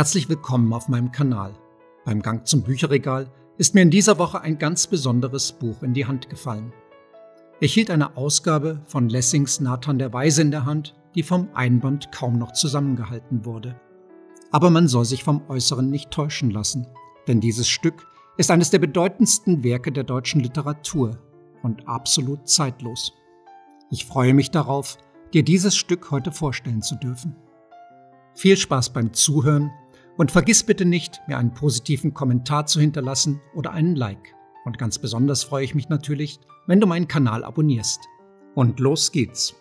Herzlich willkommen auf meinem Kanal. Beim Gang zum Bücherregal ist mir in dieser Woche ein ganz besonderes Buch in die Hand gefallen. Ich hielt eine Ausgabe von Lessings Nathan der Weise in der Hand, die vom Einband kaum noch zusammengehalten wurde. Aber man soll sich vom Äußeren nicht täuschen lassen, denn dieses Stück ist eines der bedeutendsten Werke der deutschen Literatur und absolut zeitlos. Ich freue mich darauf, dir dieses Stück heute vorstellen zu dürfen. Viel Spaß beim Zuhören und vergiss bitte nicht, mir einen positiven Kommentar zu hinterlassen oder einen Like. Und ganz besonders freue ich mich natürlich, wenn du meinen Kanal abonnierst. Und los geht's.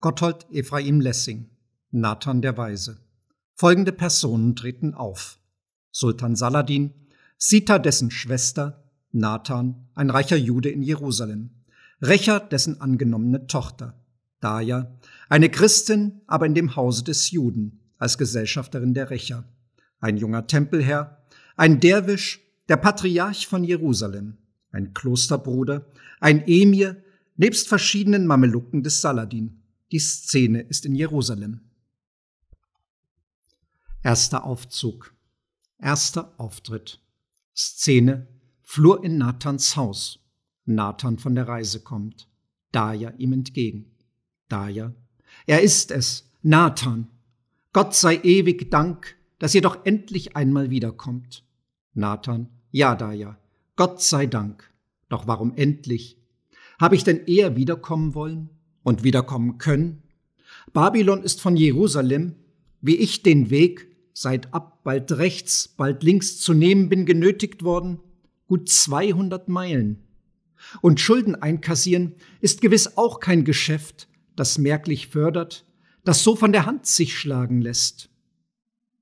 Gotthold Ephraim Lessing, Nathan der Weise. Folgende Personen treten auf. Sultan Saladin, Sita dessen Schwester, Nathan, ein reicher Jude in Jerusalem, Recher dessen angenommene Tochter, Daya, eine Christin, aber in dem Hause des Juden, als Gesellschafterin der Rächer, ein junger Tempelherr, ein Derwisch, der Patriarch von Jerusalem, ein Klosterbruder, ein Emir, nebst verschiedenen Mamelucken des Saladin. Die Szene ist in Jerusalem. Erster Aufzug. Erster Auftritt. Szene. Flur in Nathans Haus. Nathan von der Reise kommt. Daja ihm entgegen. Daya. Er ist es. Nathan. Gott sei ewig Dank, dass ihr doch endlich einmal wiederkommt. Nathan, ja, da ja, Gott sei Dank. Doch warum endlich? Habe ich denn eher wiederkommen wollen und wiederkommen können? Babylon ist von Jerusalem, wie ich den Weg seit ab bald rechts, bald links zu nehmen bin genötigt worden, gut 200 Meilen. Und Schulden einkassieren ist gewiss auch kein Geschäft, das merklich fördert, das so von der Hand sich schlagen lässt.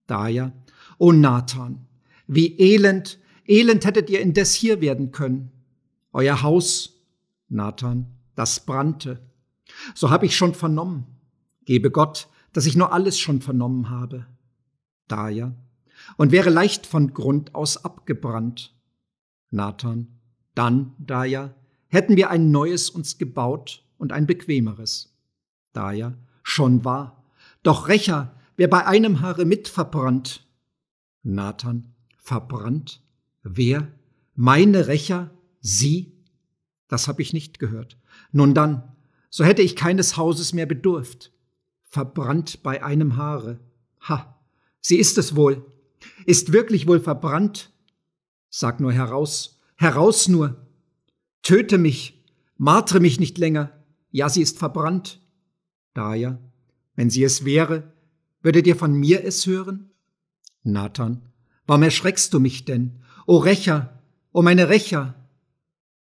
Daher, o Nathan, wie elend, elend hättet ihr indes hier werden können. Euer Haus, Nathan, das brannte. So habe ich schon vernommen. Gebe Gott, dass ich nur alles schon vernommen habe. Daher, und wäre leicht von Grund aus abgebrannt. Nathan, dann, Daher, hätten wir ein neues uns gebaut und ein bequemeres. Daher, schon wahr. Doch Rächer, wer bei einem Haare mit verbrannt. Nathan, verbrannt? Wer? Meine Rächer? Sie? Das habe ich nicht gehört. Nun dann, so hätte ich keines Hauses mehr bedurft. Verbrannt bei einem Haare. Ha, sie ist es wohl. Ist wirklich wohl verbrannt? Sag nur heraus, heraus nur. Töte mich, martre mich nicht länger. Ja, sie ist verbrannt. Daja, wenn sie es wäre, würdet ihr von mir es hören? Nathan, warum erschreckst du mich denn? O Rächer, o meine Rächer!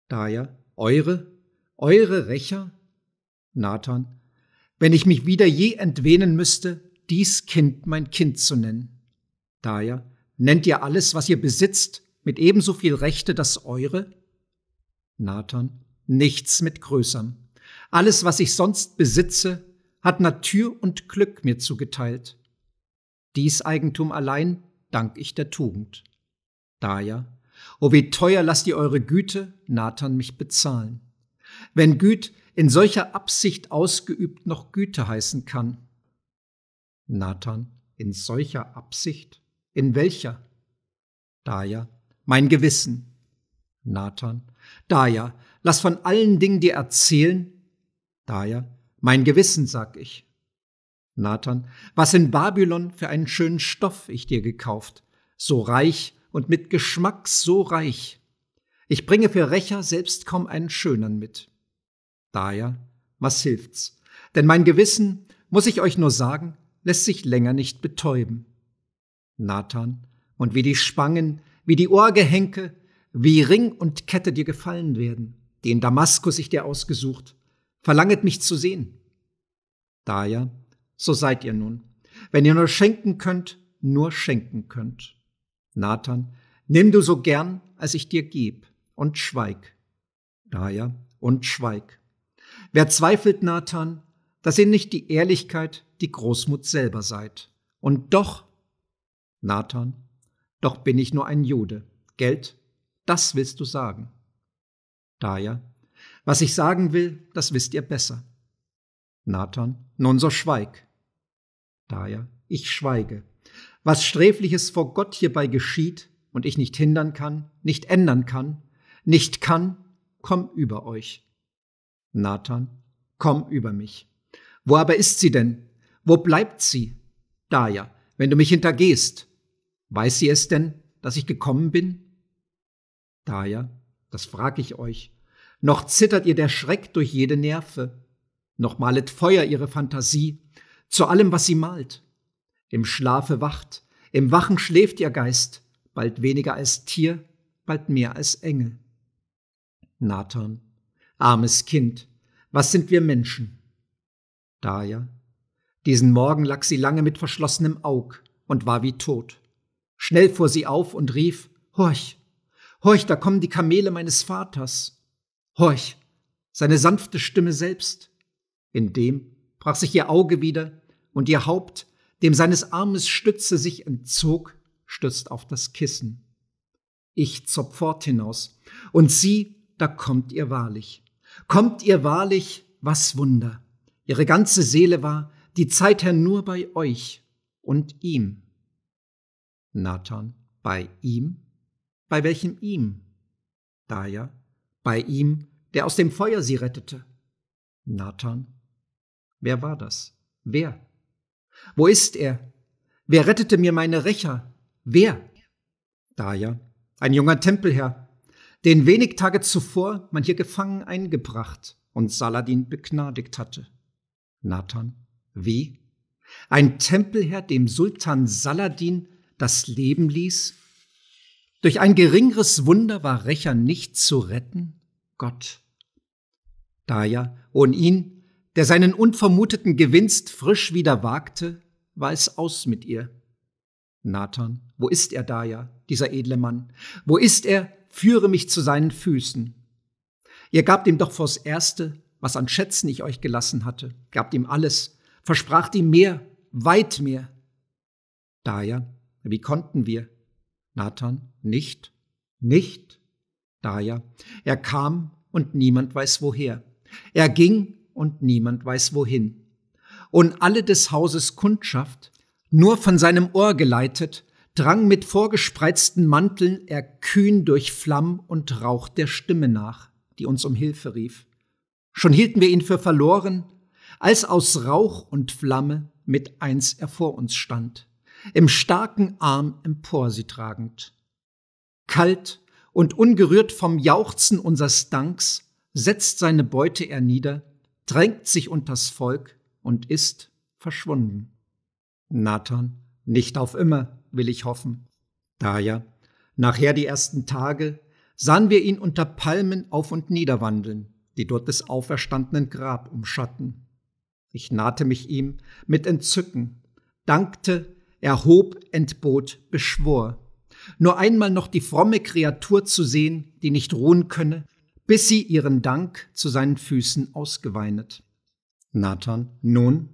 Daja, eure, eure Rächer? Nathan, wenn ich mich wieder je entwähnen müsste, dies Kind mein Kind zu nennen. Daja, nennt ihr alles, was ihr besitzt, mit ebenso viel Rechte das eure? Nathan, nichts mit Größerem. Alles, was ich sonst besitze, hat Natur und Glück mir zugeteilt. Dies Eigentum allein dank ich der Tugend. Daher, o wie teuer lasst ihr eure Güte, Nathan, mich bezahlen. Wenn Güt in solcher Absicht ausgeübt noch Güte heißen kann. Nathan, in solcher Absicht? In welcher? Daher, mein Gewissen. Nathan, daher, lass von allen Dingen dir erzählen. Daher, mein Gewissen, sag ich. Nathan, was in Babylon für einen schönen Stoff ich dir gekauft, so reich und mit Geschmack so reich. Ich bringe für Rächer selbst kaum einen schönern mit. Daher, was hilft's? Denn mein Gewissen, muss ich euch nur sagen, lässt sich länger nicht betäuben. Nathan, und wie die Spangen, wie die Ohrgehenke, wie Ring und Kette dir gefallen werden, die in Damaskus ich dir ausgesucht, verlanget mich zu sehen. Daher, so seid ihr nun. Wenn ihr nur schenken könnt, nur schenken könnt. Nathan, nimm du so gern, als ich dir geb, und schweig. Daher, und schweig. Wer zweifelt, Nathan, dass ihr nicht die Ehrlichkeit, die Großmut selber seid? Und doch, Nathan, doch bin ich nur ein Jude. Geld, das willst du sagen. Daher, was ich sagen will, das wisst ihr besser. Nathan, nun so schweig. Daya, ich schweige. Was Sträfliches vor Gott hierbei geschieht und ich nicht hindern kann, nicht ändern kann, nicht kann, komm über euch. Nathan, komm über mich. Wo aber ist sie denn? Wo bleibt sie? Daya, wenn du mich hintergehst, weiß sie es denn, dass ich gekommen bin? Daya, das frag ich euch, noch zittert ihr der Schreck durch jede Nerve, noch malet Feuer ihre Fantasie zu allem, was sie malt. Im Schlafe wacht, im Wachen schläft ihr Geist, bald weniger als Tier, bald mehr als Engel. Nathan, armes Kind, was sind wir Menschen? Daya, diesen Morgen lag sie lange mit verschlossenem Aug und war wie tot. Schnell fuhr sie auf und rief, Horch, horch, da kommen die Kamele meines Vaters. Horch, seine sanfte Stimme selbst. In dem brach sich ihr Auge wieder und ihr Haupt, dem seines Armes Stütze sich entzog, stürzt auf das Kissen. Ich zopp fort hinaus, und sieh, da kommt ihr wahrlich. Kommt ihr wahrlich, was Wunder. Ihre ganze Seele war die Zeit her nur bei euch und ihm. Nathan, bei ihm? Bei welchem ihm? Daja, bei ihm, der aus dem Feuer sie rettete. Nathan? Wer war das? Wer? Wo ist er? Wer rettete mir meine Rächer? Wer? Daja, ein junger Tempelherr, den wenig Tage zuvor man hier gefangen eingebracht und Saladin begnadigt hatte. Nathan, wie? Ein Tempelherr, dem Sultan Saladin das Leben ließ durch ein geringeres Wunder war Rächer nicht zu retten, Gott. Daher, ohne ihn, der seinen unvermuteten Gewinst frisch wieder wagte, war es aus mit ihr. Nathan, wo ist er, Daja, dieser edle Mann? Wo ist er? Führe mich zu seinen Füßen. Ihr gabt ihm doch vors Erste, was an Schätzen ich euch gelassen hatte, gabt ihm alles, verspracht ihm mehr, weit mehr. Daja, wie konnten wir? Nathan nicht, nicht, Daja. Er kam und niemand weiß woher. Er ging und niemand weiß wohin. Und alle des Hauses Kundschaft, nur von seinem Ohr geleitet, drang mit vorgespreizten Manteln er kühn durch Flamm und Rauch der Stimme nach, die uns um Hilfe rief. Schon hielten wir ihn für verloren, als aus Rauch und Flamme mit eins er vor uns stand im starken Arm empor sie tragend. Kalt und ungerührt vom Jauchzen unseres Danks setzt seine Beute er nieder, drängt sich unters Volk und ist verschwunden. Nathan, nicht auf immer, will ich hoffen. Daher, nachher die ersten Tage, sahen wir ihn unter Palmen auf und niederwandeln, die dort des auferstandenen Grab umschatten. Ich nahte mich ihm mit Entzücken, dankte, erhob, entbot, beschwor. Nur einmal noch die fromme Kreatur zu sehen, die nicht ruhen könne, bis sie ihren Dank zu seinen Füßen ausgeweinet. Nathan, nun,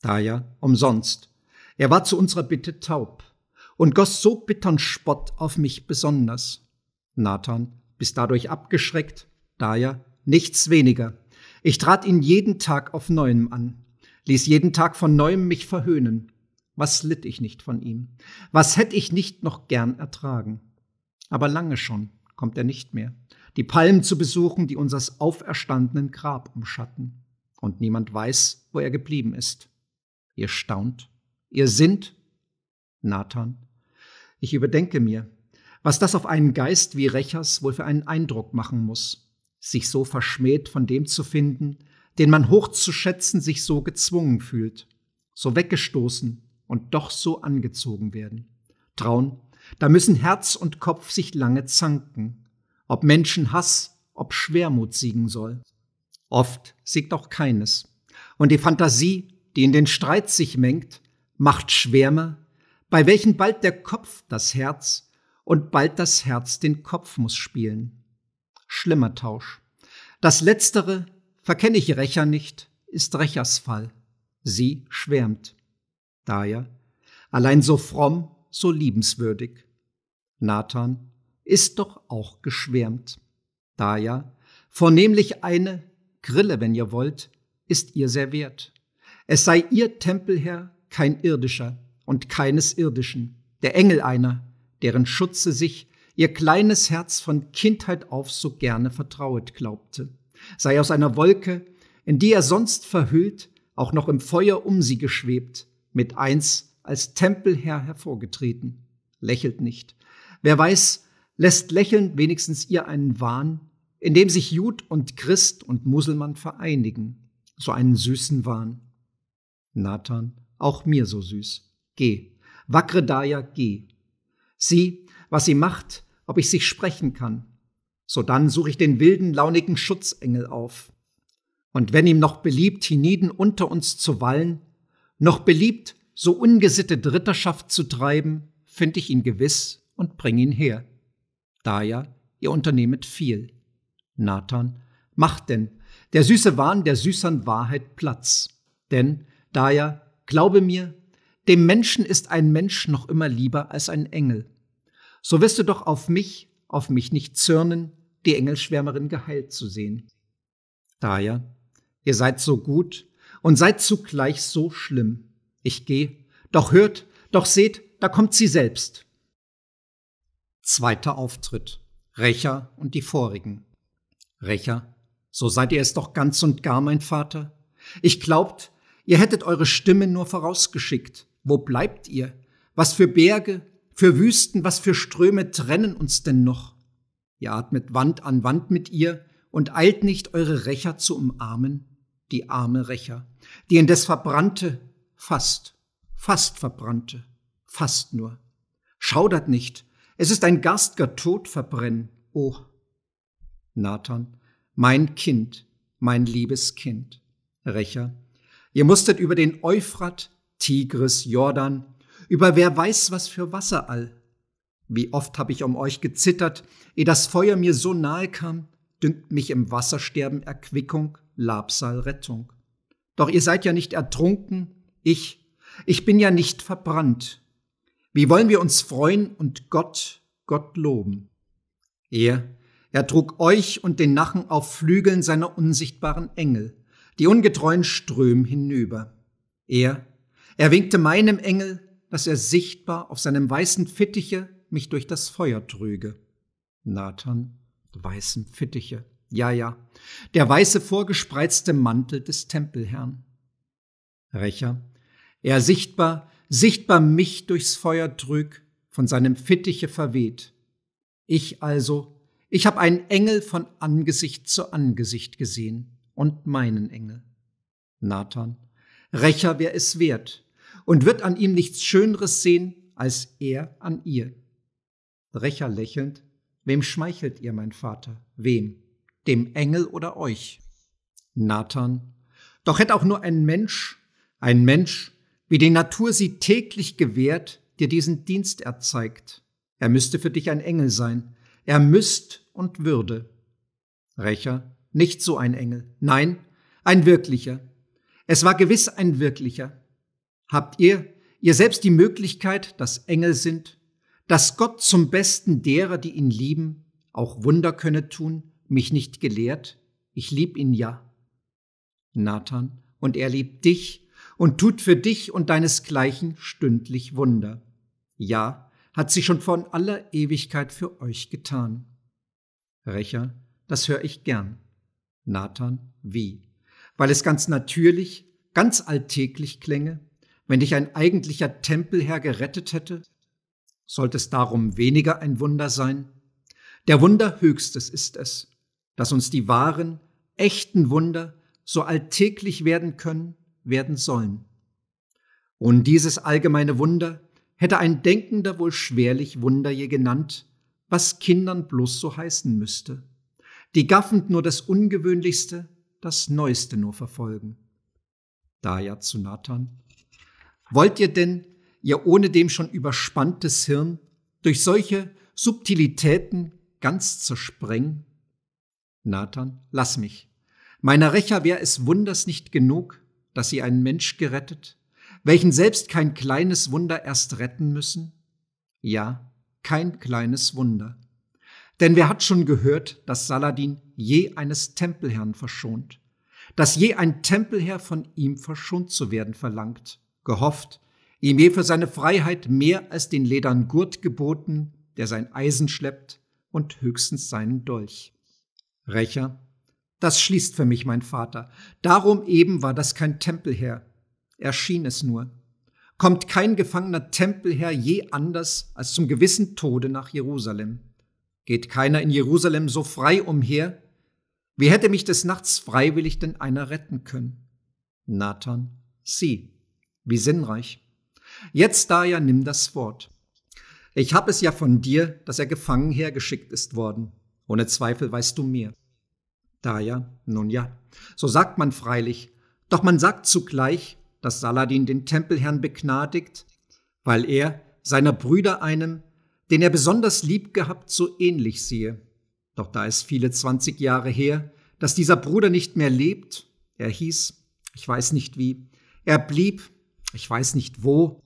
daher umsonst. Er war zu unserer Bitte taub und goss so bittern Spott auf mich besonders. Nathan, bis dadurch abgeschreckt, daher nichts weniger. Ich trat ihn jeden Tag auf neuem an, ließ jeden Tag von neuem mich verhöhnen, was litt ich nicht von ihm? Was hätte ich nicht noch gern ertragen? Aber lange schon kommt er nicht mehr. Die Palmen zu besuchen, die unsers auferstandenen Grab umschatten. Und niemand weiß, wo er geblieben ist. Ihr staunt. Ihr sinnt. Nathan. Ich überdenke mir, was das auf einen Geist wie Rechers wohl für einen Eindruck machen muss, sich so verschmäht von dem zu finden, den man hochzuschätzen sich so gezwungen fühlt, so weggestoßen, und doch so angezogen werden. Traun, da müssen Herz und Kopf sich lange zanken, ob Menschen Hass, ob Schwermut siegen soll. Oft siegt auch keines. Und die Fantasie, die in den Streit sich mengt, macht Schwärmer, bei welchen bald der Kopf das Herz und bald das Herz den Kopf muss spielen. Schlimmer Tausch. Das Letztere, verkenne ich Rächer nicht, ist Rächers Fall. Sie schwärmt. Daher, allein so fromm, so liebenswürdig. Nathan ist doch auch geschwärmt. Daher, vornehmlich eine Grille, wenn ihr wollt, ist ihr sehr wert. Es sei ihr Tempelherr kein irdischer und keines irdischen, der Engel einer, deren Schutze sich ihr kleines Herz von Kindheit auf so gerne vertrauet glaubte, sei aus einer Wolke, in die er sonst verhüllt, auch noch im Feuer um sie geschwebt, mit eins als Tempelherr hervorgetreten, lächelt nicht. Wer weiß, lässt lächeln wenigstens ihr einen Wahn, in dem sich Jud und Christ und Muselmann vereinigen, so einen süßen Wahn. Nathan, auch mir so süß, geh, wackre Daya, geh. Sieh, was sie macht, ob ich sich sprechen kann. Sodann suche ich den wilden, launigen Schutzengel auf. Und wenn ihm noch beliebt, hienieden unter uns zu wallen, noch beliebt, so ungesittet Ritterschaft zu treiben, finde ich ihn gewiss und bring ihn her. Daher, ihr unternehmet viel. Nathan, macht denn, der süße Wahn der süßern Wahrheit Platz. Denn, daher, glaube mir, dem Menschen ist ein Mensch noch immer lieber als ein Engel. So wirst du doch auf mich, auf mich nicht zürnen, die Engelschwärmerin geheilt zu sehen. Daher, ihr seid so gut, und seid zugleich so schlimm. Ich geh, doch hört, doch seht, da kommt sie selbst. Zweiter Auftritt. Rächer und die vorigen. Rächer, so seid ihr es doch ganz und gar, mein Vater. Ich glaubt, ihr hättet eure Stimme nur vorausgeschickt. Wo bleibt ihr? Was für Berge, für Wüsten, was für Ströme trennen uns denn noch? Ihr atmet Wand an Wand mit ihr und eilt nicht, eure Rächer zu umarmen, die arme Rächer die indes verbrannte, fast, fast verbrannte, fast nur. Schaudert nicht, es ist ein garstger Tod verbrennen, o oh. Nathan, mein Kind, mein liebes Kind. Rächer, ihr musstet über den Euphrat, Tigris, Jordan, über wer weiß was für Wasser all. Wie oft hab ich um euch gezittert, ehe das Feuer mir so nahe kam, dünkt mich im Wassersterben Erquickung, Labsal Rettung. Doch ihr seid ja nicht ertrunken, ich, ich bin ja nicht verbrannt. Wie wollen wir uns freuen und Gott, Gott loben? Er, er trug euch und den Nachen auf Flügeln seiner unsichtbaren Engel, die ungetreuen Strömen hinüber. Er, er winkte meinem Engel, dass er sichtbar auf seinem weißen Fittiche mich durch das Feuer trüge. Nathan, weißen Fittiche ja, ja, der weiße vorgespreizte Mantel des Tempelherrn. Rächer, er sichtbar, sichtbar mich durchs Feuer trüg, von seinem Fittiche verweht. Ich also, ich hab einen Engel von Angesicht zu Angesicht gesehen und meinen Engel. Nathan, Rächer wer es wert und wird an ihm nichts Schöneres sehen, als er an ihr. Rächer lächelnd, wem schmeichelt ihr, mein Vater, wem? dem Engel oder euch. Nathan, doch hätte auch nur ein Mensch, ein Mensch, wie die Natur sie täglich gewährt, dir diesen Dienst erzeigt. Er müsste für dich ein Engel sein. Er müsst und würde. Rächer, nicht so ein Engel. Nein, ein wirklicher. Es war gewiss ein wirklicher. Habt ihr, ihr selbst die Möglichkeit, dass Engel sind, dass Gott zum Besten derer, die ihn lieben, auch Wunder könne tun, mich nicht gelehrt? Ich lieb ihn ja. Nathan, und er liebt dich und tut für dich und deinesgleichen stündlich Wunder. Ja, hat sie schon von aller Ewigkeit für euch getan. Rächer, das höre ich gern. Nathan, wie? Weil es ganz natürlich, ganz alltäglich klänge, wenn dich ein eigentlicher Tempelherr gerettet hätte? Sollte es darum weniger ein Wunder sein? Der Wunder höchstes ist es, dass uns die wahren, echten Wunder so alltäglich werden können, werden sollen. Und dieses allgemeine Wunder hätte ein Denkender wohl schwerlich Wunder je genannt, was Kindern bloß so heißen müsste, die gaffend nur das Ungewöhnlichste, das Neueste nur verfolgen. Da ja zu Nathan. Wollt ihr denn, ihr ohne dem schon überspanntes Hirn, durch solche Subtilitäten ganz zersprengen? Nathan, lass mich. Meiner Rächer wär es Wunders nicht genug, dass sie einen Mensch gerettet, welchen selbst kein kleines Wunder erst retten müssen? Ja, kein kleines Wunder. Denn wer hat schon gehört, dass Saladin je eines Tempelherrn verschont, dass je ein Tempelherr von ihm verschont zu werden verlangt, gehofft, ihm je für seine Freiheit mehr als den ledern Gurt geboten, der sein Eisen schleppt und höchstens seinen Dolch. Rächer. Das schließt für mich mein Vater. Darum eben war das kein Tempelherr. Er schien es nur. Kommt kein gefangener Tempelherr je anders als zum gewissen Tode nach Jerusalem. Geht keiner in Jerusalem so frei umher? Wie hätte mich des Nachts freiwillig denn einer retten können? Nathan, sieh, Wie sinnreich. Jetzt, Daja, nimm das Wort. Ich hab es ja von dir, dass er gefangen hergeschickt ist worden. Ohne Zweifel weißt du mehr. ja, nun ja, so sagt man freilich, doch man sagt zugleich, dass Saladin den Tempelherrn begnadigt, weil er seiner Brüder einem, den er besonders lieb gehabt, so ähnlich sehe. Doch da es viele zwanzig Jahre her, dass dieser Bruder nicht mehr lebt, er hieß, ich weiß nicht wie, er blieb, ich weiß nicht wo,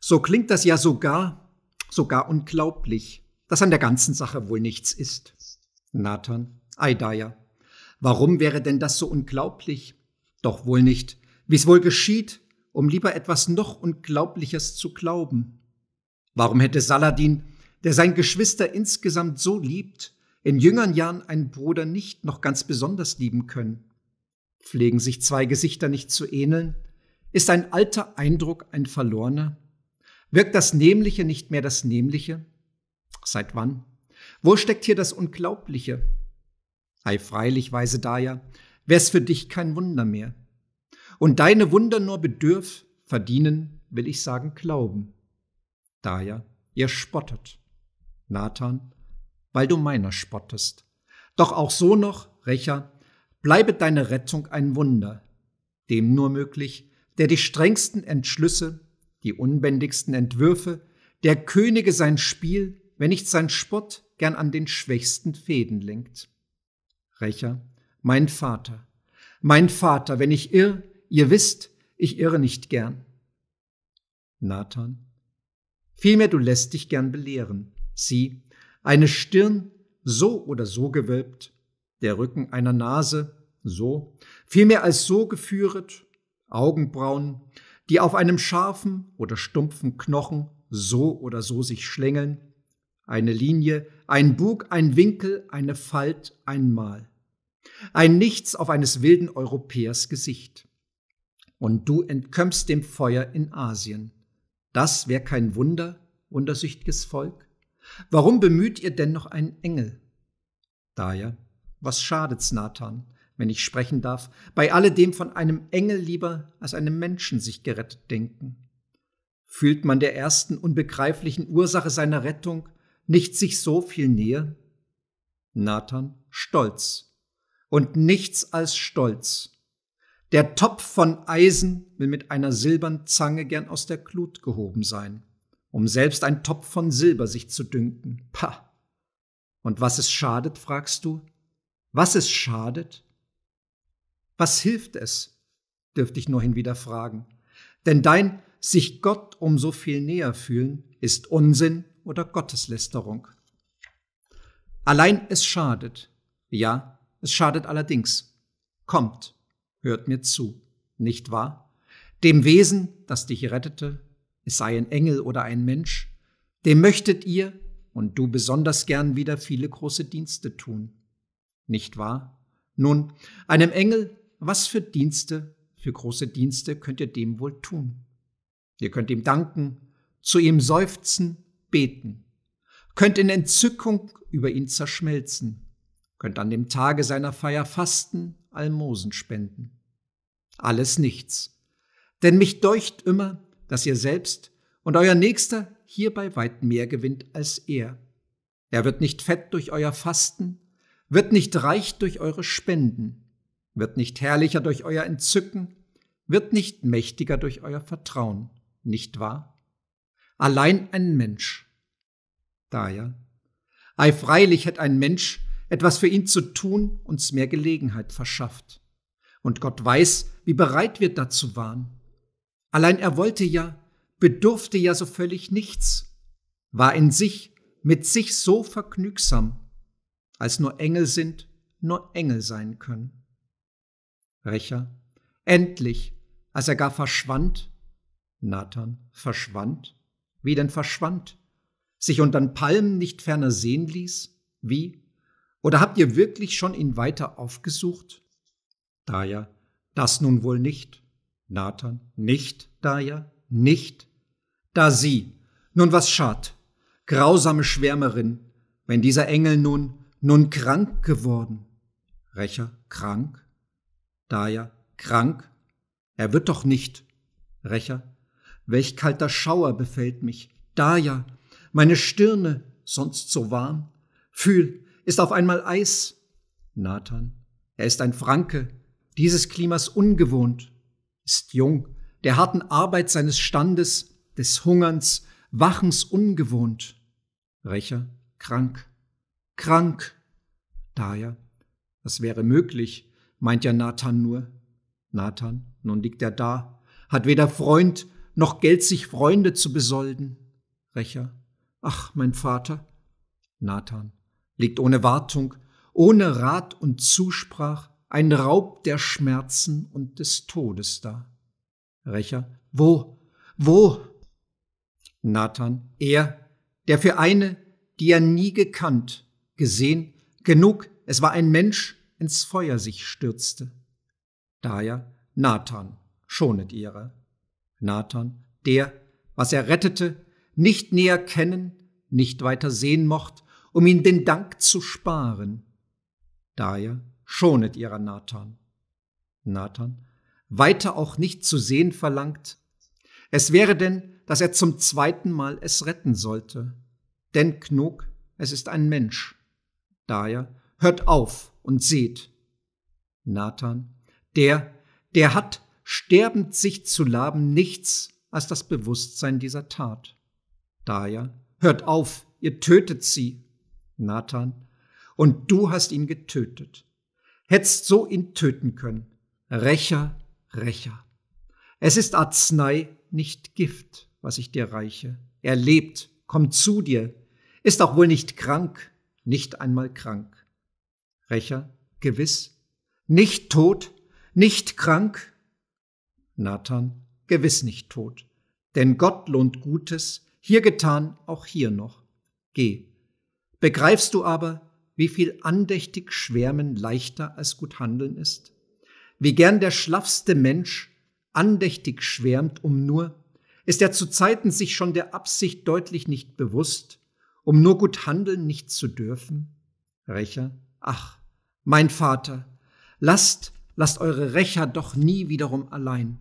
so klingt das ja sogar, sogar unglaublich, dass an der ganzen Sache wohl nichts ist. Nathan, Eidaia, warum wäre denn das so unglaublich? Doch wohl nicht, wie es wohl geschieht, um lieber etwas noch Unglaubliches zu glauben. Warum hätte Saladin, der sein Geschwister insgesamt so liebt, in jüngeren Jahren einen Bruder nicht noch ganz besonders lieben können? Pflegen sich zwei Gesichter nicht zu ähneln? Ist ein alter Eindruck ein verlorener? Wirkt das Nämliche nicht mehr das Nämliche? Seit wann? Wo steckt hier das Unglaubliche? Ei, freilich, weise Daya, wär's für dich kein Wunder mehr. Und deine Wunder nur bedürf, verdienen, will ich sagen, glauben. Daya, ihr spottet. Nathan, weil du meiner spottest. Doch auch so noch, Rächer, bleibe deine Rettung ein Wunder, dem nur möglich, der die strengsten Entschlüsse, die unbändigsten Entwürfe, der Könige sein Spiel, wenn nicht sein Spott, gern an den schwächsten Fäden lenkt. Rächer, mein Vater, mein Vater, wenn ich irr, ihr wisst, ich irre nicht gern. Nathan, vielmehr du lässt dich gern belehren. Sieh, eine Stirn so oder so gewölbt, der Rücken einer Nase so, vielmehr als so geführet, Augenbrauen, die auf einem scharfen oder stumpfen Knochen so oder so sich schlängeln, eine Linie, ein Bug, ein Winkel, eine Falt, ein Mal. Ein Nichts auf eines wilden Europäers Gesicht. Und du entkömmst dem Feuer in Asien. Das wär kein Wunder, wundersüchtiges Volk. Warum bemüht ihr denn noch einen Engel? Daher, was schadet's, Nathan, wenn ich sprechen darf, bei alledem von einem Engel lieber als einem Menschen sich gerettet denken? Fühlt man der ersten unbegreiflichen Ursache seiner Rettung, nicht sich so viel näher? Nathan, Stolz. Und nichts als Stolz. Der Topf von Eisen will mit einer silbernen Zange gern aus der Glut gehoben sein, um selbst ein Topf von Silber sich zu dünken. Pah! Und was es schadet, fragst du? Was es schadet? Was hilft es? dürfte ich nur hinwieder fragen. Denn dein sich Gott um so viel näher fühlen ist Unsinn oder Gotteslästerung. Allein es schadet. Ja, es schadet allerdings. Kommt, hört mir zu, nicht wahr? Dem Wesen, das dich rettete, es sei ein Engel oder ein Mensch, dem möchtet ihr und du besonders gern wieder viele große Dienste tun. Nicht wahr? Nun, einem Engel, was für Dienste, für große Dienste könnt ihr dem wohl tun? Ihr könnt ihm danken, zu ihm seufzen, beten, könnt in Entzückung über ihn zerschmelzen, könnt an dem Tage seiner Feier fasten, Almosen spenden. Alles nichts, denn mich deucht immer, dass ihr selbst und euer Nächster hierbei weit mehr gewinnt als er. Er wird nicht fett durch euer Fasten, wird nicht reich durch eure Spenden, wird nicht herrlicher durch euer Entzücken, wird nicht mächtiger durch euer Vertrauen, nicht wahr? Allein ein Mensch, Daher, ei freilich hätte ein Mensch etwas für ihn zu tun uns mehr Gelegenheit verschafft. Und Gott weiß, wie bereit wir dazu waren. Allein er wollte ja, bedurfte ja so völlig nichts, war in sich, mit sich so vergnügsam, als nur Engel sind, nur Engel sein können. Rächer, endlich, als er gar verschwand, Nathan verschwand, wie denn verschwand? sich untern Palmen nicht ferner sehen ließ? Wie? Oder habt ihr wirklich schon ihn weiter aufgesucht? Daya, das nun wohl nicht. Nathan, nicht, Daya, nicht. Da sie, nun was schad, grausame Schwärmerin, wenn dieser Engel nun, nun krank geworden. Rächer, krank? Daya, krank? Er wird doch nicht. Rächer, welch kalter Schauer befällt mich. Daya, meine Stirne, sonst so warm, fühl, ist auf einmal Eis. Nathan, er ist ein Franke, dieses Klimas ungewohnt, ist jung, der harten Arbeit seines Standes, des Hungerns, Wachens ungewohnt. Rächer, krank, krank. Daher, das wäre möglich, meint ja Nathan nur. Nathan, nun liegt er da, hat weder Freund noch Geld, sich Freunde zu besolden. Recher, Ach, mein Vater. Nathan liegt ohne Wartung, ohne Rat und Zusprach, ein Raub der Schmerzen und des Todes da. Rächer, wo, wo? Nathan, er, der für eine, die er nie gekannt, gesehen, genug, es war ein Mensch, ins Feuer sich stürzte. Daher, Nathan, schonet ihre. Nathan, der, was er rettete, nicht näher kennen, nicht weiter sehen mocht, um ihn den Dank zu sparen. Daher schonet ihrer Nathan. Nathan weiter auch nicht zu sehen verlangt. Es wäre denn, dass er zum zweiten Mal es retten sollte. Denn Knug, es ist ein Mensch. Daher hört auf und seht. Nathan, der, der hat sterbend sich zu laben nichts als das Bewusstsein dieser Tat. Daher Hört auf, ihr tötet sie, Nathan, und du hast ihn getötet. Hättest so ihn töten können. Rächer, Rächer. Es ist Arznei, nicht Gift, was ich dir reiche. Er lebt, kommt zu dir, ist auch wohl nicht krank, nicht einmal krank. Rächer, gewiss, nicht tot, nicht krank. Nathan, gewiss nicht tot, denn Gott lohnt Gutes, hier getan, auch hier noch. Geh. Begreifst du aber, wie viel andächtig Schwärmen leichter als gut Handeln ist? Wie gern der schlaffste Mensch andächtig schwärmt um nur, ist er zu Zeiten sich schon der Absicht deutlich nicht bewusst, um nur gut handeln nicht zu dürfen? Rächer, ach, mein Vater, lasst, lasst eure Rächer doch nie wiederum allein.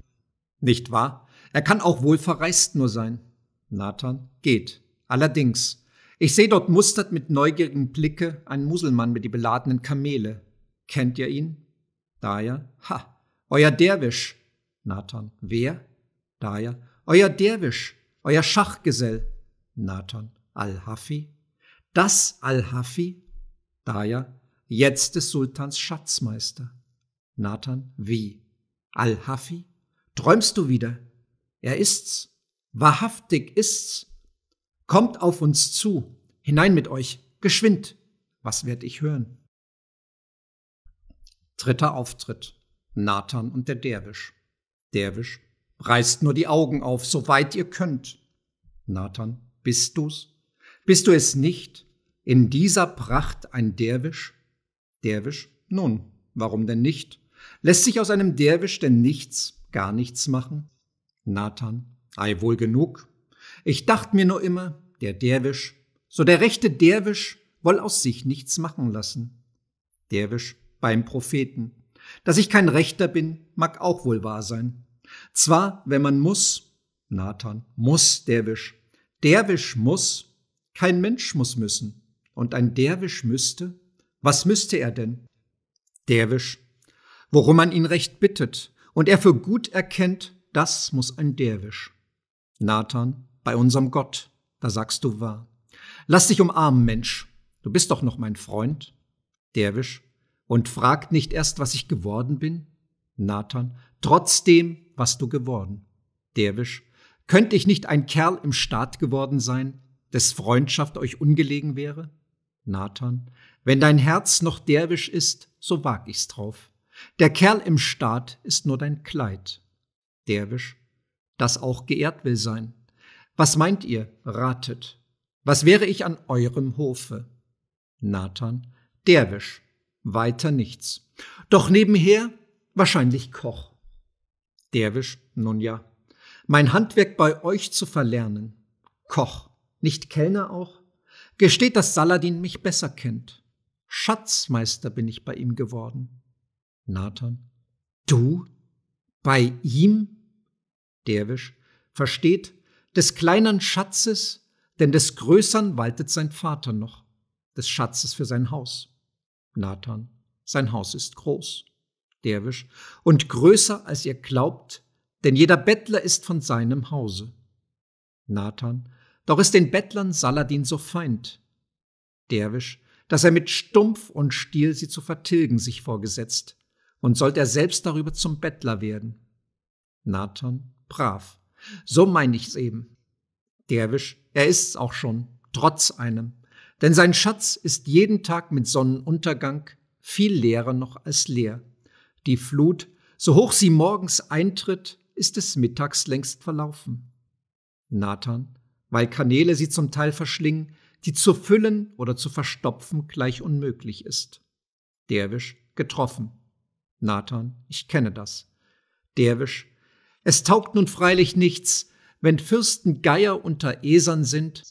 Nicht wahr? Er kann auch wohl verreist nur sein. Nathan geht. Allerdings, ich sehe dort mustert mit neugierigem Blicke einen Muselmann mit die beladenen Kamele. Kennt ihr ihn? Daya, ha, euer Derwisch. Nathan, wer? Daya, euer Derwisch, euer Schachgesell. Nathan, Al-Hafi? Das Al-Hafi? Daya, jetzt des Sultans Schatzmeister. Nathan, wie? Al-Hafi? Träumst du wieder? Er ist's wahrhaftig ist's, kommt auf uns zu, hinein mit euch, geschwind, was werd ich hören? Dritter Auftritt, Nathan und der Derwisch. Derwisch, reißt nur die Augen auf, soweit ihr könnt. Nathan, bist du's? Bist du es nicht? In dieser Pracht ein Derwisch? Derwisch, nun, warum denn nicht? Lässt sich aus einem Derwisch denn nichts, gar nichts machen? Nathan, Ei wohl genug. Ich dacht mir nur immer, der Derwisch, so der rechte Derwisch, woll aus sich nichts machen lassen. Derwisch beim Propheten. Dass ich kein Rechter bin, mag auch wohl wahr sein. Zwar, wenn man muss, Nathan, muss Derwisch. Derwisch muss, kein Mensch muss müssen. Und ein Derwisch müsste, was müsste er denn? Derwisch, worum man ihn recht bittet und er für gut erkennt, das muss ein Derwisch. Nathan, bei unserem Gott, da sagst du wahr. Lass dich umarmen, Mensch, du bist doch noch mein Freund. Derwisch, und fragt nicht erst, was ich geworden bin? Nathan, trotzdem, was du geworden. Derwisch, könnte ich nicht ein Kerl im Staat geworden sein, des Freundschaft euch ungelegen wäre? Nathan, wenn dein Herz noch derwisch ist, so wag ich's drauf. Der Kerl im Staat ist nur dein Kleid. Derwisch, das auch geehrt will sein. Was meint ihr? Ratet. Was wäre ich an eurem Hofe? Nathan, Derwisch. Weiter nichts. Doch nebenher wahrscheinlich Koch. Derwisch, nun ja. Mein Handwerk bei euch zu verlernen. Koch, nicht Kellner auch? Gesteht, dass Saladin mich besser kennt. Schatzmeister bin ich bei ihm geworden. Nathan, du? Bei ihm? Derwisch, versteht, des kleineren Schatzes, denn des größeren waltet sein Vater noch, des Schatzes für sein Haus. Nathan, sein Haus ist groß. Derwisch, und größer als ihr glaubt, denn jeder Bettler ist von seinem Hause. Nathan, doch ist den Bettlern Saladin so Feind. Derwisch, dass er mit Stumpf und Stiel sie zu vertilgen sich vorgesetzt, und sollt er selbst darüber zum Bettler werden. Nathan, brav. So meine ich's eben. Derwisch, er ist's auch schon, trotz einem. Denn sein Schatz ist jeden Tag mit Sonnenuntergang viel leerer noch als leer. Die Flut, so hoch sie morgens eintritt, ist es mittags längst verlaufen. Nathan, weil Kanäle sie zum Teil verschlingen, die zu füllen oder zu verstopfen gleich unmöglich ist. Derwisch, getroffen. Nathan, ich kenne das. Derwisch, es taugt nun freilich nichts, wenn Fürsten Geier unter Esern sind,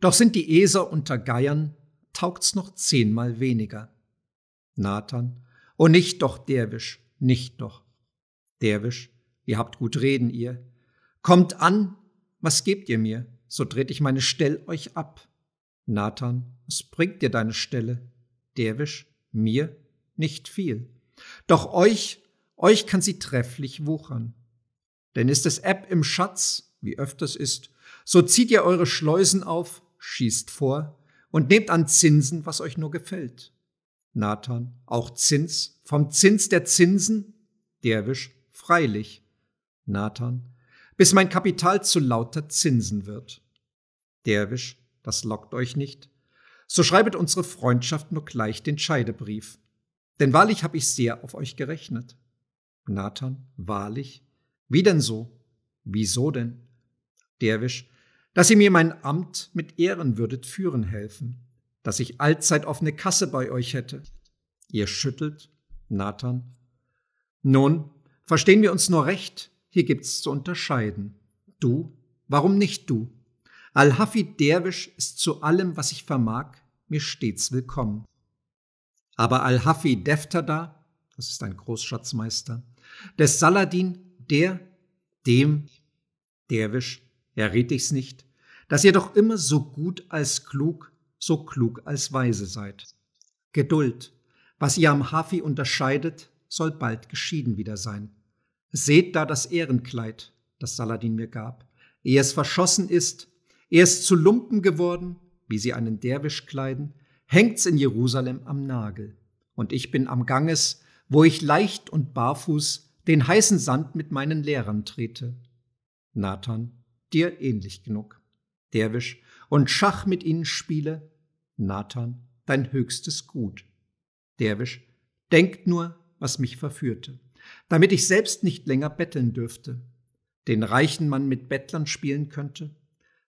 doch sind die Eser unter Geiern, taugt's noch zehnmal weniger. Nathan, o oh nicht doch, Derwisch, nicht doch. Derwisch, ihr habt gut reden, ihr. Kommt an, was gebt ihr mir? So dreht ich meine Stell euch ab. Nathan, was bringt dir deine Stelle? Derwisch, mir nicht viel. Doch euch, euch kann sie trefflich wuchern. Denn ist es App im Schatz, wie öfters ist, so zieht ihr eure Schleusen auf, schießt vor und nehmt an Zinsen, was euch nur gefällt. Nathan, auch Zins, vom Zins der Zinsen, derwisch, freilich. Nathan, bis mein Kapital zu lauter Zinsen wird. Derwisch, das lockt euch nicht. So schreibet unsere Freundschaft nur gleich den Scheidebrief. Denn wahrlich hab ich sehr auf euch gerechnet. Nathan, wahrlich, wie denn so? Wieso denn? Derwisch, dass ihr mir mein Amt mit Ehren würdet führen helfen, dass ich allzeit offene Kasse bei euch hätte. Ihr schüttelt, Nathan. Nun, verstehen wir uns nur recht, hier gibt's zu unterscheiden. Du, warum nicht du? Al-Hafi Derwisch ist zu allem, was ich vermag, mir stets willkommen. Aber Al-Hafi Deftada, das ist ein Großschatzmeister, des Saladin der, dem, derwisch, errät ich's nicht, dass ihr doch immer so gut als klug, so klug als weise seid. Geduld, was ihr am Hafi unterscheidet, soll bald geschieden wieder sein. Seht da das Ehrenkleid, das Saladin mir gab, ehe es verschossen ist, ehe es zu Lumpen geworden, wie sie einen Derwisch kleiden, hängt's in Jerusalem am Nagel. Und ich bin am Ganges, wo ich leicht und barfuß den heißen Sand mit meinen Lehrern trete. Nathan, dir ähnlich genug. Derwisch, und Schach mit ihnen spiele. Nathan, dein höchstes Gut. Derwisch, denkt nur, was mich verführte, damit ich selbst nicht länger betteln dürfte, den reichen Mann mit Bettlern spielen könnte,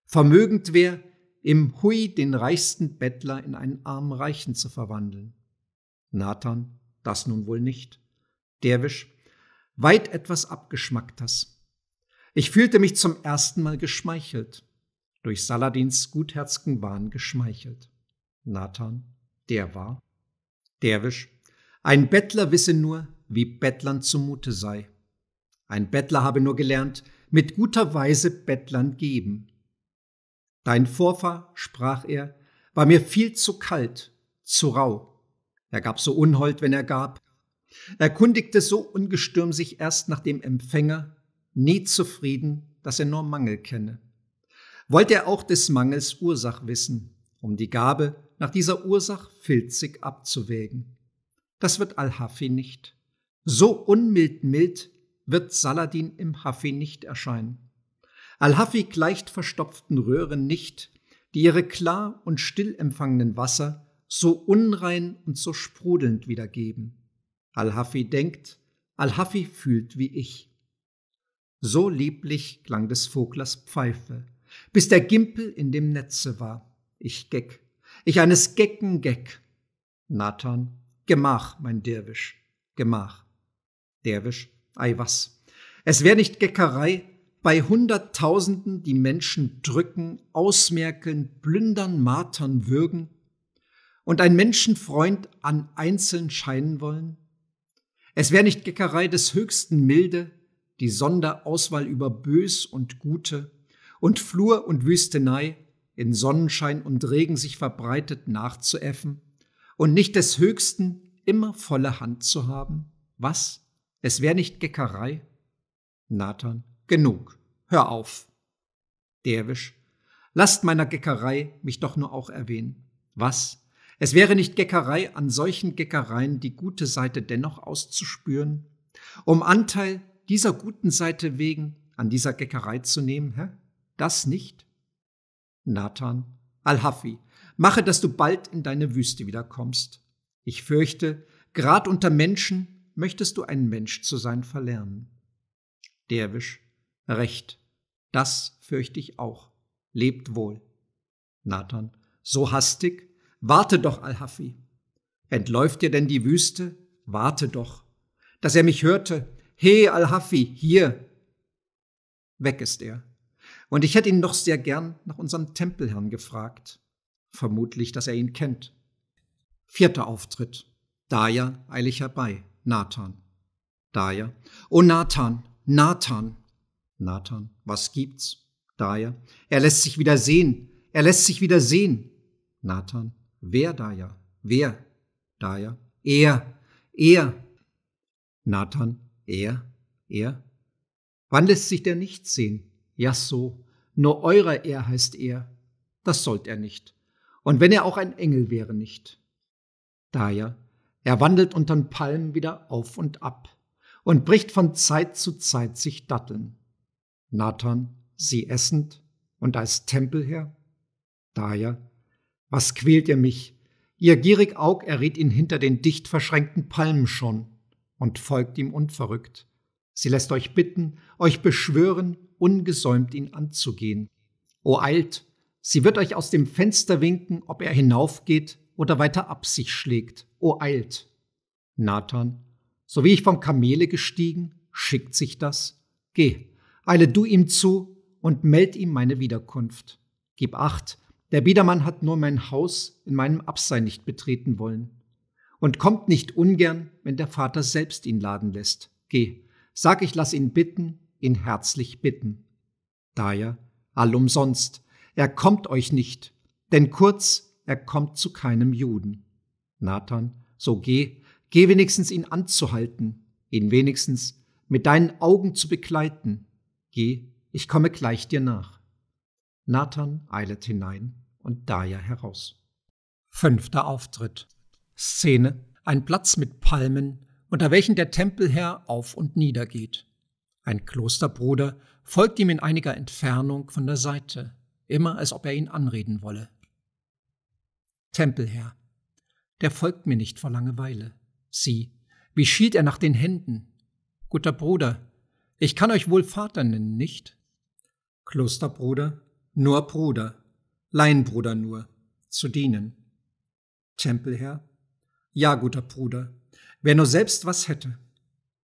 vermögend wär, im Hui den reichsten Bettler in einen armen Reichen zu verwandeln. Nathan, das nun wohl nicht. Derwisch, weit etwas Abgeschmacktes. Ich fühlte mich zum ersten Mal geschmeichelt, durch Saladins gutherzigen Wahn geschmeichelt. Nathan, der war. Derwisch, ein Bettler wisse nur, wie Bettlern zumute sei. Ein Bettler habe nur gelernt, mit guter Weise Bettlern geben. Dein Vorfahr, sprach er, war mir viel zu kalt, zu rau. Er gab so unhold, wenn er gab, erkundigte so ungestürm sich erst nach dem Empfänger, nie zufrieden, dass er nur Mangel kenne. Wollte er auch des Mangels Ursach wissen, um die Gabe nach dieser Ursach filzig abzuwägen. Das wird Al-Hafi nicht. So unmild mild wird Saladin im Hafi nicht erscheinen. Al-Hafi gleicht verstopften Röhren nicht, die ihre klar und still empfangenen Wasser so unrein und so sprudelnd wiedergeben. Al-Hafi denkt, Al-Hafi fühlt wie ich. So lieblich klang des Voglers Pfeife, bis der Gimpel in dem Netze war. Ich Geck, ich eines Gecken Geck. Nathan, Gemach, mein Derwisch, Gemach. Derwisch, ei was. Es wär nicht Geckerei, bei Hunderttausenden die Menschen drücken, ausmerkeln, plündern, martern, würgen und ein Menschenfreund an einzeln scheinen wollen? Es wäre nicht Geckerei des höchsten Milde, die Sonderauswahl über Bös und Gute und Flur und Wüstenei in Sonnenschein und Regen sich verbreitet nachzuäffen und nicht des Höchsten immer volle Hand zu haben? Was? Es wäre nicht Geckerei? Nathan, genug, hör auf. Derwisch, lasst meiner Geckerei mich doch nur auch erwähnen. Was? Es wäre nicht Geckerei, an solchen Geckereien die gute Seite dennoch auszuspüren, um Anteil dieser guten Seite wegen an dieser Geckerei zu nehmen, hä? Das nicht? Nathan, Al-Hafi, mache, dass du bald in deine Wüste wiederkommst. Ich fürchte, grad unter Menschen möchtest du ein Mensch zu sein verlernen. Derwisch, recht, das fürchte ich auch. Lebt wohl. Nathan, so hastig, Warte doch, Al-Hafi. Entläuft dir denn die Wüste? Warte doch. Dass er mich hörte. He, Al-Hafi, hier. Weg ist er. Und ich hätte ihn doch sehr gern nach unserem Tempelherrn gefragt. Vermutlich, dass er ihn kennt. Vierter Auftritt. Daya eilig herbei. Nathan. Daya. O Nathan, Nathan. Nathan, was gibt's? Daya. Er lässt sich wieder sehen. Er lässt sich wieder sehen. Nathan. Wer da ja? Wer da ja? Er, er. Nathan, er, er. Wann lässt sich der nicht sehen? Ja so, nur eurer er heißt er. Das sollt er nicht. Und wenn er auch ein Engel wäre nicht. Daher, er wandelt untern Palmen wieder auf und ab und bricht von Zeit zu Zeit sich Datteln. Nathan, sie essend und als Tempelherr. Daher, was quält ihr mich? Ihr gierig Aug erriet ihn hinter den dicht verschränkten Palmen schon und folgt ihm unverrückt. Sie lässt euch bitten, euch beschwören, ungesäumt ihn anzugehen. O eilt! Sie wird euch aus dem Fenster winken, ob er hinaufgeht oder weiter ab sich schlägt. O eilt! Nathan, so wie ich vom Kamele gestiegen, schickt sich das. Geh, eile du ihm zu und meld ihm meine Wiederkunft. Gib acht, der Biedermann hat nur mein Haus in meinem Absein nicht betreten wollen und kommt nicht ungern, wenn der Vater selbst ihn laden lässt. Geh, sag ich lass ihn bitten, ihn herzlich bitten. Daher allumsonst, er kommt euch nicht, denn kurz, er kommt zu keinem Juden. Nathan, so geh, geh wenigstens ihn anzuhalten, ihn wenigstens mit deinen Augen zu begleiten. Geh, ich komme gleich dir nach. Nathan eilet hinein und Daya heraus. Fünfter Auftritt. Szene. Ein Platz mit Palmen, unter welchen der Tempelherr auf und nieder geht. Ein Klosterbruder folgt ihm in einiger Entfernung von der Seite, immer als ob er ihn anreden wolle. Tempelherr. Der folgt mir nicht vor Langeweile. Sieh, wie schielt er nach den Händen. Guter Bruder, ich kann euch wohl Vater nennen, nicht? Klosterbruder, nur Bruder, Laienbruder nur, zu dienen. Tempelherr, ja, guter Bruder, wer nur selbst was hätte.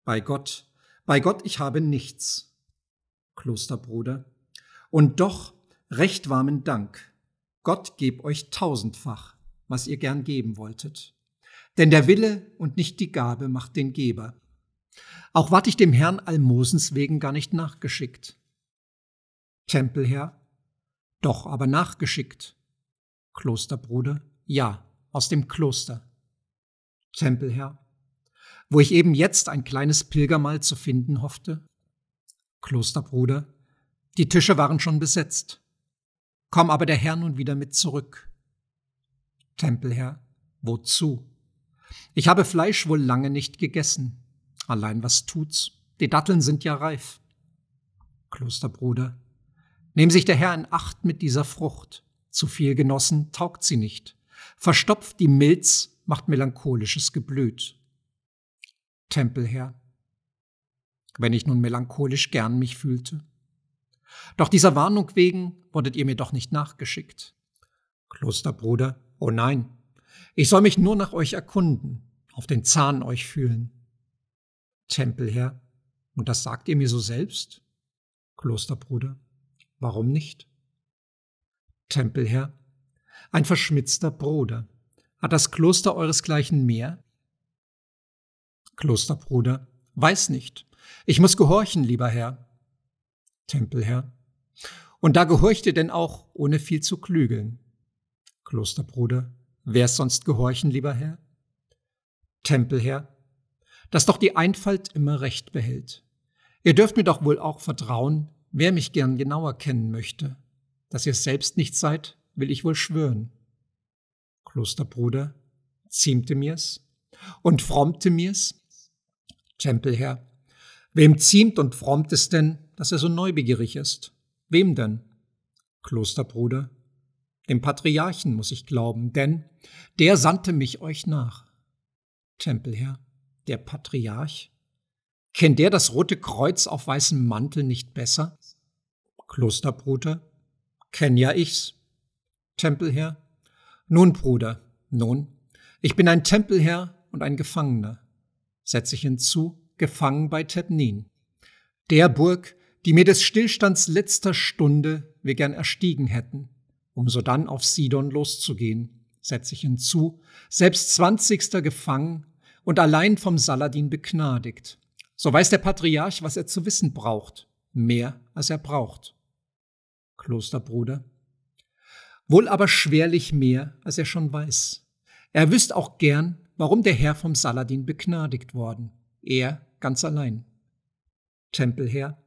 Bei Gott, bei Gott, ich habe nichts. Klosterbruder, und doch recht warmen Dank. Gott geb euch tausendfach, was ihr gern geben wolltet. Denn der Wille und nicht die Gabe macht den Geber. Auch ward ich dem Herrn Almosens wegen gar nicht nachgeschickt. Tempelherr, doch, aber nachgeschickt. Klosterbruder, ja, aus dem Kloster. Tempelherr, wo ich eben jetzt ein kleines Pilgermal zu finden hoffte. Klosterbruder, die Tische waren schon besetzt. Komm aber der Herr nun wieder mit zurück. Tempelherr, wozu? Ich habe Fleisch wohl lange nicht gegessen. Allein was tut's? Die Datteln sind ja reif. Klosterbruder, Nehmen sich der Herr in Acht mit dieser Frucht. Zu viel genossen taugt sie nicht. Verstopft die Milz macht melancholisches Geblüt. Tempelherr, wenn ich nun melancholisch gern mich fühlte. Doch dieser Warnung wegen wurdet ihr mir doch nicht nachgeschickt. Klosterbruder, oh nein, ich soll mich nur nach euch erkunden, auf den Zahn euch fühlen. Tempelherr, und das sagt ihr mir so selbst? Klosterbruder, Warum nicht? Tempelherr, ein verschmitzter Bruder. Hat das Kloster euresgleichen mehr? Klosterbruder, weiß nicht. Ich muss gehorchen, lieber Herr. Tempelherr, und da gehorchte denn auch, ohne viel zu klügeln. Klosterbruder, wär's sonst gehorchen, lieber Herr? Tempelherr, dass doch die Einfalt immer Recht behält. Ihr dürft mir doch wohl auch vertrauen, Wer mich gern genauer kennen möchte, dass ihr selbst nicht seid, will ich wohl schwören. Klosterbruder, ziemte mir's und frommte mir's? Tempelherr, wem ziemt und frommt es denn, dass er so neubegierig ist? Wem denn? Klosterbruder, dem Patriarchen muss ich glauben, denn der sandte mich euch nach. Tempelherr, der Patriarch? Kennt der das rote Kreuz auf weißem Mantel nicht besser? Klosterbruder, kenn ja ich's. Tempelherr, nun, Bruder, nun, ich bin ein Tempelherr und ein Gefangener, setze ich hinzu, gefangen bei Tebnin, der Burg, die mir des Stillstands letzter Stunde wir gern erstiegen hätten, um sodann auf Sidon loszugehen, setze ich hinzu, selbst zwanzigster gefangen und allein vom Saladin begnadigt. So weiß der Patriarch, was er zu wissen braucht, mehr als er braucht. Klosterbruder. Wohl aber schwerlich mehr, als er schon weiß. Er wüsst auch gern, warum der Herr vom Saladin begnadigt worden, er ganz allein. Tempelherr,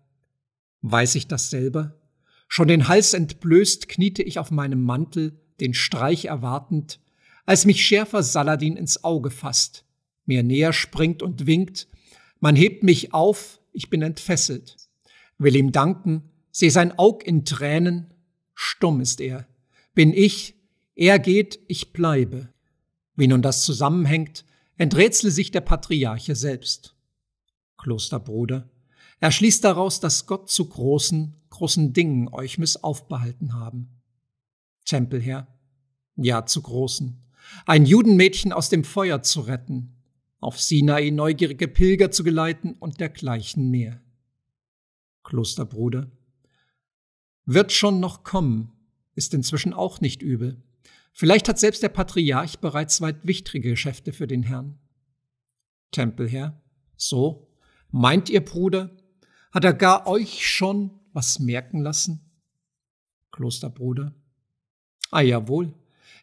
weiß ich das selber? Schon den Hals entblößt kniete ich auf meinem Mantel, den Streich erwartend, als mich schärfer Saladin ins Auge fasst, mir näher springt und winkt, man hebt mich auf, ich bin entfesselt, will ihm danken, seh sein Aug in Tränen, stumm ist er. Bin ich, er geht, ich bleibe. Wie nun das zusammenhängt, enträtsle sich der Patriarche selbst. Klosterbruder, er schließt daraus, dass Gott zu großen, großen Dingen euch missaufbehalten haben. Tempelherr, ja zu großen. Ein Judenmädchen aus dem Feuer zu retten, auf Sinai neugierige Pilger zu geleiten und dergleichen mehr. Klosterbruder, wird schon noch kommen, ist inzwischen auch nicht übel. Vielleicht hat selbst der Patriarch bereits weit wichtige Geschäfte für den Herrn. Tempelherr, so, meint ihr Bruder, hat er gar euch schon was merken lassen? Klosterbruder, ah jawohl,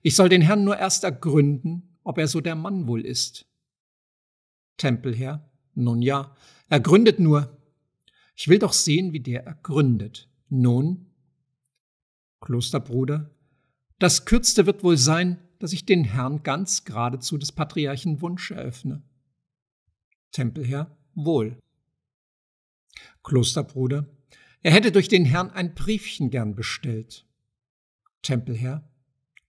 ich soll den Herrn nur erst ergründen, ob er so der Mann wohl ist. Tempelherr, nun ja, ergründet nur. Ich will doch sehen, wie der ergründet. Nun, Klosterbruder, das Kürzte wird wohl sein, dass ich den Herrn ganz geradezu des Patriarchen Wunsch eröffne. Tempelherr, wohl. Klosterbruder, er hätte durch den Herrn ein Briefchen gern bestellt. Tempelherr,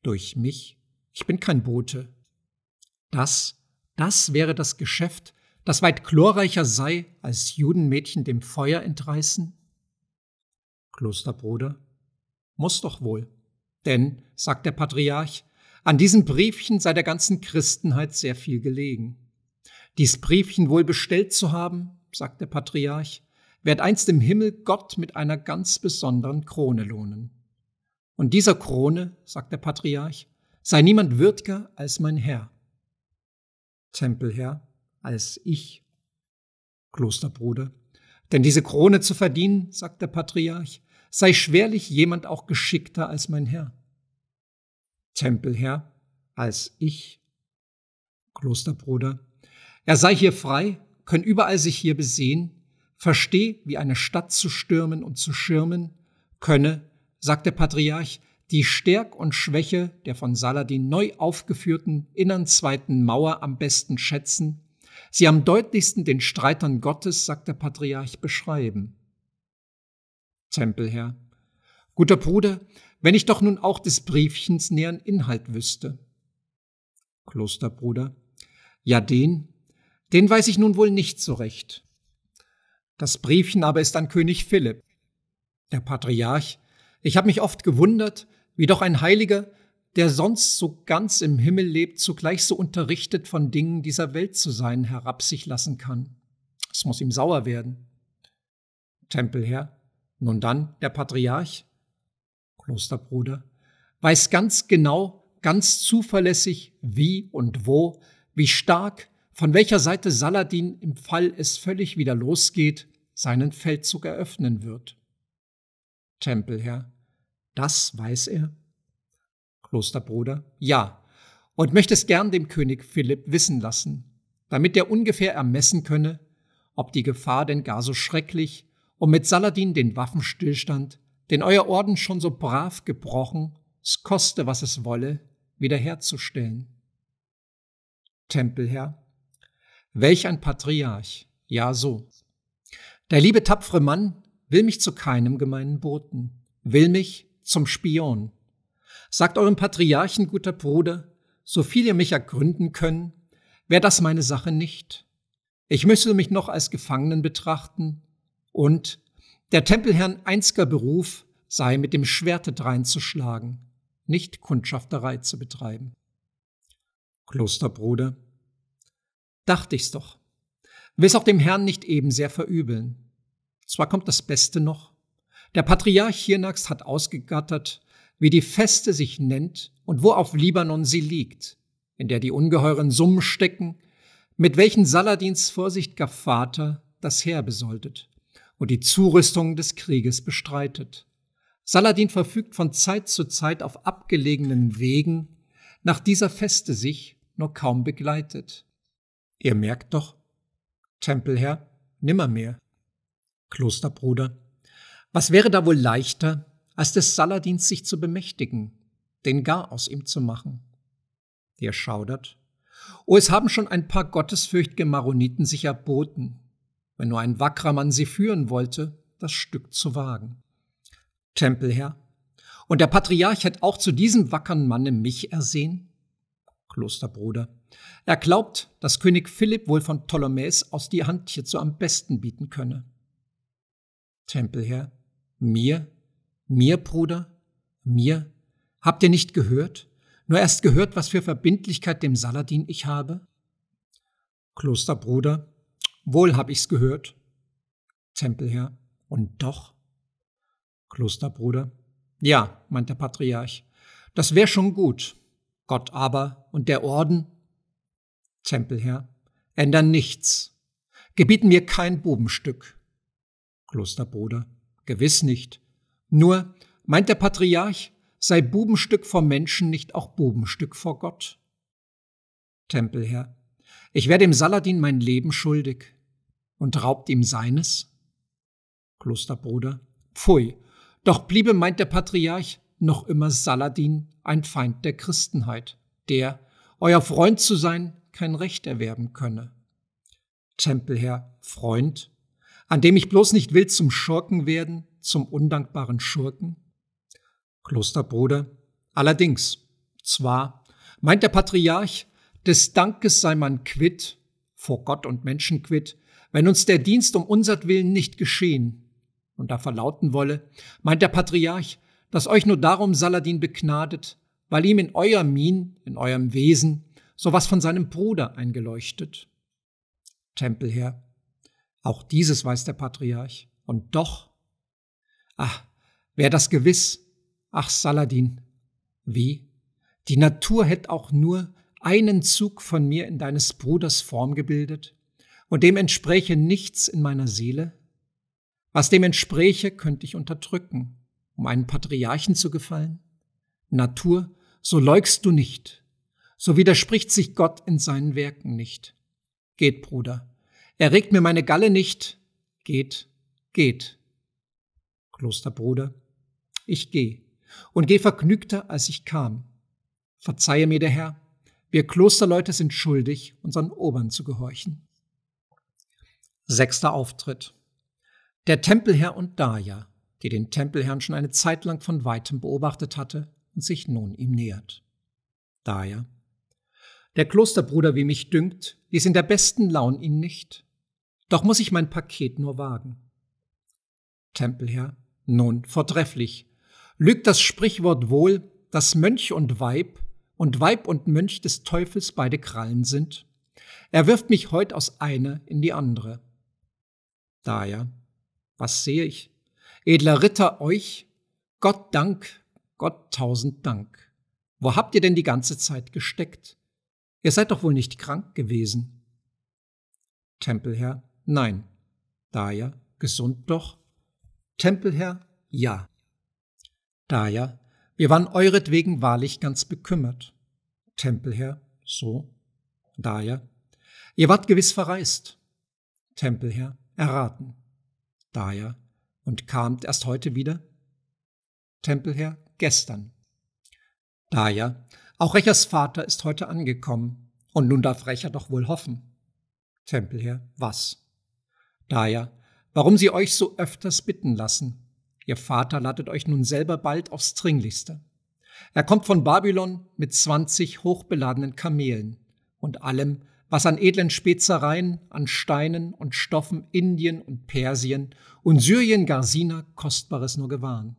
durch mich, ich bin kein Bote. Das, das wäre das Geschäft, das weit glorreicher sei, als Judenmädchen dem Feuer entreißen? Klosterbruder, muss doch wohl. Denn, sagt der Patriarch, an diesem Briefchen sei der ganzen Christenheit sehr viel gelegen. Dies Briefchen wohl bestellt zu haben, sagt der Patriarch, wird einst im Himmel Gott mit einer ganz besonderen Krone lohnen. Und dieser Krone, sagt der Patriarch, sei niemand würdiger als mein Herr. Tempelherr, als ich. Klosterbruder. Denn diese Krone zu verdienen, sagt der Patriarch, sei schwerlich jemand auch geschickter als mein Herr. Tempelherr als ich, Klosterbruder. Er sei hier frei, könn überall sich hier besehen, versteh, wie eine Stadt zu stürmen und zu schirmen, könne, sagt der Patriarch, die Stärk und Schwäche der von Saladin neu aufgeführten innern zweiten Mauer am besten schätzen, sie am deutlichsten den Streitern Gottes, sagt der Patriarch, beschreiben. Tempelherr. Guter Bruder, wenn ich doch nun auch des Briefchens näheren Inhalt wüsste. Klosterbruder, ja den, den weiß ich nun wohl nicht so recht. Das Briefchen aber ist an König Philipp. Der Patriarch, ich habe mich oft gewundert, wie doch ein Heiliger, der sonst so ganz im Himmel lebt, zugleich so unterrichtet von Dingen dieser Welt zu sein, herab sich lassen kann. Es muss ihm sauer werden. Tempelherr, nun dann, der Patriarch, Klosterbruder, weiß ganz genau, ganz zuverlässig, wie und wo, wie stark, von welcher Seite Saladin im Fall es völlig wieder losgeht, seinen Feldzug eröffnen wird. Tempelherr, das weiß er? Klosterbruder, ja, und möchte es gern dem König Philipp wissen lassen, damit er ungefähr ermessen könne, ob die Gefahr denn gar so schrecklich, und mit Saladin den Waffenstillstand, den euer Orden schon so brav gebrochen, es koste, was es wolle, wiederherzustellen. Tempelherr, welch ein Patriarch, ja so. Der liebe tapfere Mann will mich zu keinem gemeinen Boten, will mich zum Spion. Sagt eurem Patriarchen, guter Bruder, so viel ihr mich ergründen können, wär das meine Sache nicht. Ich müsse mich noch als Gefangenen betrachten, und der Tempelherrn einziger Beruf sei mit dem Schwerte dreinzuschlagen, nicht Kundschafterei zu betreiben. Klosterbruder, dachte ich's doch. Will's auch dem Herrn nicht eben sehr verübeln. Zwar kommt das Beste noch. Der Patriarch Hirnax hat ausgegattert, wie die Feste sich nennt und wo auf Libanon sie liegt, in der die ungeheuren Summen stecken, mit welchen Saladins Vorsicht Vater das Heer besoldet und die Zurüstung des Krieges bestreitet. Saladin verfügt von Zeit zu Zeit auf abgelegenen Wegen, nach dieser Feste sich nur kaum begleitet. Ihr merkt doch, Tempelherr, nimmermehr. Klosterbruder, was wäre da wohl leichter, als des Saladins sich zu bemächtigen, den Gar aus ihm zu machen? Der schaudert. Oh, es haben schon ein paar gottesfürchtige Maroniten sich erboten, wenn nur ein wackrer Mann sie führen wollte, das Stück zu wagen. Tempelherr, und der Patriarch hätte auch zu diesem wackern Manne mich ersehen? Klosterbruder, er glaubt, dass König Philipp wohl von Ptolemäus aus die Hand hierzu am besten bieten könne. Tempelherr, mir, mir, Bruder, mir, habt ihr nicht gehört? Nur erst gehört, was für Verbindlichkeit dem Saladin ich habe? Klosterbruder, Wohl hab ich's gehört, Tempelherr, und doch? Klosterbruder. Ja, meint der Patriarch, das wär schon gut. Gott aber und der Orden? Tempelherr, ändern nichts. Gebieten mir kein Bubenstück. Klosterbruder, gewiss nicht. Nur, meint der Patriarch, sei Bubenstück vor Menschen nicht auch Bubenstück vor Gott? Tempelherr, ich werde dem Saladin mein Leben schuldig und raubt ihm seines? Klosterbruder, pfui, doch bliebe, meint der Patriarch, noch immer Saladin ein Feind der Christenheit, der, euer Freund zu sein, kein Recht erwerben könne. Tempelherr, Freund, an dem ich bloß nicht will zum Schurken werden, zum undankbaren Schurken? Klosterbruder, allerdings, zwar, meint der Patriarch, des Dankes sei man quitt, vor Gott und Menschen quitt, wenn uns der Dienst um unsertwillen nicht geschehen und da verlauten wolle, meint der Patriarch, dass euch nur darum Saladin begnadet, weil ihm in euer Mien, in eurem Wesen, so was von seinem Bruder eingeleuchtet. Tempelherr, auch dieses weiß der Patriarch, und doch, ach, wär das gewiss, ach Saladin, wie, die Natur hätt auch nur einen Zug von mir in deines Bruders Form gebildet, und dem entspräche nichts in meiner Seele? Was dem entspräche, könnte ich unterdrücken, um einen Patriarchen zu gefallen? Natur, so leugst du nicht, so widerspricht sich Gott in seinen Werken nicht. Geht, Bruder, erregt mir meine Galle nicht, geht, geht. Klosterbruder, ich geh, und geh vergnügter, als ich kam. Verzeihe mir der Herr, wir Klosterleute sind schuldig, unseren Obern zu gehorchen. Sechster Auftritt. Der Tempelherr und Daya, die den Tempelherrn schon eine Zeit lang von weitem beobachtet hatte und sich nun ihm nähert. Daya. Der Klosterbruder, wie mich dünkt, ließ in der besten Laune ihn nicht. Doch muss ich mein Paket nur wagen. Tempelherr. Nun, vortrefflich. Lügt das Sprichwort wohl, dass Mönch und Weib und Weib und Mönch des Teufels beide Krallen sind? Er wirft mich heut aus einer in die andere. Daher, was sehe ich? Edler Ritter, euch? Gott Dank, Gott tausend Dank. Wo habt ihr denn die ganze Zeit gesteckt? Ihr seid doch wohl nicht krank gewesen. Tempelherr, nein. Daher, gesund doch? Tempelherr, ja. Daher, wir waren euretwegen wahrlich ganz bekümmert. Tempelherr, so, daher. Ihr wart gewiss verreist. Tempelherr, erraten. Daher. Und kamt erst heute wieder? Tempelherr, gestern. Daher. Auch Rechers Vater ist heute angekommen. Und nun darf Recher doch wohl hoffen. Tempelherr, was? Daher. Warum sie euch so öfters bitten lassen? Ihr Vater ladet euch nun selber bald aufs Dringlichste. Er kommt von Babylon mit 20 hochbeladenen Kamelen und allem, was an edlen Spezereien, an Steinen und Stoffen Indien und Persien und Syrien Garsina Kostbares nur gewahren.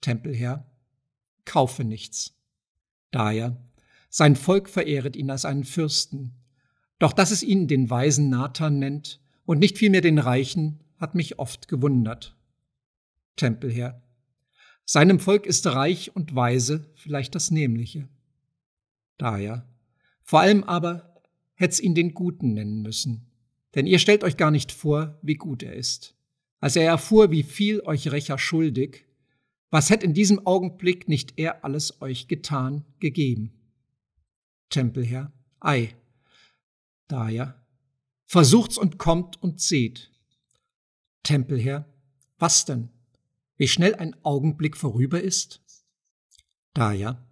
Tempelherr, kaufe nichts. Daher, sein Volk verehret ihn als einen Fürsten. Doch dass es ihn den weisen Nathan nennt und nicht vielmehr den Reichen, hat mich oft gewundert. Tempelherr. Seinem Volk ist reich und weise vielleicht das Nämliche. Daher. Vor allem aber hätt's ihn den Guten nennen müssen. Denn ihr stellt euch gar nicht vor, wie gut er ist. Als er erfuhr, wie viel euch Rächer schuldig, was hätt in diesem Augenblick nicht er alles euch getan, gegeben? Tempelherr, ei, daher, versucht's und kommt und seht. Tempelherr, was denn? wie schnell ein Augenblick vorüber ist? Da ja.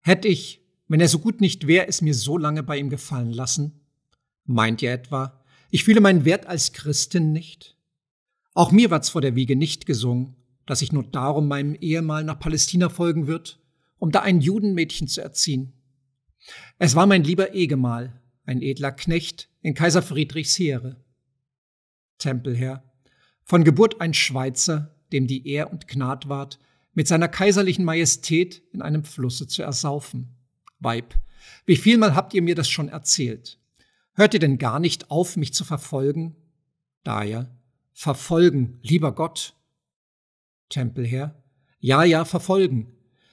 hätte ich, wenn er so gut nicht wäre, es mir so lange bei ihm gefallen lassen? Meint ihr etwa, ich fühle meinen Wert als Christin nicht? Auch mir war's vor der Wiege nicht gesungen, dass ich nur darum meinem Ehemal nach Palästina folgen wird, um da ein Judenmädchen zu erziehen. Es war mein lieber Egemahl, ein edler Knecht in Kaiser Friedrichs Heere. Tempelherr, von Geburt ein Schweizer, dem die Ehr und Gnad ward, mit seiner kaiserlichen Majestät in einem Flusse zu ersaufen. Weib, wie vielmal habt ihr mir das schon erzählt? Hört ihr denn gar nicht auf, mich zu verfolgen? Daher, verfolgen, lieber Gott. Tempelherr, ja, ja, verfolgen.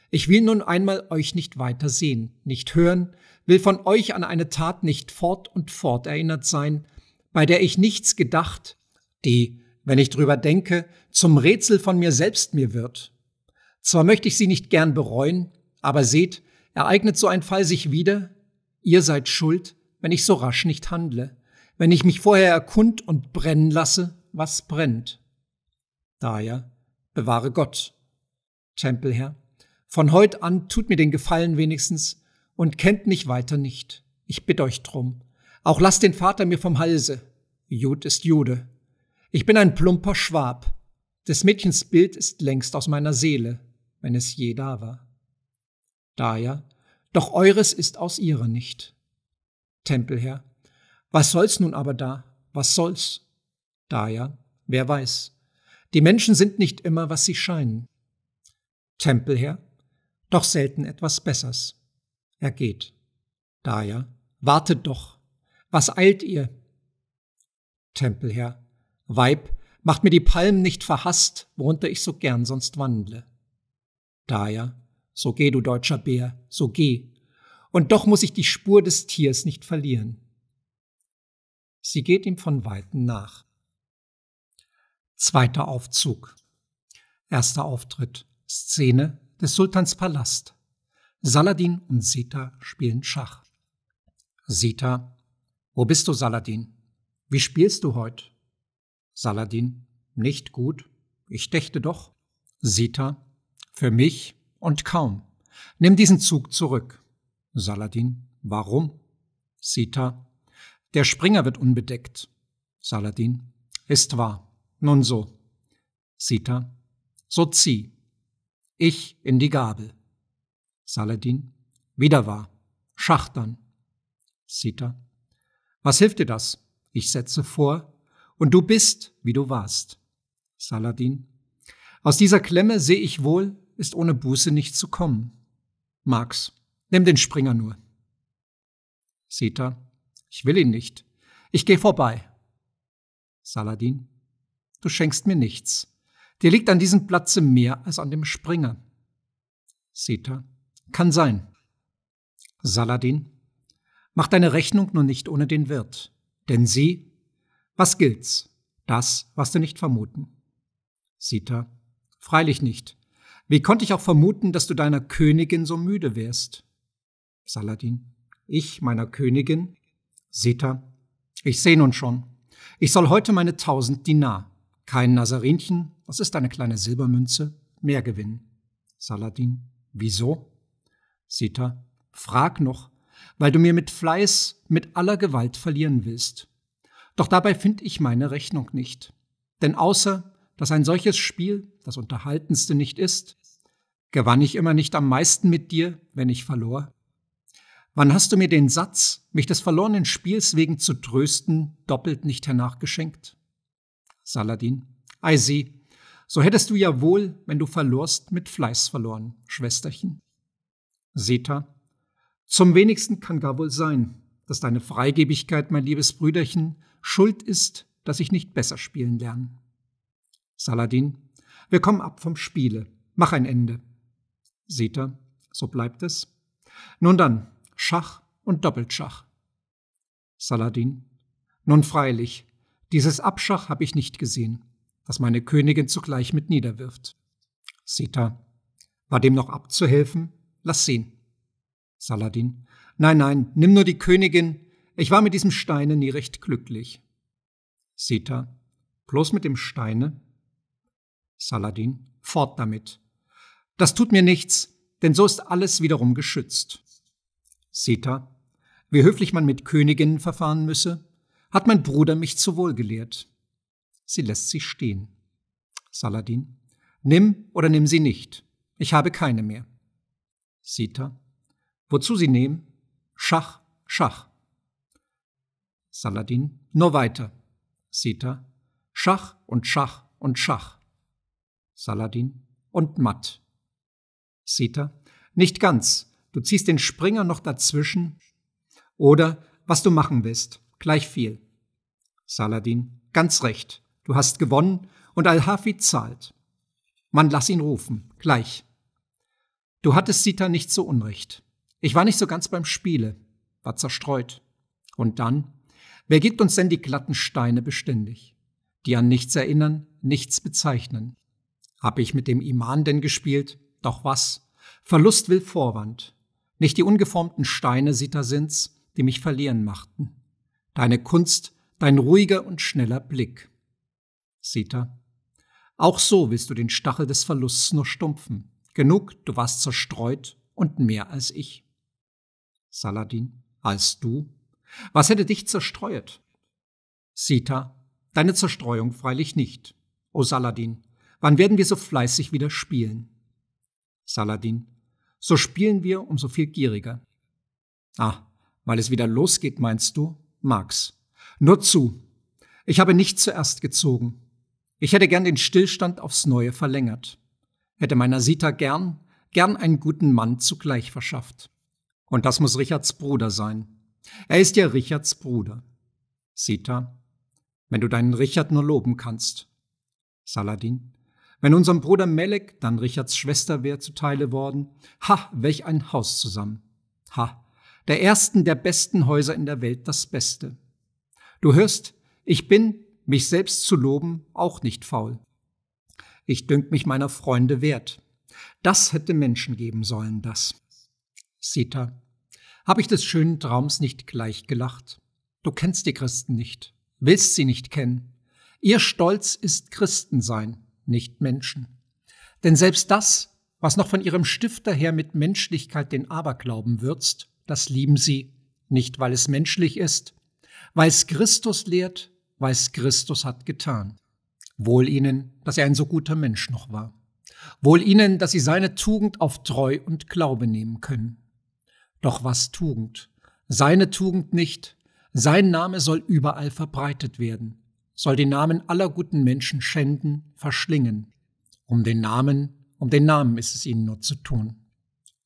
Ich will nun einmal euch nicht weiter sehen, nicht hören, will von euch an eine Tat nicht fort und fort erinnert sein, bei der ich nichts gedacht, die wenn ich drüber denke, zum Rätsel von mir selbst mir wird. Zwar möchte ich sie nicht gern bereuen, aber seht, ereignet so ein Fall sich wieder, ihr seid schuld, wenn ich so rasch nicht handle, wenn ich mich vorher erkund und brennen lasse, was brennt. Daher bewahre Gott. Tempelherr, von heut an tut mir den Gefallen wenigstens und kennt mich weiter nicht. Ich bitt euch drum. Auch lasst den Vater mir vom Halse. Jud ist Jude. Ich bin ein plumper Schwab. Des Mädchens Bild ist längst aus meiner Seele, wenn es je da war. Daher, doch eures ist aus ihrer nicht. Tempelherr, was soll's nun aber da, was soll's? Daher, wer weiß. Die Menschen sind nicht immer, was sie scheinen. Tempelherr, doch selten etwas Bessers. Er geht. Daher, wartet doch. Was eilt ihr? Tempelherr, Weib, macht mir die Palmen nicht verhasst, worunter ich so gern sonst wandle. Daher, so geh, du deutscher Bär, so geh, und doch muss ich die Spur des Tiers nicht verlieren. Sie geht ihm von Weitem nach. Zweiter Aufzug. Erster Auftritt. Szene des Sultans Palast. Saladin und Sita spielen Schach. Sita, wo bist du, Saladin? Wie spielst du heute? Saladin, nicht gut. Ich dächte doch. Sita, für mich und kaum. Nimm diesen Zug zurück. Saladin, warum? Sita, der Springer wird unbedeckt. Saladin, ist wahr. Nun so. Sita, so zieh. Ich in die Gabel. Saladin, wieder wahr. Schachtern. Sita, was hilft dir das? Ich setze vor, und du bist, wie du warst. Saladin. Aus dieser Klemme sehe ich wohl, ist ohne Buße nicht zu kommen. Max. Nimm den Springer nur. Sita. Ich will ihn nicht. Ich gehe vorbei. Saladin. Du schenkst mir nichts. Dir liegt an diesem Platze mehr als an dem Springer. Sita. Kann sein. Saladin. Mach deine Rechnung nur nicht ohne den Wirt, denn sie was gilt's? Das, was du nicht vermuten. Sita. Freilich nicht. Wie konnte ich auch vermuten, dass du deiner Königin so müde wärst? Saladin. Ich meiner Königin? Sita. Ich seh nun schon. Ich soll heute meine tausend Dinar, kein Nazarinchen, das ist eine kleine Silbermünze, mehr gewinnen. Saladin. Wieso? Sita. Frag noch, weil du mir mit Fleiß, mit aller Gewalt verlieren willst. Doch dabei finde ich meine Rechnung nicht. Denn außer, dass ein solches Spiel das unterhaltendste nicht ist, gewann ich immer nicht am meisten mit dir, wenn ich verlor. Wann hast du mir den Satz, mich des verlorenen Spiels wegen zu trösten, doppelt nicht hernach geschenkt? Saladin. ei sieh, So hättest du ja wohl, wenn du verlorst, mit Fleiß verloren, Schwesterchen. Seta. Zum wenigsten kann gar wohl sein, dass deine Freigebigkeit, mein liebes Brüderchen, schuld ist, dass ich nicht besser spielen lerne. Saladin, wir kommen ab vom Spiele. Mach ein Ende. Sita, so bleibt es. Nun dann, Schach und Doppelschach. Saladin, nun freilich, dieses Abschach habe ich nicht gesehen, das meine Königin zugleich mit niederwirft. Sita, war dem noch abzuhelfen? Lass sehen. Saladin, Nein, nein, nimm nur die Königin, ich war mit diesem Steine nie recht glücklich. Sita, bloß mit dem Steine? Saladin, fort damit. Das tut mir nichts, denn so ist alles wiederum geschützt. Sita, wie höflich man mit Königinnen verfahren müsse, hat mein Bruder mich zu wohl gelehrt. Sie lässt sie stehen. Saladin, nimm oder nimm sie nicht. Ich habe keine mehr. Sita, wozu sie nehmen? Schach, Schach. Saladin, nur weiter. Sita, Schach und Schach und Schach. Saladin, und matt. Sita, nicht ganz. Du ziehst den Springer noch dazwischen. Oder was du machen willst, gleich viel. Saladin, ganz recht. Du hast gewonnen und al hafi zahlt. Man lass ihn rufen, gleich. Du hattest Sita nicht so unrecht. Ich war nicht so ganz beim Spiele, war zerstreut. Und dann, wer gibt uns denn die glatten Steine beständig, die an nichts erinnern, nichts bezeichnen? Habe ich mit dem Iman denn gespielt? Doch was? Verlust will Vorwand. Nicht die ungeformten Steine sinds, die mich verlieren machten. Deine Kunst, dein ruhiger und schneller Blick. Sita, auch so willst du den Stachel des Verlusts nur stumpfen. Genug, du warst zerstreut und mehr als ich. Saladin, als du? Was hätte dich zerstreuet? Sita, deine Zerstreuung freilich nicht. O Saladin, wann werden wir so fleißig wieder spielen? Saladin, so spielen wir um so viel gieriger. Ah, weil es wieder losgeht, meinst du? Max, nur zu. Ich habe nicht zuerst gezogen. Ich hätte gern den Stillstand aufs Neue verlängert. Hätte meiner Sita gern, gern einen guten Mann zugleich verschafft. Und das muss Richards Bruder sein. Er ist ja Richards Bruder. Sita, wenn du deinen Richard nur loben kannst. Saladin, wenn unserem Bruder Melek dann Richards Schwester wäre zuteile worden, ha, welch ein Haus zusammen. Ha, der ersten der besten Häuser in der Welt das Beste. Du hörst, ich bin, mich selbst zu loben, auch nicht faul. Ich dünk mich meiner Freunde wert. Das hätte Menschen geben sollen, das. Sita, habe ich des schönen Traums nicht gleich gelacht? Du kennst die Christen nicht, willst sie nicht kennen. Ihr Stolz ist Christensein, nicht Menschen. Denn selbst das, was noch von ihrem Stifter her mit Menschlichkeit den Aberglauben würzt, das lieben sie, nicht weil es menschlich ist, weil es Christus lehrt, weil es Christus hat getan. Wohl ihnen, dass er ein so guter Mensch noch war. Wohl ihnen, dass sie seine Tugend auf Treu und Glaube nehmen können. Doch was Tugend? Seine Tugend nicht. Sein Name soll überall verbreitet werden, soll den Namen aller guten Menschen schänden, verschlingen. Um den Namen, um den Namen ist es ihnen nur zu tun.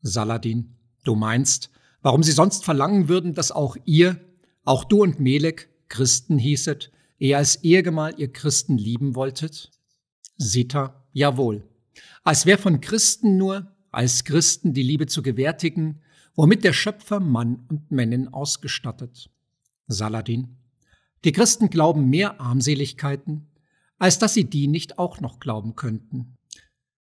Saladin, du meinst, warum sie sonst verlangen würden, dass auch ihr, auch du und Melek Christen hießet, ehe als Ehgemahl ihr Christen lieben wolltet? Sita, jawohl. Als wer von Christen nur, als Christen die Liebe zu gewärtigen, womit der Schöpfer Mann und Männin ausgestattet. Saladin. Die Christen glauben mehr Armseligkeiten, als dass sie die nicht auch noch glauben könnten.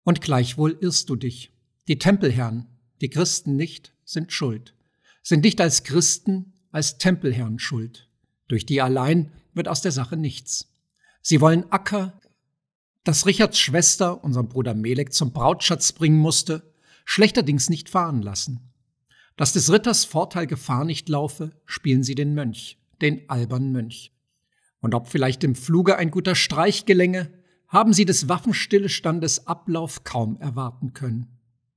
Und gleichwohl irrst du dich. Die Tempelherren, die Christen nicht, sind schuld, sind nicht als Christen, als Tempelherren schuld. Durch die allein wird aus der Sache nichts. Sie wollen Acker, das Richards Schwester, unserem Bruder Melek, zum Brautschatz bringen musste, schlechterdings nicht fahren lassen. Dass des Ritters Vorteil Gefahr nicht laufe, spielen sie den Mönch, den albernen Mönch. Und ob vielleicht im Fluge ein guter Streich gelänge, haben sie des Waffenstillestandes Ablauf kaum erwarten können.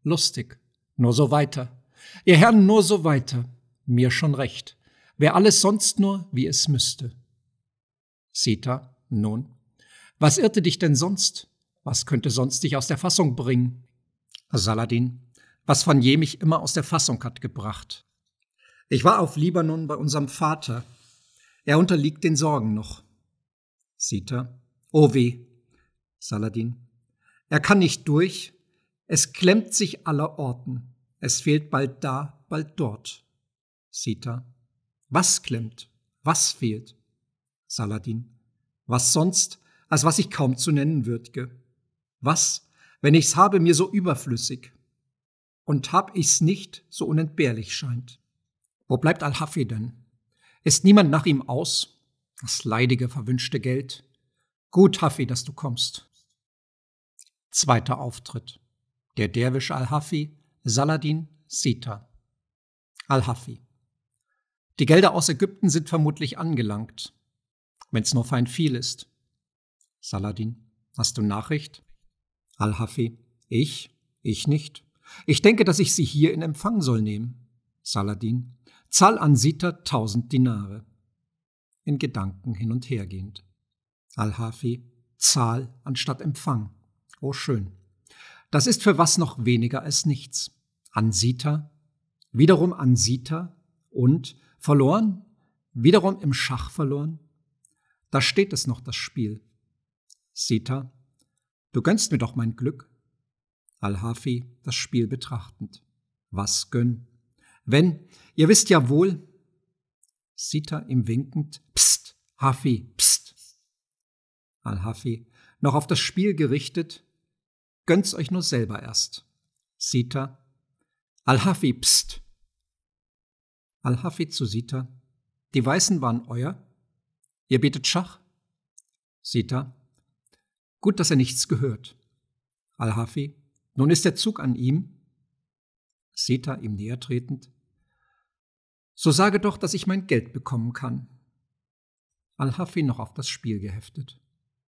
Lustig, nur so weiter. Ihr Herrn, nur so weiter. Mir schon recht. Wäre alles sonst nur, wie es müsste. Sita, nun, was irrte dich denn sonst? Was könnte sonst dich aus der Fassung bringen? Saladin, was von Je mich immer aus der Fassung hat gebracht. Ich war auf Libanon bei unserem Vater. Er unterliegt den Sorgen noch. Sita. Oh weh. Saladin. Er kann nicht durch. Es klemmt sich aller Orten. Es fehlt bald da, bald dort. Sita. Was klemmt? Was fehlt? Saladin. Was sonst, als was ich kaum zu nennen würdge. Was, wenn ich's habe, mir so überflüssig? und hab ich's nicht, so unentbehrlich scheint. Wo bleibt Al-Hafi denn? Ist niemand nach ihm aus? Das leidige, verwünschte Geld. Gut, Hafi, dass du kommst. Zweiter Auftritt. Der Derwisch Al-Hafi, Saladin, Sita. Al-Hafi. Die Gelder aus Ägypten sind vermutlich angelangt. Wenn's nur fein viel ist. Saladin. Hast du Nachricht? Al-Hafi. Ich? Ich nicht. Ich denke, dass ich sie hier in Empfang soll nehmen. Saladin. Zahl an Sita tausend Dinare. In Gedanken hin und her gehend. Al-Hafi. Zahl anstatt Empfang. Oh schön. Das ist für was noch weniger als nichts. An Sita, wiederum an Sita und verloren, wiederum im Schach verloren. Da steht es noch das Spiel. Sita, du gönnst mir doch mein Glück. Al-Hafi das Spiel betrachtend. Was gönn? Wenn, ihr wisst ja wohl, Sita ihm winkend, Psst, Hafi, Psst. Al-Hafi, noch auf das Spiel gerichtet, gönnt's euch nur selber erst. Sita, Al-Hafi, Psst. Al-Hafi zu Sita, die Weißen waren euer, ihr betet Schach? Sita, gut, dass er nichts gehört. Al-Hafi, nun ist der Zug an ihm, Seta ihm näher tretend, so sage doch, dass ich mein Geld bekommen kann. Al-Hafi noch auf das Spiel geheftet.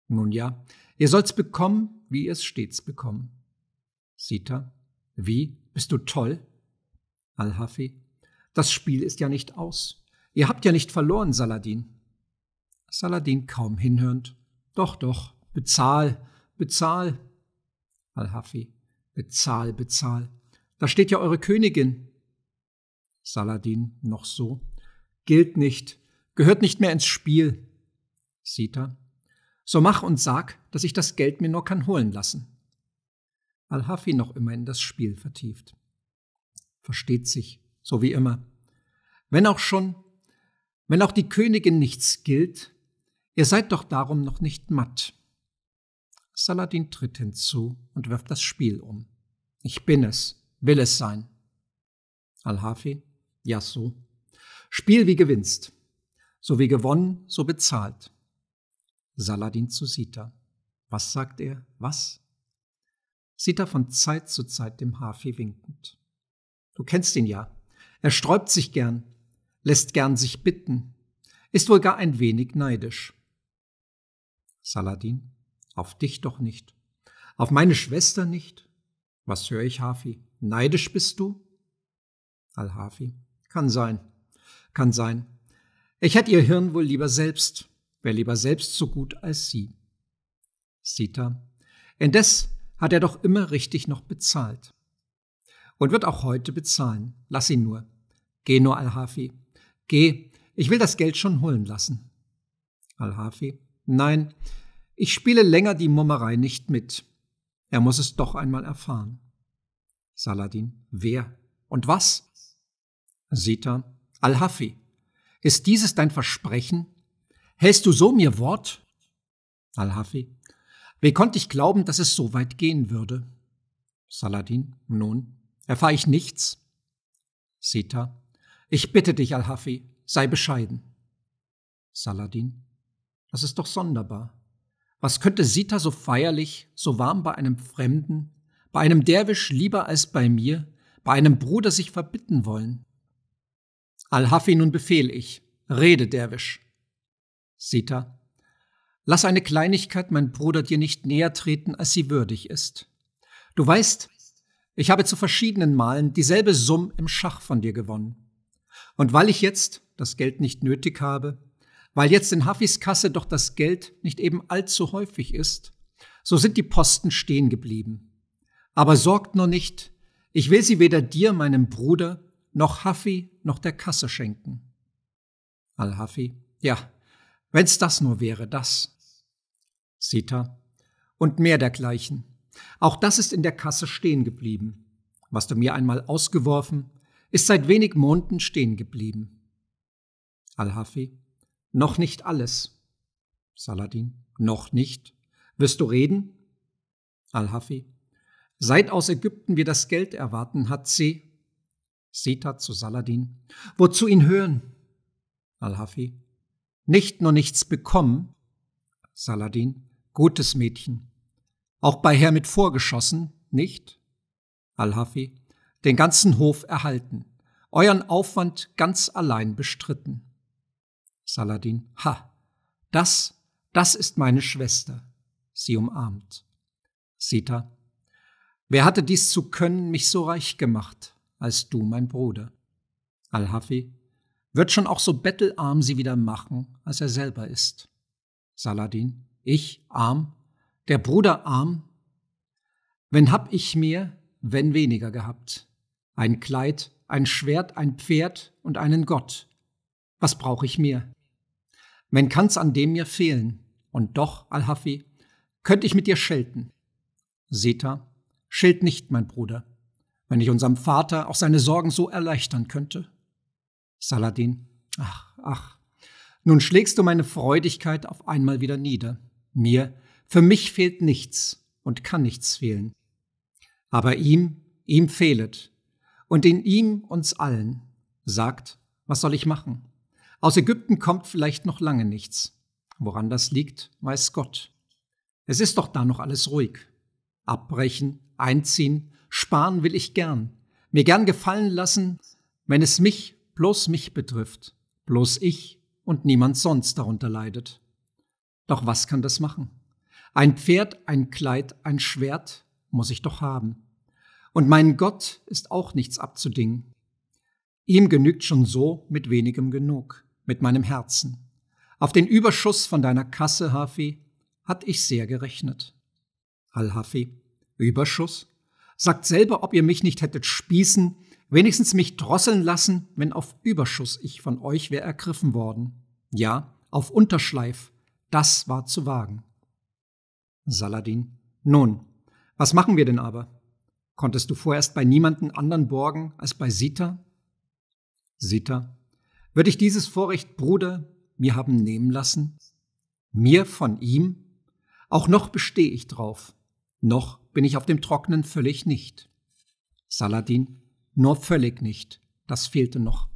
Nun ja, ihr sollt's bekommen, wie ihr es stets bekommen. Sita, wie, bist du toll? Al-Hafi, das Spiel ist ja nicht aus. Ihr habt ja nicht verloren, Saladin. Saladin kaum hinhörend, doch, doch, bezahl, bezahl. Al-Hafi, Bezahl, bezahl. Da steht ja eure Königin. Saladin noch so. Gilt nicht, gehört nicht mehr ins Spiel. Sita. So mach und sag, dass ich das Geld mir nur kann holen lassen. Al-Hafi noch immer in das Spiel vertieft. Versteht sich, so wie immer. Wenn auch schon, wenn auch die Königin nichts gilt, ihr seid doch darum noch nicht matt. Saladin tritt hinzu und wirft das Spiel um. Ich bin es, will es sein. Al-Hafi, ja so. Spiel wie gewinnst. So wie gewonnen, so bezahlt. Saladin zu Sita. Was sagt er? Was? Sita von Zeit zu Zeit dem Hafi winkend. Du kennst ihn ja. Er sträubt sich gern, lässt gern sich bitten, ist wohl gar ein wenig neidisch. Saladin auf dich doch nicht. Auf meine Schwester nicht. Was höre ich, Hafi? Neidisch bist du? Al-Hafi. Kann sein. Kann sein. Ich hätte ihr Hirn wohl lieber selbst. Wäre lieber selbst so gut als sie. Sita. Indes hat er doch immer richtig noch bezahlt. Und wird auch heute bezahlen. Lass ihn nur. Geh nur, Al-Hafi. Geh. Ich will das Geld schon holen lassen. Al-Hafi. Nein, ich spiele länger die Mummerei nicht mit. Er muss es doch einmal erfahren. Saladin, wer und was? Sita, Al-Hafi, ist dieses dein Versprechen? Hältst du so mir Wort? Al-Hafi, wie konnte ich glauben, dass es so weit gehen würde? Saladin, nun, erfahre ich nichts? Sita, ich bitte dich, Al-Hafi, sei bescheiden. Saladin, das ist doch sonderbar. Was könnte Sita so feierlich, so warm bei einem Fremden, bei einem Derwisch lieber als bei mir, bei einem Bruder sich verbitten wollen? Al-Hafi, nun befehl ich, rede, Derwisch. Sita, lass eine Kleinigkeit, mein Bruder, dir nicht näher treten, als sie würdig ist. Du weißt, ich habe zu verschiedenen Malen dieselbe Summe im Schach von dir gewonnen. Und weil ich jetzt das Geld nicht nötig habe, weil jetzt in Hafis Kasse doch das Geld nicht eben allzu häufig ist, so sind die Posten stehen geblieben. Aber sorgt nur nicht, ich will sie weder dir, meinem Bruder, noch Haffi, noch der Kasse schenken. Al-Haffi, ja, wenn's das nur wäre, das. Sita, und mehr dergleichen. Auch das ist in der Kasse stehen geblieben. Was du mir einmal ausgeworfen, ist seit wenig Monaten stehen geblieben. Al-Hafi, noch nicht alles. Saladin. Noch nicht. Wirst du reden? Al-Hafi. Seit aus Ägypten wir das Geld erwarten, hat sie. Sita zu Saladin. Wozu ihn hören? Al-Hafi. Nicht nur nichts bekommen. Saladin. Gutes Mädchen. Auch bei Herr mit vorgeschossen, nicht? Al-Hafi. Den ganzen Hof erhalten. Euren Aufwand ganz allein bestritten. Saladin. Ha, das, das ist meine Schwester. Sie umarmt. Sita. Wer hatte dies zu können mich so reich gemacht, als du, mein Bruder? Al-Hafi. Wird schon auch so bettelarm sie wieder machen, als er selber ist. Saladin. Ich arm, der Bruder arm. Wenn hab ich mehr, wenn weniger gehabt. Ein Kleid, ein Schwert, ein Pferd und einen Gott. Was brauch ich mir? Wenn kann's an dem mir fehlen, und doch, Al-Hafi, könnte ich mit dir schelten. Seta, schilt nicht, mein Bruder, wenn ich unserem Vater auch seine Sorgen so erleichtern könnte. Saladin, ach, ach, nun schlägst du meine Freudigkeit auf einmal wieder nieder. Mir, für mich fehlt nichts und kann nichts fehlen. Aber ihm, ihm fehlet, und in ihm uns allen, sagt, was soll ich machen? Aus Ägypten kommt vielleicht noch lange nichts. Woran das liegt, weiß Gott. Es ist doch da noch alles ruhig. Abbrechen, einziehen, sparen will ich gern. Mir gern gefallen lassen, wenn es mich, bloß mich betrifft. Bloß ich und niemand sonst darunter leidet. Doch was kann das machen? Ein Pferd, ein Kleid, ein Schwert muss ich doch haben. Und mein Gott ist auch nichts abzudingen. Ihm genügt schon so mit wenigem genug mit meinem Herzen. Auf den Überschuss von deiner Kasse, Hafi, hat ich sehr gerechnet. Al-Hafi, Überschuss? Sagt selber, ob ihr mich nicht hättet spießen, wenigstens mich drosseln lassen, wenn auf Überschuss ich von euch wäre ergriffen worden. Ja, auf Unterschleif, das war zu wagen. Saladin, nun, was machen wir denn aber? Konntest du vorerst bei niemanden anderen borgen als bei Sita? Sita, würde ich dieses Vorrecht, Bruder, mir haben nehmen lassen? Mir von ihm? Auch noch bestehe ich drauf. Noch bin ich auf dem Trocknen völlig nicht. Saladin, nur völlig nicht. Das fehlte noch.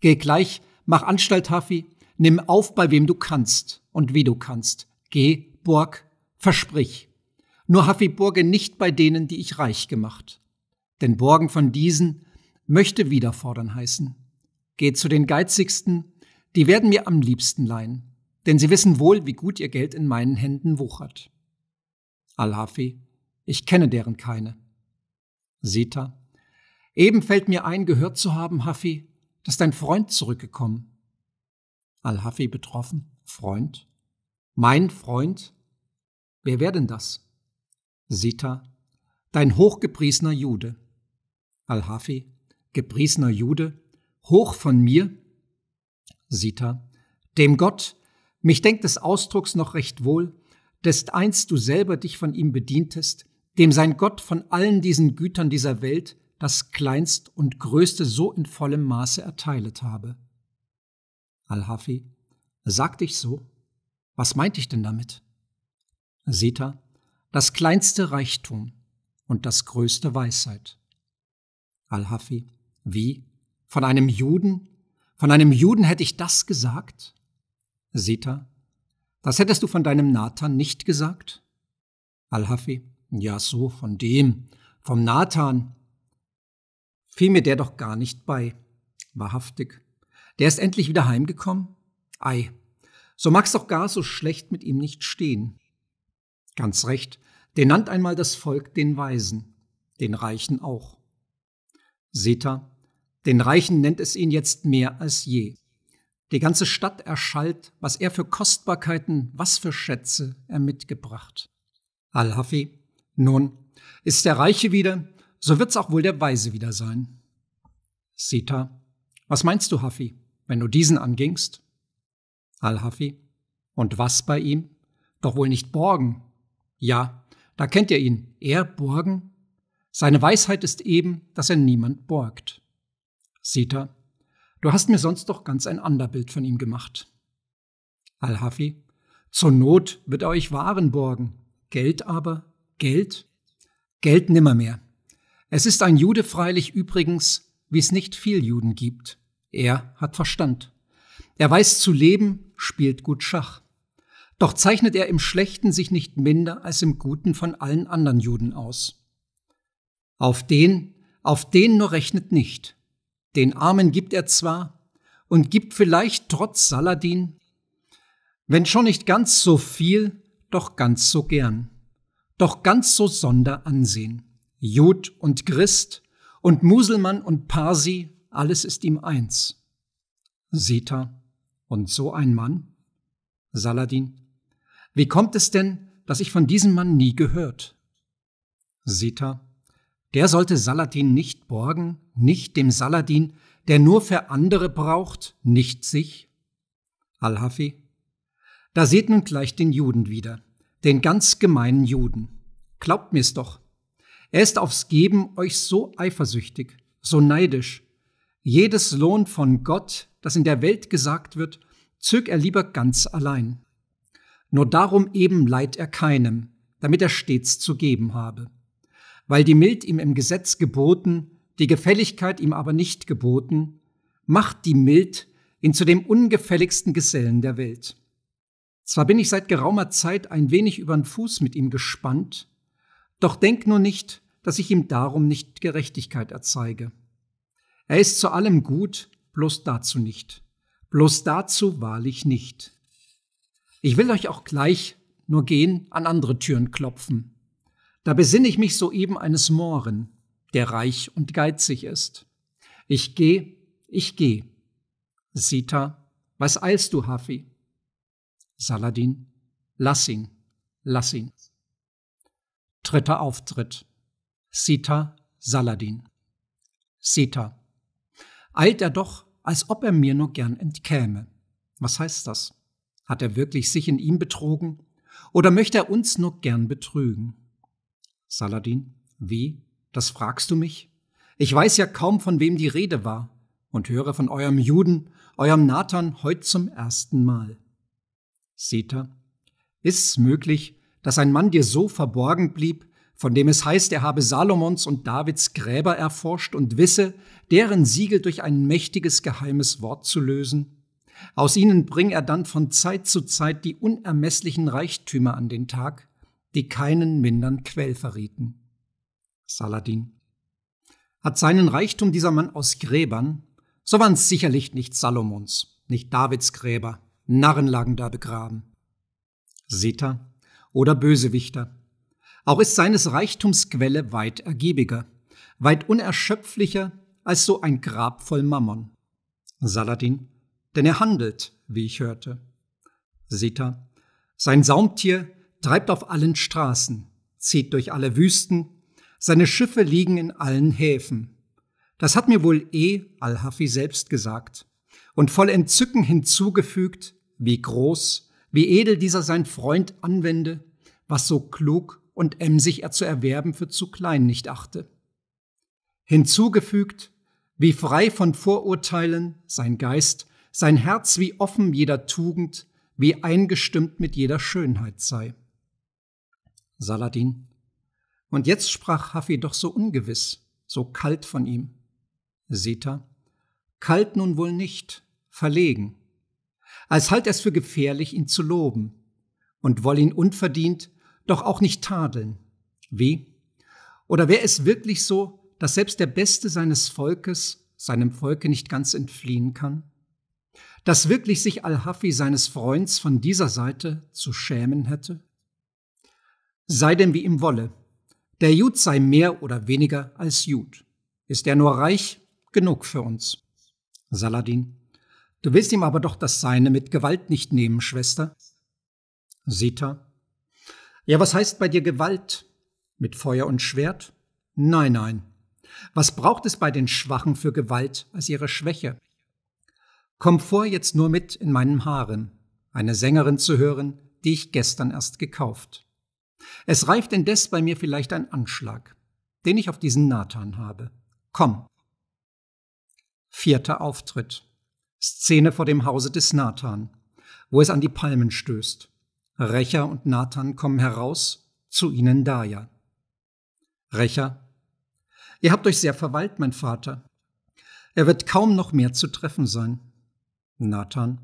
Geh gleich, mach Anstalt, Hafi, nimm auf, bei wem du kannst und wie du kannst. Geh, Burg, versprich. Nur Hafi burge nicht bei denen, die ich reich gemacht. Denn Borgen von diesen möchte wiederfordern heißen. Geht zu den Geizigsten, die werden mir am liebsten leihen, denn sie wissen wohl, wie gut ihr Geld in meinen Händen wuchert. Al-Hafi, ich kenne deren keine. Sita, eben fällt mir ein, gehört zu haben, Hafi, dass dein Freund zurückgekommen. Al-Hafi betroffen, Freund? Mein Freund? Wer wäre denn das? Sita, dein hochgepriesener Jude. Al-Hafi, gepriesener Jude, hoch von mir, Sita, dem Gott, mich denkt des Ausdrucks noch recht wohl, dest einst du selber dich von ihm bedientest, dem sein Gott von allen diesen Gütern dieser Welt das kleinst und größte so in vollem Maße erteilet habe. Al-Hafi, sag dich so? Was meinte ich denn damit? Sita, das kleinste Reichtum und das größte Weisheit. Al-Hafi, wie? Von einem Juden? Von einem Juden hätte ich das gesagt? Sita, das hättest du von deinem Nathan nicht gesagt? Al-Hafi, ja, so, von dem, vom Nathan. Fiel mir der doch gar nicht bei. Wahrhaftig. Der ist endlich wieder heimgekommen? Ei, so mag's doch gar so schlecht mit ihm nicht stehen. Ganz recht, den nannt einmal das Volk den Weisen, den Reichen auch. Sita, den Reichen nennt es ihn jetzt mehr als je. Die ganze Stadt erschallt, was er für Kostbarkeiten, was für Schätze er mitgebracht. Al-Hafi, nun, ist der Reiche wieder, so wird's auch wohl der Weise wieder sein. Sita, was meinst du, Hafi, wenn du diesen angingst? Al-Hafi, und was bei ihm? Doch wohl nicht borgen. Ja, da kennt ihr ihn, er borgen? Seine Weisheit ist eben, dass er niemand borgt. Sita, du hast mir sonst doch ganz ein ander Bild von ihm gemacht. Al-Hafi, zur Not wird er euch Waren borgen. Geld aber, Geld? Geld nimmermehr. Es ist ein Jude freilich übrigens, wie es nicht viel Juden gibt. Er hat Verstand. Er weiß zu leben, spielt gut Schach. Doch zeichnet er im Schlechten sich nicht minder als im Guten von allen anderen Juden aus. Auf den, auf den nur rechnet nicht, den Armen gibt er zwar und gibt vielleicht trotz Saladin, wenn schon nicht ganz so viel, doch ganz so gern, doch ganz so sonder Ansehen. Jud und Christ und Muselmann und Parsi, alles ist ihm eins. Sita und so ein Mann? Saladin. Wie kommt es denn, dass ich von diesem Mann nie gehört? Sita der sollte Saladin nicht borgen, nicht dem Saladin, der nur für andere braucht, nicht sich? Al-Hafi. Da seht nun gleich den Juden wieder, den ganz gemeinen Juden. Glaubt mir's doch. Er ist aufs Geben euch so eifersüchtig, so neidisch. Jedes Lohn von Gott, das in der Welt gesagt wird, zög er lieber ganz allein. Nur darum eben leid er keinem, damit er stets zu geben habe weil die Mild ihm im Gesetz geboten, die Gefälligkeit ihm aber nicht geboten, macht die Mild ihn zu dem ungefälligsten Gesellen der Welt. Zwar bin ich seit geraumer Zeit ein wenig über den Fuß mit ihm gespannt, doch denk nur nicht, dass ich ihm darum nicht Gerechtigkeit erzeige. Er ist zu allem gut, bloß dazu nicht, bloß dazu wahrlich nicht. Ich will euch auch gleich nur gehen an andere Türen klopfen. Da besinne ich mich soeben eines Mohren, der reich und geizig ist. Ich geh, ich geh. Sita, was eilst du, Hafi? Saladin, lass ihn, lass ihn. Dritter Auftritt. Sita, Saladin. Sita, eilt er doch, als ob er mir nur gern entkäme. Was heißt das? Hat er wirklich sich in ihm betrogen? Oder möchte er uns nur gern betrügen? Saladin. Wie? Das fragst du mich? Ich weiß ja kaum, von wem die Rede war, und höre von eurem Juden, eurem Nathan, heut zum ersten Mal. Sita, ist's möglich, dass ein Mann dir so verborgen blieb, von dem es heißt, er habe Salomons und Davids Gräber erforscht und wisse, deren Siegel durch ein mächtiges geheimes Wort zu lösen? Aus ihnen bring er dann von Zeit zu Zeit die unermesslichen Reichtümer an den Tag, die keinen mindern Quell verrieten. Saladin. Hat seinen Reichtum dieser Mann aus Gräbern, so waren's sicherlich nicht Salomons, nicht Davids Gräber, Narren lagen da begraben. Sita oder Bösewichter. Auch ist seines Reichtums Quelle weit ergiebiger, weit unerschöpflicher als so ein Grab voll Mammon. Saladin, denn er handelt, wie ich hörte. Sita, sein Saumtier treibt auf allen Straßen, zieht durch alle Wüsten, seine Schiffe liegen in allen Häfen. Das hat mir wohl eh Al-Hafi selbst gesagt und voll Entzücken hinzugefügt, wie groß, wie edel dieser sein Freund anwende, was so klug und emsig er zu erwerben für zu klein nicht achte. Hinzugefügt, wie frei von Vorurteilen sein Geist, sein Herz wie offen jeder Tugend, wie eingestimmt mit jeder Schönheit sei. Saladin. Und jetzt sprach Haffi doch so ungewiss, so kalt von ihm. Sita, kalt nun wohl nicht, verlegen. Als halt es für gefährlich, ihn zu loben, und woll ihn unverdient, doch auch nicht tadeln. Wie? Oder wäre es wirklich so, dass selbst der Beste seines Volkes seinem Volke nicht ganz entfliehen kann? Dass wirklich sich Al-Hafi seines Freunds von dieser Seite zu schämen hätte? Sei denn wie ihm wolle. Der Jud sei mehr oder weniger als Jud. Ist er nur reich, genug für uns. Saladin. Du willst ihm aber doch das Seine mit Gewalt nicht nehmen, Schwester. Sita. Ja, was heißt bei dir Gewalt? Mit Feuer und Schwert? Nein, nein. Was braucht es bei den Schwachen für Gewalt als ihre Schwäche? Komm vor jetzt nur mit in meinem Haaren, eine Sängerin zu hören, die ich gestern erst gekauft. Es reift indes bei mir vielleicht ein Anschlag, den ich auf diesen Nathan habe. Komm. Vierter Auftritt. Szene vor dem Hause des Nathan, wo es an die Palmen stößt. Recher und Nathan kommen heraus, zu ihnen Daja. Recher. Ihr habt euch sehr verweilt, mein Vater. Er wird kaum noch mehr zu treffen sein. Nathan.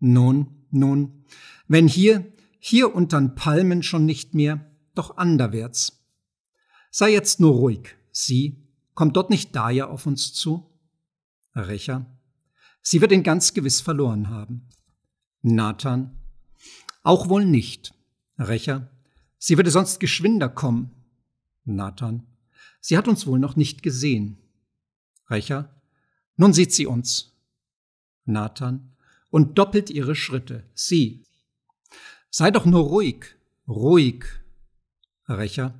Nun, nun, wenn hier hier untern Palmen schon nicht mehr, doch anderwärts. Sei jetzt nur ruhig, sie, kommt dort nicht Daya auf uns zu? Recher, sie wird ihn ganz gewiss verloren haben. Nathan, auch wohl nicht. Recher, sie würde sonst geschwinder kommen. Nathan, sie hat uns wohl noch nicht gesehen. Recher, nun sieht sie uns. Nathan, und doppelt ihre Schritte, sie, Sei doch nur ruhig, ruhig. Rächer,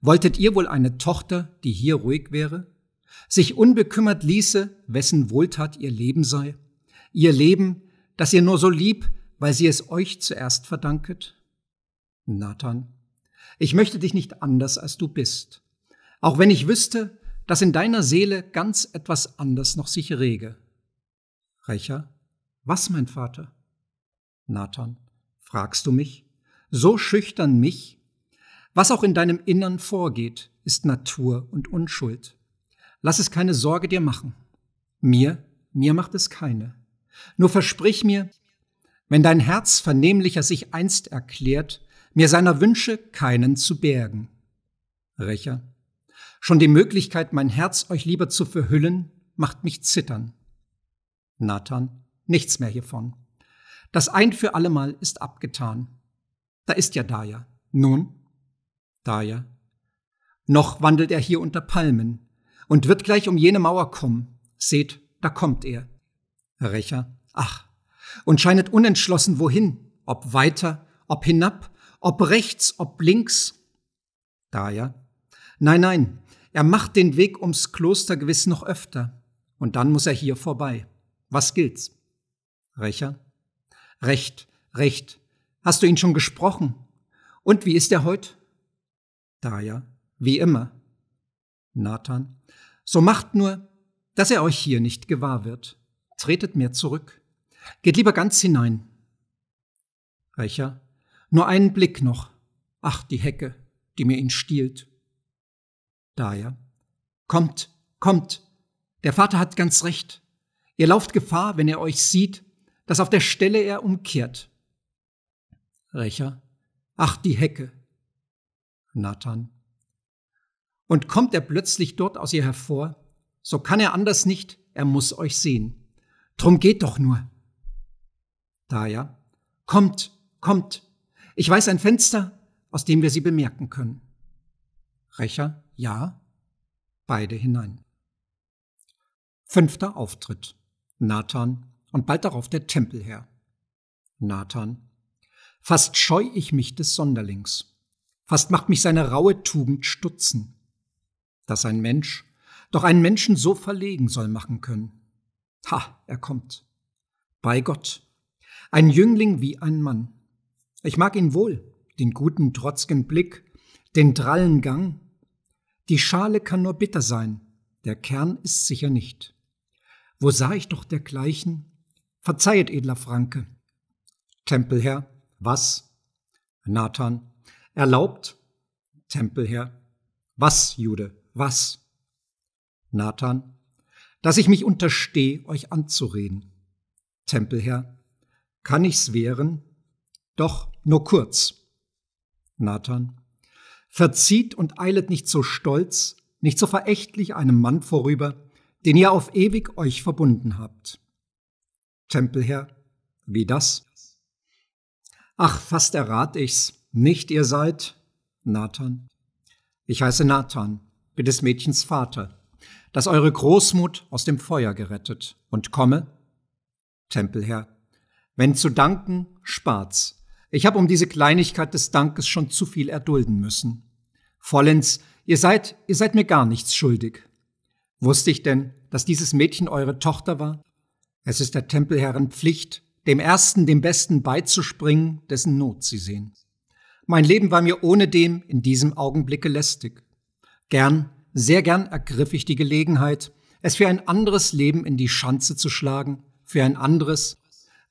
wolltet ihr wohl eine Tochter, die hier ruhig wäre? Sich unbekümmert ließe, wessen Wohltat ihr Leben sei? Ihr Leben, das ihr nur so lieb, weil sie es euch zuerst verdanket? Nathan, ich möchte dich nicht anders, als du bist. Auch wenn ich wüsste, dass in deiner Seele ganz etwas anders noch sich rege. Rächer, was, mein Vater? Nathan, fragst du mich, so schüchtern mich? Was auch in deinem Innern vorgeht, ist Natur und Unschuld. Lass es keine Sorge dir machen. Mir, mir macht es keine. Nur versprich mir, wenn dein Herz vernehmlicher sich einst erklärt, mir seiner Wünsche keinen zu bergen. Recher, schon die Möglichkeit, mein Herz euch lieber zu verhüllen, macht mich zittern. Nathan, nichts mehr hiervon. Das ein für allemal ist abgetan. Da ist ja Daya. Nun, Daya. Noch wandelt er hier unter Palmen und wird gleich um jene Mauer kommen. Seht, da kommt er. Rächer. Ach, und scheinet unentschlossen wohin, ob weiter, ob hinab, ob rechts, ob links. Daya. Nein, nein, er macht den Weg ums Kloster gewiss noch öfter. Und dann muss er hier vorbei. Was gilt's? Rächer. Recht, Recht, hast du ihn schon gesprochen? Und wie ist er heute? Daya, wie immer. Nathan, so macht nur, dass er euch hier nicht gewahr wird. Tretet mehr zurück. Geht lieber ganz hinein. Recher, nur einen Blick noch. Ach, die Hecke, die mir ihn stiehlt. Daya, kommt, kommt. Der Vater hat ganz recht. Ihr lauft Gefahr, wenn er euch sieht, dass auf der Stelle er umkehrt. Rächer, ach die Hecke. Nathan. Und kommt er plötzlich dort aus ihr hervor, so kann er anders nicht, er muss euch sehen. Drum geht doch nur. Daya, kommt, kommt. Ich weiß ein Fenster, aus dem wir sie bemerken können. Rächer, ja, beide hinein. Fünfter Auftritt. Nathan und bald darauf der Tempel her. Nathan. Fast scheu ich mich des Sonderlings. Fast macht mich seine raue Tugend stutzen. Dass ein Mensch, doch einen Menschen so verlegen soll machen können. Ha, er kommt. Bei Gott. Ein Jüngling wie ein Mann. Ich mag ihn wohl, den guten, trotzgen Blick, den drallen Gang. Die Schale kann nur bitter sein, der Kern ist sicher nicht. Wo sah ich doch dergleichen, Verzeihet, edler Franke. Tempelherr, was? Nathan, erlaubt? Tempelherr, was, Jude, was? Nathan, dass ich mich unterstehe, euch anzureden. Tempelherr, kann ich's wehren? Doch, nur kurz. Nathan, verzieht und eilet nicht so stolz, nicht so verächtlich einem Mann vorüber, den ihr auf ewig euch verbunden habt. Tempelherr, wie das? Ach, fast errat ich's. Nicht ihr seid Nathan. Ich heiße Nathan, bin des Mädchens Vater, das eure Großmut aus dem Feuer gerettet und komme, Tempelherr, wenn zu danken, spart's. Ich habe um diese Kleinigkeit des Dankes schon zu viel erdulden müssen. Vollends, ihr seid, ihr seid mir gar nichts schuldig. Wusste ich denn, dass dieses Mädchen eure Tochter war? Es ist der Tempelherren Pflicht, dem Ersten, dem Besten beizuspringen, dessen Not sie sehen. Mein Leben war mir ohnedem in diesem Augenblicke lästig. Gern, sehr gern ergriff ich die Gelegenheit, es für ein anderes Leben in die Schanze zu schlagen, für ein anderes,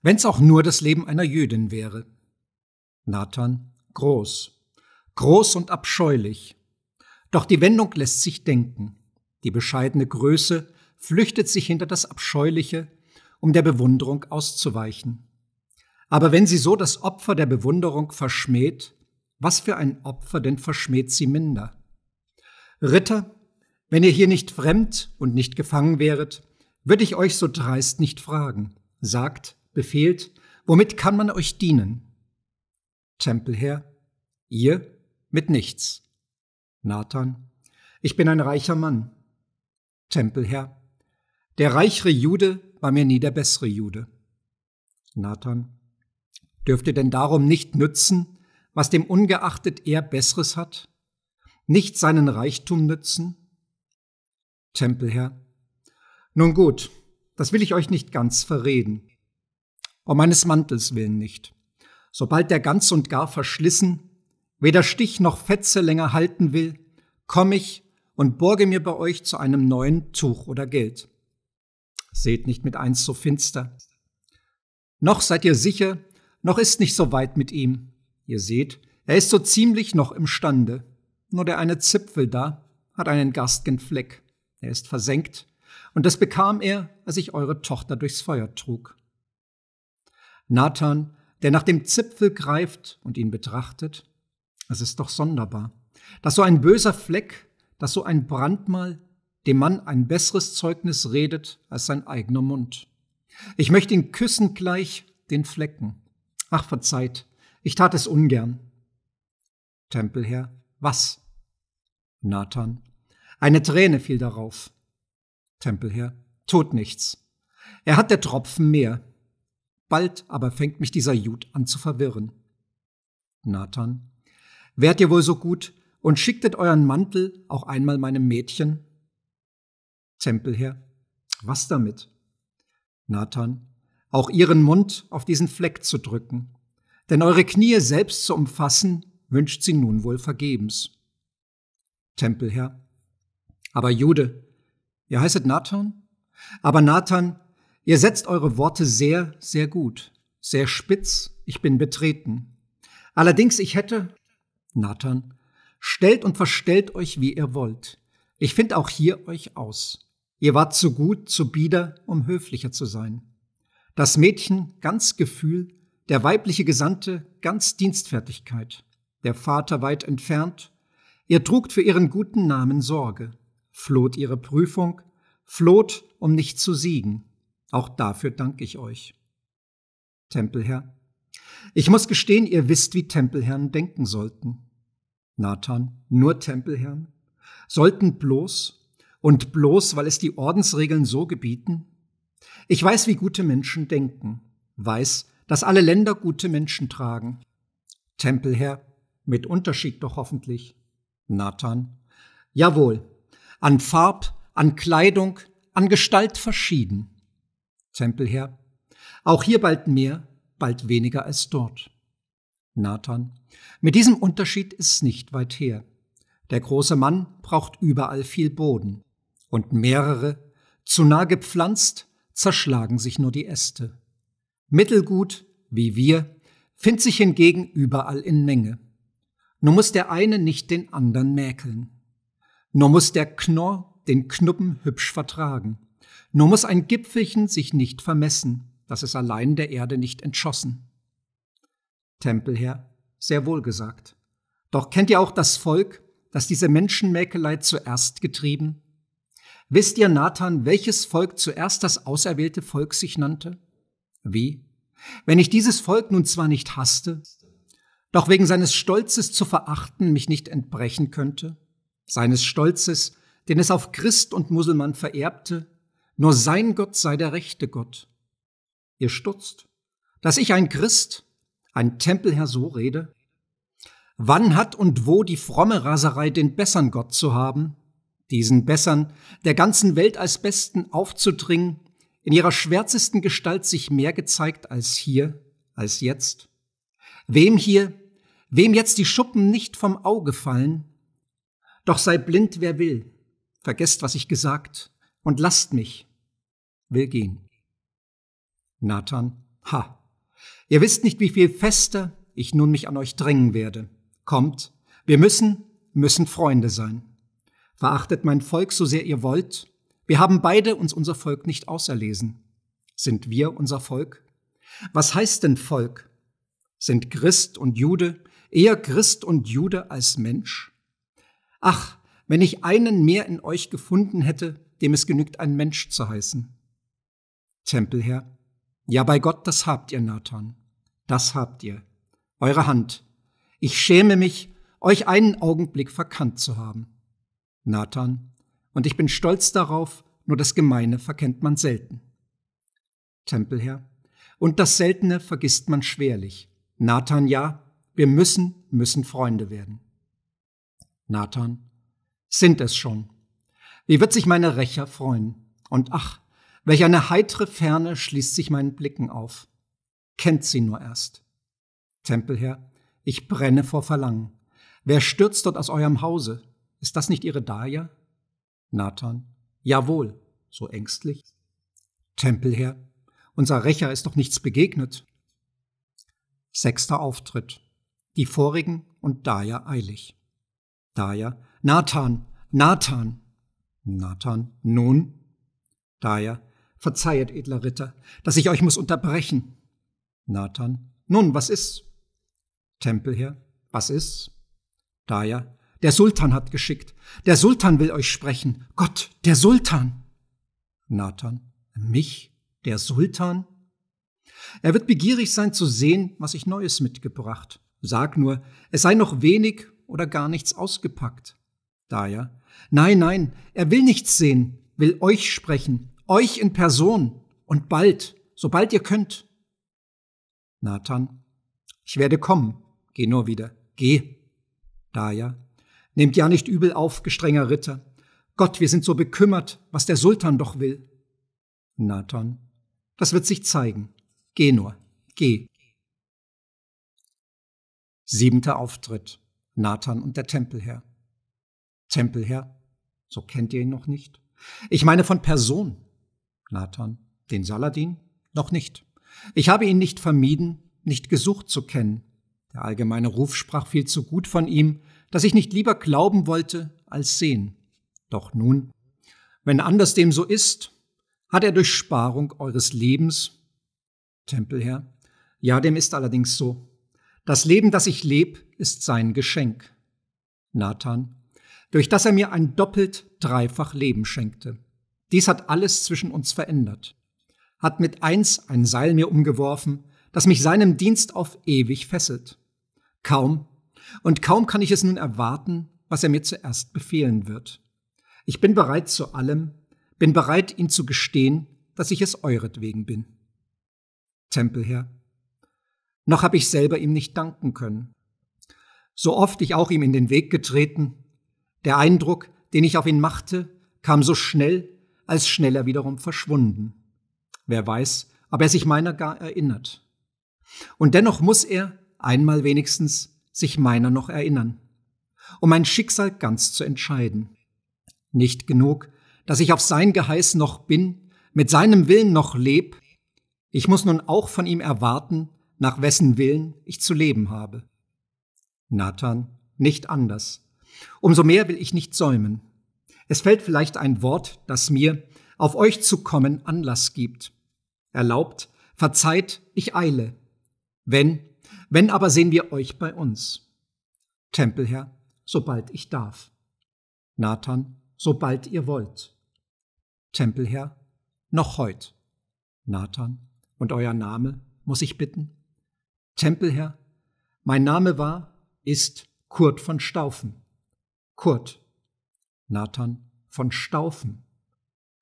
wenn's auch nur das Leben einer Jüdin wäre. Nathan, groß, groß und abscheulich. Doch die Wendung lässt sich denken. Die bescheidene Größe flüchtet sich hinter das Abscheuliche, um der Bewunderung auszuweichen. Aber wenn sie so das Opfer der Bewunderung verschmäht, was für ein Opfer denn verschmäht sie minder? Ritter, wenn ihr hier nicht fremd und nicht gefangen wäret, würde ich euch so dreist nicht fragen. Sagt, befehlt, womit kann man euch dienen? Tempelherr, ihr mit nichts. Nathan, ich bin ein reicher Mann. Tempelherr, der reichere Jude war mir nie der bessere Jude. Nathan, dürfte denn darum nicht nützen, was dem ungeachtet er Besseres hat? Nicht seinen Reichtum nützen? Tempelherr, nun gut, das will ich euch nicht ganz verreden. Um meines Mantels willen nicht. Sobald der ganz und gar verschlissen, weder Stich noch Fetze länger halten will, komm ich und borge mir bei euch zu einem neuen Tuch oder Geld. Seht nicht mit eins so finster. Noch seid ihr sicher, noch ist nicht so weit mit ihm. Ihr seht, er ist so ziemlich noch imstande. Nur der eine Zipfel da hat einen garstigen Fleck. Er ist versenkt, und das bekam er, als ich eure Tochter durchs Feuer trug. Nathan, der nach dem Zipfel greift und ihn betrachtet, es ist doch sonderbar, dass so ein böser Fleck, dass so ein Brandmal dem Mann ein besseres Zeugnis redet als sein eigener Mund. Ich möchte ihn küssen gleich den Flecken. Ach, verzeiht, ich tat es ungern. Tempelherr, was? Nathan, eine Träne fiel darauf. Tempelherr, tut nichts. Er hat der Tropfen mehr. Bald aber fängt mich dieser Jud an zu verwirren. Nathan, wärt ihr wohl so gut und schicktet euren Mantel auch einmal meinem Mädchen? Tempelherr, was damit? Nathan, auch ihren Mund auf diesen Fleck zu drücken, denn eure Knie selbst zu umfassen, wünscht sie nun wohl vergebens. Tempelherr, aber Jude, ihr heißet Nathan? Aber Nathan, ihr setzt eure Worte sehr, sehr gut, sehr spitz, ich bin betreten. Allerdings, ich hätte, Nathan, stellt und verstellt euch, wie ihr wollt. Ich finde auch hier euch aus. Ihr wart zu gut, zu bieder, um höflicher zu sein. Das Mädchen ganz Gefühl, der weibliche Gesandte ganz Dienstfertigkeit, der Vater weit entfernt, ihr trugt für ihren guten Namen Sorge, floht ihre Prüfung, floht, um nicht zu siegen. Auch dafür danke ich euch. Tempelherr, ich muss gestehen, ihr wisst, wie Tempelherren denken sollten. Nathan, nur Tempelherren, sollten bloß, und bloß, weil es die Ordensregeln so gebieten? Ich weiß, wie gute Menschen denken, weiß, dass alle Länder gute Menschen tragen. Tempelherr, mit Unterschied doch hoffentlich. Nathan, jawohl, an Farb, an Kleidung, an Gestalt verschieden. Tempelherr, auch hier bald mehr, bald weniger als dort. Nathan, mit diesem Unterschied ist nicht weit her. Der große Mann braucht überall viel Boden und mehrere, zu nah gepflanzt, zerschlagen sich nur die Äste. Mittelgut, wie wir, findet sich hingegen überall in Menge. Nur muss der eine nicht den anderen mäkeln. Nur muss der Knorr den Knuppen hübsch vertragen. Nur muss ein Gipfelchen sich nicht vermessen, dass es allein der Erde nicht entschossen. Tempelherr, sehr wohl gesagt. Doch kennt ihr auch das Volk, das diese Menschenmäkelei zuerst getrieben Wisst ihr, Nathan, welches Volk zuerst das auserwählte Volk sich nannte? Wie? Wenn ich dieses Volk nun zwar nicht hasste, doch wegen seines Stolzes zu verachten mich nicht entbrechen könnte, seines Stolzes, den es auf Christ und Muselmann vererbte, nur sein Gott sei der rechte Gott. Ihr stutzt, dass ich ein Christ, ein Tempelherr so rede? Wann hat und wo die fromme Raserei den besseren Gott zu haben, diesen Bessern, der ganzen Welt als Besten aufzudringen, in ihrer schwärzesten Gestalt sich mehr gezeigt als hier, als jetzt? Wem hier, wem jetzt die Schuppen nicht vom Auge fallen? Doch sei blind, wer will, vergesst, was ich gesagt, und lasst mich, will gehen. Nathan, ha, ihr wisst nicht, wie viel fester ich nun mich an euch drängen werde. Kommt, wir müssen, müssen Freunde sein. Verachtet mein Volk so sehr ihr wollt. Wir haben beide uns unser Volk nicht auserlesen. Sind wir unser Volk? Was heißt denn Volk? Sind Christ und Jude eher Christ und Jude als Mensch? Ach, wenn ich einen mehr in euch gefunden hätte, dem es genügt, ein Mensch zu heißen. Tempelherr, ja bei Gott, das habt ihr, Nathan, das habt ihr, eure Hand. Ich schäme mich, euch einen Augenblick verkannt zu haben. Nathan, und ich bin stolz darauf, nur das Gemeine verkennt man selten. Tempelherr, und das Seltene vergisst man schwerlich. Nathan, ja, wir müssen, müssen Freunde werden. Nathan, sind es schon. Wie wird sich meine Rächer freuen? Und ach, welch eine heitere Ferne schließt sich meinen Blicken auf. Kennt sie nur erst. Tempelherr, ich brenne vor Verlangen. Wer stürzt dort aus eurem Hause? Ist das nicht ihre Daya? Nathan, jawohl, so ängstlich. Tempelherr, unser Rächer ist doch nichts begegnet. Sechster Auftritt. Die vorigen und Daya eilig. Daya, Nathan, Nathan. Nathan, nun? Daya, verzeihet, edler Ritter, dass ich euch muss unterbrechen. Nathan, nun, was ist? Tempelherr, was ist? Daya, der Sultan hat geschickt. Der Sultan will euch sprechen. Gott, der Sultan. Nathan, mich? Der Sultan? Er wird begierig sein zu sehen, was ich Neues mitgebracht. Sag nur, es sei noch wenig oder gar nichts ausgepackt. Daya, nein, nein, er will nichts sehen, will euch sprechen, euch in Person und bald, sobald ihr könnt. Nathan, ich werde kommen, geh nur wieder, geh. Daya, Nehmt ja nicht übel auf, gestrenger Ritter. Gott, wir sind so bekümmert, was der Sultan doch will. Nathan, das wird sich zeigen. Geh nur, geh. Siebenter Auftritt. Nathan und der Tempelherr. Tempelherr, so kennt ihr ihn noch nicht. Ich meine von Person. Nathan, den Saladin, noch nicht. Ich habe ihn nicht vermieden, nicht gesucht zu kennen. Der allgemeine Ruf sprach viel zu gut von ihm, dass ich nicht lieber glauben wollte als sehen. Doch nun, wenn anders dem so ist, hat er durch Sparung eures Lebens, Tempelherr, ja, dem ist allerdings so. Das Leben, das ich leb, ist sein Geschenk. Nathan, durch das er mir ein doppelt, dreifach Leben schenkte. Dies hat alles zwischen uns verändert. Hat mit eins ein Seil mir umgeworfen, das mich seinem Dienst auf ewig fesselt. Kaum und kaum kann ich es nun erwarten, was er mir zuerst befehlen wird. Ich bin bereit zu allem, bin bereit, ihn zu gestehen, dass ich es euretwegen bin. Tempelherr, noch habe ich selber ihm nicht danken können. So oft ich auch ihm in den Weg getreten, der Eindruck, den ich auf ihn machte, kam so schnell, als schneller wiederum verschwunden. Wer weiß, ob er sich meiner gar erinnert. Und dennoch muss er, einmal wenigstens, sich meiner noch erinnern, um mein Schicksal ganz zu entscheiden. Nicht genug, dass ich auf sein Geheiß noch bin, mit seinem Willen noch leb, ich muss nun auch von ihm erwarten, nach wessen Willen ich zu leben habe. Nathan, nicht anders. Umso mehr will ich nicht säumen. Es fällt vielleicht ein Wort, das mir, auf euch zu kommen, Anlass gibt. Erlaubt, verzeiht, ich eile. Wenn, wenn aber sehen wir euch bei uns. Tempelherr, sobald ich darf. Nathan, sobald ihr wollt. Tempelherr, noch heut. Nathan, und euer Name, muss ich bitten? Tempelherr, mein Name war, ist Kurt von Staufen. Kurt, Nathan von Staufen.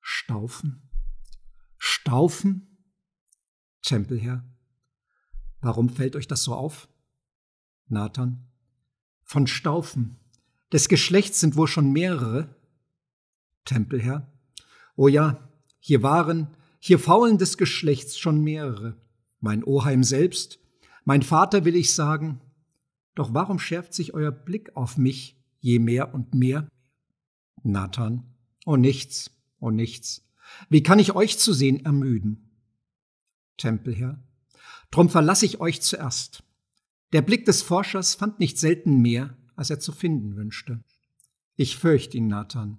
Staufen? Staufen? Tempelherr, Warum fällt euch das so auf? Nathan. Von Staufen. Des Geschlechts sind wohl schon mehrere. Tempelherr. Oh ja, hier waren, hier faulen des Geschlechts schon mehrere. Mein Oheim selbst, mein Vater will ich sagen. Doch warum schärft sich euer Blick auf mich je mehr und mehr? Nathan. Oh nichts, oh nichts. Wie kann ich euch zu sehen ermüden? Tempelherr. Drum verlasse ich euch zuerst. Der Blick des Forschers fand nicht selten mehr, als er zu finden wünschte. Ich fürchte ihn, Nathan.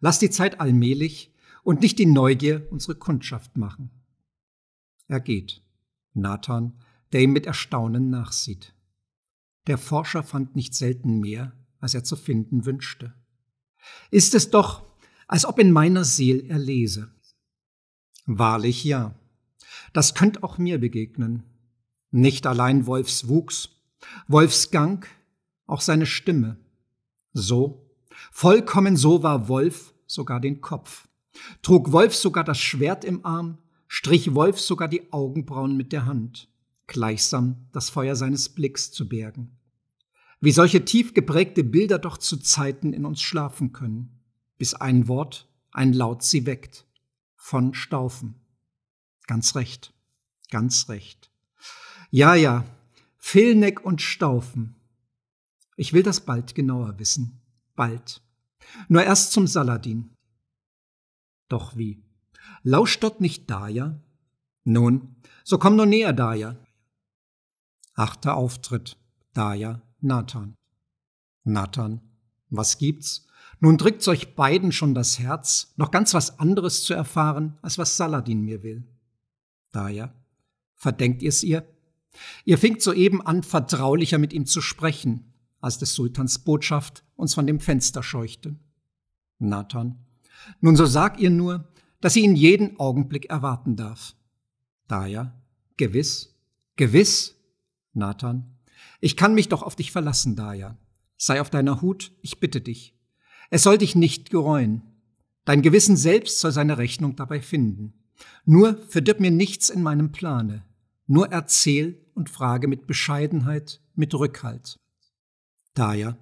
Lass die Zeit allmählich und nicht die Neugier unsere Kundschaft machen. Er geht. Nathan, der ihm mit Erstaunen nachsieht. Der Forscher fand nicht selten mehr, als er zu finden wünschte. Ist es doch, als ob in meiner Seel er lese. Wahrlich ja. Das könnte auch mir begegnen. Nicht allein Wolfs Wuchs, Wolfs Gang, auch seine Stimme. So, vollkommen so war Wolf sogar den Kopf. Trug Wolf sogar das Schwert im Arm, strich Wolf sogar die Augenbrauen mit der Hand, gleichsam das Feuer seines Blicks zu bergen. Wie solche tief geprägte Bilder doch zu Zeiten in uns schlafen können, bis ein Wort, ein Laut sie weckt. Von Staufen. Ganz recht, ganz recht. Ja, ja, Fehlneck und Staufen. Ich will das bald genauer wissen. Bald. Nur erst zum Saladin. Doch wie? Lauscht dort nicht Daya? Nun, so komm nur näher, Daya. Achter Auftritt. Daya, Nathan. Nathan, was gibt's? Nun drückt's euch beiden schon das Herz, noch ganz was anderes zu erfahren, als was Saladin mir will. Daher, verdenkt ihr's ihr? Ihr fingt soeben an, vertraulicher mit ihm zu sprechen, als des Sultans Botschaft uns von dem Fenster scheuchte. Nathan, nun so sag ihr nur, dass sie ihn jeden Augenblick erwarten darf. Daher, gewiss, gewiss, Nathan, ich kann mich doch auf dich verlassen, Daher. Sei auf deiner Hut, ich bitte dich. Es soll dich nicht gereuen. Dein Gewissen selbst soll seine Rechnung dabei finden. Nur verdirb mir nichts in meinem Plane, nur erzähl und frage mit Bescheidenheit, mit Rückhalt. Daher,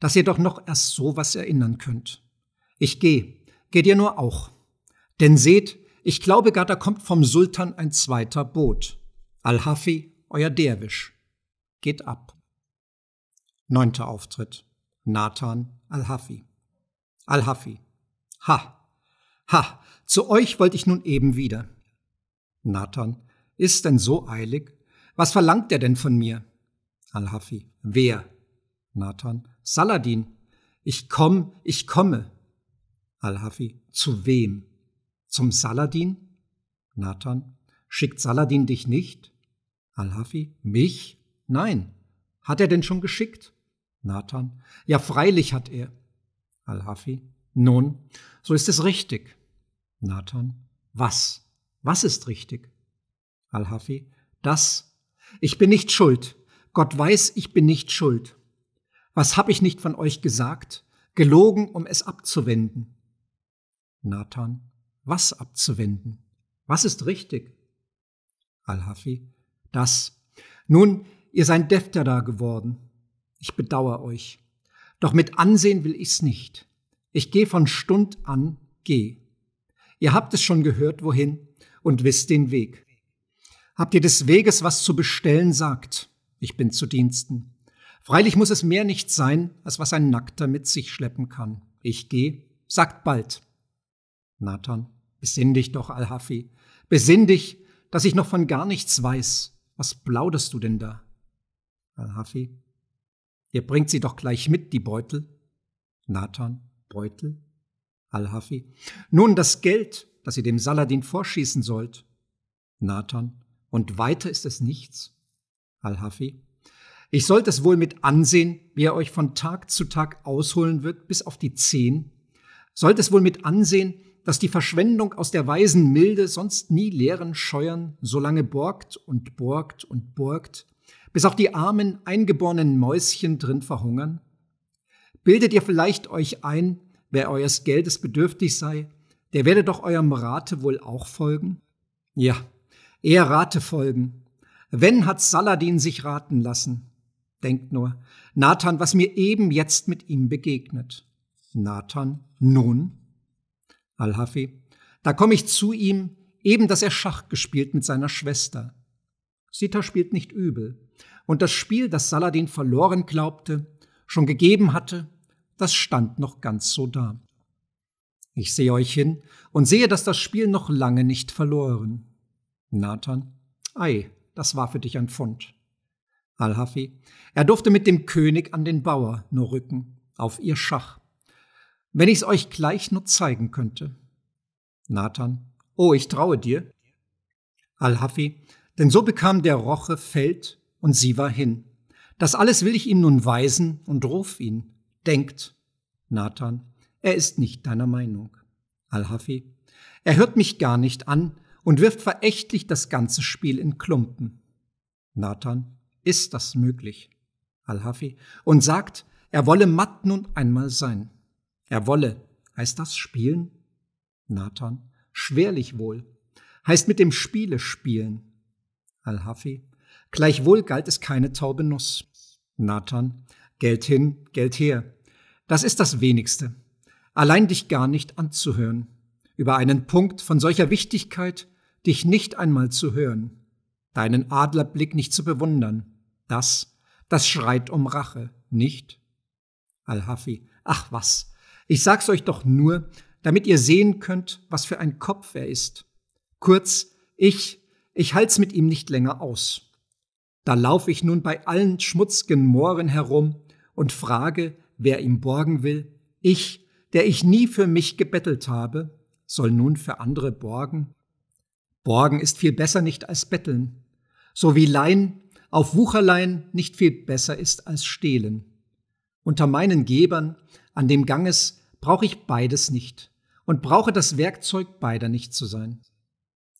dass ihr doch noch erst so was erinnern könnt. Ich geh, geht ihr nur auch. Denn seht, ich glaube gar, da kommt vom Sultan ein zweiter Boot. Al-Hafi, euer Derwisch. Geht ab. Neunter Auftritt. Nathan Al-Hafi. Al-Hafi. Ha! Ha, zu euch wollte ich nun eben wieder. Nathan, ist denn so eilig? Was verlangt er denn von mir? Al-Hafi, wer? Nathan, Saladin. Ich komm, ich komme. Al-Hafi, zu wem? Zum Saladin? Nathan, schickt Saladin dich nicht? Al-Hafi, mich? Nein. Hat er denn schon geschickt? Nathan, ja freilich hat er. Al-Hafi, nun, so ist es richtig. Nathan, was? Was ist richtig? Al-Hafi, das. Ich bin nicht schuld. Gott weiß, ich bin nicht schuld. Was habe ich nicht von euch gesagt? Gelogen, um es abzuwenden. Nathan, was abzuwenden? Was ist richtig? Al-Hafi, das. Nun, ihr seid defter da geworden. Ich bedauere euch. Doch mit Ansehen will ich's nicht. Ich gehe von Stund an, geh. Ihr habt es schon gehört, wohin, und wisst den Weg. Habt ihr des Weges was zu bestellen, sagt, ich bin zu Diensten. Freilich muss es mehr nicht sein, als was ein Nackter mit sich schleppen kann. Ich geh, sagt bald. Nathan, besinn dich doch, Al-Hafi, besinn dich, dass ich noch von gar nichts weiß. Was plauderst du denn da? Al-Hafi, ihr bringt sie doch gleich mit, die Beutel. Nathan, Beutel? Al-Hafi. Nun das Geld, das ihr dem Saladin vorschießen sollt. Nathan. Und weiter ist es nichts. Al-Hafi. Ich sollte es wohl mit ansehen, wie er euch von Tag zu Tag ausholen wird, bis auf die zehn. Sollte es wohl mit ansehen, dass die Verschwendung aus der weisen Milde sonst nie leeren Scheuern so lange borgt und borgt und borgt, bis auch die armen, eingeborenen Mäuschen drin verhungern? Bildet ihr vielleicht euch ein, Wer eures Geldes bedürftig sei, der werde doch eurem Rate wohl auch folgen? Ja, er Rate folgen. Wenn hat Saladin sich raten lassen? Denkt nur, Nathan, was mir eben jetzt mit ihm begegnet. Nathan, nun? Al-Hafi, da komme ich zu ihm, eben dass er Schach gespielt mit seiner Schwester. Sita spielt nicht übel, und das Spiel, das Saladin verloren glaubte, schon gegeben hatte das stand noch ganz so da. Ich sehe euch hin und sehe, dass das Spiel noch lange nicht verloren. Nathan, ei, das war für dich ein Pfund. Al-Hafi, er durfte mit dem König an den Bauer nur rücken, auf ihr Schach. Wenn ich's euch gleich nur zeigen könnte. Nathan, oh, ich traue dir. Al-Hafi, denn so bekam der Roche Feld und sie war hin. Das alles will ich ihm nun weisen und ruf ihn denkt. Nathan, er ist nicht deiner Meinung. Al-Hafi, er hört mich gar nicht an und wirft verächtlich das ganze Spiel in Klumpen. Nathan, ist das möglich? Al-Hafi, und sagt, er wolle matt nun einmal sein. Er wolle, heißt das Spielen? Nathan, schwerlich wohl, heißt mit dem Spiele spielen. Al-Hafi, gleichwohl galt es keine taube Nuss. Nathan, Geld hin, Geld her. Das ist das wenigste. Allein dich gar nicht anzuhören. Über einen Punkt von solcher Wichtigkeit dich nicht einmal zu hören. Deinen Adlerblick nicht zu bewundern. Das, das schreit um Rache, nicht? Al-Hafi, ach was, ich sag's euch doch nur, damit ihr sehen könnt, was für ein Kopf er ist. Kurz, ich, ich halt's mit ihm nicht länger aus. Da lauf ich nun bei allen schmutzigen Mooren herum, und frage, wer ihm borgen will, ich, der ich nie für mich gebettelt habe, soll nun für andere borgen? Borgen ist viel besser nicht als betteln, so wie Lein auf Wucherlein nicht viel besser ist als stehlen. Unter meinen Gebern an dem Ganges brauche ich beides nicht und brauche das Werkzeug beider nicht zu sein.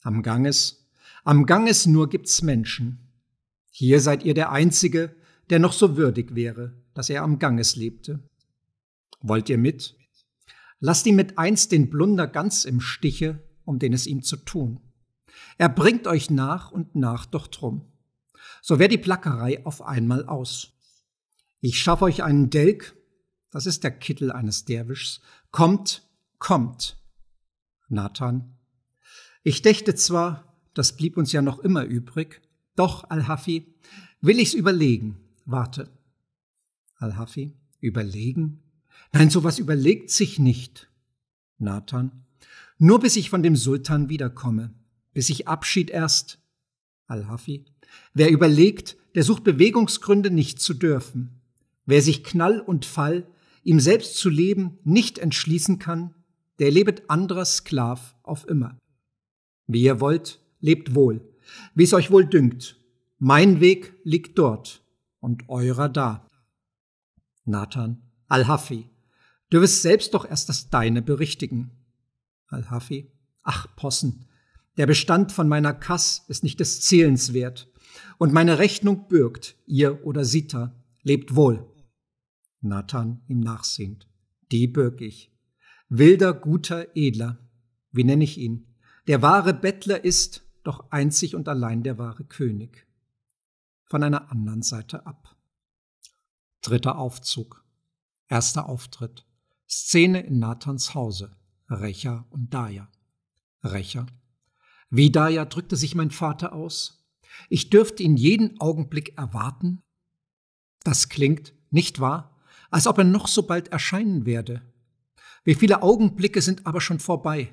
Am Ganges, am Ganges nur gibt's Menschen. Hier seid ihr der Einzige, der noch so würdig wäre, dass er am Ganges lebte. Wollt ihr mit? Lasst ihn mit eins den Blunder ganz im Stiche, um den es ihm zu tun. Er bringt euch nach und nach doch drum. So wär die Plackerei auf einmal aus. Ich schaff euch einen Delk, das ist der Kittel eines Derwischs. Kommt, kommt. Nathan. Ich dächte zwar, das blieb uns ja noch immer übrig, doch, Al-Hafi, will ich's überlegen. wartet. Al-Hafi, überlegen? Nein, sowas überlegt sich nicht. Nathan, nur bis ich von dem Sultan wiederkomme, bis ich Abschied erst. Al-Hafi, wer überlegt, der sucht Bewegungsgründe nicht zu dürfen. Wer sich Knall und Fall, ihm selbst zu leben, nicht entschließen kann, der lebet anderer Sklav auf immer. Wie ihr wollt, lebt wohl, wie es euch wohl dünkt. Mein Weg liegt dort und eurer da. Nathan, Al-Hafi, du wirst selbst doch erst das Deine berichtigen. Al-Hafi, ach Possen, der Bestand von meiner Kass ist nicht des Zählens wert, und meine Rechnung bürgt, ihr oder Sita, lebt wohl. Nathan ihm nachsehend, die bürg ich. Wilder, guter, edler, wie nenne ich ihn? Der wahre Bettler ist, doch einzig und allein der wahre König. Von einer anderen Seite ab. Dritter Aufzug. Erster Auftritt. Szene in Nathans Hause. Recher und Daya. Recher. Wie Daya drückte sich mein Vater aus. Ich dürfte ihn jeden Augenblick erwarten. Das klingt, nicht wahr, als ob er noch so bald erscheinen werde. Wie viele Augenblicke sind aber schon vorbei.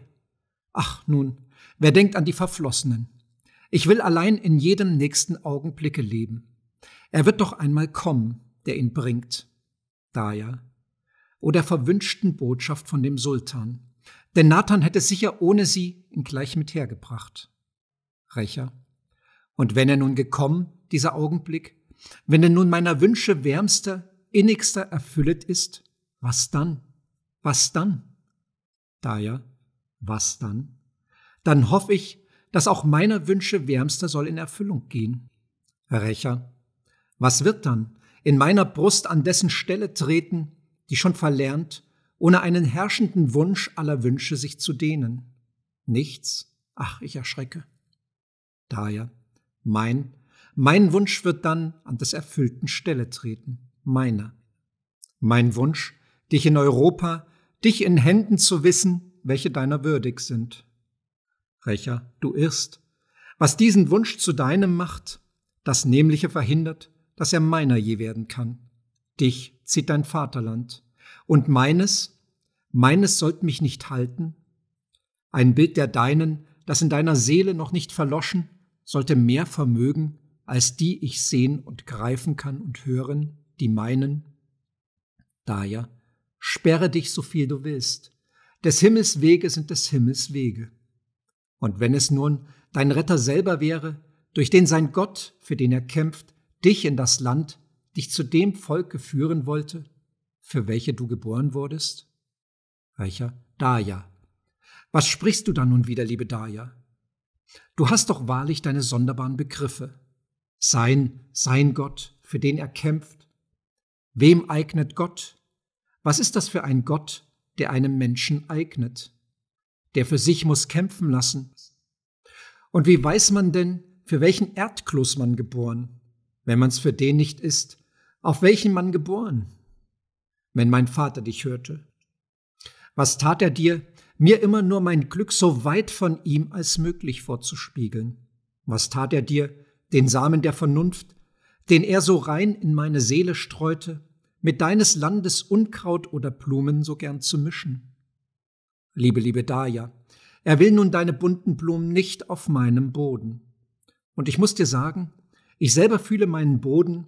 Ach nun, wer denkt an die Verflossenen? Ich will allein in jedem nächsten Augenblicke leben. Er wird doch einmal kommen, der ihn bringt, Daya, oder verwünschten Botschaft von dem Sultan, denn Nathan hätte sicher ohne sie ihn gleich mit hergebracht. Rächer. Und wenn er nun gekommen, dieser Augenblick, wenn er nun meiner Wünsche wärmster, innigster erfüllet ist, was dann? Was dann? Daya, was dann? Dann hoffe ich, dass auch meiner Wünsche wärmster soll in Erfüllung gehen. Rächer, was wird dann? in meiner Brust an dessen Stelle treten, die schon verlernt, ohne einen herrschenden Wunsch aller Wünsche sich zu dehnen. Nichts, ach, ich erschrecke. Daher, mein, mein Wunsch wird dann an des erfüllten Stelle treten, meiner. Mein Wunsch, dich in Europa, dich in Händen zu wissen, welche deiner würdig sind. Recher, du irrst. Was diesen Wunsch zu deinem macht, das Nämliche verhindert, dass er meiner je werden kann. Dich zieht dein Vaterland. Und meines, meines sollt mich nicht halten? Ein Bild der deinen, das in deiner Seele noch nicht verloschen, sollte mehr vermögen, als die ich sehen und greifen kann und hören, die meinen. Daher, sperre dich so viel du willst. Des Himmels Wege sind des Himmels Wege. Und wenn es nun dein Retter selber wäre, durch den sein Gott, für den er kämpft, dich in das Land, dich zu dem Volke führen wollte, für welche du geboren wurdest? Reicher, Daja. Was sprichst du da nun wieder, liebe Daja? Du hast doch wahrlich deine sonderbaren Begriffe. Sein, sein Gott, für den er kämpft. Wem eignet Gott? Was ist das für ein Gott, der einem Menschen eignet? Der für sich muss kämpfen lassen. Und wie weiß man denn, für welchen Erdkloß man geboren? wenn man es für den nicht ist, auf welchen man geboren? Wenn mein Vater dich hörte. Was tat er dir, mir immer nur mein Glück so weit von ihm als möglich vorzuspiegeln? Was tat er dir, den Samen der Vernunft, den er so rein in meine Seele streute, mit deines Landes Unkraut oder Blumen so gern zu mischen? Liebe, liebe Daya, er will nun deine bunten Blumen nicht auf meinem Boden. Und ich muss dir sagen, ich selber fühle meinen Boden,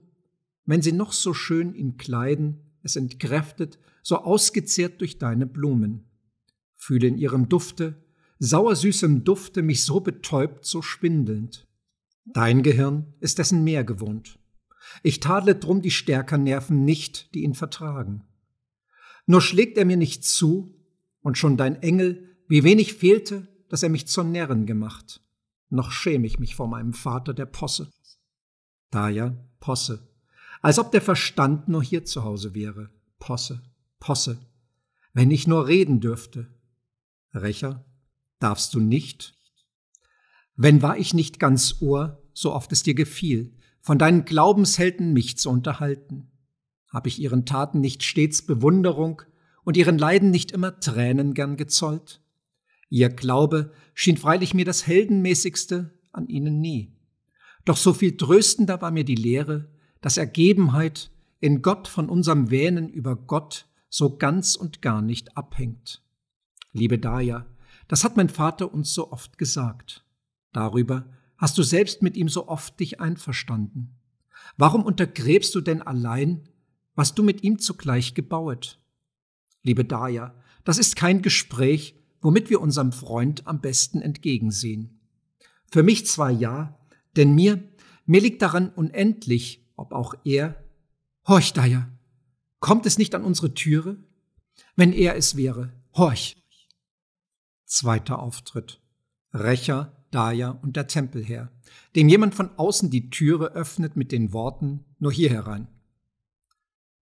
wenn sie noch so schön ihn kleiden, es entkräftet, so ausgezehrt durch deine Blumen. Fühle in ihrem Dufte, sauersüßem Dufte, mich so betäubt, so schwindelnd. Dein Gehirn ist dessen mehr gewohnt. Ich tadle drum die stärker Nerven nicht, die ihn vertragen. Nur schlägt er mir nicht zu, und schon dein Engel, wie wenig fehlte, dass er mich zur Närrin gemacht. Noch schäme ich mich vor meinem Vater der Posse. Daher Posse. Als ob der Verstand nur hier zu Hause wäre. Posse, Posse. Wenn ich nur reden dürfte. Rächer, darfst du nicht? Wenn war ich nicht ganz Ohr, so oft es dir gefiel, von deinen Glaubenshelden mich zu unterhalten. Hab ich ihren Taten nicht stets Bewunderung und ihren Leiden nicht immer Tränen gern gezollt? Ihr Glaube schien freilich mir das Heldenmäßigste an ihnen nie. Doch so viel tröstender war mir die Lehre, dass Ergebenheit in Gott von unserem Wähnen über Gott so ganz und gar nicht abhängt. Liebe Daya, das hat mein Vater uns so oft gesagt. Darüber hast du selbst mit ihm so oft dich einverstanden. Warum untergräbst du denn allein, was du mit ihm zugleich gebauet? Liebe Daya, das ist kein Gespräch, womit wir unserem Freund am besten entgegensehen. Für mich zwar ja, denn mir, mir liegt daran unendlich, ob auch er, horch, daher, kommt es nicht an unsere Türe? Wenn er es wäre, horch! Zweiter Auftritt. Rächer, Daja und der Tempelherr, dem jemand von außen die Türe öffnet mit den Worten, nur hier herein.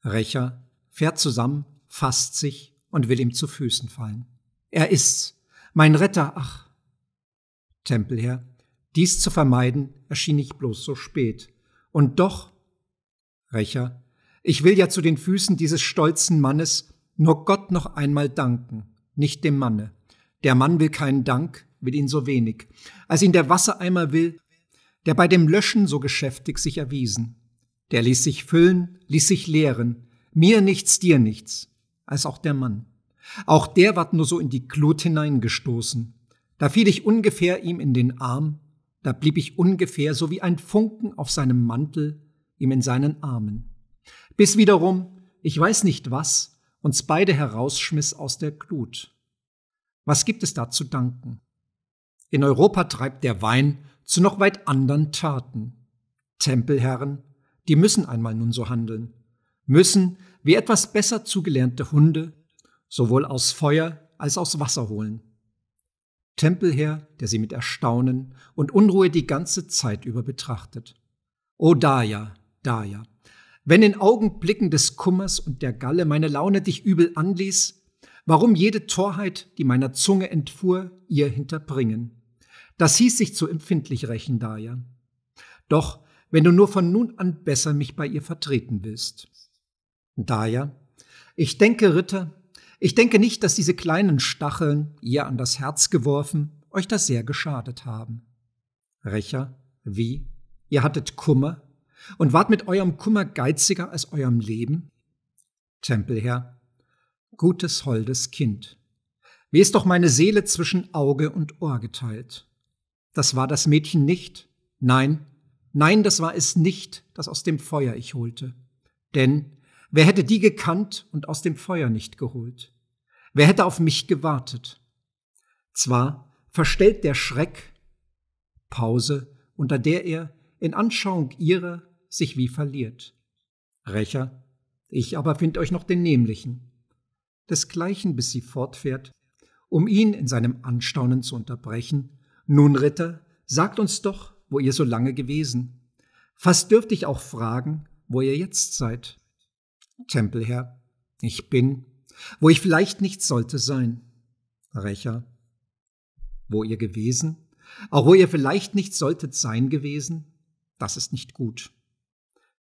Rächer fährt zusammen, fasst sich und will ihm zu Füßen fallen. Er ist's, mein Retter, ach! Tempelherr dies zu vermeiden, erschien nicht bloß so spät. Und doch, Rächer, ich will ja zu den Füßen dieses stolzen Mannes nur Gott noch einmal danken, nicht dem Manne. Der Mann will keinen Dank, will ihn so wenig, als ihn der Wassereimer will, der bei dem Löschen so geschäftig sich erwiesen. Der ließ sich füllen, ließ sich leeren, mir nichts, dir nichts, als auch der Mann. Auch der ward nur so in die Glut hineingestoßen. Da fiel ich ungefähr ihm in den Arm da blieb ich ungefähr so wie ein Funken auf seinem Mantel, ihm in seinen Armen. Bis wiederum, ich weiß nicht was, uns beide herausschmiss aus der Glut. Was gibt es da zu danken? In Europa treibt der Wein zu noch weit anderen Taten. Tempelherren, die müssen einmal nun so handeln, müssen, wie etwas besser zugelernte Hunde, sowohl aus Feuer als aus Wasser holen. Tempelherr, der sie mit Erstaunen und Unruhe die ganze Zeit über betrachtet. O Daya, Daya, wenn in Augenblicken des Kummers und der Galle meine Laune dich übel anließ, warum jede Torheit, die meiner Zunge entfuhr, ihr hinterbringen? Das hieß sich zu empfindlich rächen, Daya. Doch, wenn du nur von nun an besser mich bei ihr vertreten willst. Daya, ich denke, Ritter, ich denke nicht, dass diese kleinen Stacheln, ihr an das Herz geworfen, euch das sehr geschadet haben. Rächer, wie? Ihr hattet Kummer und wart mit eurem Kummer geiziger als eurem Leben? Tempelherr, gutes, holdes Kind. Wie ist doch meine Seele zwischen Auge und Ohr geteilt? Das war das Mädchen nicht. Nein, nein, das war es nicht, das aus dem Feuer ich holte. Denn Wer hätte die gekannt und aus dem Feuer nicht geholt? Wer hätte auf mich gewartet? Zwar verstellt der Schreck Pause, unter der er in Anschauung ihrer sich wie verliert. Rächer, ich aber find euch noch den Nämlichen. Desgleichen, bis sie fortfährt, um ihn in seinem Anstaunen zu unterbrechen. Nun, Ritter, sagt uns doch, wo ihr so lange gewesen. Fast dürfte ich auch fragen, wo ihr jetzt seid. Tempelherr, ich bin, wo ich vielleicht nicht sollte sein, Rächer, wo ihr gewesen, auch wo ihr vielleicht nicht solltet sein gewesen, das ist nicht gut.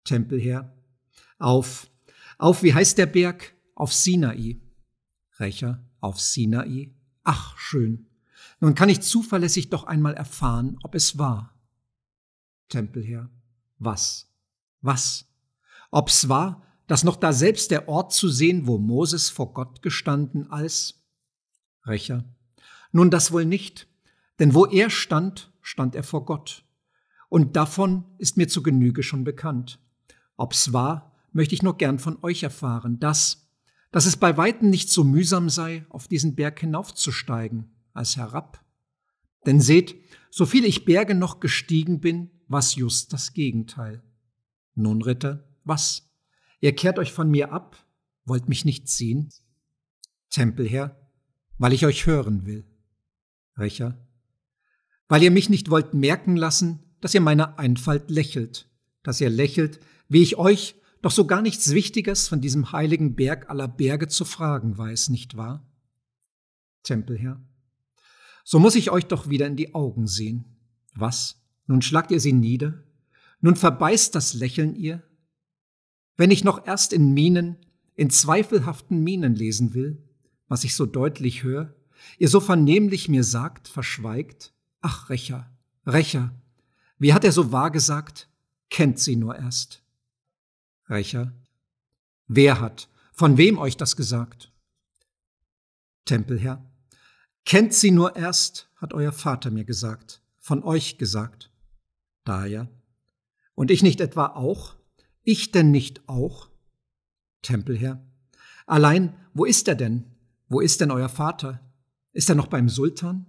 Tempelherr, auf, auf, wie heißt der Berg? Auf Sinai. Rächer, auf Sinai. Ach, schön. Nun kann ich zuverlässig doch einmal erfahren, ob es war. Tempelherr, was? Was? Ob's war? dass noch da selbst der Ort zu sehen, wo Moses vor Gott gestanden als Rächer? Nun das wohl nicht, denn wo er stand, stand er vor Gott. Und davon ist mir zu Genüge schon bekannt. Ob's wahr, möchte ich noch gern von euch erfahren, dass, dass es bei weitem nicht so mühsam sei, auf diesen Berg hinaufzusteigen, als herab. Denn seht, so viel ich Berge noch gestiegen bin, was just das Gegenteil. Nun, Ritter, was? Ihr kehrt euch von mir ab, wollt mich nicht sehen? Tempelherr, weil ich euch hören will. Recher, weil ihr mich nicht wollt merken lassen, dass ihr meiner Einfalt lächelt, dass ihr lächelt, wie ich euch doch so gar nichts Wichtiges von diesem heiligen Berg aller Berge zu fragen weiß, nicht wahr? Tempelherr, so muss ich euch doch wieder in die Augen sehen. Was? Nun schlagt ihr sie nieder? Nun verbeißt das Lächeln ihr? Wenn ich noch erst in Minen, in zweifelhaften Minen lesen will, was ich so deutlich höre, ihr so vernehmlich mir sagt, verschweigt, ach Rächer, Rächer, wie hat er so wahr gesagt, kennt sie nur erst. Rächer, wer hat, von wem euch das gesagt? Tempelherr, kennt sie nur erst, hat euer Vater mir gesagt, von euch gesagt. Daher, und ich nicht etwa auch? Ich denn nicht auch? Tempelherr. Allein, wo ist er denn? Wo ist denn euer Vater? Ist er noch beim Sultan?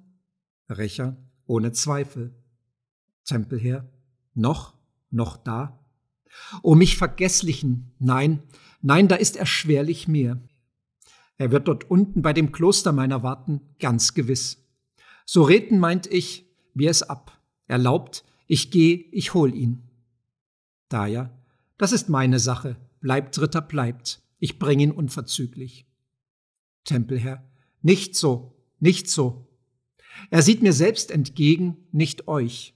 Rächer. Ohne Zweifel. Tempelherr. Noch, noch da. O mich Vergesslichen, nein, nein, da ist er schwerlich mehr. Er wird dort unten bei dem Kloster meiner warten, ganz gewiss. So reden meint ich, wie es ab. Erlaubt, ich geh, ich hol ihn. Daja, das ist meine Sache. Bleibt Ritter, bleibt. Ich bring ihn unverzüglich. Tempelherr. Nicht so, nicht so. Er sieht mir selbst entgegen, nicht euch.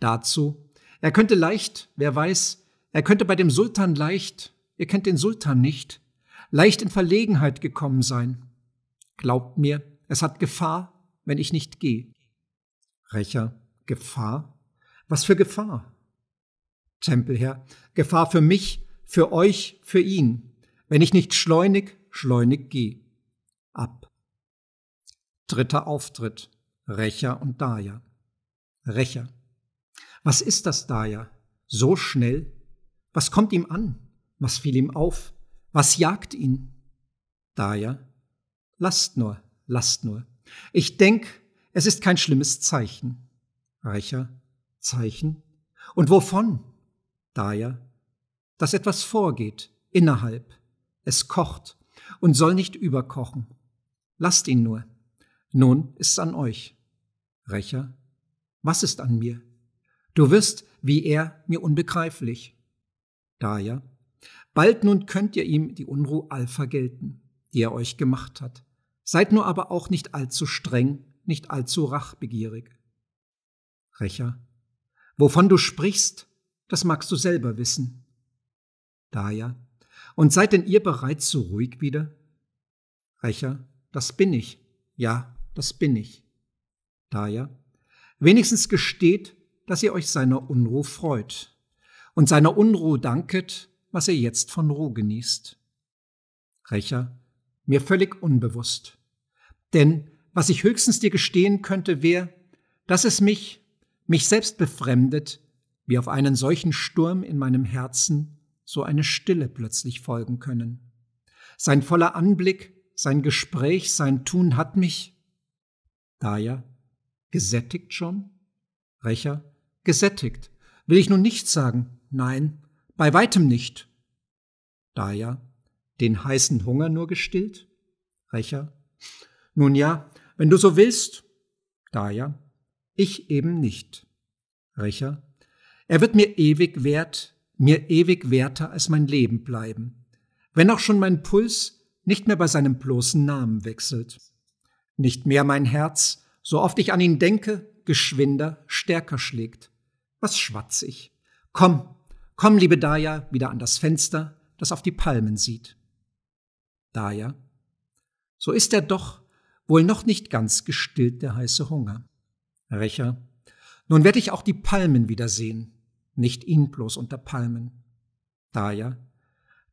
Dazu. Er könnte leicht, wer weiß, er könnte bei dem Sultan leicht, ihr kennt den Sultan nicht, leicht in Verlegenheit gekommen sein. Glaubt mir, es hat Gefahr, wenn ich nicht gehe. Rächer, Gefahr? Was für Gefahr? Tempel, Herr. Gefahr für mich, für euch, für ihn, wenn ich nicht schleunig, schleunig geh. Ab. Dritter Auftritt. Rächer und Daya. Rächer. Was ist das Daya? So schnell? Was kommt ihm an? Was fiel ihm auf? Was jagt ihn? Daya. Lasst nur, lasst nur. Ich denk, es ist kein schlimmes Zeichen. Rächer. Zeichen? Und wovon? daher, dass etwas vorgeht innerhalb, es kocht und soll nicht überkochen. Lasst ihn nur. Nun ist's an euch. Rächer, was ist an mir? Du wirst, wie er, mir unbegreiflich. Daher, bald nun könnt ihr ihm die Unruhe all vergelten, die er euch gemacht hat. Seid nur aber auch nicht allzu streng, nicht allzu rachbegierig. Rächer, wovon du sprichst, das magst du selber wissen. Daya. Und seid denn ihr bereits so ruhig wieder? Rächer. Das bin ich. Ja, das bin ich. Daya. Wenigstens gesteht, dass ihr euch seiner Unruhe freut und seiner Unruhe danket, was ihr jetzt von Ruhe genießt. Rächer. Mir völlig unbewusst. Denn was ich höchstens dir gestehen könnte, wäre, dass es mich, mich selbst befremdet, wie auf einen solchen Sturm in meinem Herzen so eine Stille plötzlich folgen können. Sein voller Anblick, sein Gespräch, sein Tun hat mich. Daya, gesättigt schon? Rächer, gesättigt. Will ich nun nichts sagen? Nein, bei weitem nicht. Daya, den heißen Hunger nur gestillt? Rächer, nun ja, wenn du so willst. Daya, ich eben nicht. Rächer, er wird mir ewig wert, mir ewig werter als mein Leben bleiben, wenn auch schon mein Puls nicht mehr bei seinem bloßen Namen wechselt. Nicht mehr mein Herz, so oft ich an ihn denke, geschwinder, stärker schlägt. Was schwatz ich? Komm, komm, liebe Daya, wieder an das Fenster, das auf die Palmen sieht. Daya, so ist er doch wohl noch nicht ganz gestillt der heiße Hunger. Recher, nun werd ich auch die Palmen wiedersehen, nicht ihn bloß unter Palmen. Da ja,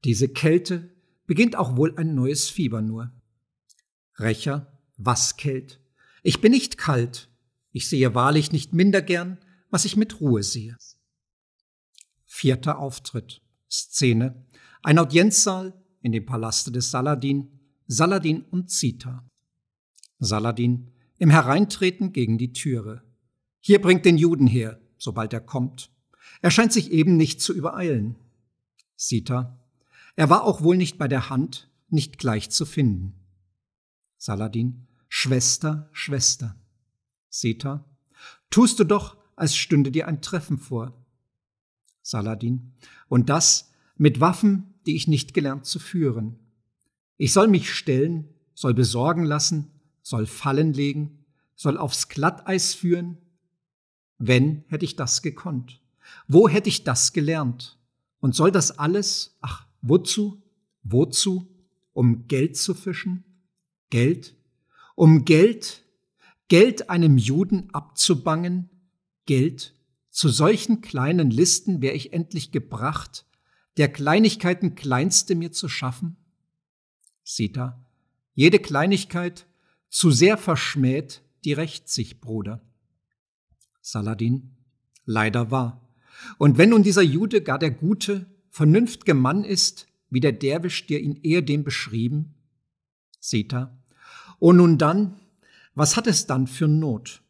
diese Kälte beginnt auch wohl ein neues Fieber nur. Rächer, was kält? Ich bin nicht kalt, ich sehe wahrlich nicht minder gern, was ich mit Ruhe sehe. Vierter Auftritt. Szene. Ein Audienzsaal in dem Palaste des Saladin, Saladin und Zita. Saladin im Hereintreten gegen die Türe. Hier bringt den Juden her, sobald er kommt. Er scheint sich eben nicht zu übereilen. Sita. Er war auch wohl nicht bei der Hand, nicht gleich zu finden. Saladin. Schwester, Schwester. Sita. Tust du doch, als stünde dir ein Treffen vor. Saladin. Und das mit Waffen, die ich nicht gelernt zu führen. Ich soll mich stellen, soll besorgen lassen, soll Fallen legen, soll aufs Glatteis führen. Wenn hätte ich das gekonnt. Wo hätte ich das gelernt? Und soll das alles, ach, wozu? Wozu? Um Geld zu fischen? Geld? Um Geld? Geld einem Juden abzubangen? Geld? Zu solchen kleinen Listen wäre ich endlich gebracht, der Kleinigkeiten kleinste mir zu schaffen? Sieht da, jede Kleinigkeit, zu sehr verschmäht, die rächt sich, Bruder. Saladin, leider wahr. Und wenn nun dieser Jude gar der gute, vernünftige Mann ist, wie der Derwisch dir ihn ehedem beschrieben, seht er, und oh, nun dann, was hat es dann für Not?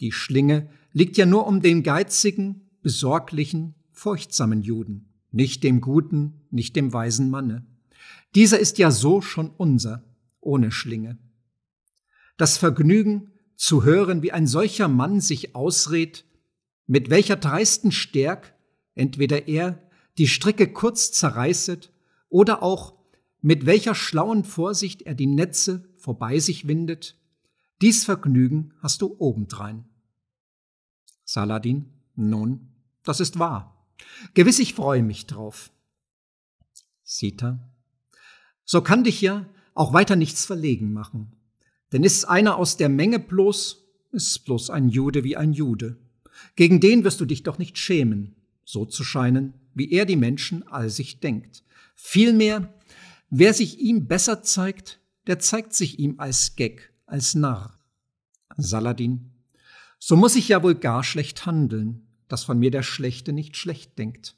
Die Schlinge liegt ja nur um den geizigen, besorglichen, furchtsamen Juden, nicht dem guten, nicht dem weisen Manne. Dieser ist ja so schon unser, ohne Schlinge. Das Vergnügen, zu hören, wie ein solcher Mann sich ausredt, mit welcher dreisten Stärk entweder er die Stricke kurz zerreißet oder auch mit welcher schlauen Vorsicht er die Netze vorbei sich windet, dies Vergnügen hast du obendrein. Saladin, nun, das ist wahr. Gewiss, ich freue mich drauf. Sita, so kann dich ja auch weiter nichts verlegen machen. Denn ist einer aus der Menge bloß, ist bloß ein Jude wie ein Jude. Gegen den wirst du dich doch nicht schämen, so zu scheinen, wie er die Menschen all sich denkt. Vielmehr, wer sich ihm besser zeigt, der zeigt sich ihm als Gag, als Narr. Saladin. So muss ich ja wohl gar schlecht handeln, dass von mir der Schlechte nicht schlecht denkt.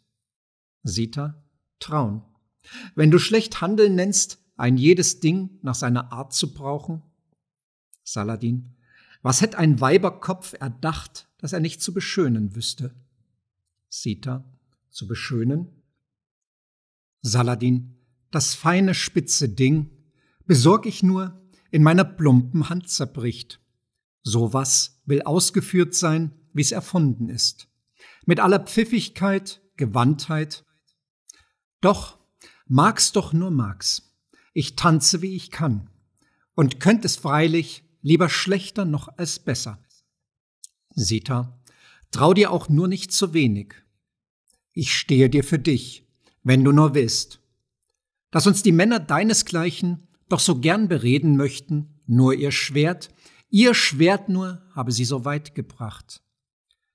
Sita. Traun. Wenn du schlecht handeln nennst, ein jedes Ding nach seiner Art zu brauchen? Saladin. Was hätt ein Weiberkopf erdacht, dass er nicht zu beschönen wüsste. Sita, zu beschönen? Saladin, das feine spitze Ding, besorg ich nur, in meiner plumpen Hand zerbricht. So was will ausgeführt sein, wie's erfunden ist. Mit aller Pfiffigkeit, Gewandtheit. Doch, mag's doch nur mag's. Ich tanze, wie ich kann. Und könnt es freilich lieber schlechter noch als besser. Sita, trau dir auch nur nicht zu wenig. Ich stehe dir für dich, wenn du nur willst. Dass uns die Männer deinesgleichen doch so gern bereden möchten, nur ihr Schwert, ihr Schwert nur habe sie so weit gebracht.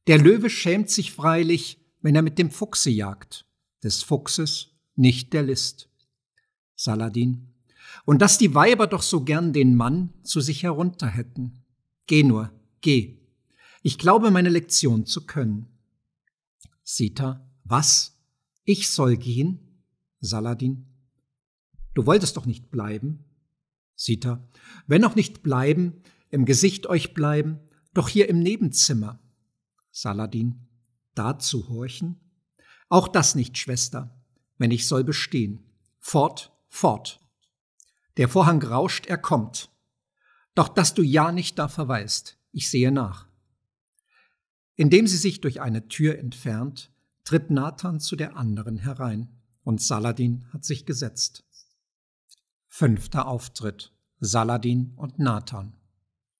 Der Löwe schämt sich freilich, wenn er mit dem Fuchse jagt, des Fuchses nicht der List. Saladin. Und dass die Weiber doch so gern den Mann zu sich herunter hätten. Geh nur, geh, ich glaube, meine Lektion zu können. Sita, was? Ich soll gehen? Saladin, du wolltest doch nicht bleiben. Sita, wenn auch nicht bleiben, im Gesicht euch bleiben, doch hier im Nebenzimmer. Saladin, dazu horchen? Auch das nicht, Schwester, wenn ich soll bestehen. Fort, fort. Der Vorhang rauscht, er kommt. Doch dass du ja nicht da verweist, ich sehe nach. Indem sie sich durch eine Tür entfernt, tritt Nathan zu der anderen herein und Saladin hat sich gesetzt. Fünfter Auftritt: Saladin und Nathan.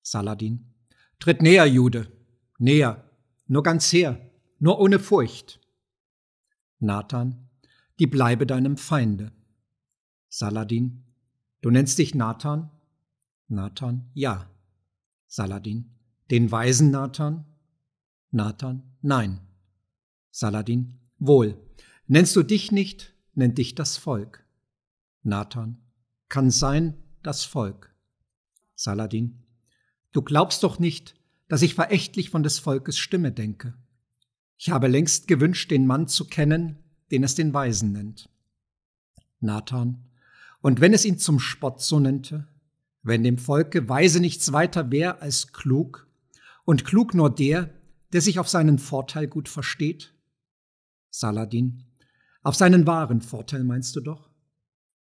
Saladin: Tritt näher, Jude, näher, nur ganz her, nur ohne Furcht. Nathan: Die bleibe deinem Feinde. Saladin: Du nennst dich Nathan? Nathan: Ja. Saladin: Den weisen Nathan? Nathan, nein. Saladin, wohl. Nennst du dich nicht, nennt dich das Volk. Nathan, kann sein, das Volk. Saladin, du glaubst doch nicht, dass ich verächtlich von des Volkes Stimme denke. Ich habe längst gewünscht, den Mann zu kennen, den es den Weisen nennt. Nathan, und wenn es ihn zum Spott so nennte, wenn dem Volke Weise nichts weiter wär als klug, und klug nur der, der sich auf seinen Vorteil gut versteht? Saladin. Auf seinen wahren Vorteil meinst du doch?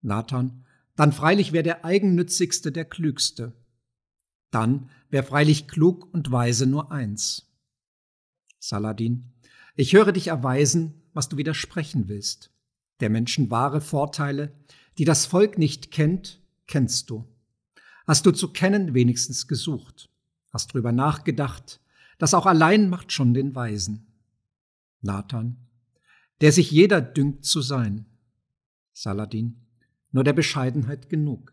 Nathan. Dann freilich wär der Eigennützigste der Klügste. Dann wär freilich klug und weise nur eins. Saladin. Ich höre dich erweisen, was du widersprechen willst. Der Menschen wahre Vorteile, die das Volk nicht kennt, kennst du. Hast du zu kennen wenigstens gesucht. Hast drüber nachgedacht, das auch allein macht schon den Weisen. Nathan, der sich jeder dünkt zu sein. Saladin, nur der Bescheidenheit genug.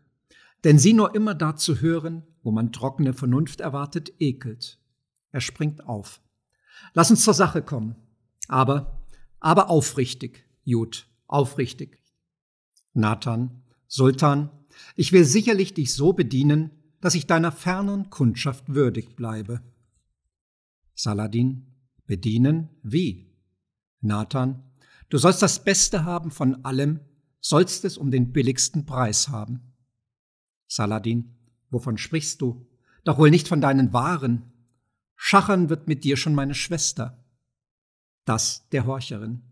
Denn sie nur immer da zu hören, wo man trockene Vernunft erwartet, ekelt. Er springt auf. Lass uns zur Sache kommen. Aber, aber aufrichtig, Jud, aufrichtig. Nathan, Sultan, ich will sicherlich dich so bedienen, dass ich deiner fernen Kundschaft würdig bleibe. Saladin, bedienen, wie? Nathan, du sollst das Beste haben von allem, sollst es um den billigsten Preis haben. Saladin, wovon sprichst du? Doch wohl nicht von deinen Waren. Schachern wird mit dir schon meine Schwester. Das der Horcherin.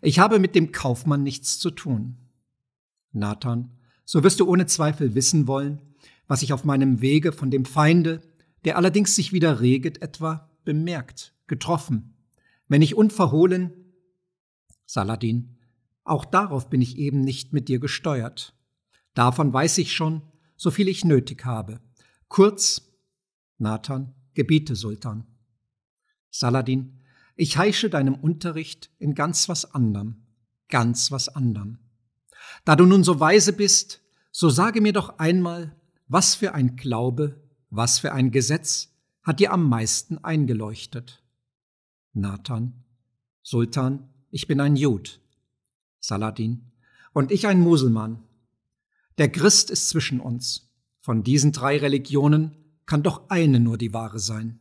Ich habe mit dem Kaufmann nichts zu tun. Nathan, so wirst du ohne Zweifel wissen wollen, was ich auf meinem Wege von dem Feinde, der allerdings sich wieder reget etwa, bemerkt, getroffen, wenn ich unverhohlen, Saladin, auch darauf bin ich eben nicht mit dir gesteuert. Davon weiß ich schon, so viel ich nötig habe. Kurz, Nathan, gebiete, Sultan. Saladin, ich heische deinem Unterricht in ganz was anderem, ganz was anderem. Da du nun so weise bist, so sage mir doch einmal, was für ein Glaube, was für ein Gesetz, hat dir am meisten eingeleuchtet? Nathan, Sultan, ich bin ein Jud. Saladin, und ich ein Muselmann. Der Christ ist zwischen uns. Von diesen drei Religionen kann doch eine nur die wahre sein.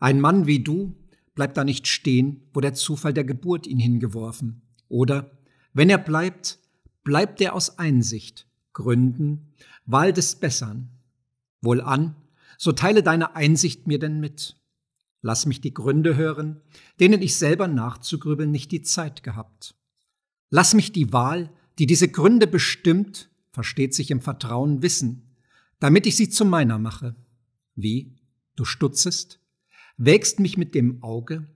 Ein Mann wie du bleibt da nicht stehen, wo der Zufall der Geburt ihn hingeworfen. Oder, wenn er bleibt, bleibt er aus Einsicht, Gründen, Wahl des Bessern. Wohlan, so teile deine Einsicht mir denn mit. Lass mich die Gründe hören, denen ich selber nachzugrübeln nicht die Zeit gehabt. Lass mich die Wahl, die diese Gründe bestimmt, versteht sich im Vertrauen wissen, damit ich sie zu meiner mache. Wie? Du stutzest? Wägst mich mit dem Auge?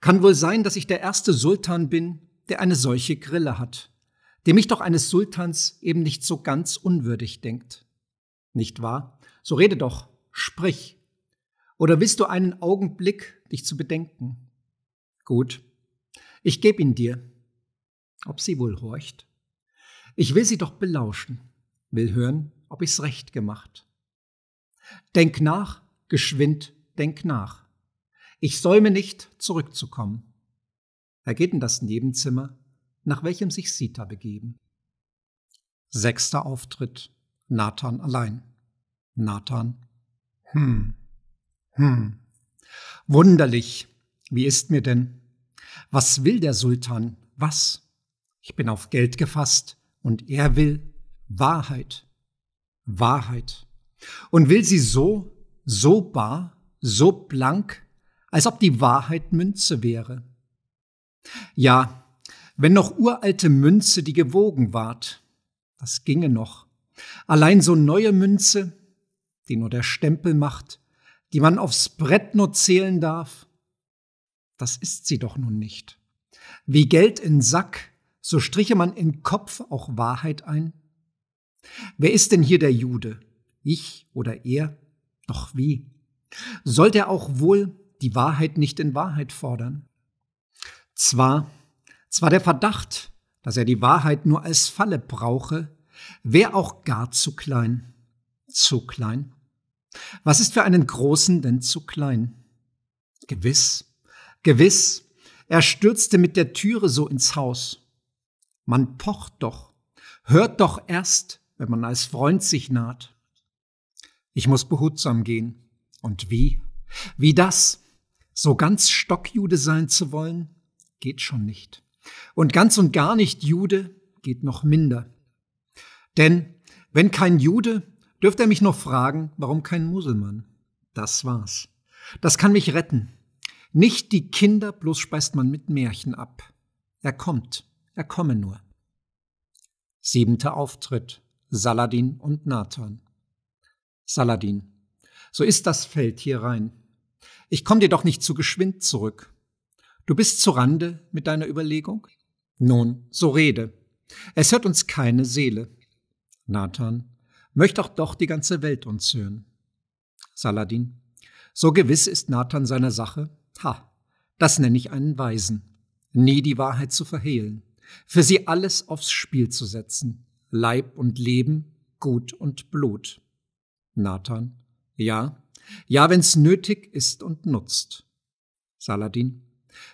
Kann wohl sein, dass ich der erste Sultan bin, der eine solche Grille hat, dem ich doch eines Sultans eben nicht so ganz unwürdig denkt. Nicht wahr? So rede doch, sprich. Oder willst du einen Augenblick dich zu bedenken? Gut, ich gebe ihn dir. Ob sie wohl horcht? Ich will sie doch belauschen, will hören, ob ich's recht gemacht. Denk nach, geschwind, denk nach. Ich säume nicht, zurückzukommen. Er geht in das Nebenzimmer, nach welchem sich Sita begeben. Sechster Auftritt. Nathan allein. Nathan hm. Hm. Wunderlich. Wie ist mir denn? Was will der Sultan? Was? Ich bin auf Geld gefasst und er will Wahrheit. Wahrheit. Und will sie so, so bar, so blank, als ob die Wahrheit Münze wäre. Ja, wenn noch uralte Münze, die gewogen ward, das ginge noch. Allein so neue Münze, die nur der Stempel macht, die man aufs Brett nur zählen darf. Das ist sie doch nun nicht. Wie Geld in Sack, so striche man in Kopf auch Wahrheit ein. Wer ist denn hier der Jude? Ich oder er? Doch wie? Sollte er auch wohl die Wahrheit nicht in Wahrheit fordern? Zwar, zwar der Verdacht, dass er die Wahrheit nur als Falle brauche, wär auch gar zu klein zu klein? Was ist für einen Großen denn zu klein? Gewiss, gewiss, er stürzte mit der Türe so ins Haus. Man pocht doch, hört doch erst, wenn man als Freund sich naht. Ich muss behutsam gehen. Und wie? Wie das? So ganz Stockjude sein zu wollen, geht schon nicht. Und ganz und gar nicht Jude geht noch minder. Denn wenn kein Jude, dürfte er mich noch fragen, warum kein Muselmann? Das war's. Das kann mich retten. Nicht die Kinder, bloß speist man mit Märchen ab. Er kommt, er komme nur. Siebenter Auftritt. Saladin und Nathan. Saladin. So ist das Feld hier rein. Ich komm dir doch nicht zu geschwind zurück. Du bist zu Rande mit deiner Überlegung? Nun, so rede. Es hört uns keine Seele. Nathan möchte auch doch die ganze Welt uns hören. Saladin. So gewiss ist Nathan seiner Sache. Ha, das nenne ich einen Weisen. Nie die Wahrheit zu verhehlen. Für sie alles aufs Spiel zu setzen. Leib und Leben, Gut und Blut. Nathan. Ja, ja, wenn's nötig ist und nutzt. Saladin.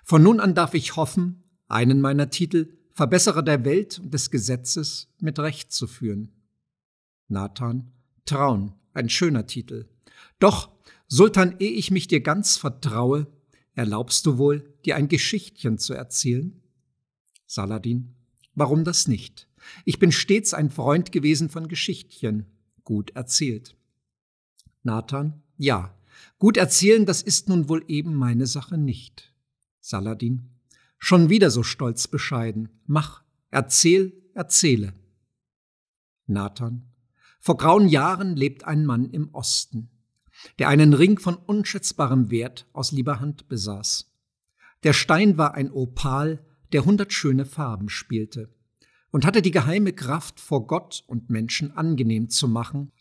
Von nun an darf ich hoffen, einen meiner Titel Verbesserer der Welt und des Gesetzes mit Recht zu führen. Nathan, Traun, ein schöner Titel. Doch, Sultan, ehe ich mich dir ganz vertraue, erlaubst du wohl, dir ein Geschichtchen zu erzählen? Saladin, warum das nicht? Ich bin stets ein Freund gewesen von Geschichtchen, gut erzählt. Nathan, ja, gut erzählen, das ist nun wohl eben meine Sache nicht. Saladin, schon wieder so stolz bescheiden, mach, erzähl, erzähle. Nathan, vor grauen Jahren lebt ein Mann im Osten, der einen Ring von unschätzbarem Wert aus lieber Hand besaß. Der Stein war ein Opal, der hundert schöne Farben spielte und hatte die geheime Kraft, vor Gott und Menschen angenehm zu machen,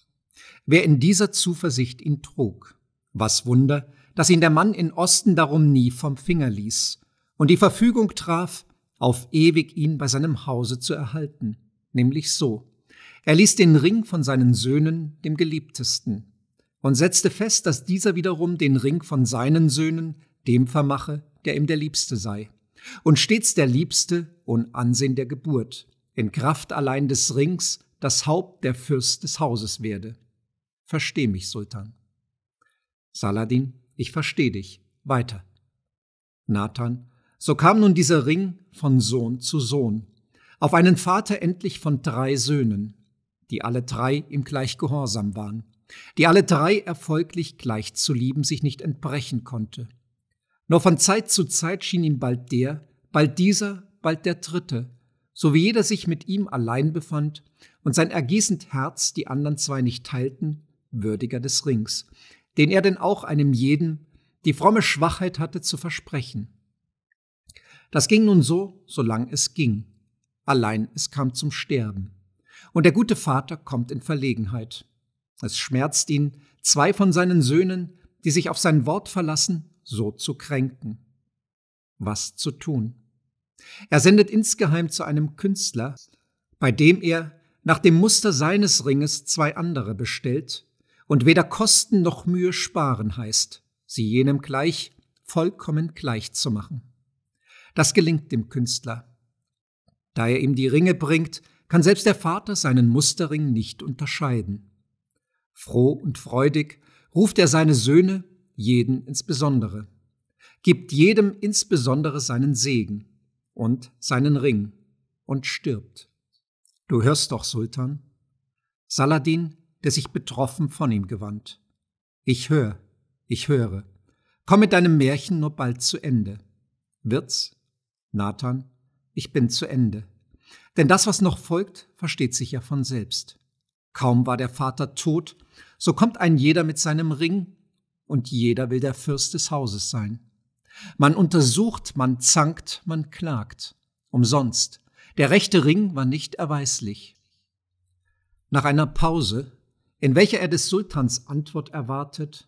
wer in dieser Zuversicht ihn trug. Was Wunder, dass ihn der Mann in Osten darum nie vom Finger ließ und die Verfügung traf, auf ewig ihn bei seinem Hause zu erhalten, nämlich so. Er ließ den Ring von seinen Söhnen dem Geliebtesten und setzte fest, dass dieser wiederum den Ring von seinen Söhnen dem vermache, der ihm der Liebste sei. Und stets der Liebste und Ansehen der Geburt, in Kraft allein des Rings das Haupt der Fürst des Hauses werde. Versteh mich, Sultan. Saladin, ich versteh dich. Weiter. Nathan, so kam nun dieser Ring von Sohn zu Sohn, auf einen Vater endlich von drei Söhnen die alle drei ihm gleich gehorsam waren, die alle drei erfolglich gleich zu lieben sich nicht entbrechen konnte. Nur von Zeit zu Zeit schien ihm bald der, bald dieser, bald der dritte, so wie jeder sich mit ihm allein befand und sein ergießend Herz die anderen zwei nicht teilten, würdiger des Rings, den er denn auch einem jeden, die fromme Schwachheit hatte, zu versprechen. Das ging nun so, solang es ging. Allein es kam zum Sterben und der gute Vater kommt in Verlegenheit. Es schmerzt ihn, zwei von seinen Söhnen, die sich auf sein Wort verlassen, so zu kränken. Was zu tun? Er sendet insgeheim zu einem Künstler, bei dem er nach dem Muster seines Ringes zwei andere bestellt und weder Kosten noch Mühe sparen heißt, sie jenem gleich, vollkommen gleich zu machen. Das gelingt dem Künstler. Da er ihm die Ringe bringt, kann selbst der Vater seinen Musterring nicht unterscheiden. Froh und freudig ruft er seine Söhne, jeden insbesondere, gibt jedem insbesondere seinen Segen und seinen Ring und stirbt. Du hörst doch, Sultan. Saladin, der sich betroffen von ihm gewandt. Ich hör, ich höre. Komm mit deinem Märchen nur bald zu Ende. Wird's? Nathan, ich bin zu Ende. Denn das, was noch folgt, versteht sich ja von selbst. Kaum war der Vater tot, so kommt ein jeder mit seinem Ring, und jeder will der Fürst des Hauses sein. Man untersucht, man zankt, man klagt. Umsonst. Der rechte Ring war nicht erweislich. Nach einer Pause, in welcher er des Sultans Antwort erwartet,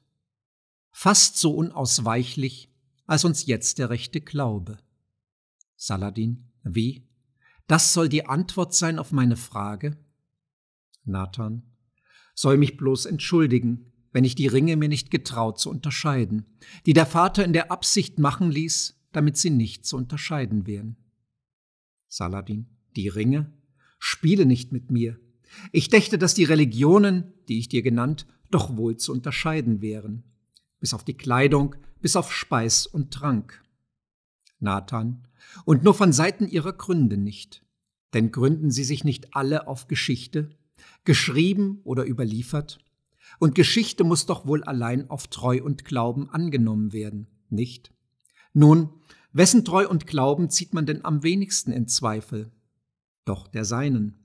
fast so unausweichlich, als uns jetzt der rechte Glaube. Saladin, wie? Das soll die Antwort sein auf meine Frage? Nathan, soll mich bloß entschuldigen, wenn ich die Ringe mir nicht getraut zu unterscheiden, die der Vater in der Absicht machen ließ, damit sie nicht zu unterscheiden wären. Saladin, die Ringe? Spiele nicht mit mir. Ich dächte, dass die Religionen, die ich dir genannt, doch wohl zu unterscheiden wären. Bis auf die Kleidung, bis auf Speis und Trank. Nathan, und nur von Seiten ihrer Gründe nicht. Denn gründen sie sich nicht alle auf Geschichte, geschrieben oder überliefert? Und Geschichte muss doch wohl allein auf Treu und Glauben angenommen werden, nicht? Nun, wessen Treu und Glauben zieht man denn am wenigsten in Zweifel? Doch der Seinen.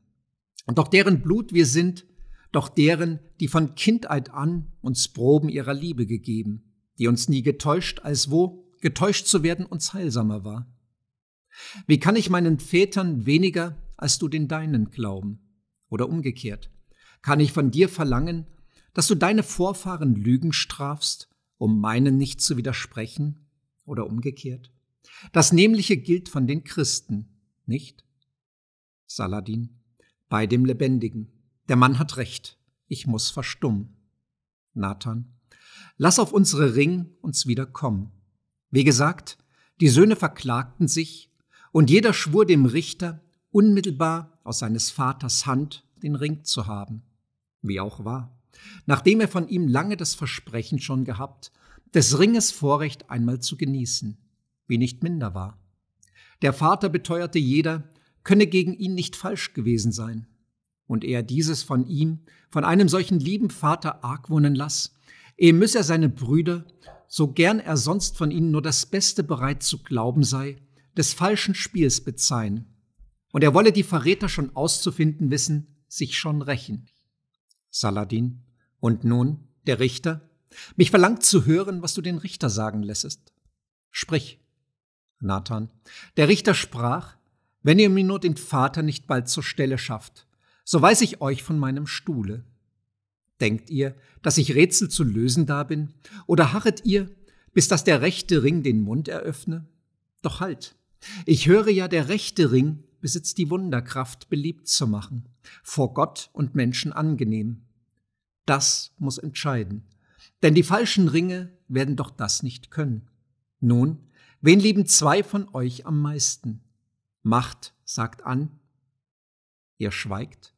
Und doch deren Blut wir sind, doch deren, die von Kindheit an uns Proben ihrer Liebe gegeben, die uns nie getäuscht, als wo getäuscht zu werden uns heilsamer war. Wie kann ich meinen Vätern weniger als du den deinen glauben? Oder umgekehrt, kann ich von dir verlangen, dass du deine Vorfahren Lügen strafst, um meinen nicht zu widersprechen? Oder umgekehrt? Das Nämliche gilt von den Christen, nicht? Saladin, bei dem Lebendigen. Der Mann hat recht, ich muss verstummen. Nathan, lass auf unsere Ring uns wieder kommen. Wie gesagt, die Söhne verklagten sich und jeder schwur dem Richter, unmittelbar aus seines Vaters Hand den Ring zu haben, wie auch war, nachdem er von ihm lange das Versprechen schon gehabt, des Ringes Vorrecht einmal zu genießen, wie nicht minder war. Der Vater beteuerte jeder, könne gegen ihn nicht falsch gewesen sein. Und er dieses von ihm, von einem solchen lieben Vater argwohnen lass, eh müsse er seine Brüder, so gern er sonst von ihnen nur das Beste bereit zu glauben sei, des falschen Spiels bezeihen. Und er wolle die Verräter schon auszufinden wissen, sich schon rächen. Saladin. Und nun, der Richter? Mich verlangt zu hören, was du den Richter sagen lässest. Sprich. Nathan. Der Richter sprach, wenn ihr mir nur den Vater nicht bald zur Stelle schafft, so weiß ich euch von meinem Stuhle. Denkt ihr, dass ich Rätsel zu lösen da bin? Oder harret ihr, bis dass der rechte Ring den Mund eröffne? Doch halt! Ich höre ja, der rechte Ring besitzt die Wunderkraft, beliebt zu machen, vor Gott und Menschen angenehm. Das muss entscheiden. Denn die falschen Ringe werden doch das nicht können. Nun, wen lieben zwei von euch am meisten? Macht sagt an. Ihr schweigt.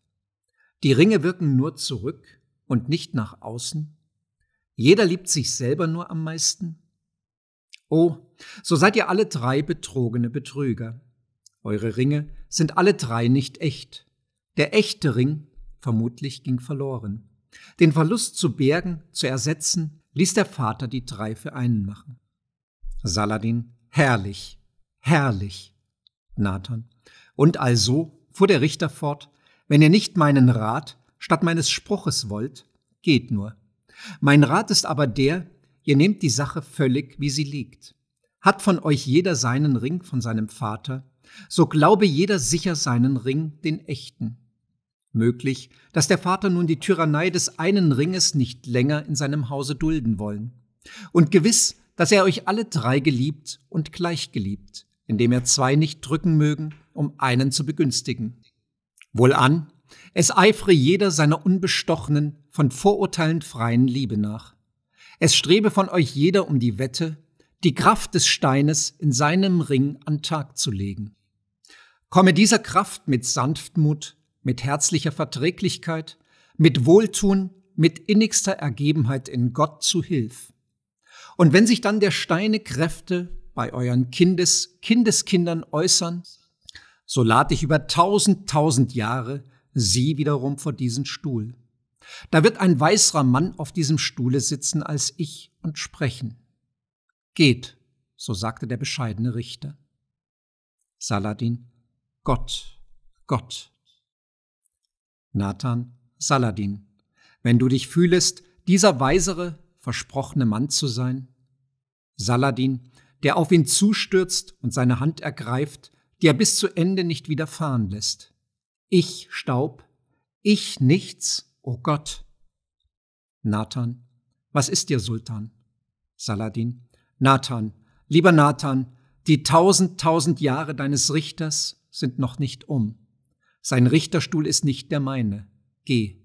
Die Ringe wirken nur zurück und nicht nach außen. Jeder liebt sich selber nur am meisten. Oh, so seid ihr alle drei betrogene Betrüger. Eure Ringe sind alle drei nicht echt. Der echte Ring vermutlich ging verloren. Den Verlust zu bergen, zu ersetzen, ließ der Vater die drei für einen machen. Saladin, herrlich, herrlich. Nathan, und also, fuhr der Richter fort, wenn ihr nicht meinen Rat statt meines Spruches wollt, geht nur. Mein Rat ist aber der, ihr nehmt die Sache völlig, wie sie liegt. Hat von euch jeder seinen Ring von seinem Vater, so glaube jeder sicher seinen Ring, den echten. Möglich, dass der Vater nun die Tyrannei des einen Ringes nicht länger in seinem Hause dulden wollen. Und gewiss, dass er euch alle drei geliebt und gleich geliebt, indem er zwei nicht drücken mögen, um einen zu begünstigen. Wohlan, es eifere jeder seiner unbestochenen, von Vorurteilen freien Liebe nach. Es strebe von euch jeder um die Wette, die Kraft des Steines in seinem Ring an Tag zu legen. Komme dieser Kraft mit Sanftmut, mit herzlicher Verträglichkeit, mit Wohltun, mit innigster Ergebenheit in Gott zu Hilf. Und wenn sich dann der Steine Kräfte bei euren Kindes, Kindeskindern äußern, so lade ich über tausend, tausend Jahre sie wiederum vor diesen Stuhl. Da wird ein weißerer Mann auf diesem Stuhle sitzen als ich und sprechen. Geht, so sagte der bescheidene Richter. Saladin, Gott, Gott. Nathan, Saladin, wenn du dich fühlest, dieser weisere, versprochene Mann zu sein. Saladin, der auf ihn zustürzt und seine Hand ergreift, die er bis zu Ende nicht wieder fahren lässt. Ich Staub, ich nichts, o oh Gott. Nathan, was ist dir, Sultan? Saladin, Nathan, lieber Nathan, die tausend, tausend Jahre deines Richters sind noch nicht um. Sein Richterstuhl ist nicht der meine. Geh,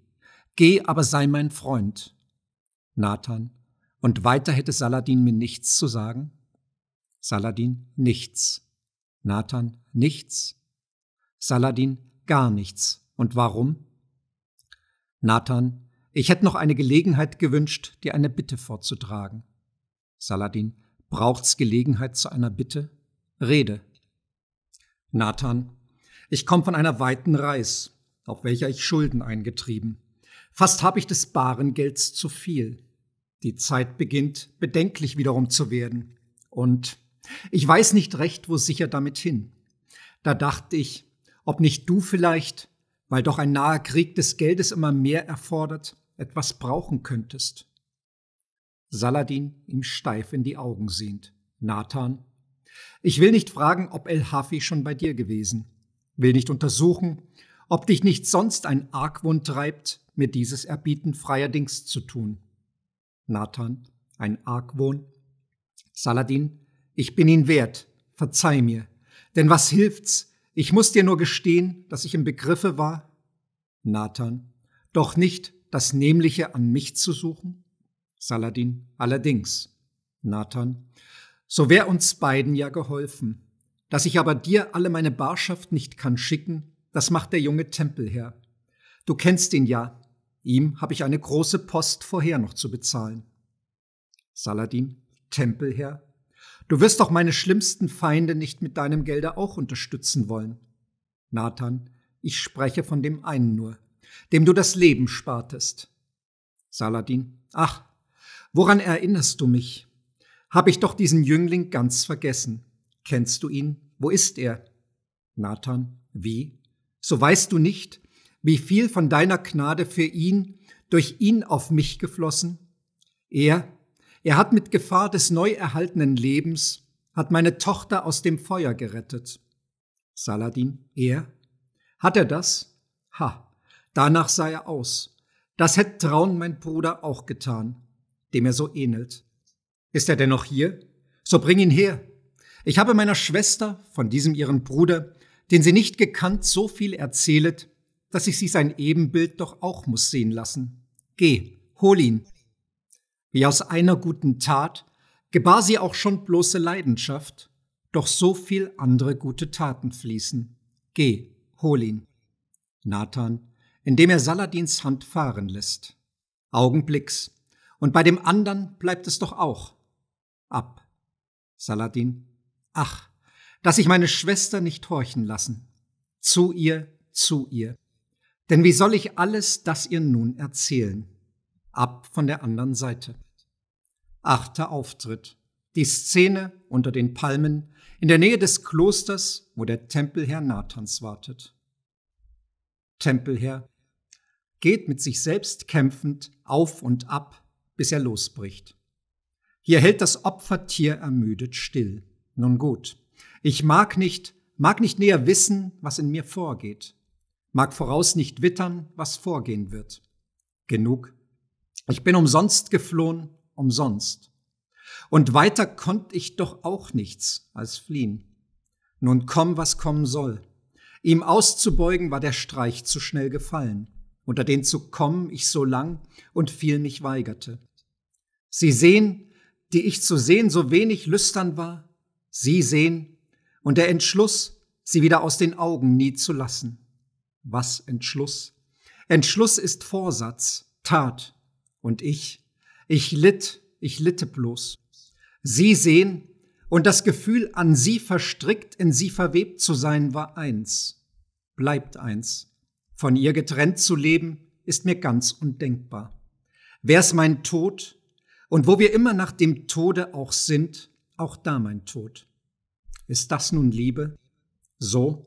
geh aber sei mein Freund. Nathan, und weiter hätte Saladin mir nichts zu sagen? Saladin, nichts. Nathan, nichts. Saladin, gar nichts. Und warum? Nathan, ich hätte noch eine Gelegenheit gewünscht, dir eine Bitte vorzutragen. Saladin, Braucht's Gelegenheit zu einer Bitte? Rede. Nathan, ich komme von einer weiten Reis, auf welcher ich Schulden eingetrieben. Fast habe ich des Barengelds zu viel. Die Zeit beginnt bedenklich wiederum zu werden. Und ich weiß nicht recht, wo sicher damit hin. Da dachte ich, ob nicht du vielleicht, weil doch ein naher Krieg des Geldes immer mehr erfordert, etwas brauchen könntest. Saladin ihm steif in die Augen sehend. Nathan, ich will nicht fragen, ob El Hafi schon bei dir gewesen, will nicht untersuchen, ob dich nicht sonst ein Argwohn treibt, mir dieses Erbieten freier Dings zu tun. Nathan, ein Argwohn. Saladin, ich bin ihn wert, verzeih mir, denn was hilft's? Ich muss dir nur gestehen, dass ich im Begriffe war. Nathan, doch nicht das Nämliche an mich zu suchen? Saladin. Allerdings, Nathan, so wär uns beiden ja geholfen. Dass ich aber dir alle meine Barschaft nicht kann schicken, das macht der junge Tempelherr. Du kennst ihn ja. Ihm habe ich eine große Post vorher noch zu bezahlen. Saladin, Tempelherr, du wirst doch meine schlimmsten Feinde nicht mit deinem Gelde auch unterstützen wollen. Nathan, ich spreche von dem einen nur, dem du das Leben spartest. Saladin, ach, Woran erinnerst du mich? Hab ich doch diesen Jüngling ganz vergessen. Kennst du ihn? Wo ist er? Nathan, wie? So weißt du nicht, wie viel von deiner Gnade für ihn, durch ihn auf mich geflossen? Er, er hat mit Gefahr des neu erhaltenen Lebens, hat meine Tochter aus dem Feuer gerettet. Saladin, er? Hat er das? Ha, danach sah er aus. Das hätte Traun mein Bruder auch getan dem er so ähnelt. Ist er denn noch hier? So bring ihn her. Ich habe meiner Schwester von diesem ihren Bruder, den sie nicht gekannt, so viel erzählet, dass ich sie sein Ebenbild doch auch muss sehen lassen. Geh, hol ihn. Wie aus einer guten Tat gebar sie auch schon bloße Leidenschaft, doch so viel andere gute Taten fließen. Geh, hol ihn. Nathan, indem er Saladins Hand fahren lässt. Augenblicks und bei dem anderen bleibt es doch auch ab. Saladin, ach, dass ich meine Schwester nicht horchen lassen. Zu ihr, zu ihr. Denn wie soll ich alles das ihr nun erzählen? Ab von der anderen Seite. Achter Auftritt. Die Szene unter den Palmen in der Nähe des Klosters, wo der Tempelherr Nathans wartet. Tempelherr geht mit sich selbst kämpfend auf und ab bis er losbricht. Hier hält das Opfertier ermüdet still. Nun gut, ich mag nicht, mag nicht näher wissen, was in mir vorgeht, mag voraus nicht wittern, was vorgehen wird. Genug. Ich bin umsonst geflohen, umsonst. Und weiter konnte ich doch auch nichts als fliehen. Nun komm, was kommen soll. Ihm auszubeugen war der Streich zu schnell gefallen unter den zu kommen ich so lang und viel mich weigerte. Sie sehen, die ich zu sehen so wenig lüstern war, sie sehen, und der Entschluss, sie wieder aus den Augen nie zu lassen. Was Entschluss? Entschluss ist Vorsatz, Tat. Und ich, ich litt, ich litte bloß. Sie sehen, und das Gefühl, an sie verstrickt, in sie verwebt zu sein, war eins, bleibt eins. Von ihr getrennt zu leben, ist mir ganz undenkbar. Wär's mein Tod, und wo wir immer nach dem Tode auch sind, auch da mein Tod. Ist das nun Liebe? So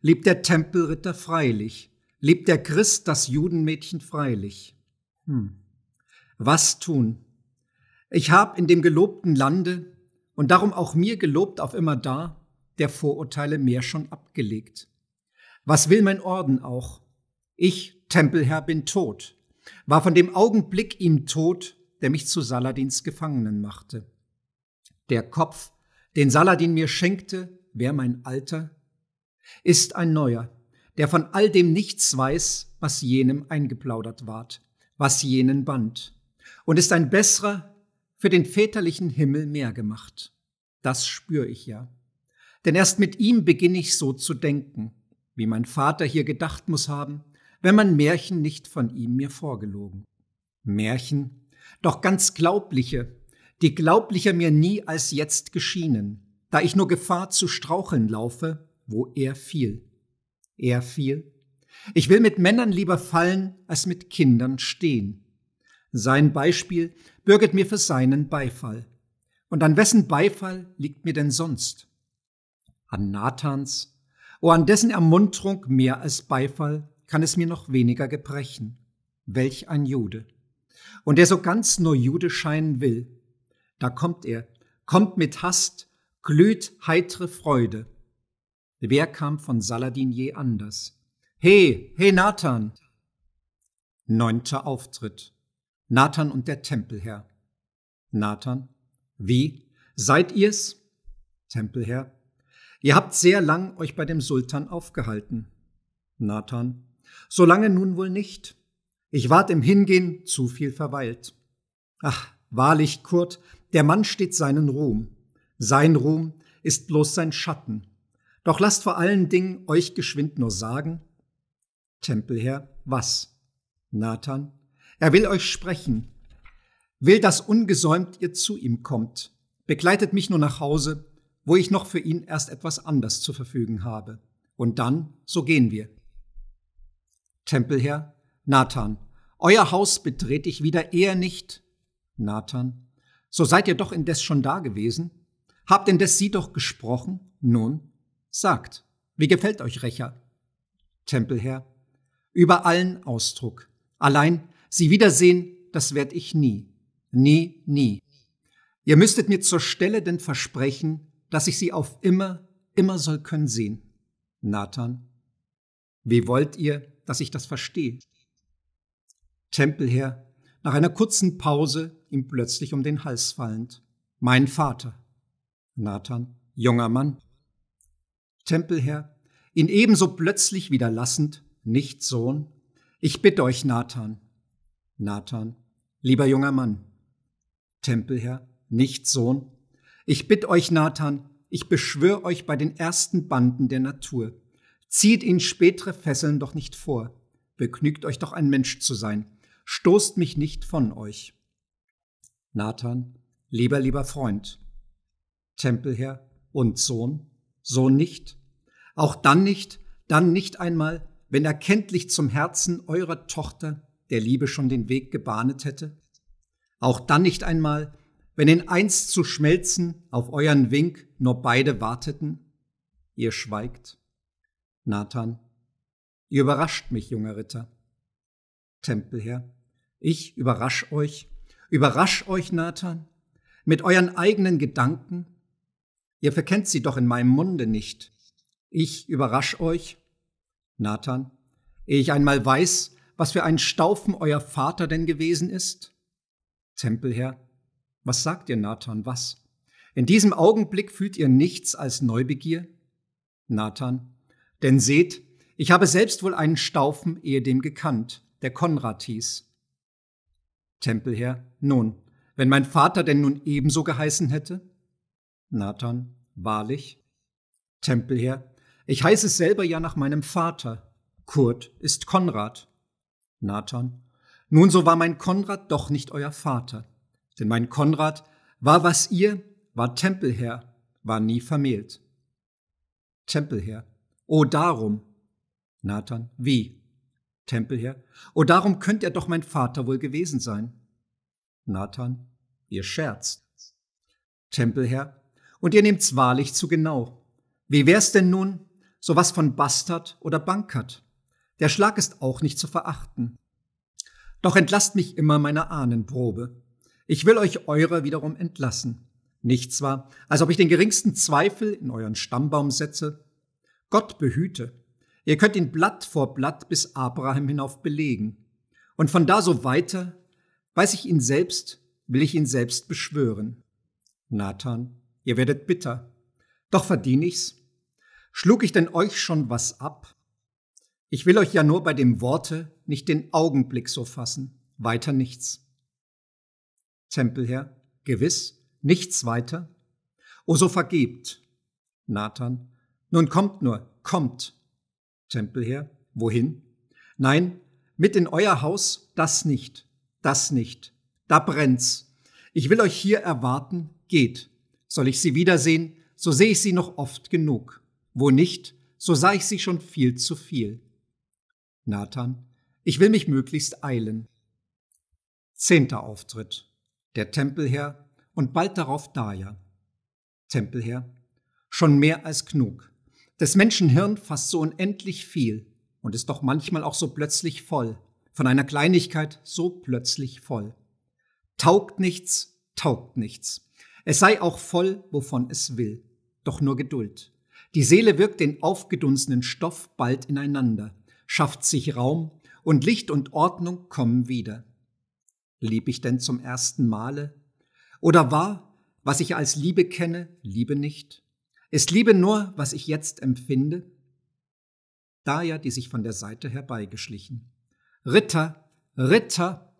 liebt der Tempelritter freilich, liebt der Christ das Judenmädchen freilich. Hm. Was tun? Ich hab in dem gelobten Lande und darum auch mir gelobt auf immer da, der Vorurteile mehr schon abgelegt. Was will mein Orden auch? Ich, Tempelherr, bin tot, war von dem Augenblick ihm tot, der mich zu Saladins Gefangenen machte. Der Kopf, den Saladin mir schenkte, wer mein Alter, ist ein neuer, der von all dem nichts weiß, was jenem eingeplaudert ward, was jenen band, und ist ein besserer, für den väterlichen Himmel mehr gemacht. Das spür ich ja. Denn erst mit ihm beginne ich so zu denken, wie mein Vater hier gedacht muss haben, wenn man Märchen nicht von ihm mir vorgelogen. Märchen, doch ganz glaubliche, die glaublicher mir nie als jetzt geschienen, da ich nur Gefahr zu straucheln laufe, wo er fiel. Er fiel. Ich will mit Männern lieber fallen, als mit Kindern stehen. Sein Beispiel bürget mir für seinen Beifall. Und an wessen Beifall liegt mir denn sonst? An Nathans, o an dessen Ermunterung mehr als Beifall kann es mir noch weniger gebrechen. Welch ein Jude. Und der so ganz nur Jude scheinen will, da kommt er, kommt mit Hast, glüht heitere Freude. Wer kam von Saladin je anders? He, he Nathan! Neunter Auftritt. Nathan und der Tempelherr. Nathan, wie? Seid ihr's? Tempelherr, ihr habt sehr lang euch bei dem Sultan aufgehalten. Nathan, solange nun wohl nicht. Ich ward im Hingehen zu viel verweilt. Ach, wahrlich, Kurt, der Mann steht seinen Ruhm. Sein Ruhm ist bloß sein Schatten. Doch lasst vor allen Dingen euch geschwind nur sagen, Tempelherr, was? Nathan, er will euch sprechen, will, dass ungesäumt ihr zu ihm kommt. Begleitet mich nur nach Hause, wo ich noch für ihn erst etwas anders zu verfügen habe. Und dann, so gehen wir. Tempelherr, Nathan, euer Haus betrete ich wieder eher nicht. Nathan, so seid ihr doch indes schon da gewesen? Habt indes sie doch gesprochen? Nun, sagt, wie gefällt euch Rächer? Tempelherr, über allen Ausdruck. Allein, sie wiedersehen, das werd ich nie. Nie, nie. Ihr müsstet mir zur Stelle denn versprechen, dass ich sie auf immer, immer soll können sehen. Nathan, wie wollt ihr, dass ich das verstehe. Tempelherr, nach einer kurzen Pause ihm plötzlich um den Hals fallend. Mein Vater. Nathan, junger Mann. Tempelherr, ihn ebenso plötzlich wieder lassend, nicht Sohn. Ich bitte euch, Nathan. Nathan, lieber junger Mann. Tempelherr, nicht Sohn. Ich bitte euch, Nathan, ich beschwöre euch bei den ersten Banden der Natur, Zieht ihn spätere Fesseln doch nicht vor. Begnügt euch doch ein Mensch zu sein. Stoßt mich nicht von euch. Nathan, lieber, lieber Freund. Tempelherr und Sohn, Sohn nicht. Auch dann nicht, dann nicht einmal, wenn erkenntlich zum Herzen eurer Tochter der Liebe schon den Weg gebahnet hätte. Auch dann nicht einmal, wenn in eins zu schmelzen auf euren Wink nur beide warteten. Ihr schweigt. Nathan. Ihr überrascht mich, junger Ritter. Tempelherr. Ich überrasch euch. Überrasch euch, Nathan, mit euren eigenen Gedanken. Ihr verkennt sie doch in meinem Munde nicht. Ich überrasch euch. Nathan. Ehe ich einmal weiß, was für ein Staufen euer Vater denn gewesen ist? Tempelherr. Was sagt ihr, Nathan, was? In diesem Augenblick fühlt ihr nichts als Neubegier? Nathan, denn seht, ich habe selbst wohl einen Staufen ehedem gekannt, der Konrad hieß. Tempelherr, nun, wenn mein Vater denn nun ebenso geheißen hätte? Nathan, wahrlich. Tempelherr, ich heiße es selber ja nach meinem Vater. Kurt ist Konrad. Nathan, nun so war mein Konrad doch nicht euer Vater. Denn mein Konrad war was ihr, war Tempelherr, war nie vermählt. Tempelherr, O oh, darum, Nathan, wie? Tempelherr, O oh, darum könnt er doch mein Vater wohl gewesen sein. Nathan, ihr scherzt. Tempelherr, und ihr nehmt's wahrlich zu genau. Wie wär's denn nun, so was von Bastard oder Bankert? Der Schlag ist auch nicht zu verachten. Doch entlasst mich immer meiner Ahnenprobe. Ich will euch eurer wiederum entlassen. Nicht zwar, als ob ich den geringsten Zweifel in euren Stammbaum setze, Gott behüte. Ihr könnt ihn Blatt vor Blatt bis Abraham hinauf belegen. Und von da so weiter, weiß ich ihn selbst, will ich ihn selbst beschwören. Nathan, ihr werdet bitter. Doch verdien ich's? Schlug ich denn euch schon was ab? Ich will euch ja nur bei dem Worte nicht den Augenblick so fassen, weiter nichts. Tempelherr, gewiss, nichts weiter? O so vergebt. Nathan, nun kommt nur, kommt. Tempelherr, wohin? Nein, mit in euer Haus, das nicht, das nicht, da brennt's. Ich will euch hier erwarten, geht. Soll ich sie wiedersehen, so sehe ich sie noch oft genug. Wo nicht, so sah ich sie schon viel zu viel. Nathan, ich will mich möglichst eilen. Zehnter Auftritt. Der Tempelherr und bald darauf Daya. Tempelherr, schon mehr als genug. Des Menschenhirn fasst so unendlich viel und ist doch manchmal auch so plötzlich voll, von einer Kleinigkeit so plötzlich voll. Taugt nichts, taugt nichts. Es sei auch voll, wovon es will, doch nur Geduld. Die Seele wirkt den aufgedunsenen Stoff bald ineinander, schafft sich Raum und Licht und Ordnung kommen wieder. Lieb ich denn zum ersten Male? Oder war, was ich als Liebe kenne, Liebe nicht? Ist Liebe nur, was ich jetzt empfinde? Daja, die sich von der Seite herbeigeschlichen. Ritter, Ritter!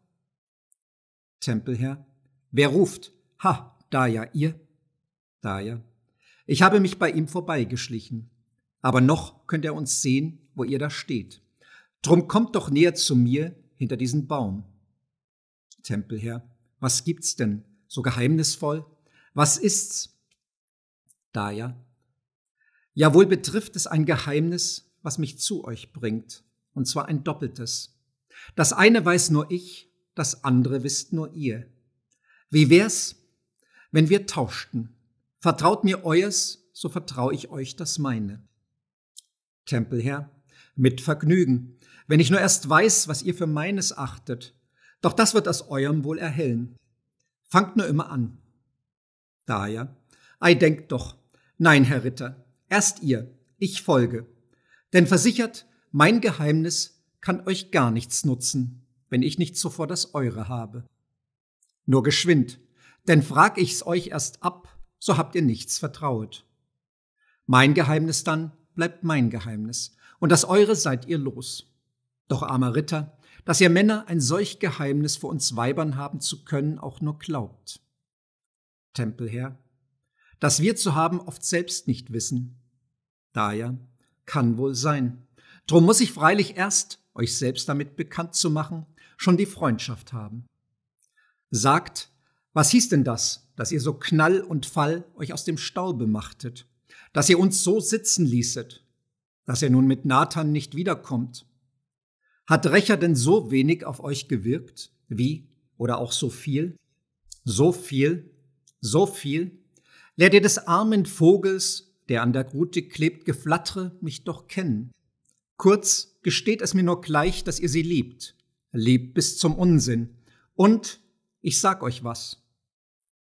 Tempelherr, wer ruft? Ha, Daja, ihr? Daja, ich habe mich bei ihm vorbeigeschlichen. Aber noch könnt ihr uns sehen, wo ihr da steht. Drum kommt doch näher zu mir hinter diesen Baum. Tempelherr, was gibt's denn? So geheimnisvoll? Was ist's? Daja, jawohl betrifft es ein Geheimnis, was mich zu euch bringt, und zwar ein doppeltes. Das eine weiß nur ich, das andere wisst nur ihr. Wie wär's, wenn wir tauschten? Vertraut mir euers, so vertraue ich euch das meine. Tempelherr, mit Vergnügen, wenn ich nur erst weiß, was ihr für meines achtet, doch das wird aus eurem wohl erhellen. Fangt nur immer an. Daher, ei denkt doch, Nein, Herr Ritter, erst ihr, ich folge. Denn versichert, mein Geheimnis kann euch gar nichts nutzen, wenn ich nicht zuvor das eure habe. Nur geschwind, denn frag ich's euch erst ab, so habt ihr nichts vertraut. Mein Geheimnis dann bleibt mein Geheimnis, und das eure seid ihr los. Doch armer Ritter, dass ihr Männer ein solch Geheimnis vor uns Weibern haben zu können, auch nur glaubt. Tempelherr, das wir zu haben oft selbst nicht wissen. Daher kann wohl sein. Drum muss ich freilich erst, euch selbst damit bekannt zu machen, schon die Freundschaft haben. Sagt, was hieß denn das, dass ihr so Knall und Fall euch aus dem Staube machtet, dass ihr uns so sitzen ließet, dass er nun mit Nathan nicht wiederkommt? Hat Rächer denn so wenig auf euch gewirkt, wie oder auch so viel? So viel? So viel? Lehr dir des armen Vogels, der an der Grute klebt, Geflattere mich doch kennen. Kurz, gesteht es mir nur gleich, dass ihr sie liebt. Liebt bis zum Unsinn. Und ich sag euch was.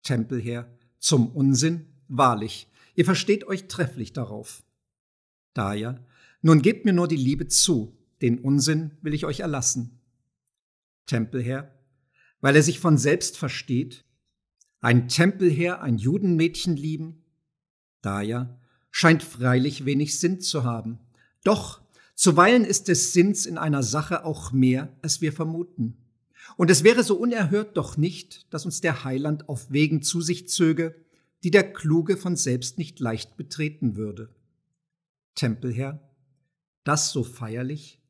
Tempelherr, zum Unsinn? Wahrlich, ihr versteht euch trefflich darauf. Daher, nun gebt mir nur die Liebe zu, den Unsinn will ich euch erlassen. Tempelherr, weil er sich von selbst versteht, ein Tempelherr ein Judenmädchen lieben? Daja scheint freilich wenig Sinn zu haben. Doch, zuweilen ist des Sinns in einer Sache auch mehr, als wir vermuten. Und es wäre so unerhört doch nicht, dass uns der Heiland auf Wegen zu sich zöge, die der Kluge von selbst nicht leicht betreten würde. Tempelherr, das so feierlich?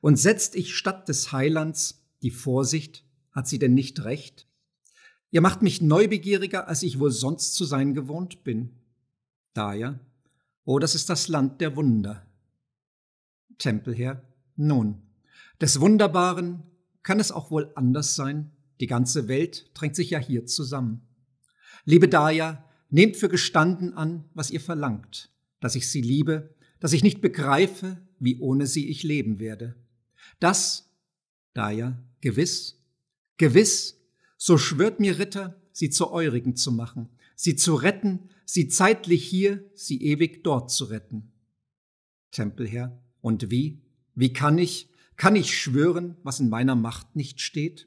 Und setzt ich statt des Heilands die Vorsicht, hat sie denn nicht recht? Ihr macht mich neubegieriger, als ich wohl sonst zu sein gewohnt bin. Daya, oh, das ist das Land der Wunder. Tempelherr, nun, des Wunderbaren kann es auch wohl anders sein. Die ganze Welt drängt sich ja hier zusammen. Liebe Daya, nehmt für gestanden an, was ihr verlangt, dass ich sie liebe, dass ich nicht begreife, wie ohne sie ich leben werde. Das, Daya, gewiss, gewiss so schwört mir Ritter, sie zu eurigen zu machen, sie zu retten, sie zeitlich hier, sie ewig dort zu retten. Tempelherr, und wie? Wie kann ich? Kann ich schwören, was in meiner Macht nicht steht?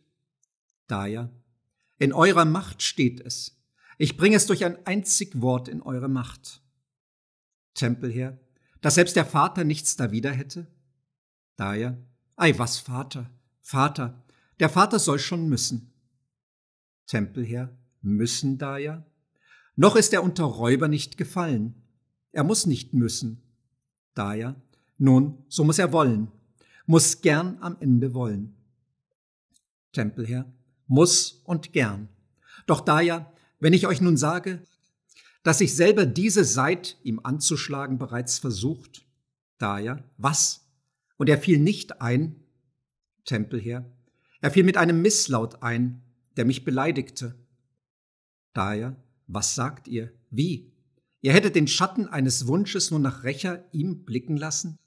Daya, in eurer Macht steht es. Ich bringe es durch ein einzig Wort in eure Macht. Tempelherr, dass selbst der Vater nichts dawider hätte? Daya, ei, was Vater, Vater, der Vater soll schon müssen. Tempelherr, müssen da ja? Noch ist er unter Räuber nicht gefallen. Er muss nicht müssen. Da ja? Nun, so muss er wollen. Muss gern am Ende wollen. Tempelherr, muss und gern. Doch da ja, wenn ich euch nun sage, dass ich selber diese seit ihm anzuschlagen bereits versucht, da ja, was? Und er fiel nicht ein, Tempelherr, er fiel mit einem Misslaut ein, der mich beleidigte. Daher, was sagt ihr? Wie? Ihr hättet den Schatten eines Wunsches nur nach Rächer ihm blicken lassen?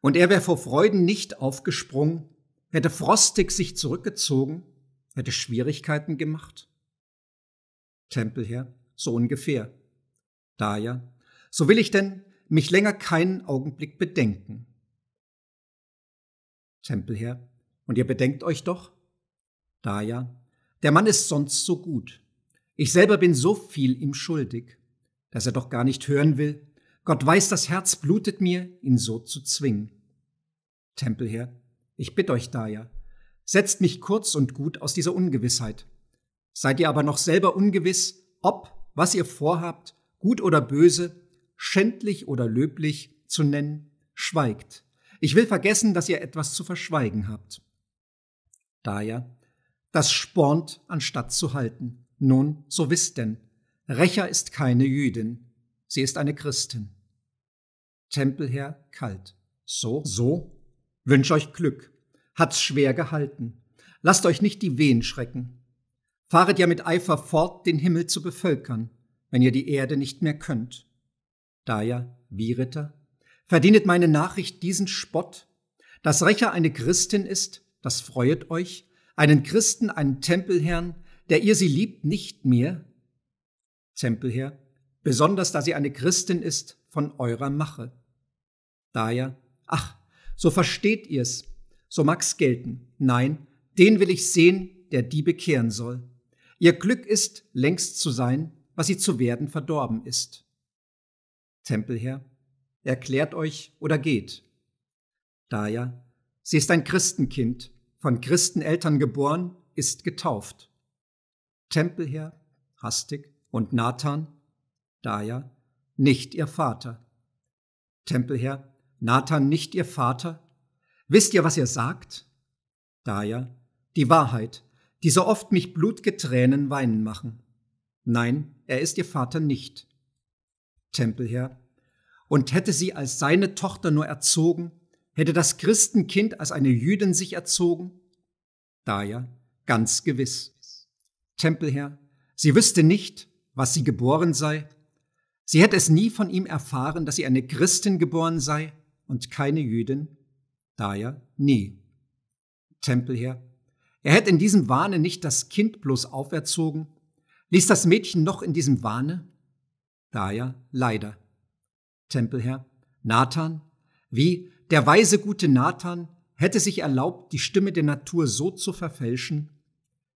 Und er wäre vor Freuden nicht aufgesprungen, hätte frostig sich zurückgezogen, hätte Schwierigkeiten gemacht? Tempelherr, so ungefähr. Daher, so will ich denn mich länger keinen Augenblick bedenken. Tempelherr, und ihr bedenkt euch doch? Daher, der Mann ist sonst so gut. Ich selber bin so viel ihm schuldig, dass er doch gar nicht hören will. Gott weiß, das Herz blutet mir, ihn so zu zwingen. Tempelherr, ich bitt euch daher, setzt mich kurz und gut aus dieser Ungewissheit. Seid ihr aber noch selber ungewiss, ob, was ihr vorhabt, gut oder böse, schändlich oder löblich zu nennen, schweigt. Ich will vergessen, dass ihr etwas zu verschweigen habt. Daher, das spornt, anstatt zu halten. Nun, so wisst denn, Rächer ist keine Jüdin, sie ist eine Christin. Tempelherr kalt. So, so, wünsch euch Glück. Hat's schwer gehalten. Lasst euch nicht die Wehen schrecken. Fahret ja mit Eifer fort, den Himmel zu bevölkern, wenn ihr die Erde nicht mehr könnt. Daher, wie Ritter, verdienet meine Nachricht diesen Spott? Dass Rächer eine Christin ist, das freuet euch, einen Christen, einen Tempelherrn, der ihr sie liebt, nicht mehr, Tempelherr, besonders da sie eine Christin ist, von eurer Mache. Daher, ach, so versteht ihr's, so mag's gelten. Nein, den will ich sehen, der die bekehren soll. Ihr Glück ist, längst zu sein, was sie zu werden verdorben ist. Tempelherr, erklärt euch oder geht. Daher, sie ist ein Christenkind, von Christeneltern geboren, ist getauft. Tempelherr, Hastig und Nathan, Daja, nicht ihr Vater. Tempelherr, Nathan nicht ihr Vater? Wisst ihr, was ihr sagt? Daja, die Wahrheit, die so oft mich Blutgetränen weinen machen. Nein, er ist ihr Vater nicht. Tempelherr, und hätte sie als seine Tochter nur erzogen, Hätte das Christenkind als eine Jüdin sich erzogen? Da ja, ganz gewiss. Tempelherr, sie wüsste nicht, was sie geboren sei. Sie hätte es nie von ihm erfahren, dass sie eine Christin geboren sei und keine Jüdin. Da ja, nie. Tempelherr, er hätte in diesem Wahne nicht das Kind bloß auferzogen, ließ das Mädchen noch in diesem Wahne? Da ja, leider. Tempelherr, Nathan, wie, der weise gute Nathan hätte sich erlaubt, die Stimme der Natur so zu verfälschen,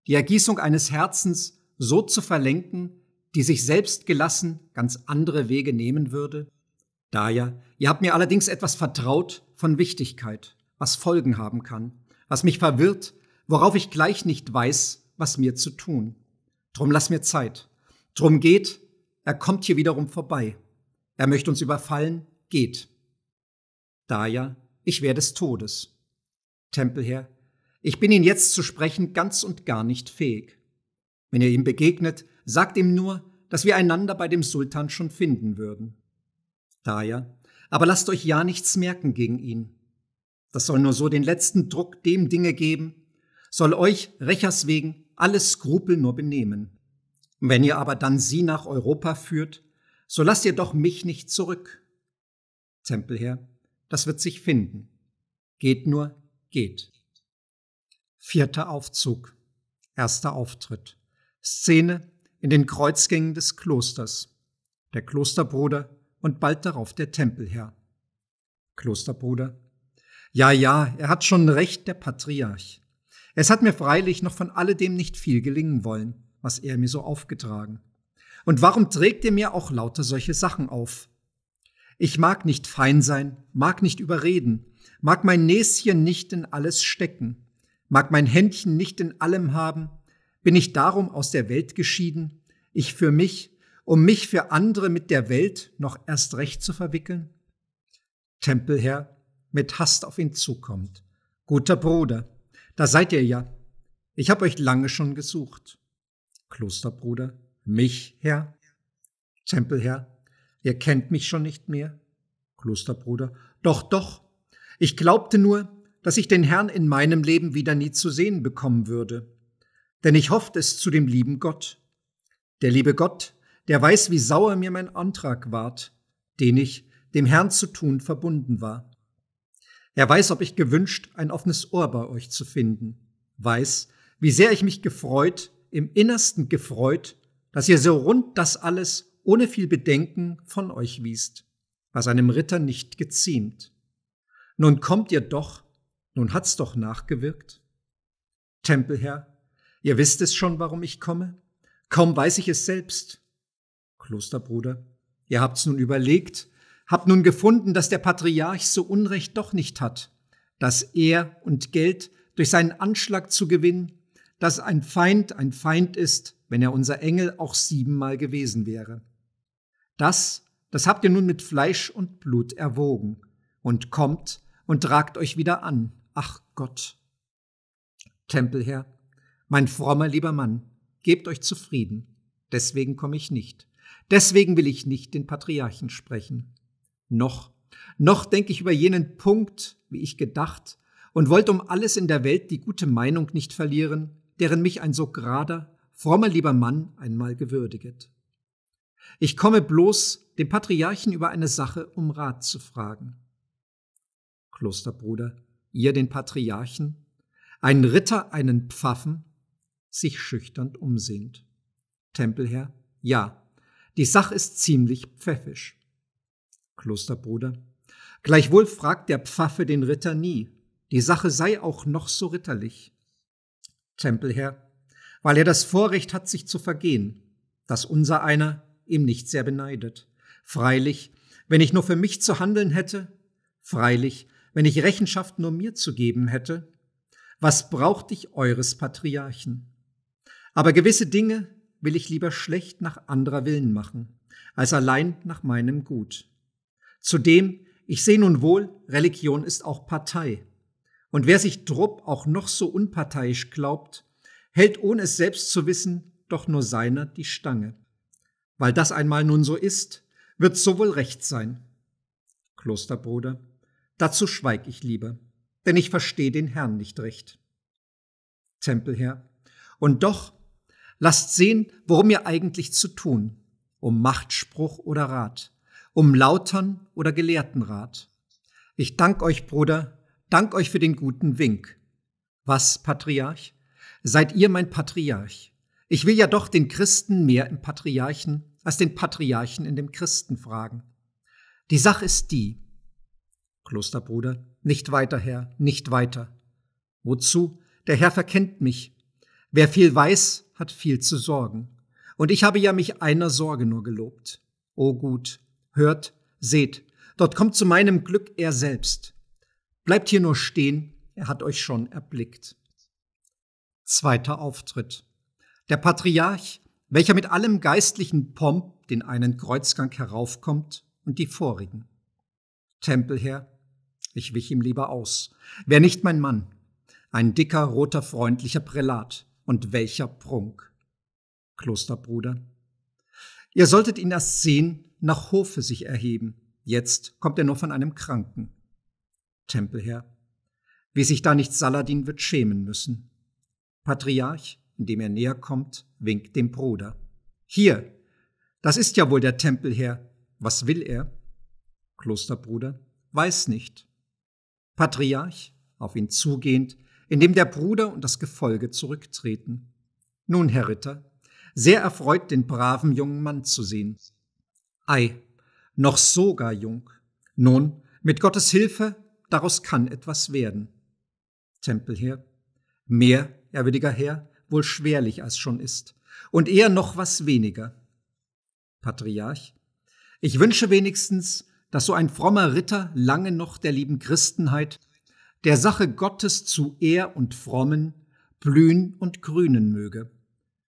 die Ergießung eines Herzens so zu verlenken, die sich selbst gelassen ganz andere Wege nehmen würde? Daher, ihr habt mir allerdings etwas vertraut von Wichtigkeit, was Folgen haben kann, was mich verwirrt, worauf ich gleich nicht weiß, was mir zu tun. Drum lass mir Zeit. Drum geht, er kommt hier wiederum vorbei. Er möchte uns überfallen, geht. Daja, ich wäre des Todes. Tempelherr, ich bin Ihnen jetzt zu sprechen ganz und gar nicht fähig. Wenn ihr ihm begegnet, sagt ihm nur, dass wir einander bei dem Sultan schon finden würden. Daja, aber lasst euch ja nichts merken gegen ihn. Das soll nur so den letzten Druck dem Dinge geben, soll euch, Rechers wegen, alle Skrupel nur benehmen. Wenn ihr aber dann sie nach Europa führt, so lasst ihr doch mich nicht zurück. Tempelherr, das wird sich finden. Geht nur, geht. Vierter Aufzug. Erster Auftritt. Szene in den Kreuzgängen des Klosters. Der Klosterbruder und bald darauf der Tempelherr. Klosterbruder. Ja, ja, er hat schon recht, der Patriarch. Es hat mir freilich noch von alledem nicht viel gelingen wollen, was er mir so aufgetragen. Und warum trägt er mir auch lauter solche Sachen auf? Ich mag nicht fein sein, mag nicht überreden, mag mein Näschen nicht in alles stecken, mag mein Händchen nicht in allem haben, bin ich darum aus der Welt geschieden, ich für mich, um mich für andere mit der Welt noch erst recht zu verwickeln? Tempelherr, mit Hast auf ihn zukommt. Guter Bruder, da seid ihr ja. Ich hab euch lange schon gesucht. Klosterbruder, mich, Herr? Tempelherr, Ihr kennt mich schon nicht mehr? Klosterbruder. Doch, doch. Ich glaubte nur, dass ich den Herrn in meinem Leben wieder nie zu sehen bekommen würde. Denn ich hoffte es zu dem lieben Gott. Der liebe Gott, der weiß, wie sauer mir mein Antrag ward, den ich dem Herrn zu tun verbunden war. Er weiß, ob ich gewünscht, ein offenes Ohr bei euch zu finden, weiß, wie sehr ich mich gefreut, im Innersten gefreut, dass ihr so rund das alles ohne viel Bedenken von euch wiest, was einem Ritter nicht geziemt. Nun kommt ihr doch, nun hat's doch nachgewirkt. Tempelherr, ihr wisst es schon, warum ich komme? Kaum weiß ich es selbst. Klosterbruder, ihr habt's nun überlegt, habt nun gefunden, dass der Patriarch so Unrecht doch nicht hat, dass er und Geld durch seinen Anschlag zu gewinnen, dass ein Feind ein Feind ist, wenn er unser Engel auch siebenmal gewesen wäre. Das, das habt ihr nun mit Fleisch und Blut erwogen. Und kommt und tragt euch wieder an. Ach Gott. Tempelherr, mein frommer lieber Mann, gebt euch zufrieden. Deswegen komme ich nicht. Deswegen will ich nicht den Patriarchen sprechen. Noch, noch denke ich über jenen Punkt, wie ich gedacht, und wollte um alles in der Welt die gute Meinung nicht verlieren, deren mich ein so gerader, frommer lieber Mann einmal gewürdiget. Ich komme bloß den Patriarchen über eine Sache um Rat zu fragen. Klosterbruder, ihr den Patriarchen, einen Ritter, einen Pfaffen, sich schüchternd umsehend. Tempelherr, ja, die Sache ist ziemlich pfäffisch. Klosterbruder, gleichwohl fragt der Pfaffe den Ritter nie, die Sache sei auch noch so ritterlich. Tempelherr, weil er das Vorrecht hat, sich zu vergehen, dass unser einer ihm nicht sehr beneidet. Freilich, wenn ich nur für mich zu handeln hätte, freilich, wenn ich Rechenschaft nur mir zu geben hätte, was braucht ich eures Patriarchen? Aber gewisse Dinge will ich lieber schlecht nach anderer Willen machen, als allein nach meinem Gut. Zudem, ich sehe nun wohl, Religion ist auch Partei. Und wer sich drupp auch noch so unparteiisch glaubt, hält ohne es selbst zu wissen doch nur seiner die Stange. Weil das einmal nun so ist, wird's so wohl recht sein. Klosterbruder, dazu schweig ich lieber, denn ich verstehe den Herrn nicht recht. Tempelherr, und doch lasst sehen, worum ihr eigentlich zu tun, um Machtspruch oder Rat, um Lautern oder gelehrten Rat. Ich dank euch, Bruder, dank euch für den guten Wink. Was, Patriarch? Seid ihr mein Patriarch? Ich will ja doch den Christen mehr im Patriarchen als den Patriarchen in dem Christen fragen. Die Sache ist die, Klosterbruder, nicht weiter, Herr, nicht weiter. Wozu? Der Herr verkennt mich. Wer viel weiß, hat viel zu sorgen. Und ich habe ja mich einer Sorge nur gelobt. O gut, hört, seht, dort kommt zu meinem Glück er selbst. Bleibt hier nur stehen, er hat euch schon erblickt. Zweiter Auftritt. Der Patriarch, welcher mit allem geistlichen Pomp den einen Kreuzgang heraufkommt und die vorigen. Tempelherr, ich wich ihm lieber aus. Wär nicht mein Mann. Ein dicker, roter, freundlicher Prälat. Und welcher Prunk. Klosterbruder. Ihr solltet ihn erst sehen, nach Hofe sich erheben. Jetzt kommt er nur von einem Kranken. Tempelherr. Wie sich da nicht Saladin wird schämen müssen. Patriarch, indem er näher kommt, winkt dem Bruder. Hier, das ist ja wohl der Tempelherr. Was will er? Klosterbruder, weiß nicht. Patriarch, auf ihn zugehend, indem der Bruder und das Gefolge zurücktreten. Nun, Herr Ritter, sehr erfreut, den braven jungen Mann zu sehen. Ei, noch so gar jung. Nun, mit Gottes Hilfe, daraus kann etwas werden. Tempelherr, mehr, ehrwürdiger Herr, wohl schwerlich als schon ist, und eher noch was weniger. Patriarch, ich wünsche wenigstens, dass so ein frommer Ritter lange noch der lieben Christenheit, der Sache Gottes zu Ehr und Frommen, blühen und grünen möge.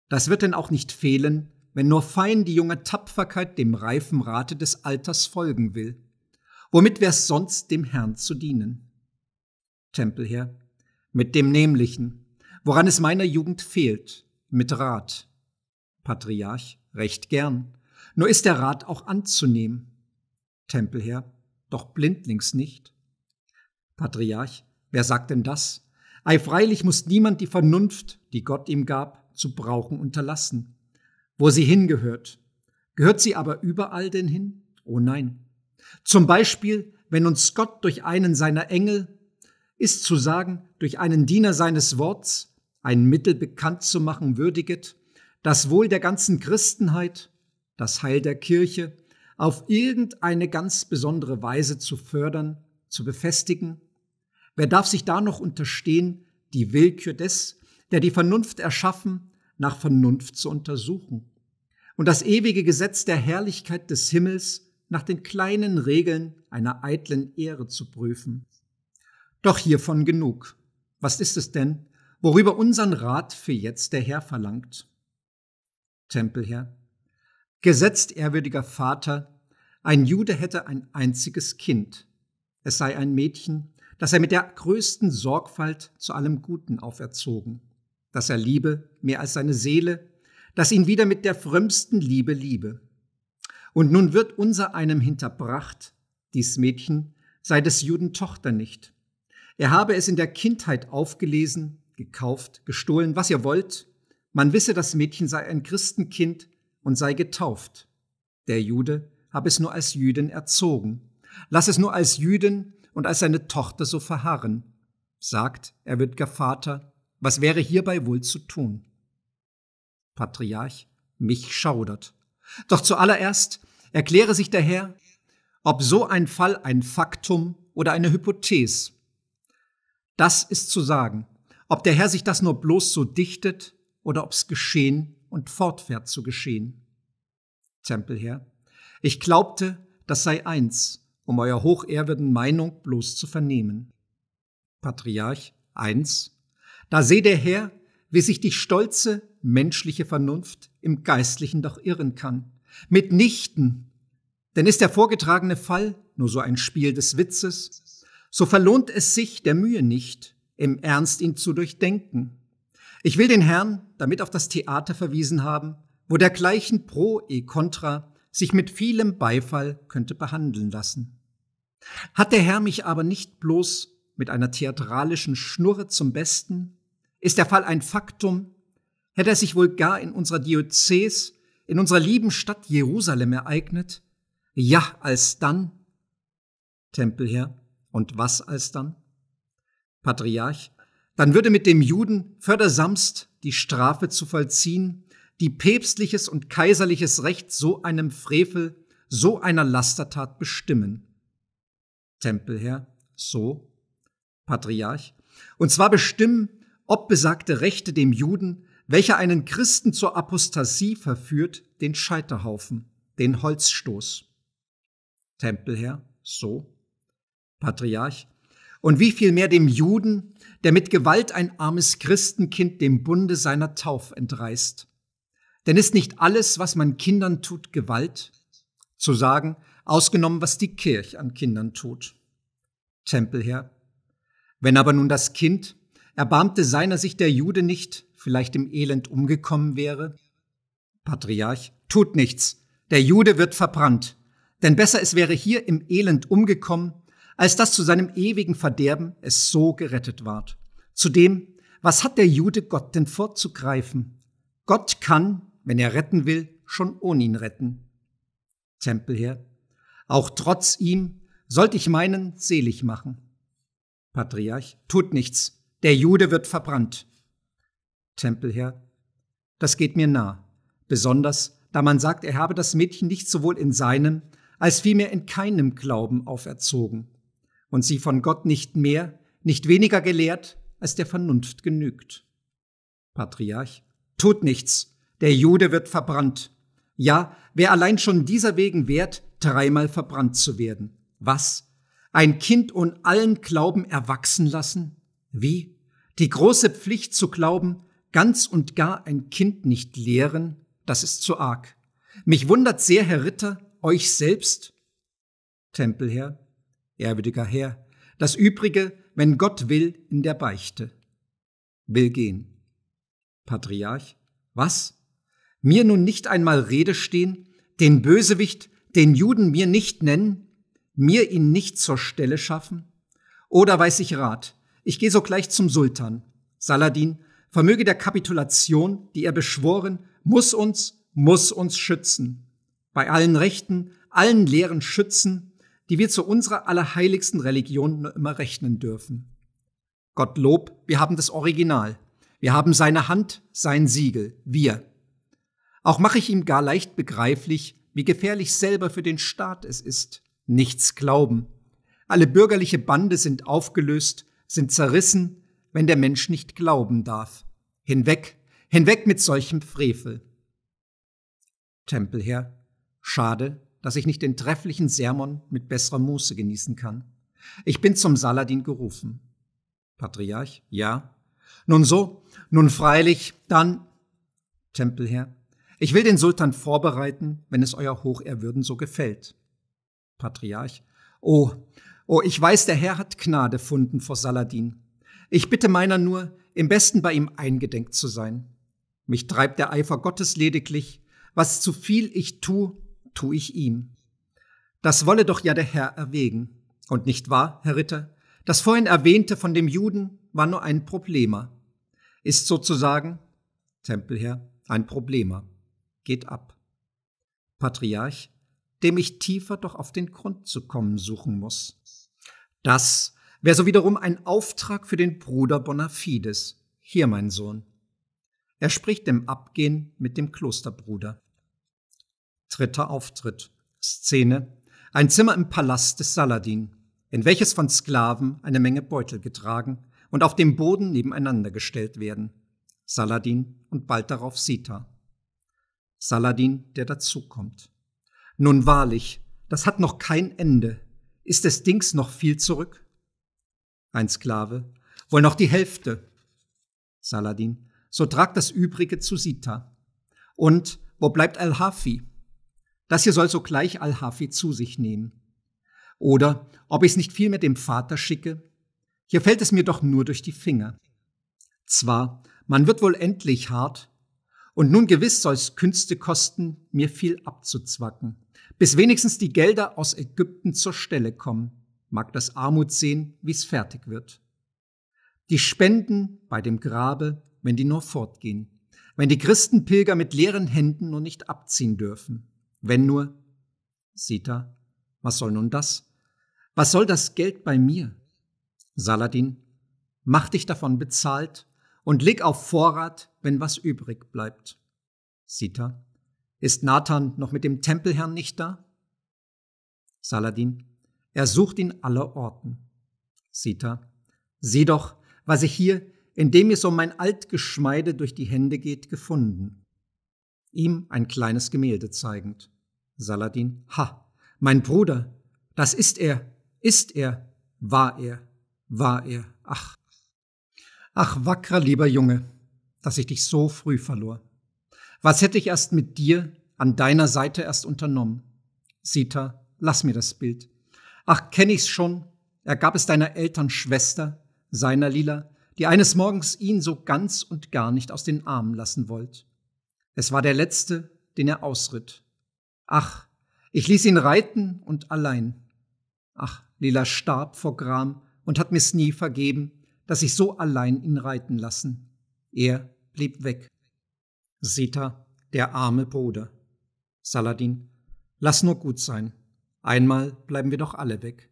Das wird denn auch nicht fehlen, wenn nur fein die junge Tapferkeit dem reifen Rate des Alters folgen will. Womit wär's sonst dem Herrn zu dienen? Tempelherr, mit dem Nämlichen, Woran es meiner Jugend fehlt, mit Rat. Patriarch, recht gern. Nur ist der Rat auch anzunehmen. Tempelherr, doch blindlings nicht. Patriarch, wer sagt denn das? Ei, freilich muss niemand die Vernunft, die Gott ihm gab, zu brauchen unterlassen. Wo sie hingehört. Gehört sie aber überall denn hin? Oh nein. Zum Beispiel, wenn uns Gott durch einen seiner Engel, ist zu sagen, durch einen Diener seines Worts, ein Mittel bekannt zu machen würdiget, das Wohl der ganzen Christenheit, das Heil der Kirche auf irgendeine ganz besondere Weise zu fördern, zu befestigen? Wer darf sich da noch unterstehen, die Willkür des, der die Vernunft erschaffen, nach Vernunft zu untersuchen? Und das ewige Gesetz der Herrlichkeit des Himmels nach den kleinen Regeln einer eitlen Ehre zu prüfen. Doch hiervon genug. Was ist es denn, worüber unseren Rat für jetzt der Herr verlangt. Tempelherr, gesetzt ehrwürdiger Vater, ein Jude hätte ein einziges Kind, es sei ein Mädchen, das er mit der größten Sorgfalt zu allem Guten auferzogen, das er liebe mehr als seine Seele, das ihn wieder mit der frömmsten Liebe liebe. Und nun wird unser einem hinterbracht, dies Mädchen sei des Juden Tochter nicht. Er habe es in der Kindheit aufgelesen gekauft, gestohlen, was ihr wollt. Man wisse, das Mädchen sei ein Christenkind und sei getauft. Der Jude habe es nur als Jüdin erzogen. Lass es nur als Jüdin und als seine Tochter so verharren. Sagt, er wird Vater, was wäre hierbei wohl zu tun? Patriarch, mich schaudert. Doch zuallererst erkläre sich der Herr, ob so ein Fall ein Faktum oder eine Hypothese. Das ist zu sagen ob der Herr sich das nur bloß so dichtet oder ob's geschehen und fortfährt zu geschehen. Tempelherr, ich glaubte, das sei eins, um euer hochehrwürden Meinung bloß zu vernehmen. Patriarch, eins, da seh der Herr, wie sich die stolze menschliche Vernunft im Geistlichen doch irren kann. Mitnichten, denn ist der vorgetragene Fall nur so ein Spiel des Witzes, so verlohnt es sich der Mühe nicht, im Ernst ihn zu durchdenken. Ich will den Herrn damit auf das Theater verwiesen haben, wo dergleichen pro e contra sich mit vielem Beifall könnte behandeln lassen. Hat der Herr mich aber nicht bloß mit einer theatralischen Schnurre zum Besten? Ist der Fall ein Faktum? Hätte er sich wohl gar in unserer Diözes, in unserer lieben Stadt Jerusalem ereignet? Ja, als dann? Tempelherr, und was als dann? Patriarch, dann würde mit dem Juden fördersamst die Strafe zu vollziehen, die päpstliches und kaiserliches Recht so einem Frevel, so einer Lastertat bestimmen. Tempelherr, so, Patriarch, und zwar bestimmen, ob besagte Rechte dem Juden, welcher einen Christen zur Apostasie verführt, den Scheiterhaufen, den Holzstoß. Tempelherr, so, Patriarch, und wie viel mehr dem Juden, der mit Gewalt ein armes Christenkind dem Bunde seiner Tauf entreißt. Denn ist nicht alles, was man Kindern tut, Gewalt? Zu sagen, ausgenommen, was die Kirch an Kindern tut. Tempelherr. Wenn aber nun das Kind, erbarmte seiner sich der Jude nicht, vielleicht im Elend umgekommen wäre? Patriarch, tut nichts, der Jude wird verbrannt. Denn besser es wäre hier im Elend umgekommen, als das zu seinem ewigen Verderben es so gerettet ward. Zudem, was hat der Jude Gott denn vorzugreifen? Gott kann, wenn er retten will, schon ohne ihn retten. Tempelherr, auch trotz ihm sollte ich meinen selig machen. Patriarch, tut nichts, der Jude wird verbrannt. Tempelherr, das geht mir nah, besonders da man sagt, er habe das Mädchen nicht sowohl in seinem als vielmehr in keinem Glauben auferzogen und sie von Gott nicht mehr, nicht weniger gelehrt, als der Vernunft genügt. Patriarch, tut nichts, der Jude wird verbrannt. Ja, wer allein schon dieser wegen wert, dreimal verbrannt zu werden. Was? Ein Kind und allen Glauben erwachsen lassen? Wie? Die große Pflicht zu glauben, ganz und gar ein Kind nicht lehren, das ist zu arg. Mich wundert sehr, Herr Ritter, euch selbst? Tempelherr, ehrwürdiger Herr, das Übrige, wenn Gott will, in der Beichte. Will gehen. Patriarch, was? Mir nun nicht einmal Rede stehen, den Bösewicht, den Juden mir nicht nennen, mir ihn nicht zur Stelle schaffen? Oder weiß ich Rat, ich gehe sogleich zum Sultan. Saladin, vermöge der Kapitulation, die er beschworen, muss uns, muss uns schützen. Bei allen Rechten, allen Lehren schützen, die wir zu unserer allerheiligsten Religion nur immer rechnen dürfen. Gottlob, wir haben das Original. Wir haben seine Hand, sein Siegel, wir. Auch mache ich ihm gar leicht begreiflich, wie gefährlich selber für den Staat es ist. Nichts glauben. Alle bürgerliche Bande sind aufgelöst, sind zerrissen, wenn der Mensch nicht glauben darf. Hinweg, hinweg mit solchem Frevel. Tempelherr, schade, dass ich nicht den trefflichen Sermon mit besserer Muße genießen kann. Ich bin zum Saladin gerufen. Patriarch, ja. Nun so, nun freilich, dann, Tempelherr, ich will den Sultan vorbereiten, wenn es euer Hocherwürden so gefällt. Patriarch, oh, oh, ich weiß, der Herr hat Gnade funden vor Saladin. Ich bitte meiner nur, im besten bei ihm eingedenkt zu sein. Mich treibt der Eifer Gottes lediglich, was zu viel ich tu, tu ich ihm. Das wolle doch ja der Herr erwägen. Und nicht wahr, Herr Ritter? Das vorhin erwähnte von dem Juden war nur ein Problema. Ist sozusagen, Tempelherr, ein Problema. Geht ab. Patriarch, dem ich tiefer doch auf den Grund zu kommen suchen muss. Das wäre so wiederum ein Auftrag für den Bruder Bonafides. Hier, mein Sohn. Er spricht im Abgehen mit dem Klosterbruder. Dritter Auftritt. Szene. Ein Zimmer im Palast des Saladin, in welches von Sklaven eine Menge Beutel getragen und auf dem Boden nebeneinander gestellt werden. Saladin und bald darauf Sita. Saladin, der dazukommt. Nun wahrlich, das hat noch kein Ende. Ist des Dings noch viel zurück? Ein Sklave. Wohl noch die Hälfte. Saladin. So tragt das Übrige zu Sita. Und wo bleibt Al-Hafi? Das hier soll sogleich Al-Hafi zu sich nehmen. Oder ob ich es nicht vielmehr dem Vater schicke? Hier fällt es mir doch nur durch die Finger. Zwar, man wird wohl endlich hart, und nun gewiss soll's Künste kosten, mir viel abzuzwacken, bis wenigstens die Gelder aus Ägypten zur Stelle kommen, mag das Armut sehen, wie's fertig wird. Die Spenden bei dem Grabe, wenn die nur fortgehen, wenn die Christenpilger mit leeren Händen nur nicht abziehen dürfen. Wenn nur, Sita, was soll nun das? Was soll das Geld bei mir? Saladin, mach dich davon bezahlt und leg auf Vorrat, wenn was übrig bleibt. Sita, ist Nathan noch mit dem Tempelherrn nicht da? Saladin, er sucht ihn aller Orten. Sita, sieh doch, was ich hier, indem es um mein Altgeschmeide durch die Hände geht, gefunden. Ihm ein kleines Gemälde zeigend. Saladin, ha, mein Bruder, das ist er, ist er, war er, war er, ach. Ach, wackrer lieber Junge, dass ich dich so früh verlor. Was hätte ich erst mit dir, an deiner Seite erst unternommen? Sita, lass mir das Bild. Ach, kenn ich's schon, er gab es deiner Eltern Schwester, seiner Lila, die eines Morgens ihn so ganz und gar nicht aus den Armen lassen wollt. Es war der letzte, den er ausritt, Ach, ich ließ ihn reiten und allein. Ach, Lila starb vor Gram und hat mir's nie vergeben, dass ich so allein ihn reiten lassen. Er blieb weg. Sita, der arme Bruder. Saladin, lass nur gut sein. Einmal bleiben wir doch alle weg.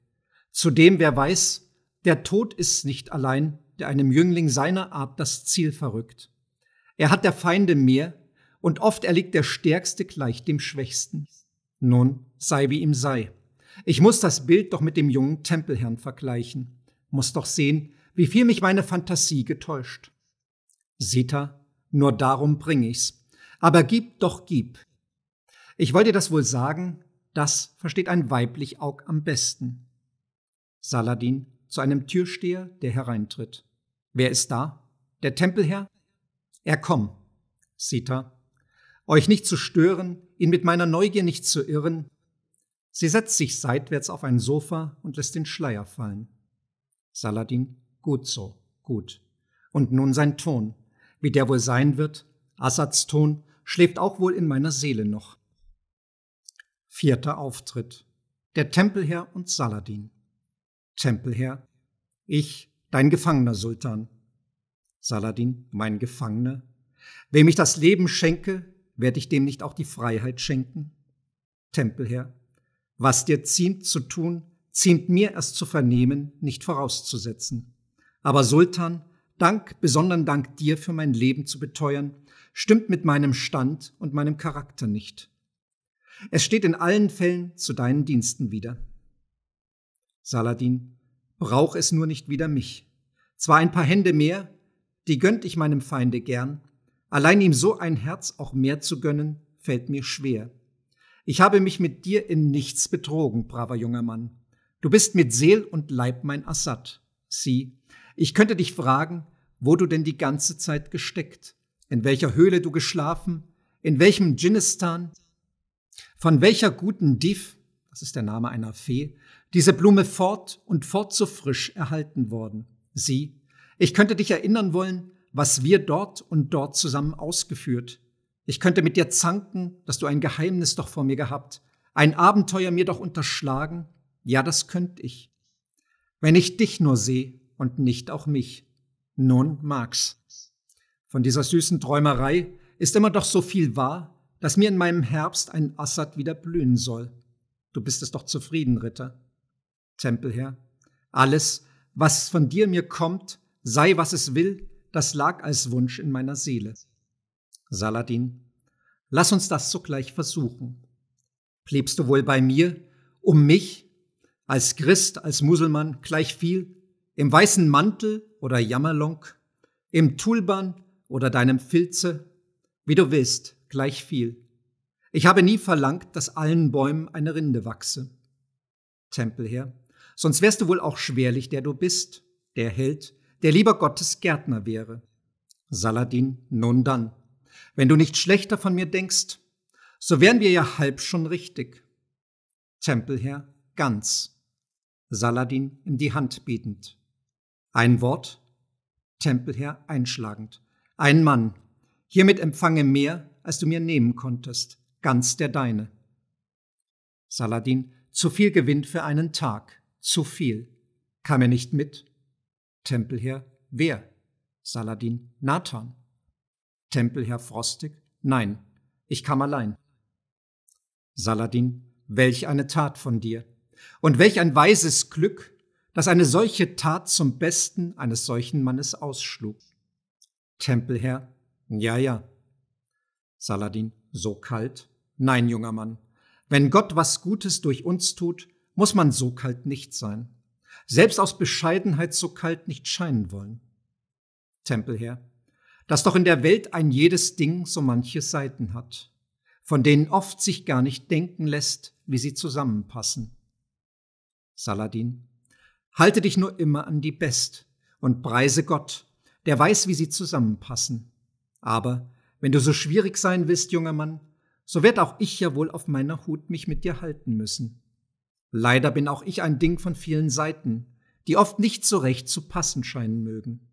Zudem, wer weiß, der Tod ist nicht allein, der einem Jüngling seiner Art das Ziel verrückt. Er hat der Feinde mir und oft erliegt der Stärkste gleich dem Schwächsten. Nun, sei wie ihm sei. Ich muss das Bild doch mit dem jungen Tempelherrn vergleichen, muss doch sehen, wie viel mich meine Fantasie getäuscht. Sita, nur darum bring ich's. Aber gib doch gib. Ich wollte das wohl sagen, das versteht ein weiblich Aug am besten. Saladin zu einem Türsteher, der hereintritt. Wer ist da? Der Tempelherr? Er komm. Sita, euch nicht zu stören, ihn mit meiner Neugier nicht zu irren. Sie setzt sich seitwärts auf ein Sofa und lässt den Schleier fallen. Saladin, gut so, gut. Und nun sein Ton, wie der wohl sein wird, Assads Ton, schläft auch wohl in meiner Seele noch. Vierter Auftritt. Der Tempelherr und Saladin. Tempelherr, ich, dein Gefangener, Sultan. Saladin, mein Gefangener. Wem ich das Leben schenke, werde ich dem nicht auch die Freiheit schenken? Tempelherr, was dir ziemt zu tun, ziemt mir erst zu vernehmen, nicht vorauszusetzen. Aber Sultan, Dank, besonderen Dank dir für mein Leben zu beteuern, stimmt mit meinem Stand und meinem Charakter nicht. Es steht in allen Fällen zu deinen Diensten wieder. Saladin, brauch es nur nicht wieder mich. Zwar ein paar Hände mehr, die gönnt ich meinem Feinde gern, Allein ihm so ein Herz auch mehr zu gönnen, fällt mir schwer. Ich habe mich mit dir in nichts betrogen, braver junger Mann. Du bist mit Seel und Leib mein Assad. Sieh, ich könnte dich fragen, wo du denn die ganze Zeit gesteckt, in welcher Höhle du geschlafen, in welchem Dschinnistan, von welcher guten Div, das ist der Name einer Fee, diese Blume fort und fort so frisch erhalten worden. Sieh, ich könnte dich erinnern wollen, was wir dort und dort zusammen ausgeführt. Ich könnte mit dir zanken, dass du ein Geheimnis doch vor mir gehabt, ein Abenteuer mir doch unterschlagen. Ja, das könnt ich. Wenn ich dich nur sehe und nicht auch mich. Nun mag's. Von dieser süßen Träumerei ist immer doch so viel wahr, dass mir in meinem Herbst ein Assad wieder blühen soll. Du bist es doch zufrieden, Ritter. Tempelherr, alles, was von dir mir kommt, sei was es will, das lag als Wunsch in meiner Seele. Saladin, lass uns das sogleich versuchen. Bliebst du wohl bei mir, um mich, als Christ, als Muselmann, gleich viel, im weißen Mantel oder Jammerlonk, im Tulban oder deinem Filze, wie du willst, gleich viel. Ich habe nie verlangt, dass allen Bäumen eine Rinde wachse. Tempelherr, sonst wärst du wohl auch schwerlich, der du bist, der Held, der lieber Gottes Gärtner wäre. Saladin, nun dann. Wenn du nicht schlechter von mir denkst, so wären wir ja halb schon richtig. Tempelherr, ganz. Saladin in die Hand bietend. Ein Wort, Tempelherr einschlagend. Ein Mann, hiermit empfange mehr, als du mir nehmen konntest, ganz der deine. Saladin, zu viel Gewinn für einen Tag, zu viel. Kam er nicht mit, Tempelherr Wer? Saladin Nathan. Tempelherr Frostig Nein, ich kam allein. Saladin Welch eine Tat von dir! Und welch ein weises Glück, dass eine solche Tat zum Besten eines solchen Mannes ausschlug. Tempelherr, ja, ja. Saladin, so kalt? Nein, junger Mann. Wenn Gott was Gutes durch uns tut, muss man so kalt nicht sein selbst aus Bescheidenheit so kalt nicht scheinen wollen. Tempelherr, dass doch in der Welt ein jedes Ding so manche Seiten hat, von denen oft sich gar nicht denken lässt, wie sie zusammenpassen. Saladin, halte dich nur immer an die Best und preise Gott, der weiß, wie sie zusammenpassen. Aber wenn du so schwierig sein willst, junger Mann, so werd auch ich ja wohl auf meiner Hut mich mit dir halten müssen. Leider bin auch ich ein Ding von vielen Seiten, die oft nicht so recht zu passen scheinen mögen.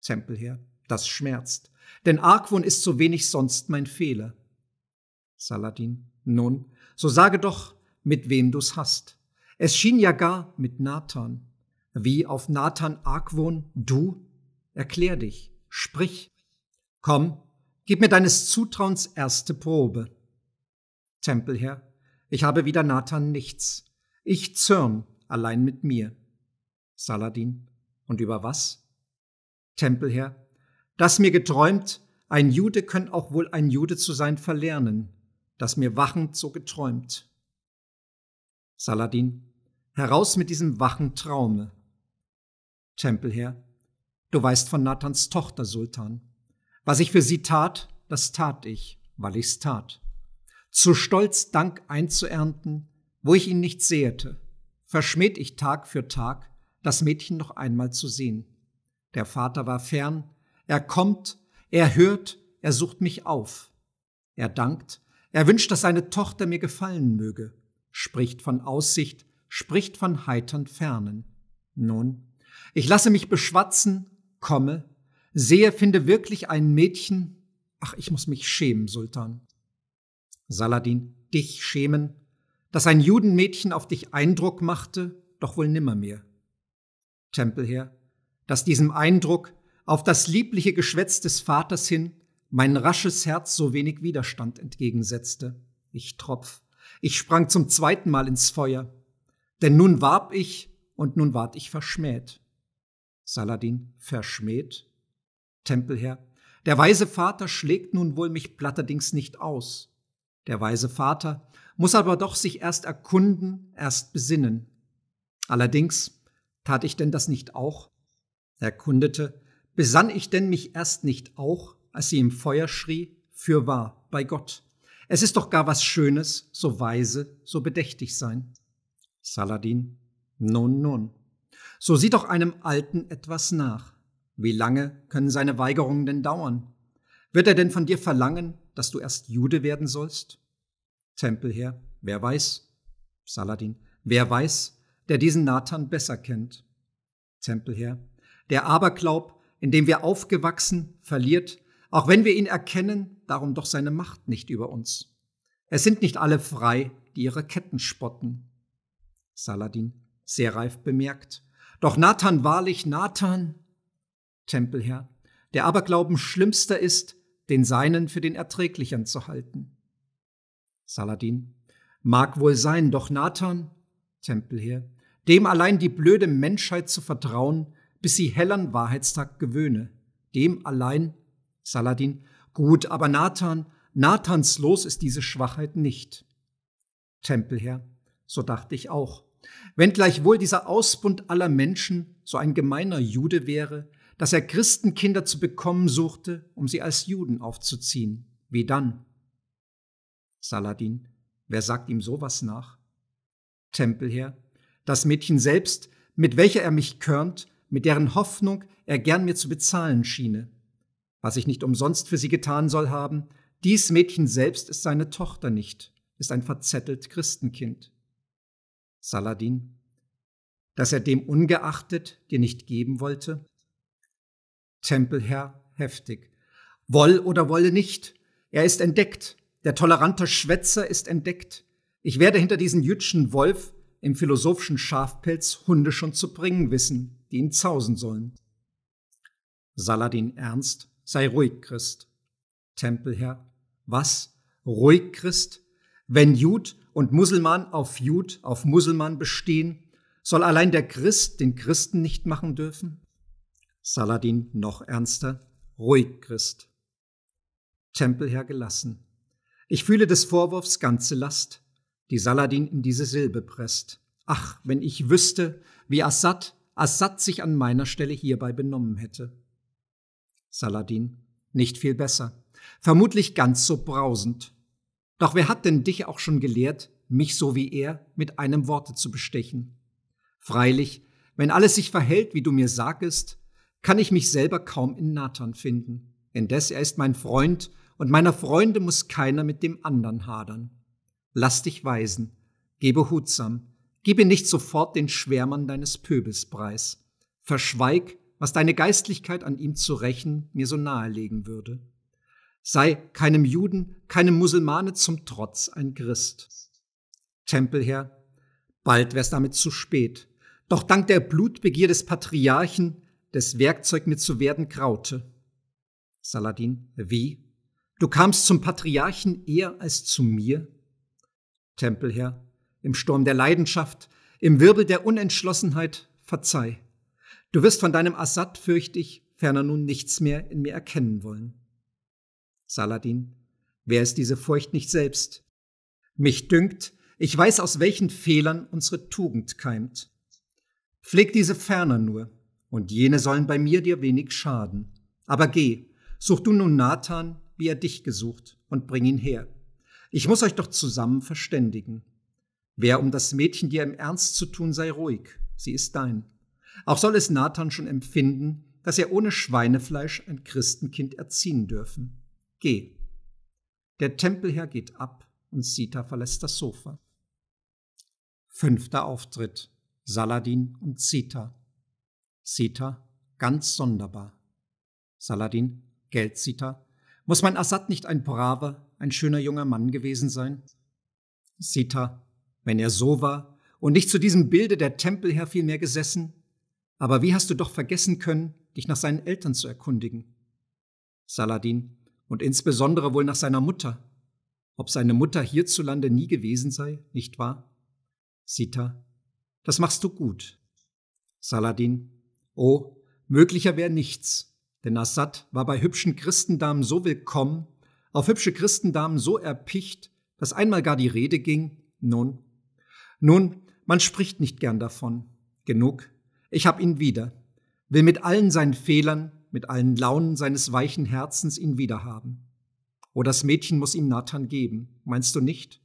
Tempelherr, das schmerzt, denn Argwohn ist so wenig sonst mein Fehler. Saladin, nun, so sage doch, mit wem du's hast. Es schien ja gar mit Nathan. Wie auf Nathan Argwohn, du? Erklär dich, sprich. Komm, gib mir deines Zutrauens erste Probe. Tempelherr, ich habe wider Nathan nichts. Ich zürn allein mit mir. Saladin. Und über was? Tempelherr. Dass mir geträumt, ein Jude könnt auch wohl ein Jude zu sein verlernen. Dass mir wachend so geträumt. Saladin. Heraus mit diesem wachen Traume. Tempelherr. Du weißt von Nathans Tochter, Sultan. Was ich für sie tat, das tat ich, weil ich's tat zu Stolz Dank einzuernten, wo ich ihn nicht sehete, verschmäht ich Tag für Tag, das Mädchen noch einmal zu sehen. Der Vater war fern, er kommt, er hört, er sucht mich auf. Er dankt, er wünscht, dass seine Tochter mir gefallen möge, spricht von Aussicht, spricht von heitern Fernen. Nun, ich lasse mich beschwatzen, komme, sehe, finde wirklich ein Mädchen. Ach, ich muss mich schämen, Sultan. Saladin, dich schämen, dass ein Judenmädchen auf dich Eindruck machte, doch wohl nimmermehr. Tempelherr, dass diesem Eindruck auf das liebliche Geschwätz des Vaters hin mein rasches Herz so wenig Widerstand entgegensetzte. Ich tropf, ich sprang zum zweiten Mal ins Feuer, denn nun warb ich und nun ward ich verschmäht. Saladin, verschmäht? Tempelherr, der weise Vater schlägt nun wohl mich platterdings nicht aus. Der weise Vater muss aber doch sich erst erkunden, erst besinnen. Allerdings tat ich denn das nicht auch? Erkundete, besann ich denn mich erst nicht auch, als sie im Feuer schrie, fürwahr bei Gott. Es ist doch gar was Schönes, so weise, so bedächtig sein. Saladin, nun, nun. So sieht doch einem Alten etwas nach. Wie lange können seine Weigerungen denn dauern? Wird er denn von dir verlangen, dass du erst Jude werden sollst? Tempelherr, wer weiß? Saladin, wer weiß, der diesen Nathan besser kennt? Tempelherr, der Aberglaub, in dem wir aufgewachsen, verliert, auch wenn wir ihn erkennen, darum doch seine Macht nicht über uns. Es sind nicht alle frei, die ihre Ketten spotten. Saladin, sehr reif bemerkt. Doch Nathan wahrlich, Nathan, Tempelherr, der Aberglauben schlimmster ist, den seinen für den erträglichern zu halten. Saladin. Mag wohl sein, doch Nathan, Tempelherr, dem allein die blöde Menschheit zu vertrauen, bis sie hellern Wahrheitstag gewöhne. Dem allein, Saladin, gut, aber Nathan, Nathans Los ist diese Schwachheit nicht. Tempelherr, so dachte ich auch. Wenn gleichwohl dieser Ausbund aller Menschen so ein gemeiner Jude wäre, dass er Christenkinder zu bekommen suchte, um sie als Juden aufzuziehen. Wie dann? Saladin, wer sagt ihm sowas nach? Tempelherr, das Mädchen selbst, mit welcher er mich körnt, mit deren Hoffnung er gern mir zu bezahlen schiene. Was ich nicht umsonst für sie getan soll haben, dies Mädchen selbst ist seine Tochter nicht, ist ein verzettelt Christenkind. Saladin, dass er dem ungeachtet dir nicht geben wollte, Tempelherr heftig. Woll oder wolle nicht. Er ist entdeckt. Der tolerante Schwätzer ist entdeckt. Ich werde hinter diesen jüdschen Wolf im philosophischen Schafpelz Hunde schon zu bringen wissen, die ihn zausen sollen. Saladin ernst, sei ruhig, Christ. Tempelherr, was? Ruhig, Christ? Wenn Jud und Muselmann auf Jud, auf Muselmann bestehen, soll allein der Christ den Christen nicht machen dürfen? Saladin noch ernster. Ruhig, Christ. Tempelherr gelassen. Ich fühle des Vorwurfs ganze Last, die Saladin in diese Silbe presst. Ach, wenn ich wüsste, wie Assad, Assad sich an meiner Stelle hierbei benommen hätte. Saladin, nicht viel besser. Vermutlich ganz so brausend. Doch wer hat denn dich auch schon gelehrt, mich so wie er mit einem Worte zu bestechen? Freilich, wenn alles sich verhält, wie du mir sagest, kann ich mich selber kaum in Nathan finden. Indes er ist mein Freund, und meiner Freunde muss keiner mit dem anderen hadern. Lass dich weisen, gebe hutsam, gebe nicht sofort den Schwärmern deines Pöbels preis. Verschweig, was deine Geistlichkeit an ihm zu rächen mir so nahelegen würde. Sei keinem Juden, keinem Musulmane zum Trotz ein Christ. Tempelherr, bald wär's damit zu spät. Doch dank der Blutbegier des Patriarchen des Werkzeug mir zu werden graute. Saladin, wie? Du kamst zum Patriarchen eher als zu mir? Tempelherr, im Sturm der Leidenschaft, im Wirbel der Unentschlossenheit, verzeih. Du wirst von deinem Assad, fürchte ich, ferner nun nichts mehr in mir erkennen wollen. Saladin, wer ist diese Furcht nicht selbst? Mich dünkt, ich weiß, aus welchen Fehlern unsere Tugend keimt. Pfleg diese ferner nur, und jene sollen bei mir dir wenig schaden. Aber geh, such du nun Nathan, wie er dich gesucht, und bring ihn her. Ich muss euch doch zusammen verständigen. Wer um das Mädchen dir im Ernst zu tun, sei ruhig, sie ist dein. Auch soll es Nathan schon empfinden, dass er ohne Schweinefleisch ein Christenkind erziehen dürfen. Geh. Der Tempelherr geht ab und Sita verlässt das Sofa. Fünfter Auftritt. Saladin und Sita. Sita ganz sonderbar. Saladin, Geld Sita, muss mein Assad nicht ein braver, ein schöner junger Mann gewesen sein? Sita, wenn er so war und nicht zu diesem Bilde der Tempel Tempelherr vielmehr gesessen, aber wie hast du doch vergessen können, dich nach seinen Eltern zu erkundigen? Saladin, und insbesondere wohl nach seiner Mutter. Ob seine Mutter hierzulande nie gewesen sei, nicht wahr? Sita, das machst du gut. Saladin, Oh, möglicher wäre nichts, denn Assad war bei hübschen Christendamen so willkommen, auf hübsche Christendamen so erpicht, dass einmal gar die Rede ging, nun, nun, man spricht nicht gern davon. Genug, ich hab ihn wieder, will mit allen seinen Fehlern, mit allen Launen seines weichen Herzens ihn wiederhaben. Oh, das Mädchen muss ihm Nathan geben, meinst du nicht?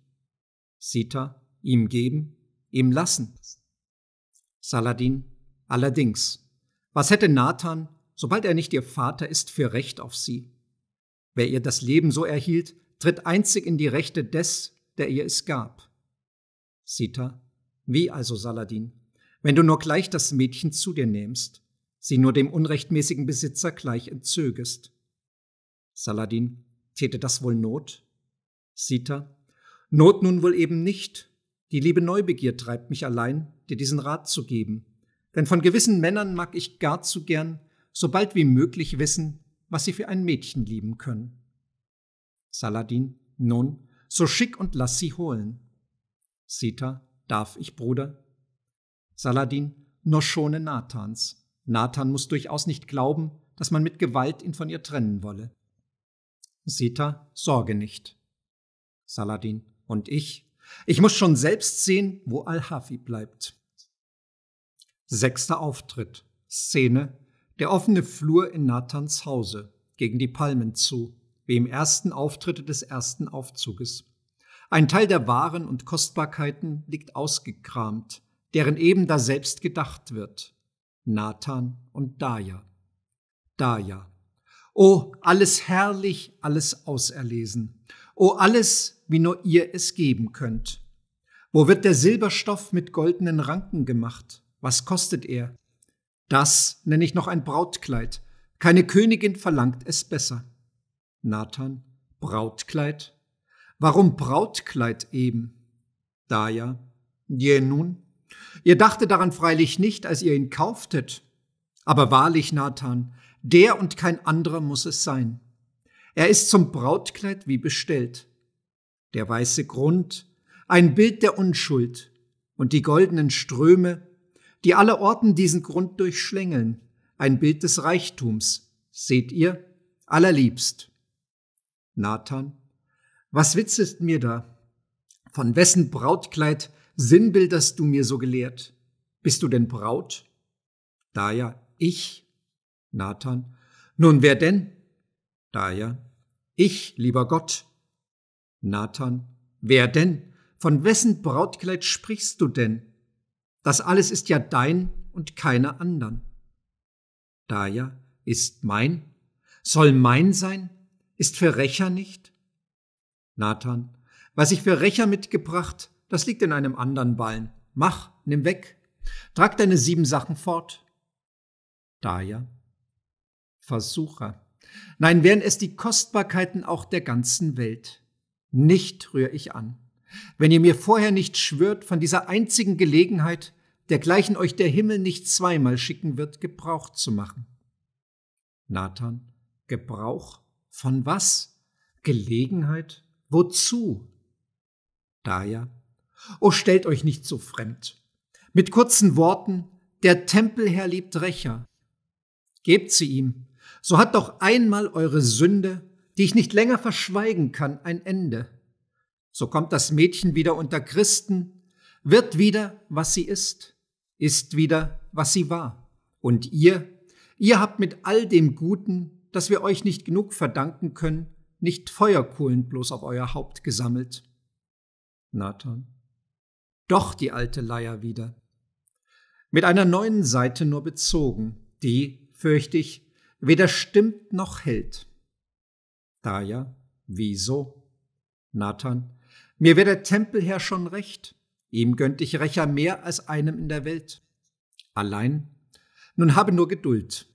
Sita, ihm geben, ihm lassen. Saladin, allerdings. Was hätte Nathan, sobald er nicht ihr Vater ist, für Recht auf sie? Wer ihr das Leben so erhielt, tritt einzig in die Rechte des, der ihr es gab. Sita, wie also Saladin, wenn du nur gleich das Mädchen zu dir nimmst, sie nur dem unrechtmäßigen Besitzer gleich entzögest? Saladin, täte das wohl Not? Sita, Not nun wohl eben nicht. Die liebe Neubegier treibt mich allein, dir diesen Rat zu geben. Denn von gewissen Männern mag ich gar zu gern so bald wie möglich wissen, was sie für ein Mädchen lieben können. Saladin, nun, so schick und lass sie holen. Sita, darf ich, Bruder? Saladin, nur schone Nathans. Nathan muss durchaus nicht glauben, dass man mit Gewalt ihn von ihr trennen wolle. Sita, sorge nicht. Saladin, und ich? Ich muss schon selbst sehen, wo Al-Hafi bleibt. Sechster Auftritt. Szene. Der offene Flur in Nathans Hause, gegen die Palmen zu, wie im ersten Auftritte des ersten Aufzuges. Ein Teil der Waren und Kostbarkeiten liegt ausgekramt, deren eben da selbst gedacht wird. Nathan und Daya. Daya. Oh, alles herrlich, alles auserlesen. Oh, alles, wie nur ihr es geben könnt. Wo wird der Silberstoff mit goldenen Ranken gemacht? Was kostet er? Das nenne ich noch ein Brautkleid. Keine Königin verlangt es besser. Nathan, Brautkleid? Warum Brautkleid eben? Daya, je nun? Ihr dachtet daran freilich nicht, als ihr ihn kauftet. Aber wahrlich, Nathan, der und kein anderer muss es sein. Er ist zum Brautkleid wie bestellt. Der weiße Grund, ein Bild der Unschuld und die goldenen Ströme die alle Orten diesen Grund durchschlängeln, ein Bild des Reichtums, seht ihr, allerliebst. Nathan, was witzest mir da? Von wessen Brautkleid sinnbilderst du mir so gelehrt? Bist du denn Braut? Daya, ich. Nathan, nun wer denn? Daya, ich, lieber Gott. Nathan, wer denn? Von wessen Brautkleid sprichst du denn? Das alles ist ja dein und keiner anderen. Daya ist mein, soll mein sein, ist für Rächer nicht? Nathan, was ich für Rächer mitgebracht, das liegt in einem anderen Ballen. Mach, nimm weg, trag deine sieben Sachen fort. Daya, Versucher. Nein, wären es die Kostbarkeiten auch der ganzen Welt. Nicht rühr ich an wenn ihr mir vorher nicht schwört, von dieser einzigen Gelegenheit, dergleichen euch der Himmel nicht zweimal schicken wird, Gebrauch zu machen. Nathan, Gebrauch von was? Gelegenheit? Wozu? Daja, o stellt euch nicht so fremd. Mit kurzen Worten, der Tempelherr liebt Rächer. Gebt sie ihm, so hat doch einmal eure Sünde, die ich nicht länger verschweigen kann, ein Ende. So kommt das Mädchen wieder unter Christen, wird wieder, was sie ist, ist wieder, was sie war. Und ihr, ihr habt mit all dem Guten, das wir euch nicht genug verdanken können, nicht Feuerkohlen bloß auf euer Haupt gesammelt. Nathan. Doch die alte Leier wieder. Mit einer neuen Seite nur bezogen, die, fürchte ich, weder stimmt noch hält. Daya, wieso? Nathan, mir wäre der Tempelherr schon recht, ihm gönnt ich Rächer mehr als einem in der Welt. Allein, nun habe nur Geduld.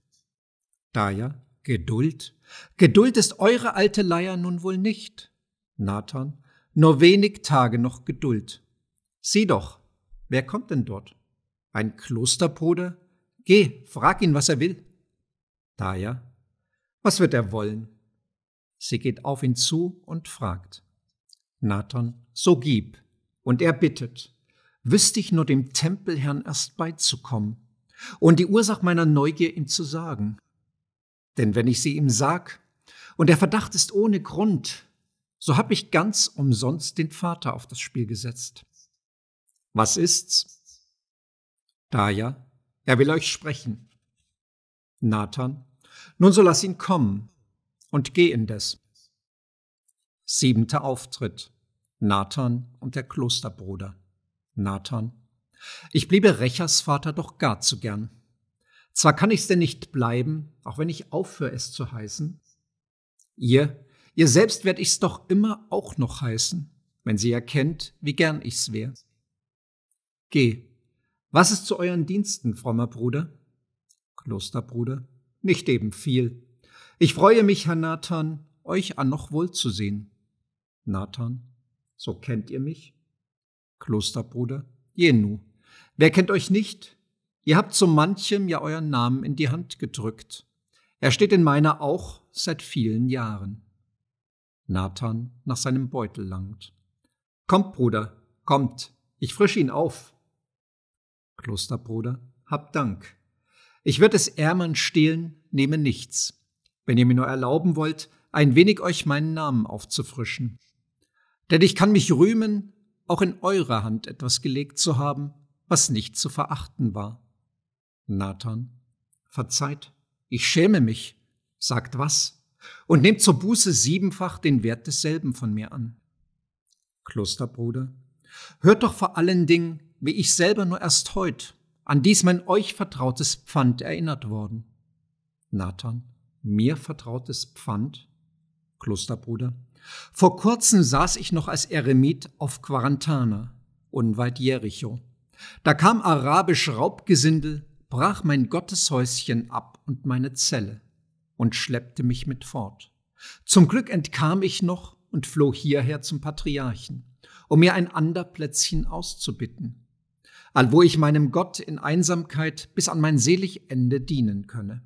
Daya, Geduld? Geduld ist eure alte Leier nun wohl nicht. Nathan, nur wenig Tage noch Geduld. Sieh doch, wer kommt denn dort? Ein Klosterbruder? Geh, frag ihn, was er will. Daya, was wird er wollen? Sie geht auf ihn zu und fragt. Nathan, so gib. Und er bittet, wüsste ich nur dem Tempelherrn erst beizukommen und die Ursache meiner Neugier ihm zu sagen. Denn wenn ich sie ihm sag, und der Verdacht ist ohne Grund, so hab ich ganz umsonst den Vater auf das Spiel gesetzt. Was ist's? Daja, er will euch sprechen. Nathan, nun so lass ihn kommen und geh indes. Siebenter Auftritt. Nathan und der Klosterbruder. Nathan. Ich bliebe Rechers Vater doch gar zu gern. Zwar kann ich's denn nicht bleiben, auch wenn ich aufhöre, es zu heißen. Ihr, ihr selbst werd ich's doch immer auch noch heißen, wenn sie erkennt, wie gern ich's wär. Geh. Was ist zu euren Diensten, frommer Bruder? Klosterbruder. Nicht eben viel. Ich freue mich, Herr Nathan, euch an noch wohl zu sehen. Nathan. So kennt ihr mich? Klosterbruder, Jenu. Wer kennt euch nicht? Ihr habt so manchem ja euren Namen in die Hand gedrückt. Er steht in meiner auch seit vielen Jahren. Nathan nach seinem Beutel langt. Kommt, Bruder, kommt, ich frisch ihn auf. Klosterbruder, habt Dank. Ich würde es Ärmern stehlen, nehme nichts. Wenn ihr mir nur erlauben wollt, ein wenig euch meinen Namen aufzufrischen. Denn ich kann mich rühmen, auch in eure Hand etwas gelegt zu haben, was nicht zu verachten war. Nathan, verzeiht, ich schäme mich, sagt was, und nehmt zur Buße siebenfach den Wert desselben von mir an. Klosterbruder, hört doch vor allen Dingen, wie ich selber nur erst heut an dies mein euch vertrautes Pfand erinnert worden. Nathan, mir vertrautes Pfand? Klosterbruder, vor kurzem saß ich noch als Eremit auf Quarantana, unweit Jericho. Da kam arabisch Raubgesindel, brach mein Gotteshäuschen ab und meine Zelle und schleppte mich mit fort. Zum Glück entkam ich noch und floh hierher zum Patriarchen, um mir ein ander Plätzchen auszubitten, allwo ich meinem Gott in Einsamkeit bis an mein selig Ende dienen könne.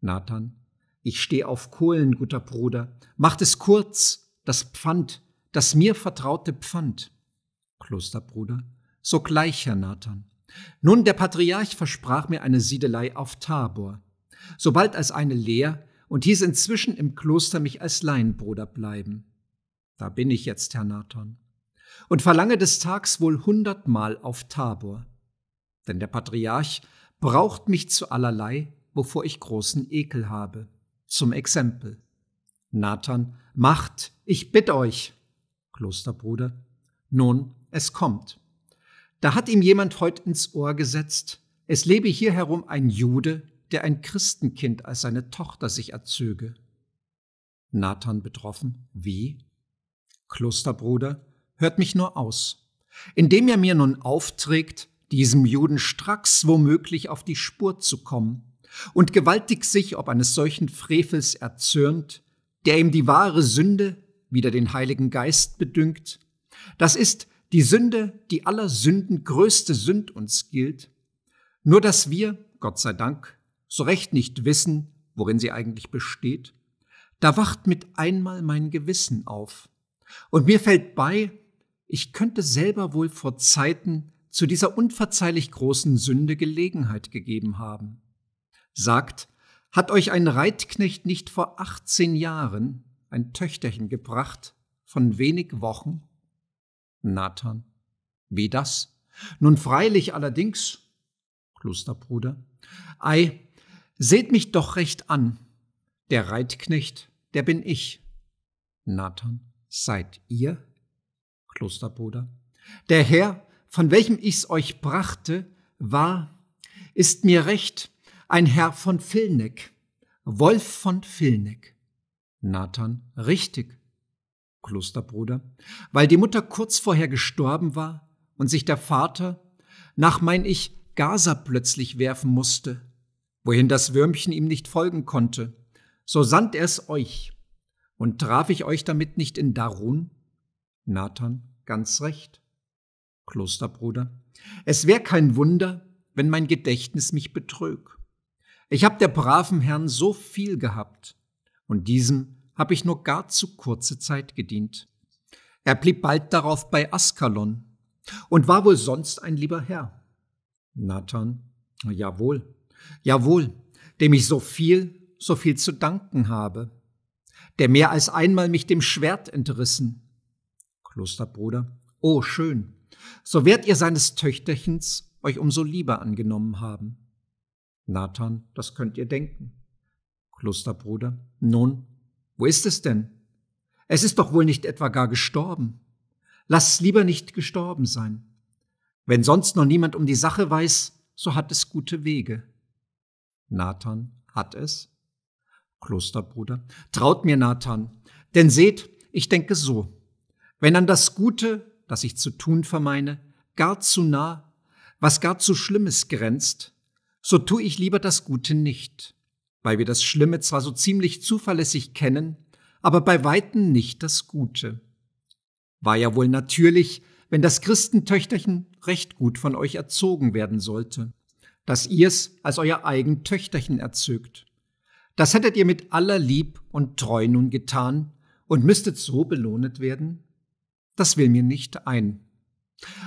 Nathan ich stehe auf Kohlen, guter Bruder. Macht es kurz, das Pfand, das mir vertraute Pfand. Klosterbruder. Sogleich, Herr Nathan. Nun, der Patriarch versprach mir eine Siedelei auf Tabor. Sobald als eine leer und hieß inzwischen im Kloster mich als Laienbruder bleiben. Da bin ich jetzt, Herr Nathan. Und verlange des Tags wohl hundertmal auf Tabor. Denn der Patriarch braucht mich zu allerlei, wovor ich großen Ekel habe zum Exempel. Nathan, macht, ich bitt euch. Klosterbruder, nun, es kommt. Da hat ihm jemand heut ins Ohr gesetzt, es lebe hier herum ein Jude, der ein Christenkind als seine Tochter sich erzöge. Nathan betroffen, wie? Klosterbruder, hört mich nur aus. Indem er mir nun aufträgt, diesem Juden stracks womöglich auf die Spur zu kommen, und gewaltig sich ob eines solchen Frevels erzürnt, der ihm die wahre Sünde wieder den Heiligen Geist bedünkt. Das ist die Sünde, die aller Sünden größte Sünd uns gilt. Nur dass wir, Gott sei Dank, so recht nicht wissen, worin sie eigentlich besteht, da wacht mit einmal mein Gewissen auf. Und mir fällt bei, ich könnte selber wohl vor Zeiten zu dieser unverzeihlich großen Sünde Gelegenheit gegeben haben sagt, hat euch ein Reitknecht nicht vor 18 Jahren ein Töchterchen gebracht von wenig Wochen? Nathan, wie das? Nun freilich allerdings, Klosterbruder, ei, seht mich doch recht an. Der Reitknecht, der bin ich. Nathan, seid ihr? Klosterbruder, der Herr, von welchem ich's euch brachte, war, ist mir recht, ein Herr von Filneck, Wolf von Filneck. Nathan, richtig. Klosterbruder, weil die Mutter kurz vorher gestorben war und sich der Vater nach mein Ich Gaza plötzlich werfen musste, wohin das Würmchen ihm nicht folgen konnte, so sandt er es euch. Und traf ich euch damit nicht in Darun? Nathan, ganz recht. Klosterbruder, es wär kein Wunder, wenn mein Gedächtnis mich betrög. Ich habe der braven Herrn so viel gehabt, und diesem habe ich nur gar zu kurze Zeit gedient. Er blieb bald darauf bei Askalon und war wohl sonst ein lieber Herr. Nathan, jawohl, jawohl, dem ich so viel, so viel zu danken habe, der mehr als einmal mich dem Schwert entrissen. Klosterbruder, oh schön, so werdet ihr seines Töchterchens euch umso lieber angenommen haben. Nathan, das könnt ihr denken. Klosterbruder, nun, wo ist es denn? Es ist doch wohl nicht etwa gar gestorben. Lass lieber nicht gestorben sein. Wenn sonst noch niemand um die Sache weiß, so hat es gute Wege. Nathan hat es. Klosterbruder, traut mir, Nathan, denn seht, ich denke so. Wenn an das Gute, das ich zu tun vermeine, gar zu nah, was gar zu Schlimmes grenzt, so tue ich lieber das Gute nicht, weil wir das Schlimme zwar so ziemlich zuverlässig kennen, aber bei weitem nicht das Gute. War ja wohl natürlich, wenn das Christentöchterchen recht gut von euch erzogen werden sollte, dass ihr's als euer eigen Töchterchen erzögt. Das hättet ihr mit aller Lieb und Treu nun getan und müsstet so belohnet werden? Das will mir nicht ein.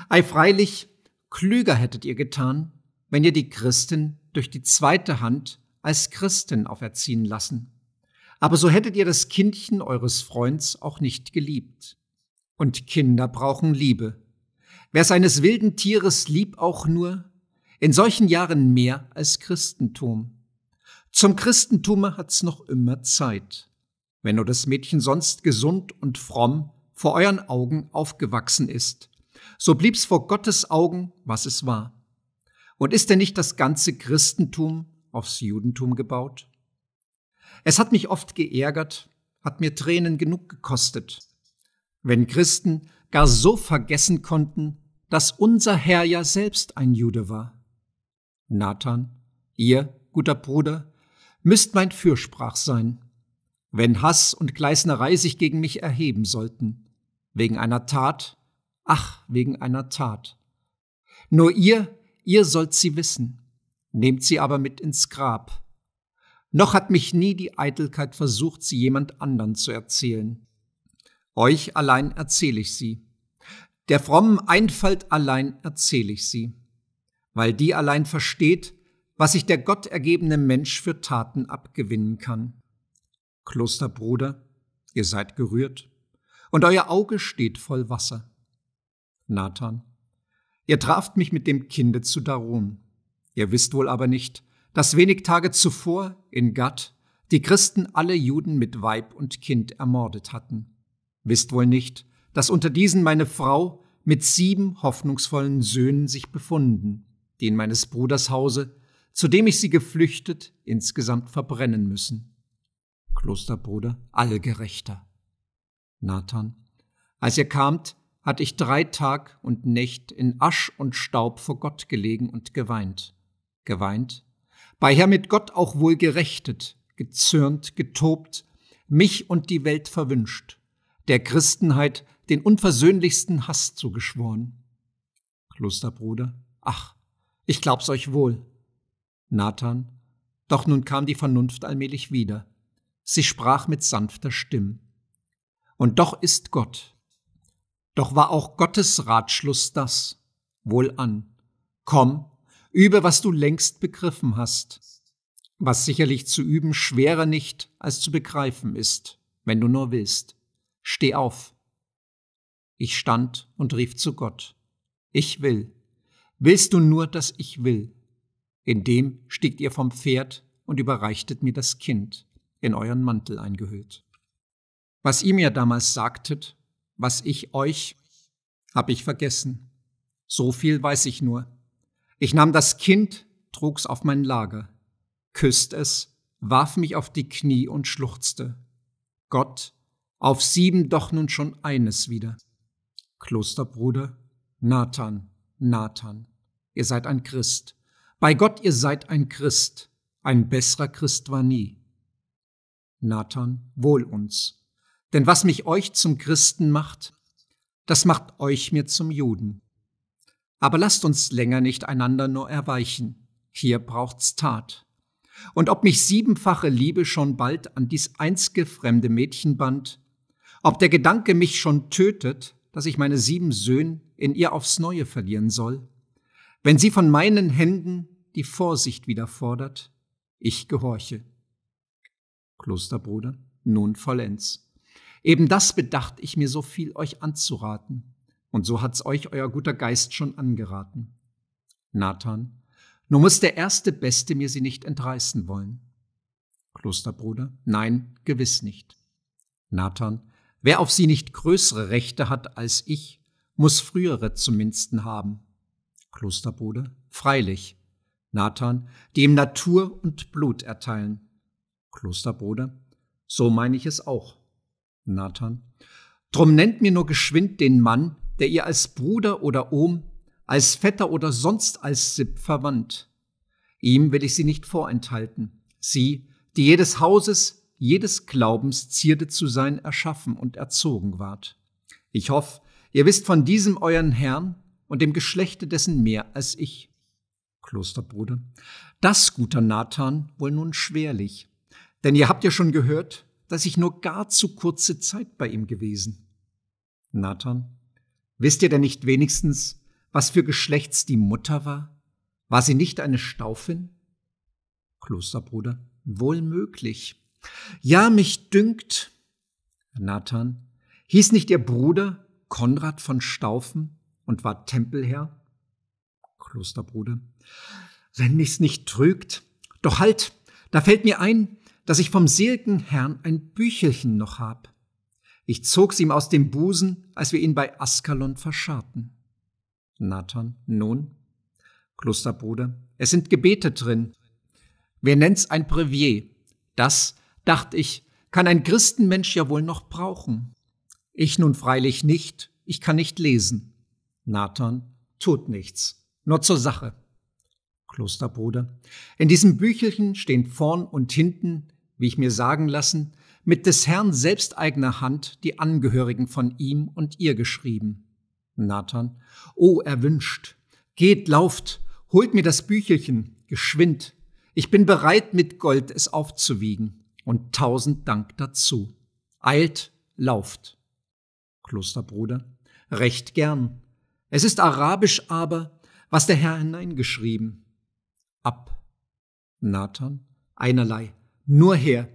Ei freilich, klüger hättet ihr getan, wenn ihr die Christen durch die zweite Hand als Christen auferziehen lassen. Aber so hättet ihr das Kindchen eures Freunds auch nicht geliebt. Und Kinder brauchen Liebe. Wer seines wilden Tieres lieb auch nur, in solchen Jahren mehr als Christentum. Zum Christentume hat's noch immer Zeit, wenn nur das Mädchen sonst gesund und fromm vor euren Augen aufgewachsen ist. So blieb's vor Gottes Augen, was es war. Und ist denn nicht das ganze Christentum aufs Judentum gebaut? Es hat mich oft geärgert, hat mir Tränen genug gekostet, wenn Christen gar so vergessen konnten, dass unser Herr ja selbst ein Jude war. Nathan, ihr, guter Bruder, müsst mein Fürsprach sein, wenn Hass und Gleisnerei sich gegen mich erheben sollten, wegen einer Tat, ach, wegen einer Tat. Nur ihr ihr sollt sie wissen, nehmt sie aber mit ins Grab. Noch hat mich nie die Eitelkeit versucht, sie jemand andern zu erzählen. Euch allein erzähle ich sie. Der frommen Einfalt allein erzähle ich sie, weil die allein versteht, was sich der gottergebene Mensch für Taten abgewinnen kann. Klosterbruder, ihr seid gerührt und euer Auge steht voll Wasser. Nathan, Ihr traft mich mit dem Kinde zu Darun. Ihr wisst wohl aber nicht, dass wenig Tage zuvor in Gatt die Christen alle Juden mit Weib und Kind ermordet hatten. Wisst wohl nicht, dass unter diesen meine Frau mit sieben hoffnungsvollen Söhnen sich befunden, die in meines Bruders Hause, zu dem ich sie geflüchtet, insgesamt verbrennen müssen. Klosterbruder, Allgerechter. Nathan, als ihr kamt, hatte ich drei Tag und Nacht in Asch und Staub vor Gott gelegen und geweint. Geweint, beiher mit Gott auch wohl gerechtet, gezürnt, getobt, mich und die Welt verwünscht, der Christenheit den unversöhnlichsten Hass zugeschworen. Klosterbruder, ach, ich glaub's euch wohl. Nathan, doch nun kam die Vernunft allmählich wieder. Sie sprach mit sanfter Stimme. Und doch ist Gott, doch war auch Gottes Ratschluss das, Wohl an. komm, übe, was du längst begriffen hast, was sicherlich zu üben schwerer nicht als zu begreifen ist, wenn du nur willst. Steh auf. Ich stand und rief zu Gott. Ich will. Willst du nur, dass ich will? In dem stiegt ihr vom Pferd und überreichtet mir das Kind, in euren Mantel eingehüllt. Was ihr mir damals sagtet, was ich euch, habe ich vergessen. So viel weiß ich nur. Ich nahm das Kind, trug's auf mein Lager, küsst es, warf mich auf die Knie und schluchzte. Gott, auf sieben doch nun schon eines wieder. Klosterbruder, Nathan, Nathan, ihr seid ein Christ. Bei Gott, ihr seid ein Christ. Ein besserer Christ war nie. Nathan, wohl uns. Denn was mich euch zum Christen macht, das macht euch mir zum Juden. Aber lasst uns länger nicht einander nur erweichen. Hier braucht's Tat. Und ob mich siebenfache Liebe schon bald an dies einzige fremde Mädchen band, ob der Gedanke mich schon tötet, dass ich meine sieben Söhne in ihr aufs Neue verlieren soll, wenn sie von meinen Händen die Vorsicht wieder fordert, ich gehorche. Klosterbruder, nun vollends. Eben das bedacht ich mir so viel euch anzuraten. Und so hat's euch euer guter Geist schon angeraten. Nathan, nun muss der erste Beste mir sie nicht entreißen wollen. Klosterbruder, nein, gewiss nicht. Nathan, wer auf sie nicht größere Rechte hat als ich, muss frühere zuminsten haben. Klosterbruder, freilich. Nathan, die ihm Natur und Blut erteilen. Klosterbruder, so meine ich es auch. Nathan. Drum nennt mir nur geschwind den Mann, der ihr als Bruder oder Ohm, als Vetter oder sonst als Sipp verwandt. Ihm will ich sie nicht vorenthalten. Sie, die jedes Hauses, jedes Glaubens Zierde zu sein erschaffen und erzogen ward. Ich hoffe, ihr wisst von diesem euren Herrn und dem Geschlechte dessen mehr als ich. Klosterbruder. Das, guter Nathan, wohl nun schwerlich. Denn ihr habt ja schon gehört, dass ich nur gar zu kurze Zeit bei ihm gewesen. Nathan, wisst ihr denn nicht wenigstens, was für Geschlechts die Mutter war? War sie nicht eine Staufin? Klosterbruder, wohl möglich. Ja, mich dünkt. Nathan, hieß nicht ihr Bruder Konrad von Staufen und war Tempelherr? Klosterbruder, wenn mich's nicht trügt. Doch halt, da fällt mir ein, dass ich vom seligen Herrn ein Büchelchen noch hab. Ich zog's ihm aus dem Busen, als wir ihn bei Askalon verscharrten. Nathan, nun? Klosterbruder, es sind Gebete drin. Wer nennt's ein Brevier? Das, dacht ich, kann ein Christenmensch ja wohl noch brauchen. Ich nun freilich nicht, ich kann nicht lesen. Nathan, tut nichts, nur zur Sache. Klosterbruder, in diesem Büchelchen stehen vorn und hinten wie ich mir sagen lassen, mit des Herrn selbsteigener Hand die Angehörigen von ihm und ihr geschrieben. Nathan, O erwünscht, geht, lauft, holt mir das Büchelchen, geschwind, ich bin bereit, mit Gold es aufzuwiegen, und tausend Dank dazu. Eilt, lauft. Klosterbruder, recht gern. Es ist arabisch aber, was der Herr hineingeschrieben. Ab. Nathan, einerlei, nur her.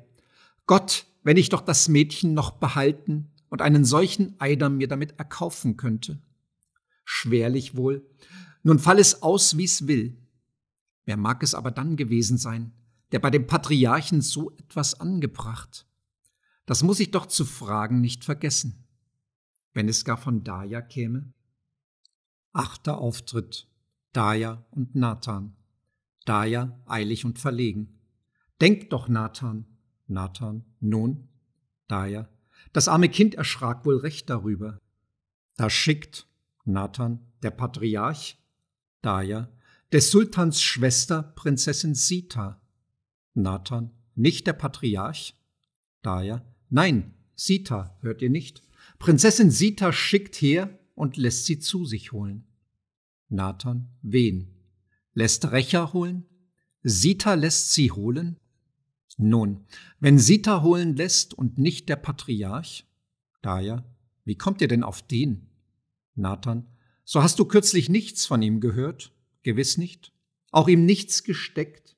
Gott, wenn ich doch das Mädchen noch behalten und einen solchen Eider mir damit erkaufen könnte. Schwerlich wohl. Nun fall es aus, wie's will. Wer mag es aber dann gewesen sein, der bei dem Patriarchen so etwas angebracht? Das muss ich doch zu fragen nicht vergessen. Wenn es gar von Daya käme? Achter Auftritt. Daya und Nathan. Daya eilig und verlegen. Denk doch, Nathan. Nathan, nun, Daya, Das arme Kind erschrak wohl recht darüber. Da schickt Nathan, der Patriarch, Daya, des Sultans Schwester, Prinzessin Sita. Nathan, nicht der Patriarch, Daya, nein, Sita, hört ihr nicht? Prinzessin Sita schickt her und lässt sie zu sich holen. Nathan, wen? Lässt Rächer holen? Sita lässt sie holen? Nun, wenn Sita holen lässt und nicht der Patriarch, Daya, wie kommt ihr denn auf den? Nathan, so hast du kürzlich nichts von ihm gehört? Gewiss nicht. Auch ihm nichts gesteckt?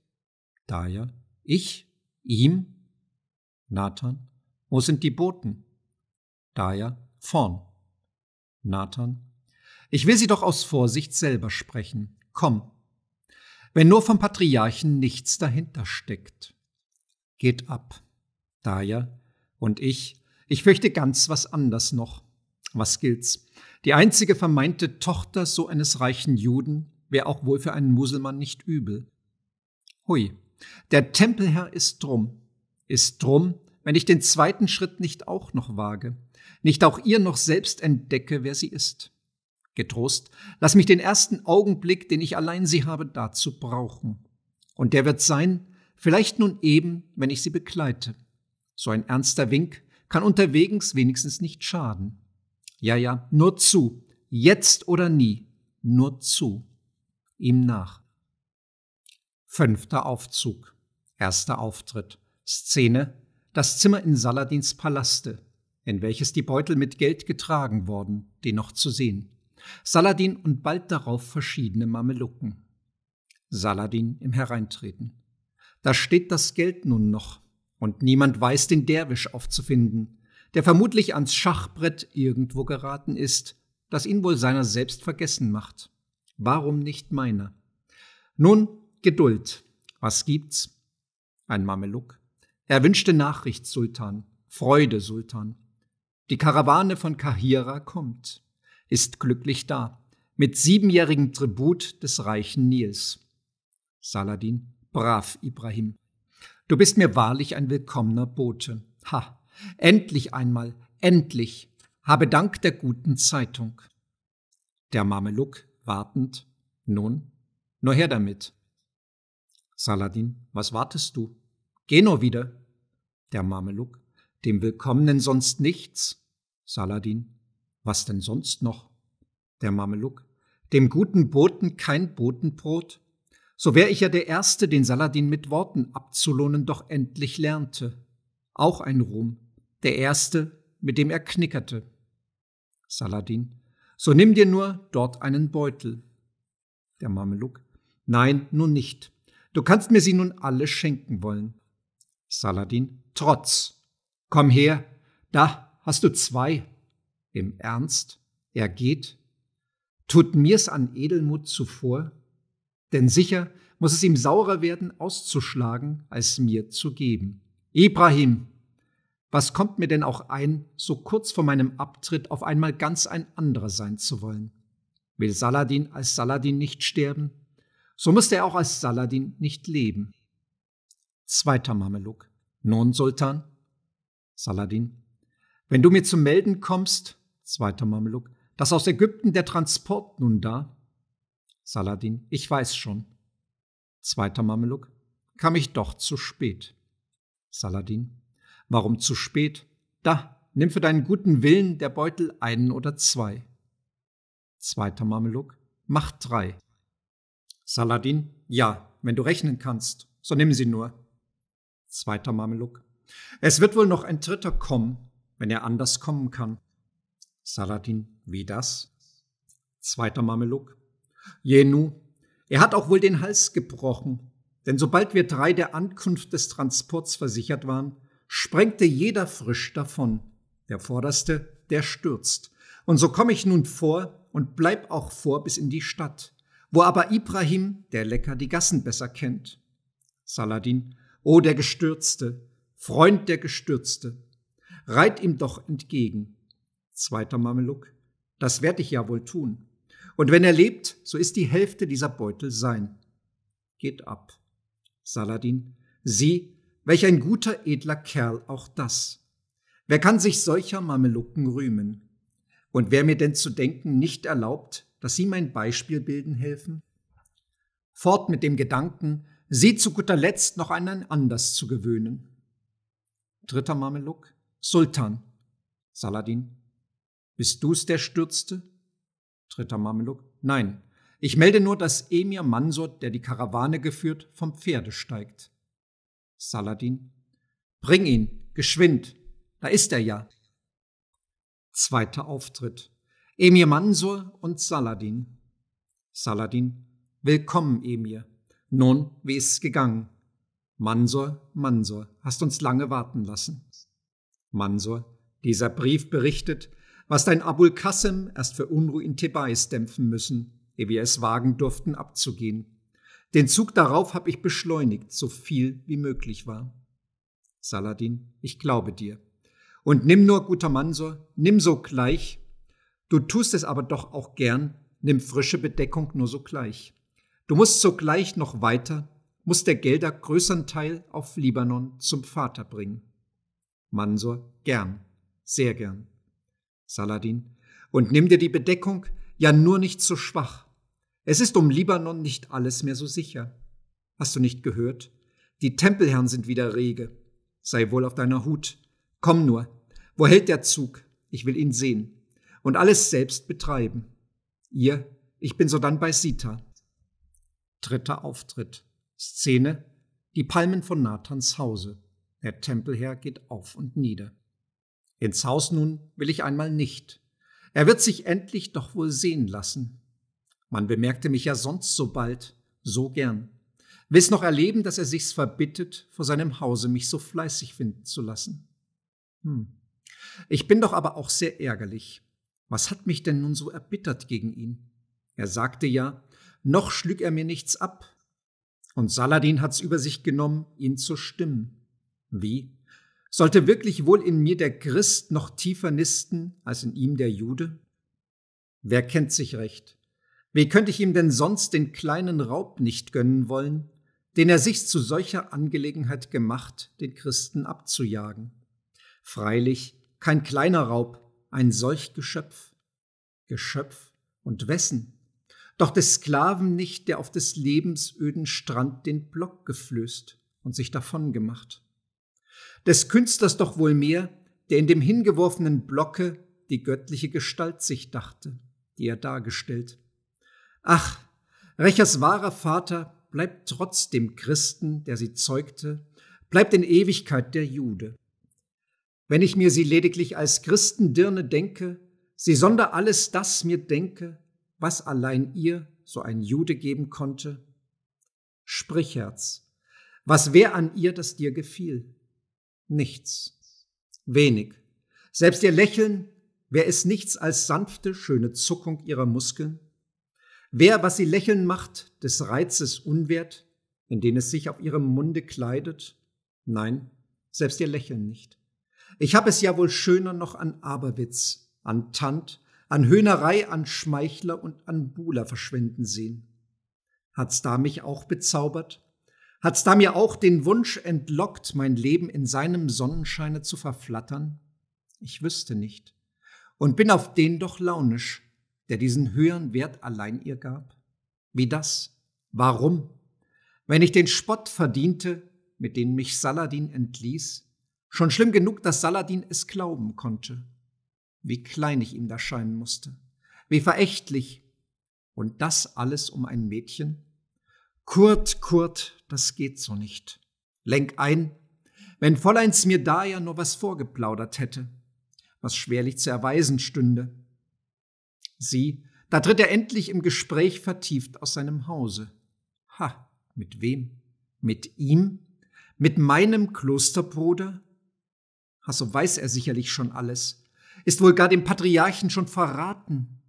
Daya, ich? Ihm? Nathan, wo sind die Boten? Daya, vorn. Nathan, ich will sie doch aus Vorsicht selber sprechen. Komm. Wenn nur vom Patriarchen nichts dahinter steckt geht ab. Daya und ich, ich fürchte ganz was anders noch. Was gilt's? Die einzige vermeinte Tochter so eines reichen Juden wäre auch wohl für einen Muselmann nicht übel. Hui, der Tempelherr ist drum, ist drum, wenn ich den zweiten Schritt nicht auch noch wage, nicht auch ihr noch selbst entdecke, wer sie ist. Getrost, lass mich den ersten Augenblick, den ich allein sie habe, dazu brauchen. Und der wird sein, vielleicht nun eben, wenn ich sie begleite. So ein ernster Wink kann unterwegs wenigstens nicht schaden. Ja, ja, nur zu, jetzt oder nie, nur zu, ihm nach. Fünfter Aufzug, erster Auftritt, Szene, das Zimmer in Saladins Palaste, in welches die Beutel mit Geld getragen worden, den noch zu sehen. Saladin und bald darauf verschiedene Mamelucken. Saladin im Hereintreten. Da steht das Geld nun noch, und niemand weiß den Derwisch aufzufinden, der vermutlich ans Schachbrett irgendwo geraten ist, das ihn wohl seiner selbst vergessen macht. Warum nicht meiner? Nun, Geduld. Was gibt's? Ein Mameluk. Erwünschte Nachricht, Sultan. Freude, Sultan. Die Karawane von Kahira kommt, ist glücklich da, mit siebenjährigem Tribut des reichen Nils. Saladin. Brav, Ibrahim. Du bist mir wahrlich ein willkommener Bote. Ha, endlich einmal, endlich, habe Dank der guten Zeitung. Der Mameluk, wartend, nun, nur her damit. Saladin, was wartest du? Geh nur wieder. Der Mameluk, dem Willkommenen sonst nichts. Saladin, was denn sonst noch? Der Mameluk, dem guten Boten kein Botenbrot? so wäre ich ja der Erste, den Saladin mit Worten abzulohnen doch endlich lernte. Auch ein Ruhm, der Erste, mit dem er knickerte. Saladin, so nimm dir nur dort einen Beutel. Der Mameluk, nein, nun nicht. Du kannst mir sie nun alle schenken wollen. Saladin, trotz. Komm her, da hast du zwei. Im Ernst, er geht. Tut mir's an Edelmut zuvor? Denn sicher muss es ihm saurer werden, auszuschlagen, als mir zu geben. Ibrahim, was kommt mir denn auch ein, so kurz vor meinem Abtritt auf einmal ganz ein anderer sein zu wollen? Will Saladin als Saladin nicht sterben? So muss er auch als Saladin nicht leben. Zweiter Mameluk. Nun, Sultan? Saladin. Wenn du mir zu melden kommst, zweiter Mameluk, dass aus Ägypten der Transport nun da, Saladin, ich weiß schon. Zweiter Mameluk, kam ich doch zu spät. Saladin, warum zu spät? Da, nimm für deinen guten Willen der Beutel einen oder zwei. Zweiter Mameluk, mach drei. Saladin, ja, wenn du rechnen kannst, so nimm sie nur. Zweiter Mameluk, es wird wohl noch ein dritter kommen, wenn er anders kommen kann. Saladin, wie das? Zweiter Mameluk, Jenu. Er hat auch wohl den Hals gebrochen, denn sobald wir drei der Ankunft des Transports versichert waren, sprengte jeder frisch davon. Der Vorderste, der stürzt. Und so komme ich nun vor und bleib auch vor bis in die Stadt, wo aber Ibrahim, der Lecker, die Gassen besser kennt. Saladin, o oh, der Gestürzte, Freund der Gestürzte, reit ihm doch entgegen. Zweiter Mameluk, das werd ich ja wohl tun. Und wenn er lebt, so ist die Hälfte dieser Beutel sein. Geht ab. Saladin, sieh, welch ein guter, edler Kerl auch das. Wer kann sich solcher Mamelucken rühmen? Und wer mir denn zu denken nicht erlaubt, dass sie mein Beispiel bilden helfen? Fort mit dem Gedanken, sie zu guter Letzt noch an ein anders zu gewöhnen. Dritter Mameluck, Sultan. Saladin, bist du's, der stürzte? Dritter Mameluk. Nein, ich melde nur, dass Emir Mansur, der die Karawane geführt, vom Pferde steigt. Saladin. Bring ihn, geschwind, da ist er ja. Zweiter Auftritt. Emir Mansur und Saladin. Saladin. Willkommen, Emir. Nun, wie ist's gegangen? Mansur, Mansur, hast uns lange warten lassen. Mansur. Dieser Brief berichtet, was dein Abul Qasim erst für Unruh in Tebais dämpfen müssen, ehe wir es wagen durften, abzugehen. Den Zug darauf habe ich beschleunigt, so viel wie möglich war. Saladin, ich glaube dir. Und nimm nur, guter Mansor, nimm sogleich. Du tust es aber doch auch gern, nimm frische Bedeckung nur sogleich. Du musst sogleich noch weiter, musst der Gelder größeren Teil auf Libanon zum Vater bringen. Mansor, gern, sehr gern. Saladin, und nimm dir die Bedeckung, ja nur nicht so schwach. Es ist um Libanon nicht alles mehr so sicher. Hast du nicht gehört? Die Tempelherren sind wieder rege. Sei wohl auf deiner Hut. Komm nur. Wo hält der Zug? Ich will ihn sehen. Und alles selbst betreiben. Ihr, ich bin sodann bei Sita. Dritter Auftritt. Szene. Die Palmen von Nathans Hause. Der Tempelherr geht auf und nieder. Ins Haus nun will ich einmal nicht. Er wird sich endlich doch wohl sehen lassen. Man bemerkte mich ja sonst so bald, so gern. Will's noch erleben, dass er sich's verbittet, vor seinem Hause mich so fleißig finden zu lassen. Hm. Ich bin doch aber auch sehr ärgerlich. Was hat mich denn nun so erbittert gegen ihn? Er sagte ja, noch schlüg er mir nichts ab. Und Saladin hat's über sich genommen, ihn zu stimmen. Wie? Sollte wirklich wohl in mir der Christ noch tiefer nisten als in ihm der Jude? Wer kennt sich recht? Wie könnte ich ihm denn sonst den kleinen Raub nicht gönnen wollen, den er sich zu solcher Angelegenheit gemacht, den Christen abzujagen? Freilich kein kleiner Raub, ein solch Geschöpf. Geschöpf und wessen? Doch des Sklaven nicht, der auf des Lebens öden Strand den Block geflößt und sich davon gemacht des Künstlers doch wohl mehr, der in dem hingeworfenen Blocke die göttliche Gestalt sich dachte, die er dargestellt. Ach, Rechers wahrer Vater bleibt trotz dem Christen, der sie zeugte, bleibt in Ewigkeit der Jude. Wenn ich mir sie lediglich als Christendirne denke, sie sonder alles das mir denke, was allein ihr so ein Jude geben konnte. Sprich, Herz, was wär an ihr, das dir gefiel? nichts, wenig. Selbst ihr Lächeln, wer ist nichts als sanfte, schöne Zuckung ihrer Muskeln? Wer, was sie lächeln macht, des Reizes unwert, in den es sich auf ihrem Munde kleidet? Nein, selbst ihr Lächeln nicht. Ich hab es ja wohl schöner noch an Aberwitz, an Tant, an Höhnerei, an Schmeichler und an Buhler verschwenden sehen. Hat's da mich auch bezaubert? Hat's da mir auch den Wunsch entlockt, mein Leben in seinem Sonnenscheine zu verflattern? Ich wüsste nicht. Und bin auf den doch launisch, der diesen höheren Wert allein ihr gab? Wie das? Warum? Wenn ich den Spott verdiente, mit dem mich Saladin entließ, schon schlimm genug, dass Saladin es glauben konnte. Wie klein ich ihm da scheinen musste, wie verächtlich. Und das alles um ein Mädchen? Kurt, Kurt, das geht so nicht. Lenk ein, wenn Fräuleins mir da ja nur was vorgeplaudert hätte, was schwerlich zu erweisen stünde. Sieh, da tritt er endlich im Gespräch vertieft aus seinem Hause. Ha, mit wem? Mit ihm? Mit meinem Klosterbruder? Ha, so weiß er sicherlich schon alles. Ist wohl gar dem Patriarchen schon verraten.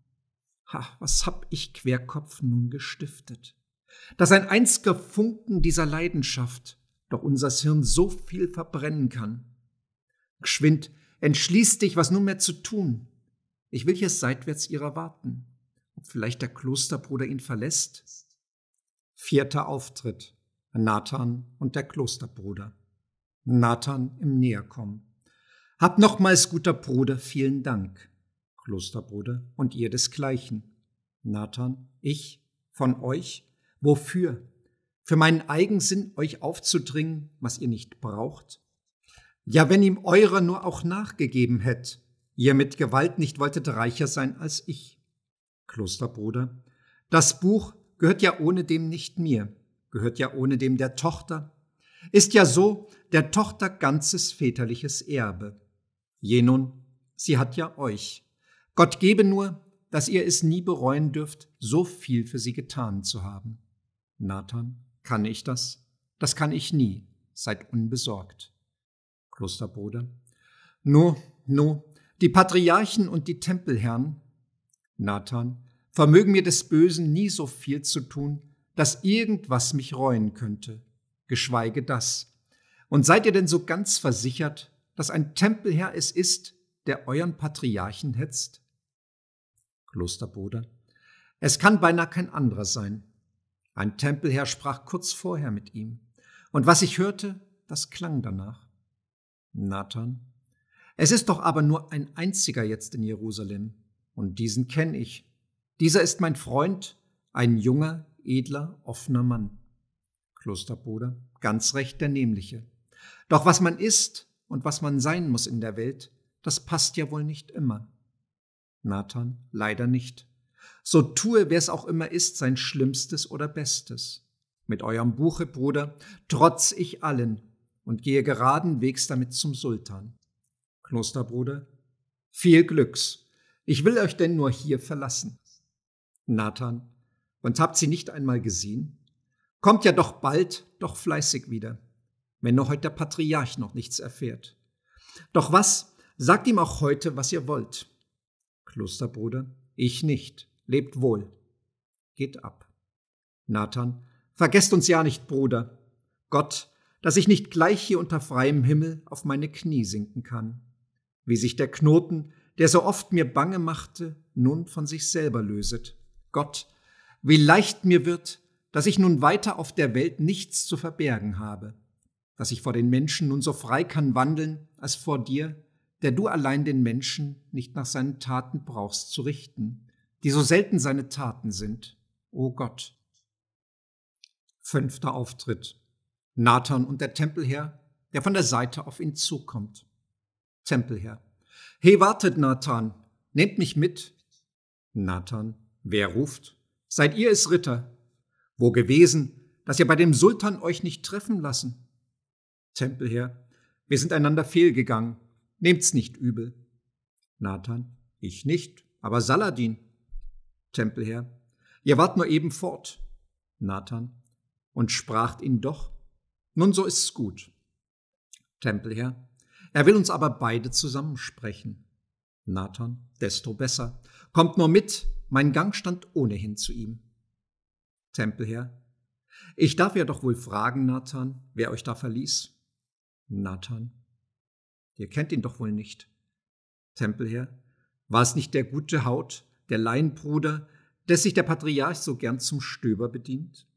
Ha, was hab ich Querkopf nun gestiftet? dass ein einziger Funken dieser Leidenschaft doch unsers Hirn so viel verbrennen kann. Geschwind, entschließ dich, was nunmehr zu tun. Ich will hier seitwärts ihrer warten. Ob vielleicht der Klosterbruder ihn verlässt? Vierter Auftritt. Nathan und der Klosterbruder. Nathan im Näherkommen. Hab nochmals, guter Bruder, vielen Dank. Klosterbruder und ihr desgleichen. Nathan, ich, von euch, Wofür? Für meinen Eigensinn, euch aufzudringen, was ihr nicht braucht? Ja, wenn ihm eurer nur auch nachgegeben hätt, ihr mit Gewalt nicht wolltet reicher sein als ich. Klosterbruder, das Buch gehört ja ohnedem nicht mir, gehört ja ohnedem der Tochter, ist ja so der Tochter ganzes väterliches Erbe. Je nun, sie hat ja euch. Gott gebe nur, dass ihr es nie bereuen dürft, so viel für sie getan zu haben. Nathan, kann ich das? Das kann ich nie. Seid unbesorgt. Klosterbruder. No, no, die Patriarchen und die Tempelherren. Nathan, vermögen mir des Bösen nie so viel zu tun, dass irgendwas mich reuen könnte, geschweige das. Und seid ihr denn so ganz versichert, dass ein Tempelherr es ist, der euren Patriarchen hetzt? Klosterbruder. Es kann beinahe kein anderer sein. Ein Tempelherr sprach kurz vorher mit ihm. Und was ich hörte, das klang danach. Nathan, es ist doch aber nur ein einziger jetzt in Jerusalem, und diesen kenne ich. Dieser ist mein Freund, ein junger, edler, offener Mann. Klosterbruder, ganz recht der Nämliche. Doch was man ist und was man sein muss in der Welt, das passt ja wohl nicht immer. Nathan, leider nicht. So tue, wer es auch immer ist, sein Schlimmstes oder Bestes. Mit eurem Buche, Bruder, trotz ich allen und gehe geraden Wegs damit zum Sultan. Klosterbruder, viel Glücks. Ich will euch denn nur hier verlassen. Nathan, und habt sie nicht einmal gesehen? Kommt ja doch bald, doch fleißig wieder, wenn nur heute der Patriarch noch nichts erfährt. Doch was, sagt ihm auch heute, was ihr wollt. Klosterbruder, ich nicht. Lebt wohl. Geht ab. Nathan, vergesst uns ja nicht, Bruder. Gott, dass ich nicht gleich hier unter freiem Himmel auf meine Knie sinken kann. Wie sich der Knoten, der so oft mir bange machte, nun von sich selber löset. Gott, wie leicht mir wird, dass ich nun weiter auf der Welt nichts zu verbergen habe, dass ich vor den Menschen nun so frei kann wandeln, als vor dir, der du allein den Menschen nicht nach seinen Taten brauchst zu richten die so selten seine Taten sind. O oh Gott. Fünfter Auftritt. Nathan und der Tempelherr, der von der Seite auf ihn zukommt. Tempelherr. He, wartet, Nathan, nehmt mich mit. Nathan. Wer ruft? Seid ihr es, Ritter? Wo gewesen, dass ihr bei dem Sultan euch nicht treffen lassen? Tempelherr. Wir sind einander fehlgegangen. Nehmt's nicht übel. Nathan. Ich nicht, aber Saladin. Tempelherr, ihr wart nur eben fort. Nathan, und spracht ihn doch, nun so ist's gut. Tempelherr, er will uns aber beide zusammensprechen. Nathan, desto besser, kommt nur mit, mein Gang stand ohnehin zu ihm. Tempelherr, ich darf ja doch wohl fragen, Nathan, wer euch da verließ? Nathan, ihr kennt ihn doch wohl nicht. Tempelherr, war es nicht der gute Haut, der Laienbruder, des sich der Patriarch so gern zum Stöber bedient?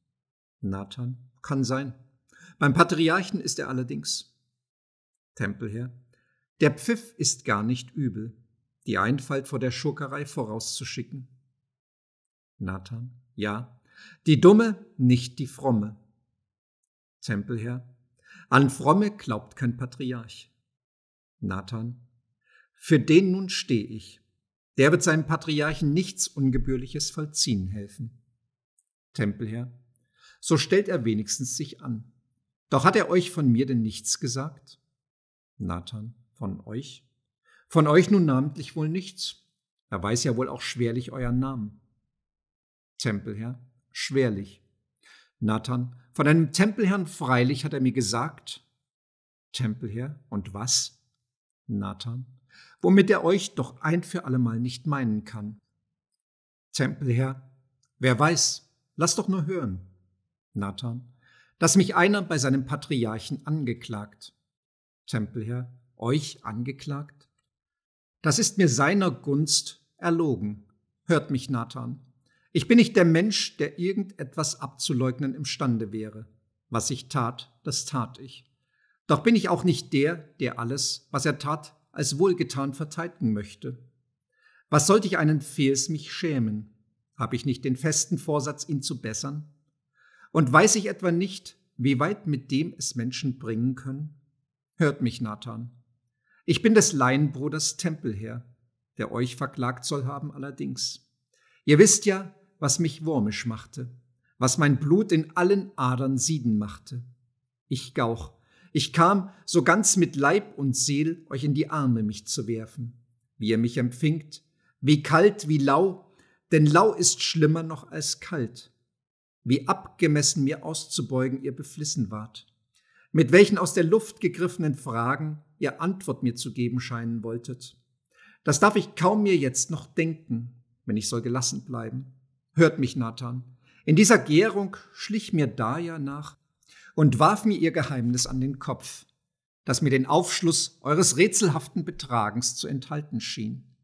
Nathan, kann sein. Beim Patriarchen ist er allerdings. Tempelherr, der Pfiff ist gar nicht übel, die Einfalt vor der Schurkerei vorauszuschicken. Nathan, ja, die Dumme, nicht die Fromme. Tempelherr, an Fromme glaubt kein Patriarch. Nathan, für den nun steh ich. Der wird seinen Patriarchen nichts Ungebührliches vollziehen helfen. Tempelherr, so stellt er wenigstens sich an. Doch hat er euch von mir denn nichts gesagt? Nathan, von euch? Von euch nun namentlich wohl nichts. Er weiß ja wohl auch schwerlich euren Namen. Tempelherr, schwerlich. Nathan, von einem Tempelherrn freilich hat er mir gesagt. Tempelherr, und was? Nathan, womit er euch doch ein für allemal nicht meinen kann. Tempelherr, wer weiß, lass doch nur hören. Nathan, dass mich einer bei seinem Patriarchen angeklagt. Tempelherr, euch angeklagt? Das ist mir seiner Gunst erlogen. Hört mich, Nathan. Ich bin nicht der Mensch, der irgendetwas abzuleugnen imstande wäre. Was ich tat, das tat ich. Doch bin ich auch nicht der, der alles, was er tat, als wohlgetan verteidigen möchte. Was sollte ich einen Fehls mich schämen? Habe ich nicht den festen Vorsatz, ihn zu bessern? Und weiß ich etwa nicht, wie weit mit dem es Menschen bringen können? Hört mich, Nathan. Ich bin des Laienbruders Tempelherr, der euch verklagt soll haben allerdings. Ihr wisst ja, was mich wurmisch machte, was mein Blut in allen Adern sieden machte. Ich gauch, ich kam, so ganz mit Leib und Seel, euch in die Arme mich zu werfen. Wie ihr mich empfingt, wie kalt, wie lau, denn lau ist schlimmer noch als kalt. Wie abgemessen mir auszubeugen ihr beflissen wart. Mit welchen aus der Luft gegriffenen Fragen ihr Antwort mir zu geben scheinen wolltet. Das darf ich kaum mir jetzt noch denken, wenn ich soll gelassen bleiben. Hört mich, Nathan. In dieser Gärung schlich mir Daya nach, und warf mir ihr Geheimnis an den Kopf, das mir den Aufschluss eures rätselhaften Betragens zu enthalten schien.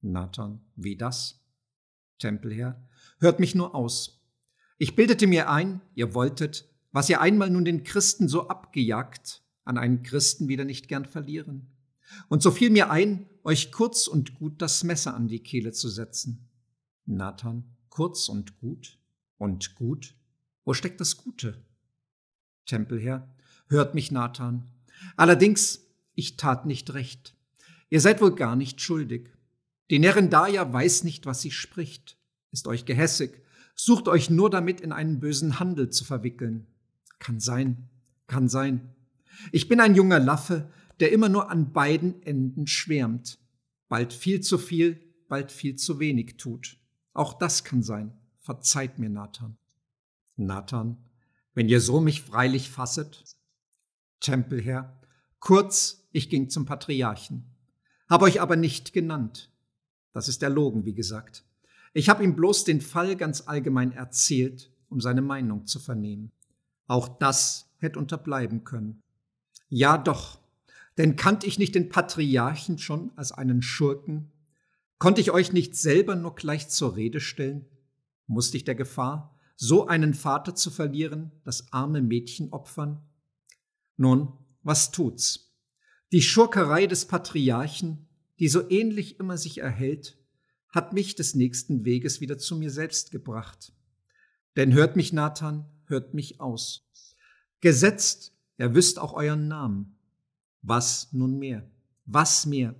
Nathan, wie das? Tempelherr, hört mich nur aus. Ich bildete mir ein, ihr wolltet, was ihr einmal nun den Christen so abgejagt, an einen Christen wieder nicht gern verlieren. Und so fiel mir ein, euch kurz und gut das Messer an die Kehle zu setzen. Nathan, kurz und gut? Und gut? Wo steckt das Gute? Tempelherr, hört mich, Nathan. Allerdings, ich tat nicht recht. Ihr seid wohl gar nicht schuldig. Die Nerendaya weiß nicht, was sie spricht, ist euch gehässig, sucht euch nur damit in einen bösen Handel zu verwickeln. Kann sein, kann sein. Ich bin ein junger Laffe, der immer nur an beiden Enden schwärmt, bald viel zu viel, bald viel zu wenig tut. Auch das kann sein. Verzeiht mir, Nathan. Nathan wenn ihr so mich freilich fasset? Tempelherr, kurz, ich ging zum Patriarchen, habe euch aber nicht genannt. Das ist erlogen, wie gesagt. Ich habe ihm bloß den Fall ganz allgemein erzählt, um seine Meinung zu vernehmen. Auch das hätte unterbleiben können. Ja doch, denn kannte ich nicht den Patriarchen schon als einen Schurken? Konnte ich euch nicht selber nur gleich zur Rede stellen? Musste ich der Gefahr, so einen Vater zu verlieren, das arme Mädchen opfern? Nun, was tut's? Die Schurkerei des Patriarchen, die so ähnlich immer sich erhält, hat mich des nächsten Weges wieder zu mir selbst gebracht. Denn hört mich, Nathan, hört mich aus. Gesetzt, er wüsst auch euren Namen. Was nun mehr? Was mehr?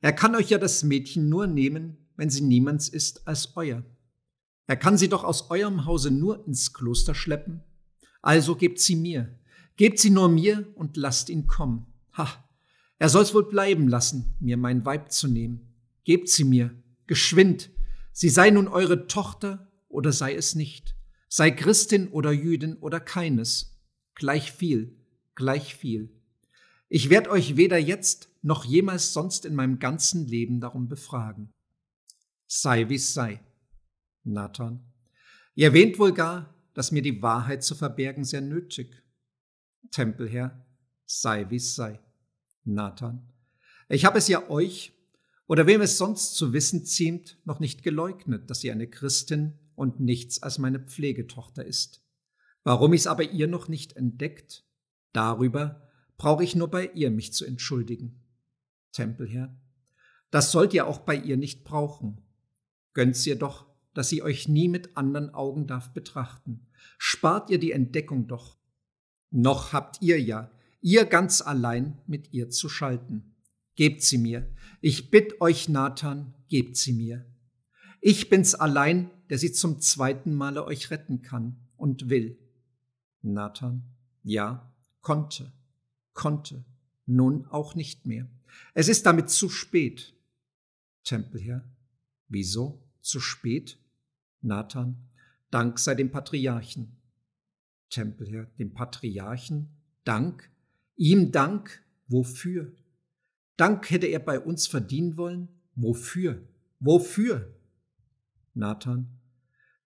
Er kann euch ja das Mädchen nur nehmen, wenn sie niemands ist als euer. Er kann sie doch aus eurem Hause nur ins Kloster schleppen. Also gebt sie mir. Gebt sie nur mir und lasst ihn kommen. Ha! Er soll's wohl bleiben lassen, mir mein Weib zu nehmen. Gebt sie mir, geschwind. Sie sei nun eure Tochter oder sei es nicht. Sei Christin oder Jüdin oder keines. Gleich viel, gleich viel. Ich werd euch weder jetzt noch jemals sonst in meinem ganzen Leben darum befragen. Sei wie's sei. Nathan. Ihr erwähnt wohl gar, dass mir die Wahrheit zu verbergen sehr nötig. Tempelherr, sei wie's sei. Nathan, ich habe es ja euch oder wem es sonst zu wissen ziemt, noch nicht geleugnet, dass sie eine Christin und nichts als meine Pflegetochter ist. Warum ich's aber ihr noch nicht entdeckt, darüber brauche ich nur bei ihr mich zu entschuldigen. Tempelherr, das sollt ihr auch bei ihr nicht brauchen. Gönnt's ihr doch, dass sie euch nie mit anderen Augen darf betrachten. Spart ihr die Entdeckung doch. Noch habt ihr ja, ihr ganz allein mit ihr zu schalten. Gebt sie mir. Ich bitt euch, Nathan, gebt sie mir. Ich bin's allein, der sie zum zweiten Male euch retten kann und will. Nathan, ja, konnte, konnte, nun auch nicht mehr. Es ist damit zu spät. Tempelherr, wieso zu spät? Nathan, Dank sei dem Patriarchen. Tempelherr, dem Patriarchen, Dank, ihm Dank, wofür? Dank hätte er bei uns verdienen wollen, wofür? Wofür? Nathan,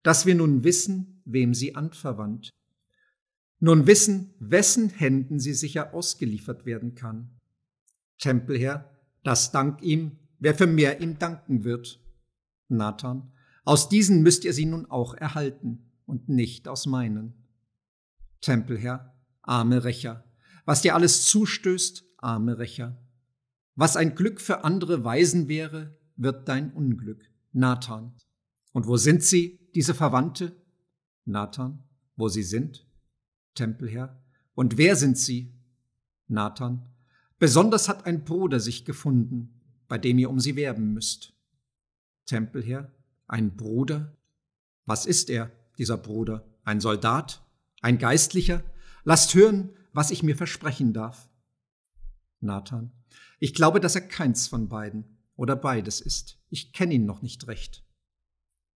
dass wir nun wissen, wem sie anverwandt. Nun wissen, wessen Händen sie sicher ausgeliefert werden kann. Tempelherr, das dank ihm, wer für mehr ihm danken wird. Nathan, aus diesen müsst ihr sie nun auch erhalten und nicht aus meinen. Tempelherr, arme Rächer, was dir alles zustößt, arme Rächer. Was ein Glück für andere Weisen wäre, wird dein Unglück, Nathan. Und wo sind sie, diese Verwandte? Nathan, wo sie sind? Tempelherr, und wer sind sie? Nathan, besonders hat ein Bruder sich gefunden, bei dem ihr um sie werben müsst. Tempelherr, ein Bruder? Was ist er, dieser Bruder? Ein Soldat? Ein Geistlicher? Lasst hören, was ich mir versprechen darf. Nathan, ich glaube, dass er keins von beiden oder beides ist. Ich kenne ihn noch nicht recht.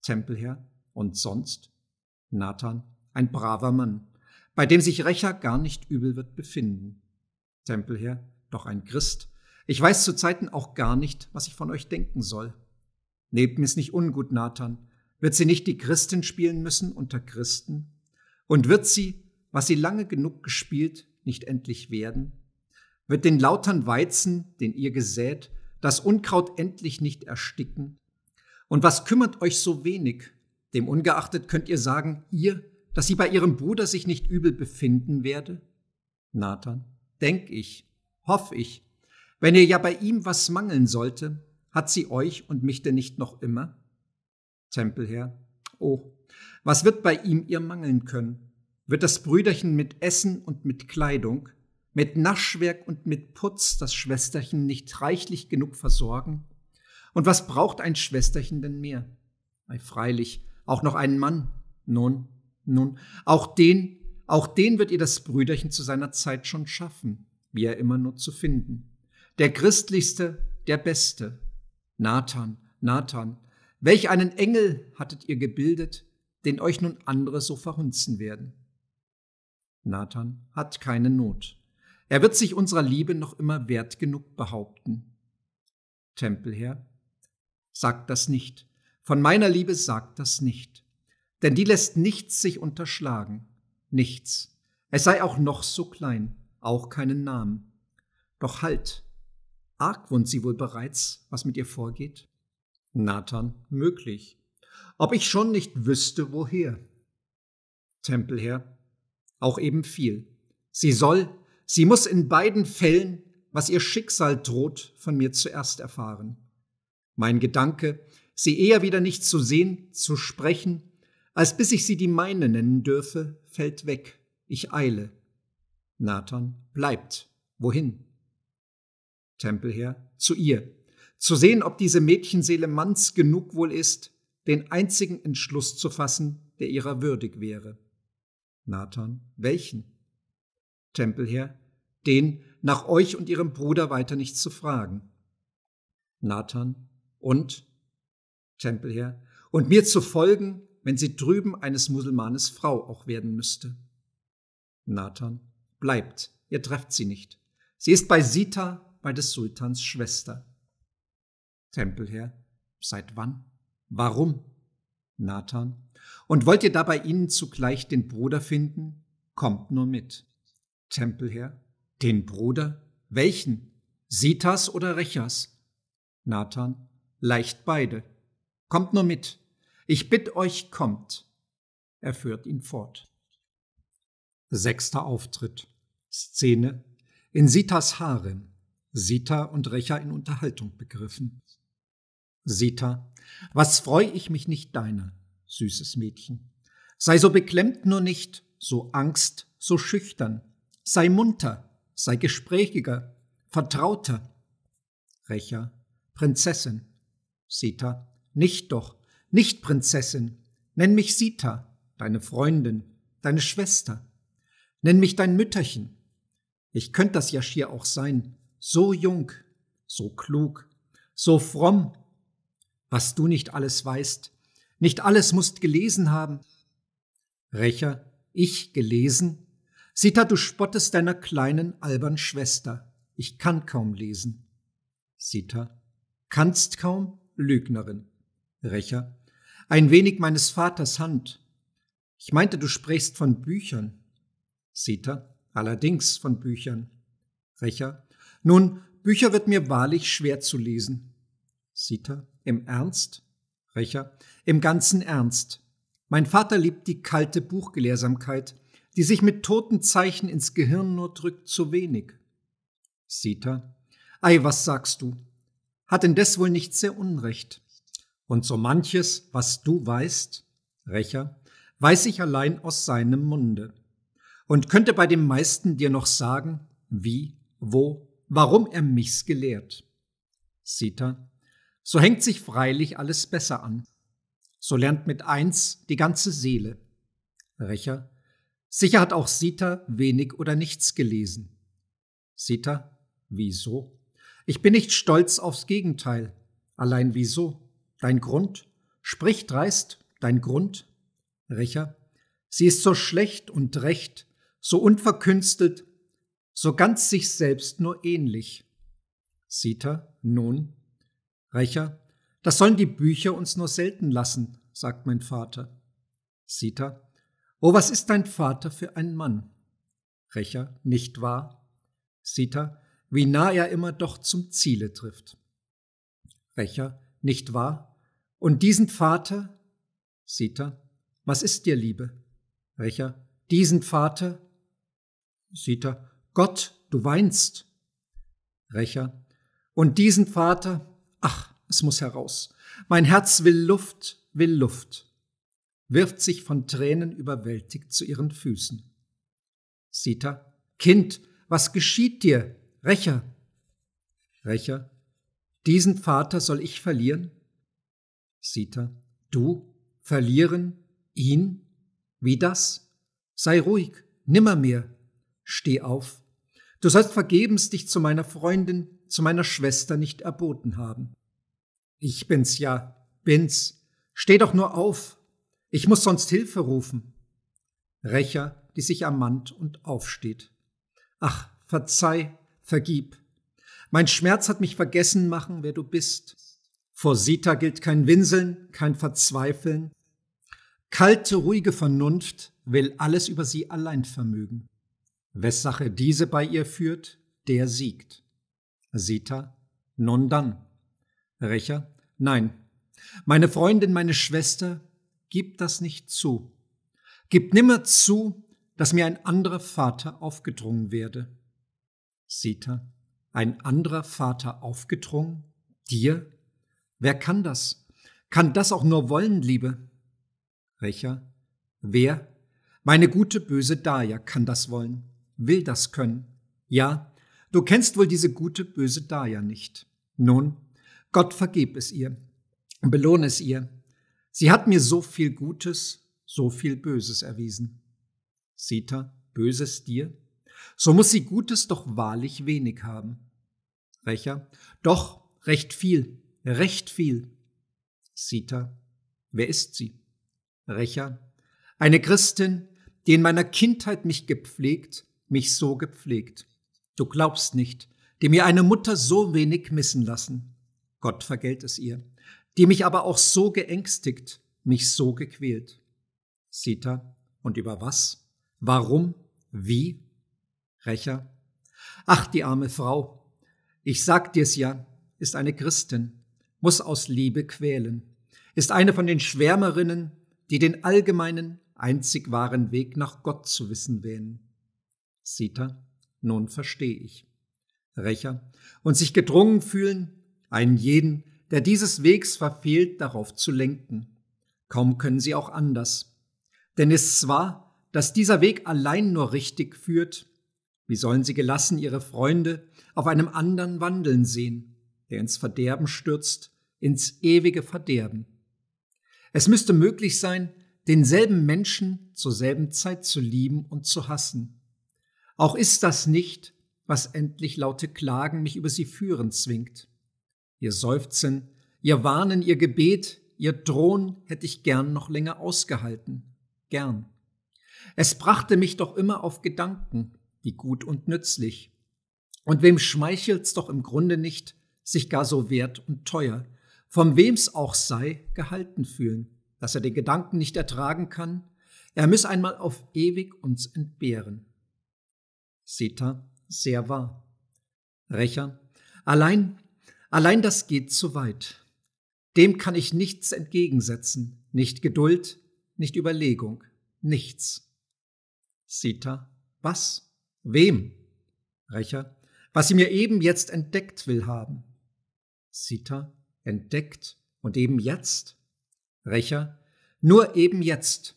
Tempelherr, und sonst? Nathan, ein braver Mann, bei dem sich Rächer gar nicht übel wird befinden. Tempelherr, doch ein Christ. Ich weiß zu Zeiten auch gar nicht, was ich von euch denken soll. Nehmt mir's nicht ungut, Nathan. Wird sie nicht die Christin spielen müssen unter Christen? Und wird sie, was sie lange genug gespielt, nicht endlich werden? Wird den lautern Weizen, den ihr gesät, das Unkraut endlich nicht ersticken? Und was kümmert euch so wenig? Dem ungeachtet könnt ihr sagen, ihr, dass sie bei ihrem Bruder sich nicht übel befinden werde? Nathan, denk ich, hoff ich, wenn ihr ja bei ihm was mangeln sollte, hat sie euch und mich denn nicht noch immer? Tempelherr. Oh, was wird bei ihm ihr mangeln können? Wird das Brüderchen mit Essen und mit Kleidung, mit Naschwerk und mit Putz das Schwesterchen nicht reichlich genug versorgen? Und was braucht ein Schwesterchen denn mehr? Ei, freilich, auch noch einen Mann. Nun, nun, auch den, auch den wird ihr das Brüderchen zu seiner Zeit schon schaffen, wie er immer nur zu finden. Der christlichste, der beste, Nathan, Nathan, welch einen Engel hattet ihr gebildet, den euch nun andere so verhunzen werden? Nathan hat keine Not. Er wird sich unserer Liebe noch immer wert genug behaupten. Tempelherr, sagt das nicht. Von meiner Liebe sagt das nicht. Denn die lässt nichts sich unterschlagen. Nichts. Es sei auch noch so klein, auch keinen Namen. Doch halt, Argwohnt sie wohl bereits, was mit ihr vorgeht? Nathan, möglich. Ob ich schon nicht wüsste, woher. Tempelherr, auch eben viel. Sie soll, sie muss in beiden Fällen, was ihr Schicksal droht, von mir zuerst erfahren. Mein Gedanke, sie eher wieder nicht zu sehen, zu sprechen, als bis ich sie die meine nennen dürfe, fällt weg. Ich eile. Nathan bleibt. Wohin? Tempelherr, zu ihr, zu sehen, ob diese Mädchenseele manns genug wohl ist, den einzigen Entschluss zu fassen, der ihrer würdig wäre. Nathan, welchen? Tempelherr, den, nach euch und ihrem Bruder weiter nichts zu fragen. Nathan, und? Tempelherr, und mir zu folgen, wenn sie drüben eines Musulmanes Frau auch werden müsste. Nathan, bleibt, ihr trefft sie nicht. Sie ist bei Sita bei des Sultans Schwester. Tempelherr, seit wann? Warum? Nathan, und wollt ihr dabei ihnen zugleich den Bruder finden? Kommt nur mit. Tempelherr, den Bruder? Welchen? Sitas oder Rechas? Nathan, leicht beide. Kommt nur mit. Ich bitt euch, kommt. Er führt ihn fort. Sechster Auftritt. Szene in Sitas Harem. Sita und Recher in Unterhaltung begriffen. Sita, was freu ich mich nicht deiner, süßes Mädchen. Sei so beklemmt nur nicht, so angst, so schüchtern. Sei munter, sei gesprächiger, vertrauter. Recher, Prinzessin. Sita, nicht doch, nicht Prinzessin. Nenn mich Sita, deine Freundin, deine Schwester. Nenn mich dein Mütterchen. Ich könnte das ja schier auch sein, so jung, so klug, so fromm, was du nicht alles weißt, nicht alles musst gelesen haben. Rächer, ich gelesen? Sita, du spottest deiner kleinen, albern Schwester. Ich kann kaum lesen. Sita, kannst kaum? Lügnerin. Rächer, ein wenig meines Vaters Hand. Ich meinte, du sprächst von Büchern. Sita, allerdings von Büchern. Rächer, nun, Bücher wird mir wahrlich schwer zu lesen. Sita, im Ernst? Recher, im ganzen Ernst. Mein Vater liebt die kalte Buchgelehrsamkeit, die sich mit toten Zeichen ins Gehirn nur drückt, zu wenig. Sita, ei, was sagst du? Hat indes wohl nicht sehr Unrecht. Und so manches, was du weißt, Recher, weiß ich allein aus seinem Munde. Und könnte bei dem meisten dir noch sagen, wie, wo warum er mich's gelehrt. Sita, so hängt sich freilich alles besser an. So lernt mit eins die ganze Seele. Recher, sicher hat auch Sita wenig oder nichts gelesen. Sita, wieso? Ich bin nicht stolz aufs Gegenteil. Allein wieso? Dein Grund? Sprich dreist, dein Grund? Recher, sie ist so schlecht und recht, so unverkünstelt, so ganz sich selbst nur ähnlich. Sita, nun, Rächer, das sollen die Bücher uns nur selten lassen, sagt mein Vater. Sita, oh, was ist dein Vater für ein Mann? Rächer, nicht wahr? Sita, wie nah er immer doch zum Ziele trifft. Rächer, nicht wahr? Und diesen Vater? Sita, was ist dir, Liebe? Rächer, diesen Vater? Sita, Gott, du weinst. Rächer. Und diesen Vater, ach, es muss heraus. Mein Herz will Luft, will Luft. Wirft sich von Tränen überwältigt zu ihren Füßen. Sita. Kind, was geschieht dir? Rächer. Rächer. Diesen Vater soll ich verlieren? Sita. Du verlieren ihn? Wie das? Sei ruhig, nimmermehr. Steh auf, Du sollst vergebens dich zu meiner Freundin, zu meiner Schwester nicht erboten haben. Ich bin's ja, bin's. Steh doch nur auf. Ich muss sonst Hilfe rufen. Rächer, die sich ermannt und aufsteht. Ach, verzeih, vergib. Mein Schmerz hat mich vergessen machen, wer du bist. Vor Sita gilt kein Winseln, kein Verzweifeln. Kalte, ruhige Vernunft will alles über sie allein vermögen. Wessache diese bei ihr führt, der siegt. Sita, nun dann. Recher, nein. Meine Freundin, meine Schwester, gib das nicht zu. Gib nimmer zu, dass mir ein anderer Vater aufgedrungen werde. Sita, ein anderer Vater aufgedrungen? Dir? Wer kann das? Kann das auch nur wollen, Liebe? Recher, wer? Meine gute, böse Daya kann das wollen will das können. Ja, du kennst wohl diese gute, böse Daya nicht. Nun, Gott vergeb es ihr, belohne es ihr. Sie hat mir so viel Gutes, so viel Böses erwiesen. Sita, Böses dir? So muss sie Gutes doch wahrlich wenig haben. Rächer, doch, recht viel, recht viel. Sita, wer ist sie? Rächer, eine Christin, die in meiner Kindheit mich gepflegt mich so gepflegt. Du glaubst nicht, die mir eine Mutter so wenig missen lassen. Gott vergelt es ihr, die mich aber auch so geängstigt, mich so gequält. Sita, und über was? Warum? Wie? Rächer? Ach, die arme Frau, ich sag dir's ja, ist eine Christin, muss aus Liebe quälen, ist eine von den Schwärmerinnen, die den allgemeinen, einzig wahren Weg nach Gott zu wissen wähnen. Sita, nun verstehe ich. Rächer und sich gedrungen fühlen, einen jeden, der dieses Wegs verfehlt, darauf zu lenken. Kaum können sie auch anders. Denn es zwar, dass dieser Weg allein nur richtig führt, wie sollen sie gelassen ihre Freunde auf einem anderen wandeln sehen, der ins Verderben stürzt, ins ewige Verderben? Es müsste möglich sein, denselben Menschen zur selben Zeit zu lieben und zu hassen, auch ist das nicht, was endlich laute Klagen mich über sie führen zwingt. Ihr Seufzen, ihr Warnen, ihr Gebet, ihr Drohen hätte ich gern noch länger ausgehalten. Gern. Es brachte mich doch immer auf Gedanken, die gut und nützlich. Und wem schmeichelt's doch im Grunde nicht, sich gar so wert und teuer, vom wem's auch sei, gehalten fühlen, dass er den Gedanken nicht ertragen kann, er müsse einmal auf ewig uns entbehren. Sita, sehr wahr. Rächer, allein, allein das geht zu weit. Dem kann ich nichts entgegensetzen, nicht Geduld, nicht Überlegung, nichts. Sita, was? Wem? Rächer, was sie mir eben jetzt entdeckt will haben. Sita, entdeckt und eben jetzt? Rächer, nur eben jetzt.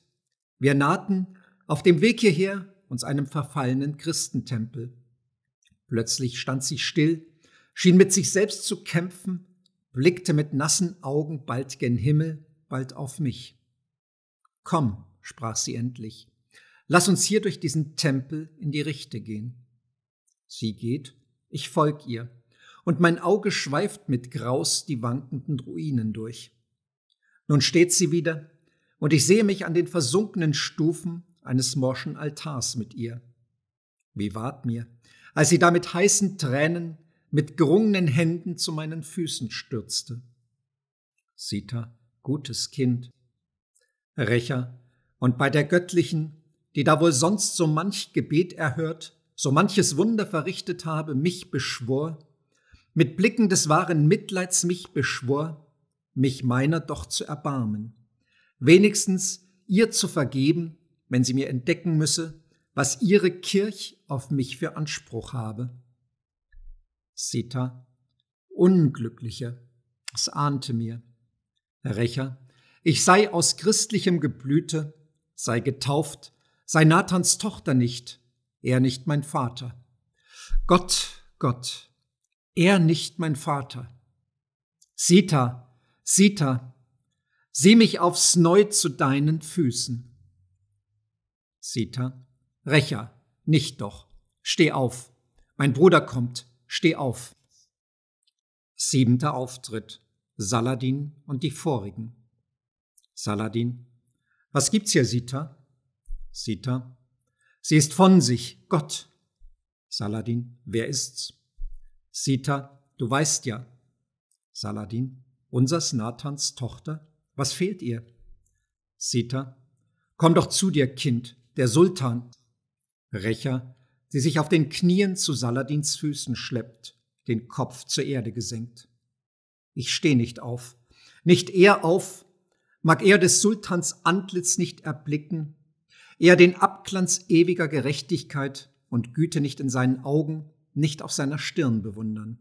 Wir nahten auf dem Weg hierher und einem verfallenen Christentempel. Plötzlich stand sie still, schien mit sich selbst zu kämpfen, blickte mit nassen Augen bald gen Himmel, bald auf mich. Komm, sprach sie endlich, lass uns hier durch diesen Tempel in die Richte gehen. Sie geht, ich folg ihr, und mein Auge schweift mit Graus die wankenden Ruinen durch. Nun steht sie wieder, und ich sehe mich an den versunkenen Stufen eines morschen Altars mit ihr. Wie ward mir, als sie da mit heißen Tränen, mit gerungenen Händen zu meinen Füßen stürzte. Sita, gutes Kind, Rächer, und bei der göttlichen, die da wohl sonst so manch Gebet erhört, so manches Wunder verrichtet habe, mich beschwor, mit Blicken des wahren Mitleids mich beschwor, mich meiner doch zu erbarmen, wenigstens ihr zu vergeben, wenn sie mir entdecken müsse, was ihre Kirch auf mich für Anspruch habe. Sita, Unglückliche, es ahnte mir. Herr Rächer, ich sei aus christlichem Geblüte, sei getauft, sei Nathans Tochter nicht, er nicht mein Vater. Gott, Gott, er nicht mein Vater. Sita, Sita, sieh mich aufs Neu zu deinen Füßen. Sita, Rächer, nicht doch, steh auf, mein Bruder kommt, steh auf. Siebenter Auftritt, Saladin und die vorigen. Saladin, was gibt's hier, Sita? Sita, sie ist von sich, Gott. Saladin, wer ist's? Sita, du weißt ja. Saladin, unsers Nathans Tochter, was fehlt ihr? Sita, komm doch zu dir, Kind, der Sultan, Rächer, die sich auf den Knien zu Saladins Füßen schleppt, den Kopf zur Erde gesenkt. Ich stehe nicht auf, nicht er auf, mag er des Sultans Antlitz nicht erblicken, er den Abglanz ewiger Gerechtigkeit und Güte nicht in seinen Augen, nicht auf seiner Stirn bewundern.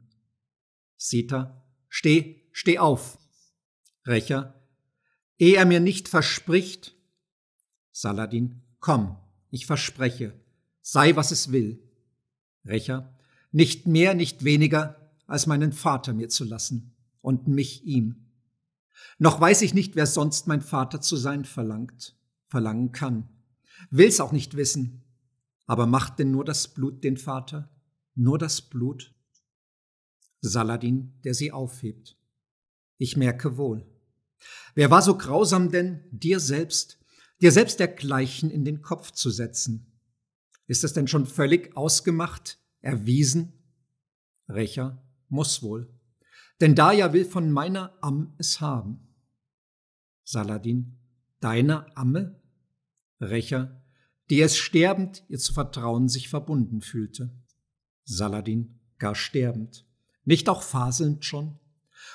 Sita, steh, steh auf. Rächer, ehe er mir nicht verspricht. Saladin, Komm, ich verspreche, sei was es will. Rächer, nicht mehr, nicht weniger, als meinen Vater mir zu lassen und mich ihm. Noch weiß ich nicht, wer sonst mein Vater zu sein verlangt, verlangen kann. Will's auch nicht wissen. Aber macht denn nur das Blut den Vater? Nur das Blut? Saladin, der sie aufhebt. Ich merke wohl. Wer war so grausam denn, dir selbst, dir selbst dergleichen in den Kopf zu setzen. Ist es denn schon völlig ausgemacht, erwiesen? Rächer muss wohl. Denn Daya will von meiner Amme es haben. Saladin, deiner Amme? Rächer, die es sterbend ihr zu Vertrauen sich verbunden fühlte. Saladin, gar sterbend. Nicht auch faselnd schon?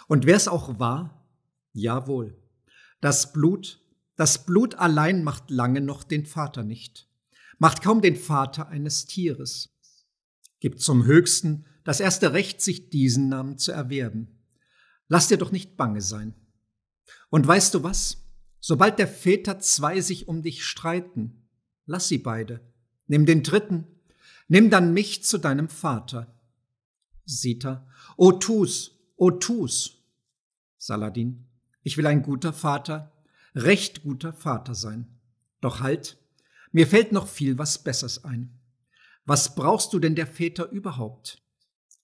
Und wer's auch war? Jawohl. Das Blut das Blut allein macht lange noch den Vater nicht, macht kaum den Vater eines Tieres, gibt zum Höchsten das erste Recht, sich diesen Namen zu erwerben. Lass dir doch nicht bange sein. Und weißt du was? Sobald der Väter zwei sich um dich streiten, lass sie beide. Nimm den dritten, nimm dann mich zu deinem Vater. Sita, o tu's, o tu's. Saladin, ich will ein guter Vater, recht guter Vater sein. Doch halt, mir fällt noch viel was Besseres ein. Was brauchst du denn der Väter überhaupt?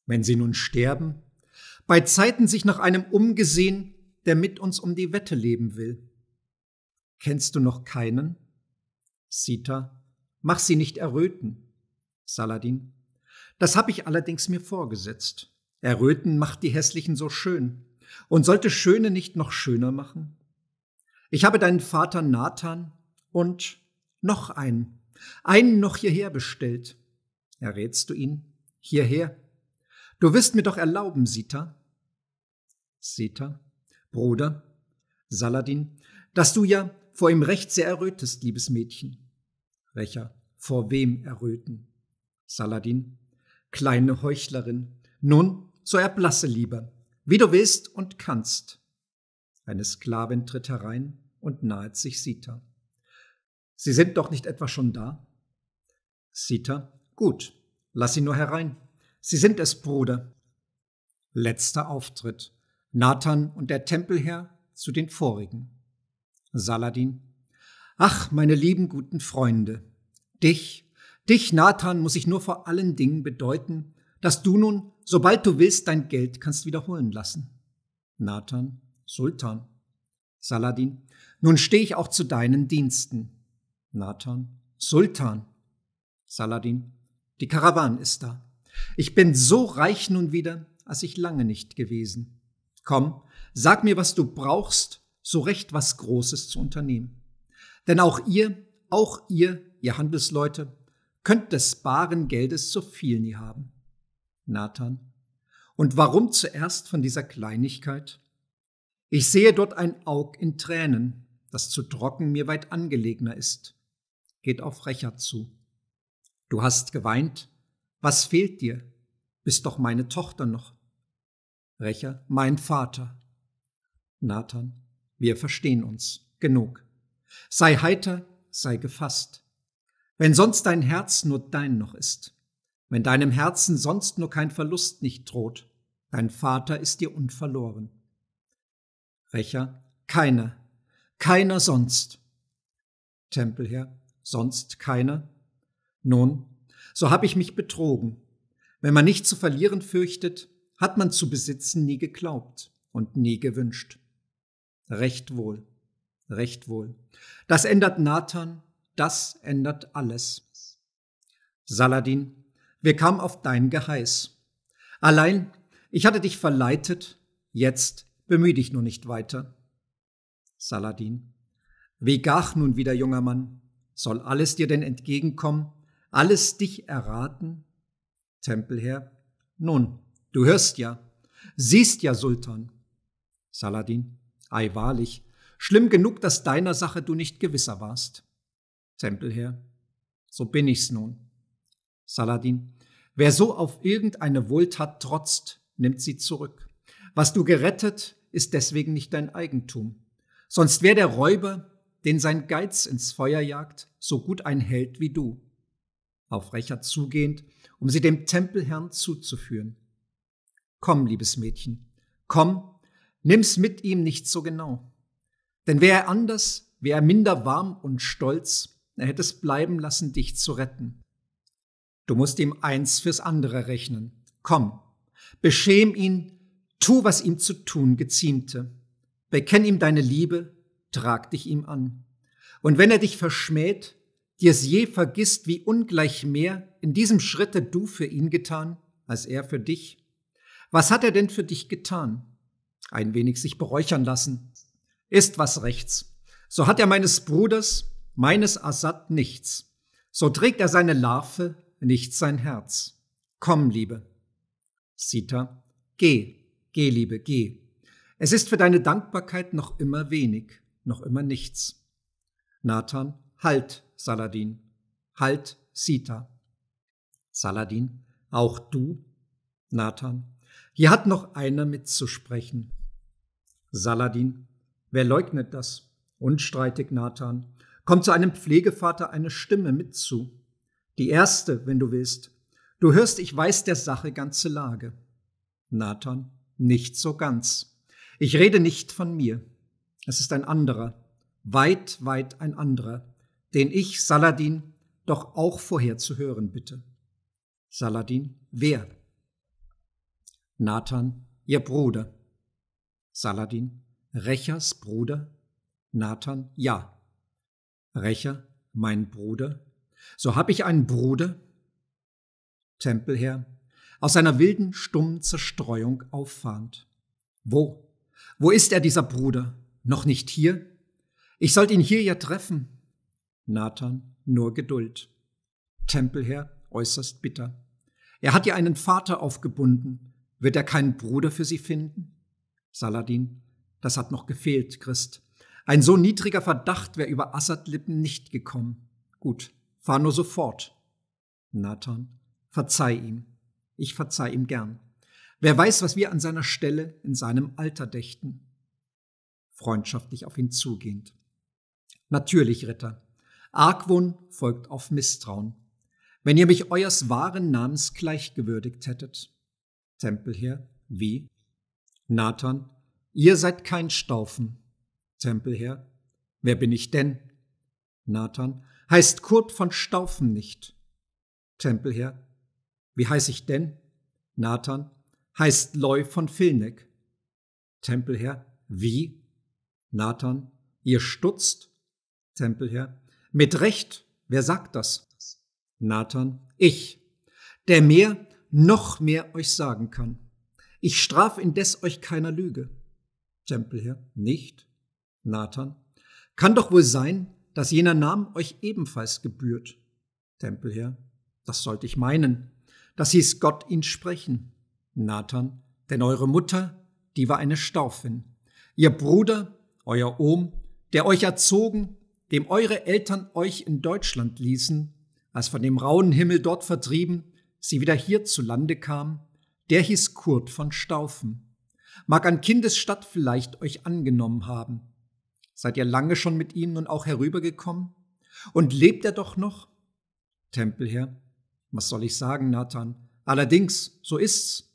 Wenn sie nun sterben, bei Zeiten sich nach einem umgesehen, der mit uns um die Wette leben will. Kennst du noch keinen? Sita, mach sie nicht erröten. Saladin, das hab ich allerdings mir vorgesetzt. Erröten macht die Hässlichen so schön. Und sollte Schöne nicht noch schöner machen? Ich habe deinen Vater Nathan und noch einen, einen noch hierher bestellt. Errätst du ihn? Hierher? Du wirst mir doch erlauben, Sita. Sita, Bruder, Saladin, dass du ja vor ihm recht sehr errötest, liebes Mädchen. Rächer, vor wem erröten? Saladin, kleine Heuchlerin, nun, so erblasse lieber, wie du willst und kannst. Eine Sklavin tritt herein und naht sich Sita. Sie sind doch nicht etwa schon da? Sita, gut, lass sie nur herein. Sie sind es, Bruder. Letzter Auftritt. Nathan und der Tempelherr zu den vorigen. Saladin. Ach, meine lieben guten Freunde, dich, dich, Nathan, muss ich nur vor allen Dingen bedeuten, dass du nun, sobald du willst, dein Geld kannst wiederholen lassen. Nathan, Sultan, Saladin, nun stehe ich auch zu deinen Diensten. Nathan, Sultan. Saladin, die Karawan ist da. Ich bin so reich nun wieder, als ich lange nicht gewesen. Komm, sag mir, was du brauchst, so recht was Großes zu unternehmen. Denn auch ihr, auch ihr, ihr Handelsleute, könnt des baren Geldes so viel nie haben. Nathan, und warum zuerst von dieser Kleinigkeit? Ich sehe dort ein Aug in Tränen, das zu trocken mir weit angelegner ist. Geht auf Recher zu. Du hast geweint. Was fehlt dir? Bist doch meine Tochter noch. Recher, mein Vater. Nathan, wir verstehen uns. Genug. Sei heiter, sei gefasst. Wenn sonst dein Herz nur dein noch ist, wenn deinem Herzen sonst nur kein Verlust nicht droht, dein Vater ist dir unverloren. Welcher? Keiner. Keiner sonst. Tempelherr, sonst keiner? Nun, so habe ich mich betrogen. Wenn man nicht zu verlieren fürchtet, hat man zu besitzen nie geglaubt und nie gewünscht. Recht wohl, recht wohl. Das ändert Nathan, das ändert alles. Saladin, wir kamen auf dein Geheiß. Allein, ich hatte dich verleitet, jetzt Bemühe dich nur nicht weiter. Saladin. Wie gach nun wieder, junger Mann? Soll alles dir denn entgegenkommen? Alles dich erraten? Tempelherr. Nun, du hörst ja. Siehst ja, Sultan. Saladin. Ei, wahrlich. Schlimm genug, dass deiner Sache du nicht gewisser warst. Tempelherr. So bin ich's nun. Saladin. Wer so auf irgendeine Wohltat trotzt, nimmt sie zurück. Was du gerettet, ist deswegen nicht dein Eigentum. Sonst wäre der Räuber, den sein Geiz ins Feuer jagt, so gut ein Held wie du. Auf Rächer zugehend, um sie dem Tempelherrn zuzuführen. Komm, liebes Mädchen, komm, nimm's mit ihm nicht so genau. Denn wäre er anders, wäre er minder warm und stolz, er hätte es bleiben lassen, dich zu retten. Du musst ihm eins fürs andere rechnen. Komm, beschäm ihn, Tu, was ihm zu tun geziemte. Bekenn ihm deine Liebe, trag dich ihm an. Und wenn er dich verschmäht, dir es je vergisst, wie ungleich mehr in diesem Schritte du für ihn getan, als er für dich. Was hat er denn für dich getan? Ein wenig sich beräuchern lassen. Ist was rechts. So hat er meines Bruders, meines Assad nichts. So trägt er seine Larve, nicht sein Herz. Komm, Liebe. Sita, geh, Geh, Liebe, geh. Es ist für deine Dankbarkeit noch immer wenig, noch immer nichts. Nathan, halt, Saladin. Halt, Sita. Saladin, auch du? Nathan, hier hat noch einer mitzusprechen. Saladin, wer leugnet das? Unstreitig, Nathan. Kommt zu einem Pflegevater eine Stimme mit zu. Die erste, wenn du willst. Du hörst, ich weiß der Sache ganze Lage. Nathan, nicht so ganz. Ich rede nicht von mir. Es ist ein anderer, weit, weit ein anderer, den ich, Saladin, doch auch vorher zu hören bitte. Saladin, wer? Nathan, ihr Bruder. Saladin, Rechers Bruder? Nathan, ja. Recher, mein Bruder? So hab ich einen Bruder? Tempelherr, aus seiner wilden, stummen Zerstreuung auffahnd. Wo? Wo ist er, dieser Bruder? Noch nicht hier? Ich sollte ihn hier ja treffen. Nathan, nur Geduld. Tempelherr, äußerst bitter. Er hat ja einen Vater aufgebunden. Wird er keinen Bruder für sie finden? Saladin, das hat noch gefehlt, Christ. Ein so niedriger Verdacht wäre über Assad-Lippen nicht gekommen. Gut, fahr nur sofort. Nathan, verzeih ihm. Ich verzeih ihm gern. Wer weiß, was wir an seiner Stelle in seinem Alter dächten. Freundschaftlich auf ihn zugehend. Natürlich, Ritter. Argwohn folgt auf Misstrauen. Wenn ihr mich eures wahren Namens gleichgewürdigt hättet. Tempelherr, wie? Nathan, ihr seid kein Staufen. Tempelherr, wer bin ich denn? Nathan, heißt Kurt von Staufen nicht. Tempelherr, wie heiß ich denn? Nathan, heißt Leu von Filneck. Tempelherr, wie? Nathan, ihr stutzt? Tempelherr, mit Recht, wer sagt das? Nathan, ich, der mehr, noch mehr euch sagen kann. Ich straf indes euch keiner Lüge. Tempelherr, nicht? Nathan, kann doch wohl sein, dass jener Name euch ebenfalls gebührt. Tempelherr, das sollte ich meinen. Das hieß Gott ihn sprechen. Nathan, denn eure Mutter, die war eine Staufin. Ihr Bruder, euer Ohm, der euch erzogen, dem eure Eltern euch in Deutschland ließen, als von dem rauen Himmel dort vertrieben, sie wieder hier zu Lande kam, der hieß Kurt von Staufen. Mag an Kindesstadt vielleicht euch angenommen haben. Seid ihr lange schon mit ihm nun auch herübergekommen? Und lebt er doch noch? Tempelherr, was soll ich sagen, Nathan? Allerdings, so ist's.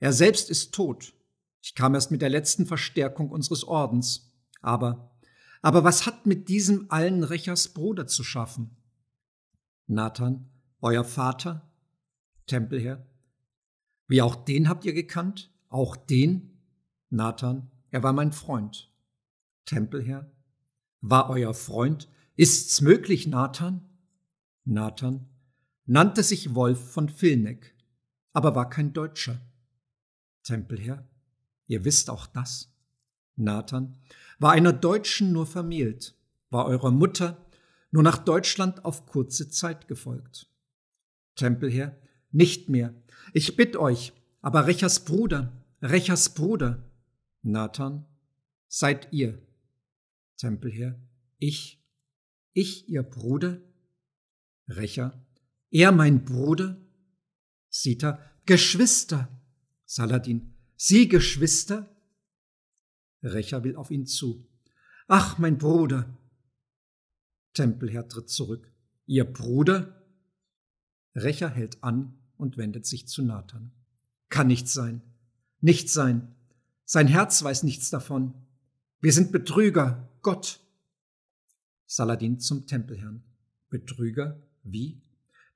Er selbst ist tot. Ich kam erst mit der letzten Verstärkung unseres Ordens. Aber, aber was hat mit diesem allen Rechers Bruder zu schaffen? Nathan, euer Vater, Tempelherr. Wie auch den habt ihr gekannt? Auch den? Nathan, er war mein Freund. Tempelherr, war euer Freund? Ist's möglich, Nathan? Nathan, nannte sich Wolf von Vilneck, aber war kein Deutscher. Tempelherr, ihr wisst auch das. Nathan war einer Deutschen nur vermählt, war eurer Mutter nur nach Deutschland auf kurze Zeit gefolgt. Tempelherr, nicht mehr. Ich bitt euch, aber Rechers Bruder, Rechers Bruder. Nathan, seid ihr. Tempelherr, ich, ich, ihr Bruder? Recher, er, mein Bruder, Sita, Geschwister, Saladin, Sie Geschwister? Recher will auf ihn zu. Ach, mein Bruder! Tempelherr tritt zurück. Ihr Bruder? Recher hält an und wendet sich zu Nathan. Kann nicht sein. Nicht sein. Sein Herz weiß nichts davon. Wir sind Betrüger, Gott. Saladin zum Tempelherrn. Betrüger? Wie?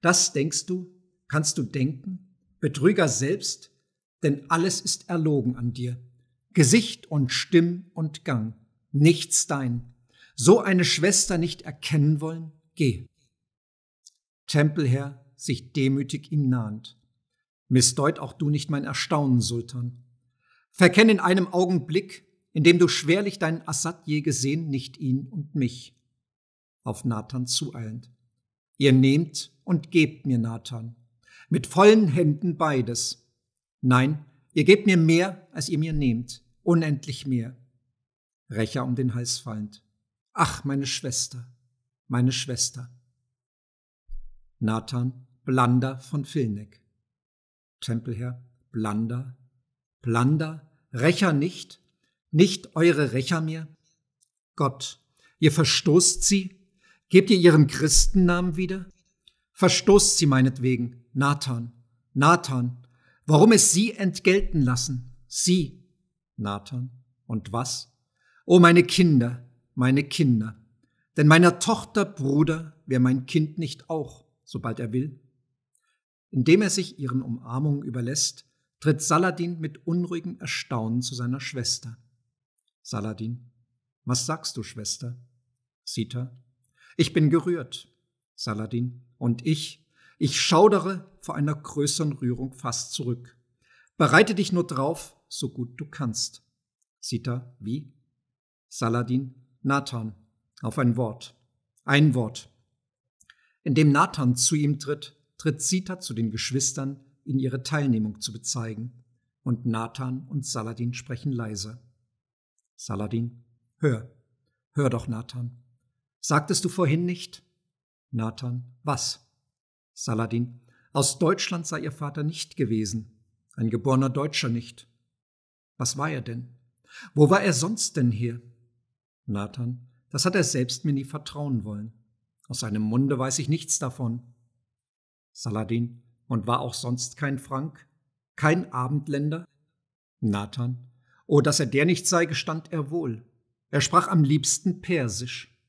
Das denkst du, kannst du denken, Betrüger selbst, denn alles ist erlogen an dir. Gesicht und Stimm und Gang, nichts dein. So eine Schwester nicht erkennen wollen, geh. Tempelherr sich demütig ihm nahend. Missdeut auch du nicht mein Erstaunen, Sultan. Verkenn in einem Augenblick, in dem du schwerlich deinen Assad je gesehen, nicht ihn und mich. Auf Nathan zueilend. Ihr nehmt, und gebt mir, Nathan, mit vollen Händen beides. Nein, ihr gebt mir mehr, als ihr mir nehmt, unendlich mehr. Rächer um den Hals fallend. Ach, meine Schwester, meine Schwester. Nathan Blander von Filneck. Tempelherr Blander, Blander, Rächer nicht, nicht eure Rächer mehr? Gott, ihr verstoßt sie, gebt ihr ihren Christennamen wieder? Verstoßt sie meinetwegen, Nathan, Nathan, warum es sie entgelten lassen, sie, Nathan, und was? O oh, meine Kinder, meine Kinder, denn meiner Tochter Bruder wäre mein Kind nicht auch, sobald er will. Indem er sich ihren Umarmungen überlässt, tritt Saladin mit unruhigem Erstaunen zu seiner Schwester. Saladin, was sagst du, Schwester? Sita, ich bin gerührt, Saladin, und ich, ich schaudere vor einer größeren Rührung fast zurück. Bereite dich nur drauf, so gut du kannst. Sita, wie? Saladin, Nathan, auf ein Wort. Ein Wort. Indem Nathan zu ihm tritt, tritt Sita zu den Geschwistern, ihnen ihre Teilnehmung zu bezeigen. Und Nathan und Saladin sprechen leise. Saladin, hör, hör doch, Nathan. Sagtest du vorhin nicht, Nathan was? Saladin. Aus Deutschland sei ihr Vater nicht gewesen. Ein geborener Deutscher nicht. Was war er denn? Wo war er sonst denn hier? Nathan. Das hat er selbst mir nie vertrauen wollen. Aus seinem Munde weiß ich nichts davon. Saladin. Und war auch sonst kein Frank? Kein Abendländer? Nathan. Oh, dass er der nicht sei, gestand er wohl. Er sprach am liebsten Persisch.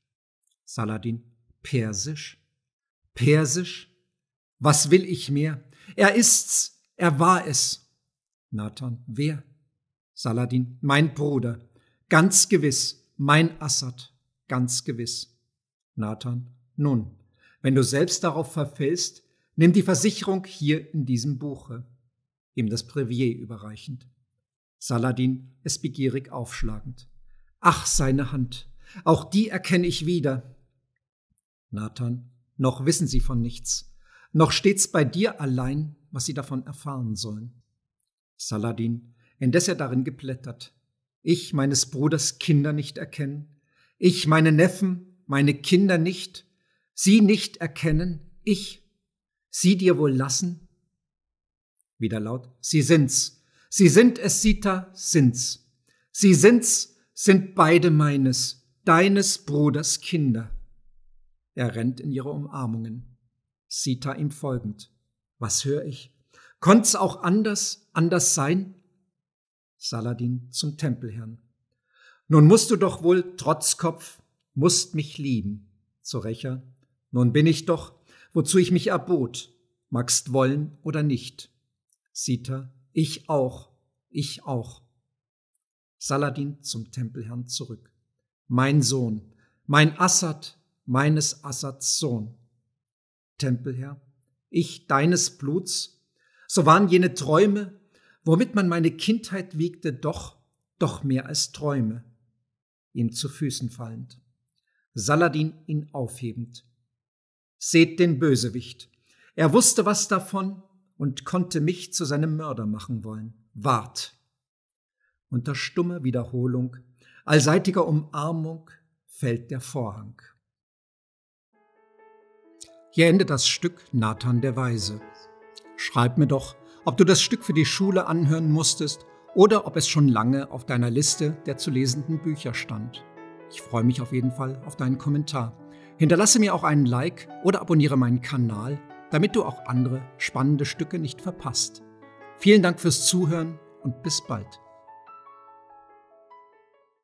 Saladin. Persisch? Persisch? Was will ich mehr? Er ist's, er war es. Nathan, wer? Saladin, mein Bruder, ganz gewiss, mein Assad, ganz gewiss. Nathan, nun, wenn du selbst darauf verfällst, nimm die Versicherung hier in diesem Buche, ihm das Brevier überreichend. Saladin es begierig aufschlagend. Ach, seine Hand, auch die erkenne ich wieder. Nathan, noch wissen sie von nichts, noch steht's bei dir allein, was sie davon erfahren sollen. Saladin, indes er darin geplättert, ich meines Bruders Kinder nicht erkennen, ich meine Neffen, meine Kinder nicht, sie nicht erkennen, ich, sie dir wohl lassen? Wieder laut, sie sind's, sie sind es, Sita, sind's, sie sind's, sind beide meines, deines Bruders Kinder. Er rennt in ihre Umarmungen. Sita ihm folgend. Was höre ich? Konnt's auch anders, anders sein? Saladin zum Tempelherrn. Nun musst du doch wohl, Trotzkopf, musst mich lieben. Zu Rächer. Nun bin ich doch, wozu ich mich erbot. Magst wollen oder nicht. Sita. Ich auch, ich auch. Saladin zum Tempelherrn zurück. Mein Sohn, mein Assad, meines Assads Sohn. Tempelherr, ich deines Bluts, so waren jene Träume, womit man meine Kindheit wiegte, doch, doch mehr als Träume, ihm zu Füßen fallend. Saladin ihn aufhebend. Seht den Bösewicht. Er wusste was davon und konnte mich zu seinem Mörder machen wollen. Wart! Unter stummer Wiederholung, allseitiger Umarmung fällt der Vorhang. Hier endet das Stück Nathan der Weise. Schreib mir doch, ob du das Stück für die Schule anhören musstest oder ob es schon lange auf deiner Liste der zu lesenden Bücher stand. Ich freue mich auf jeden Fall auf deinen Kommentar. Hinterlasse mir auch einen Like oder abonniere meinen Kanal, damit du auch andere spannende Stücke nicht verpasst. Vielen Dank fürs Zuhören und bis bald.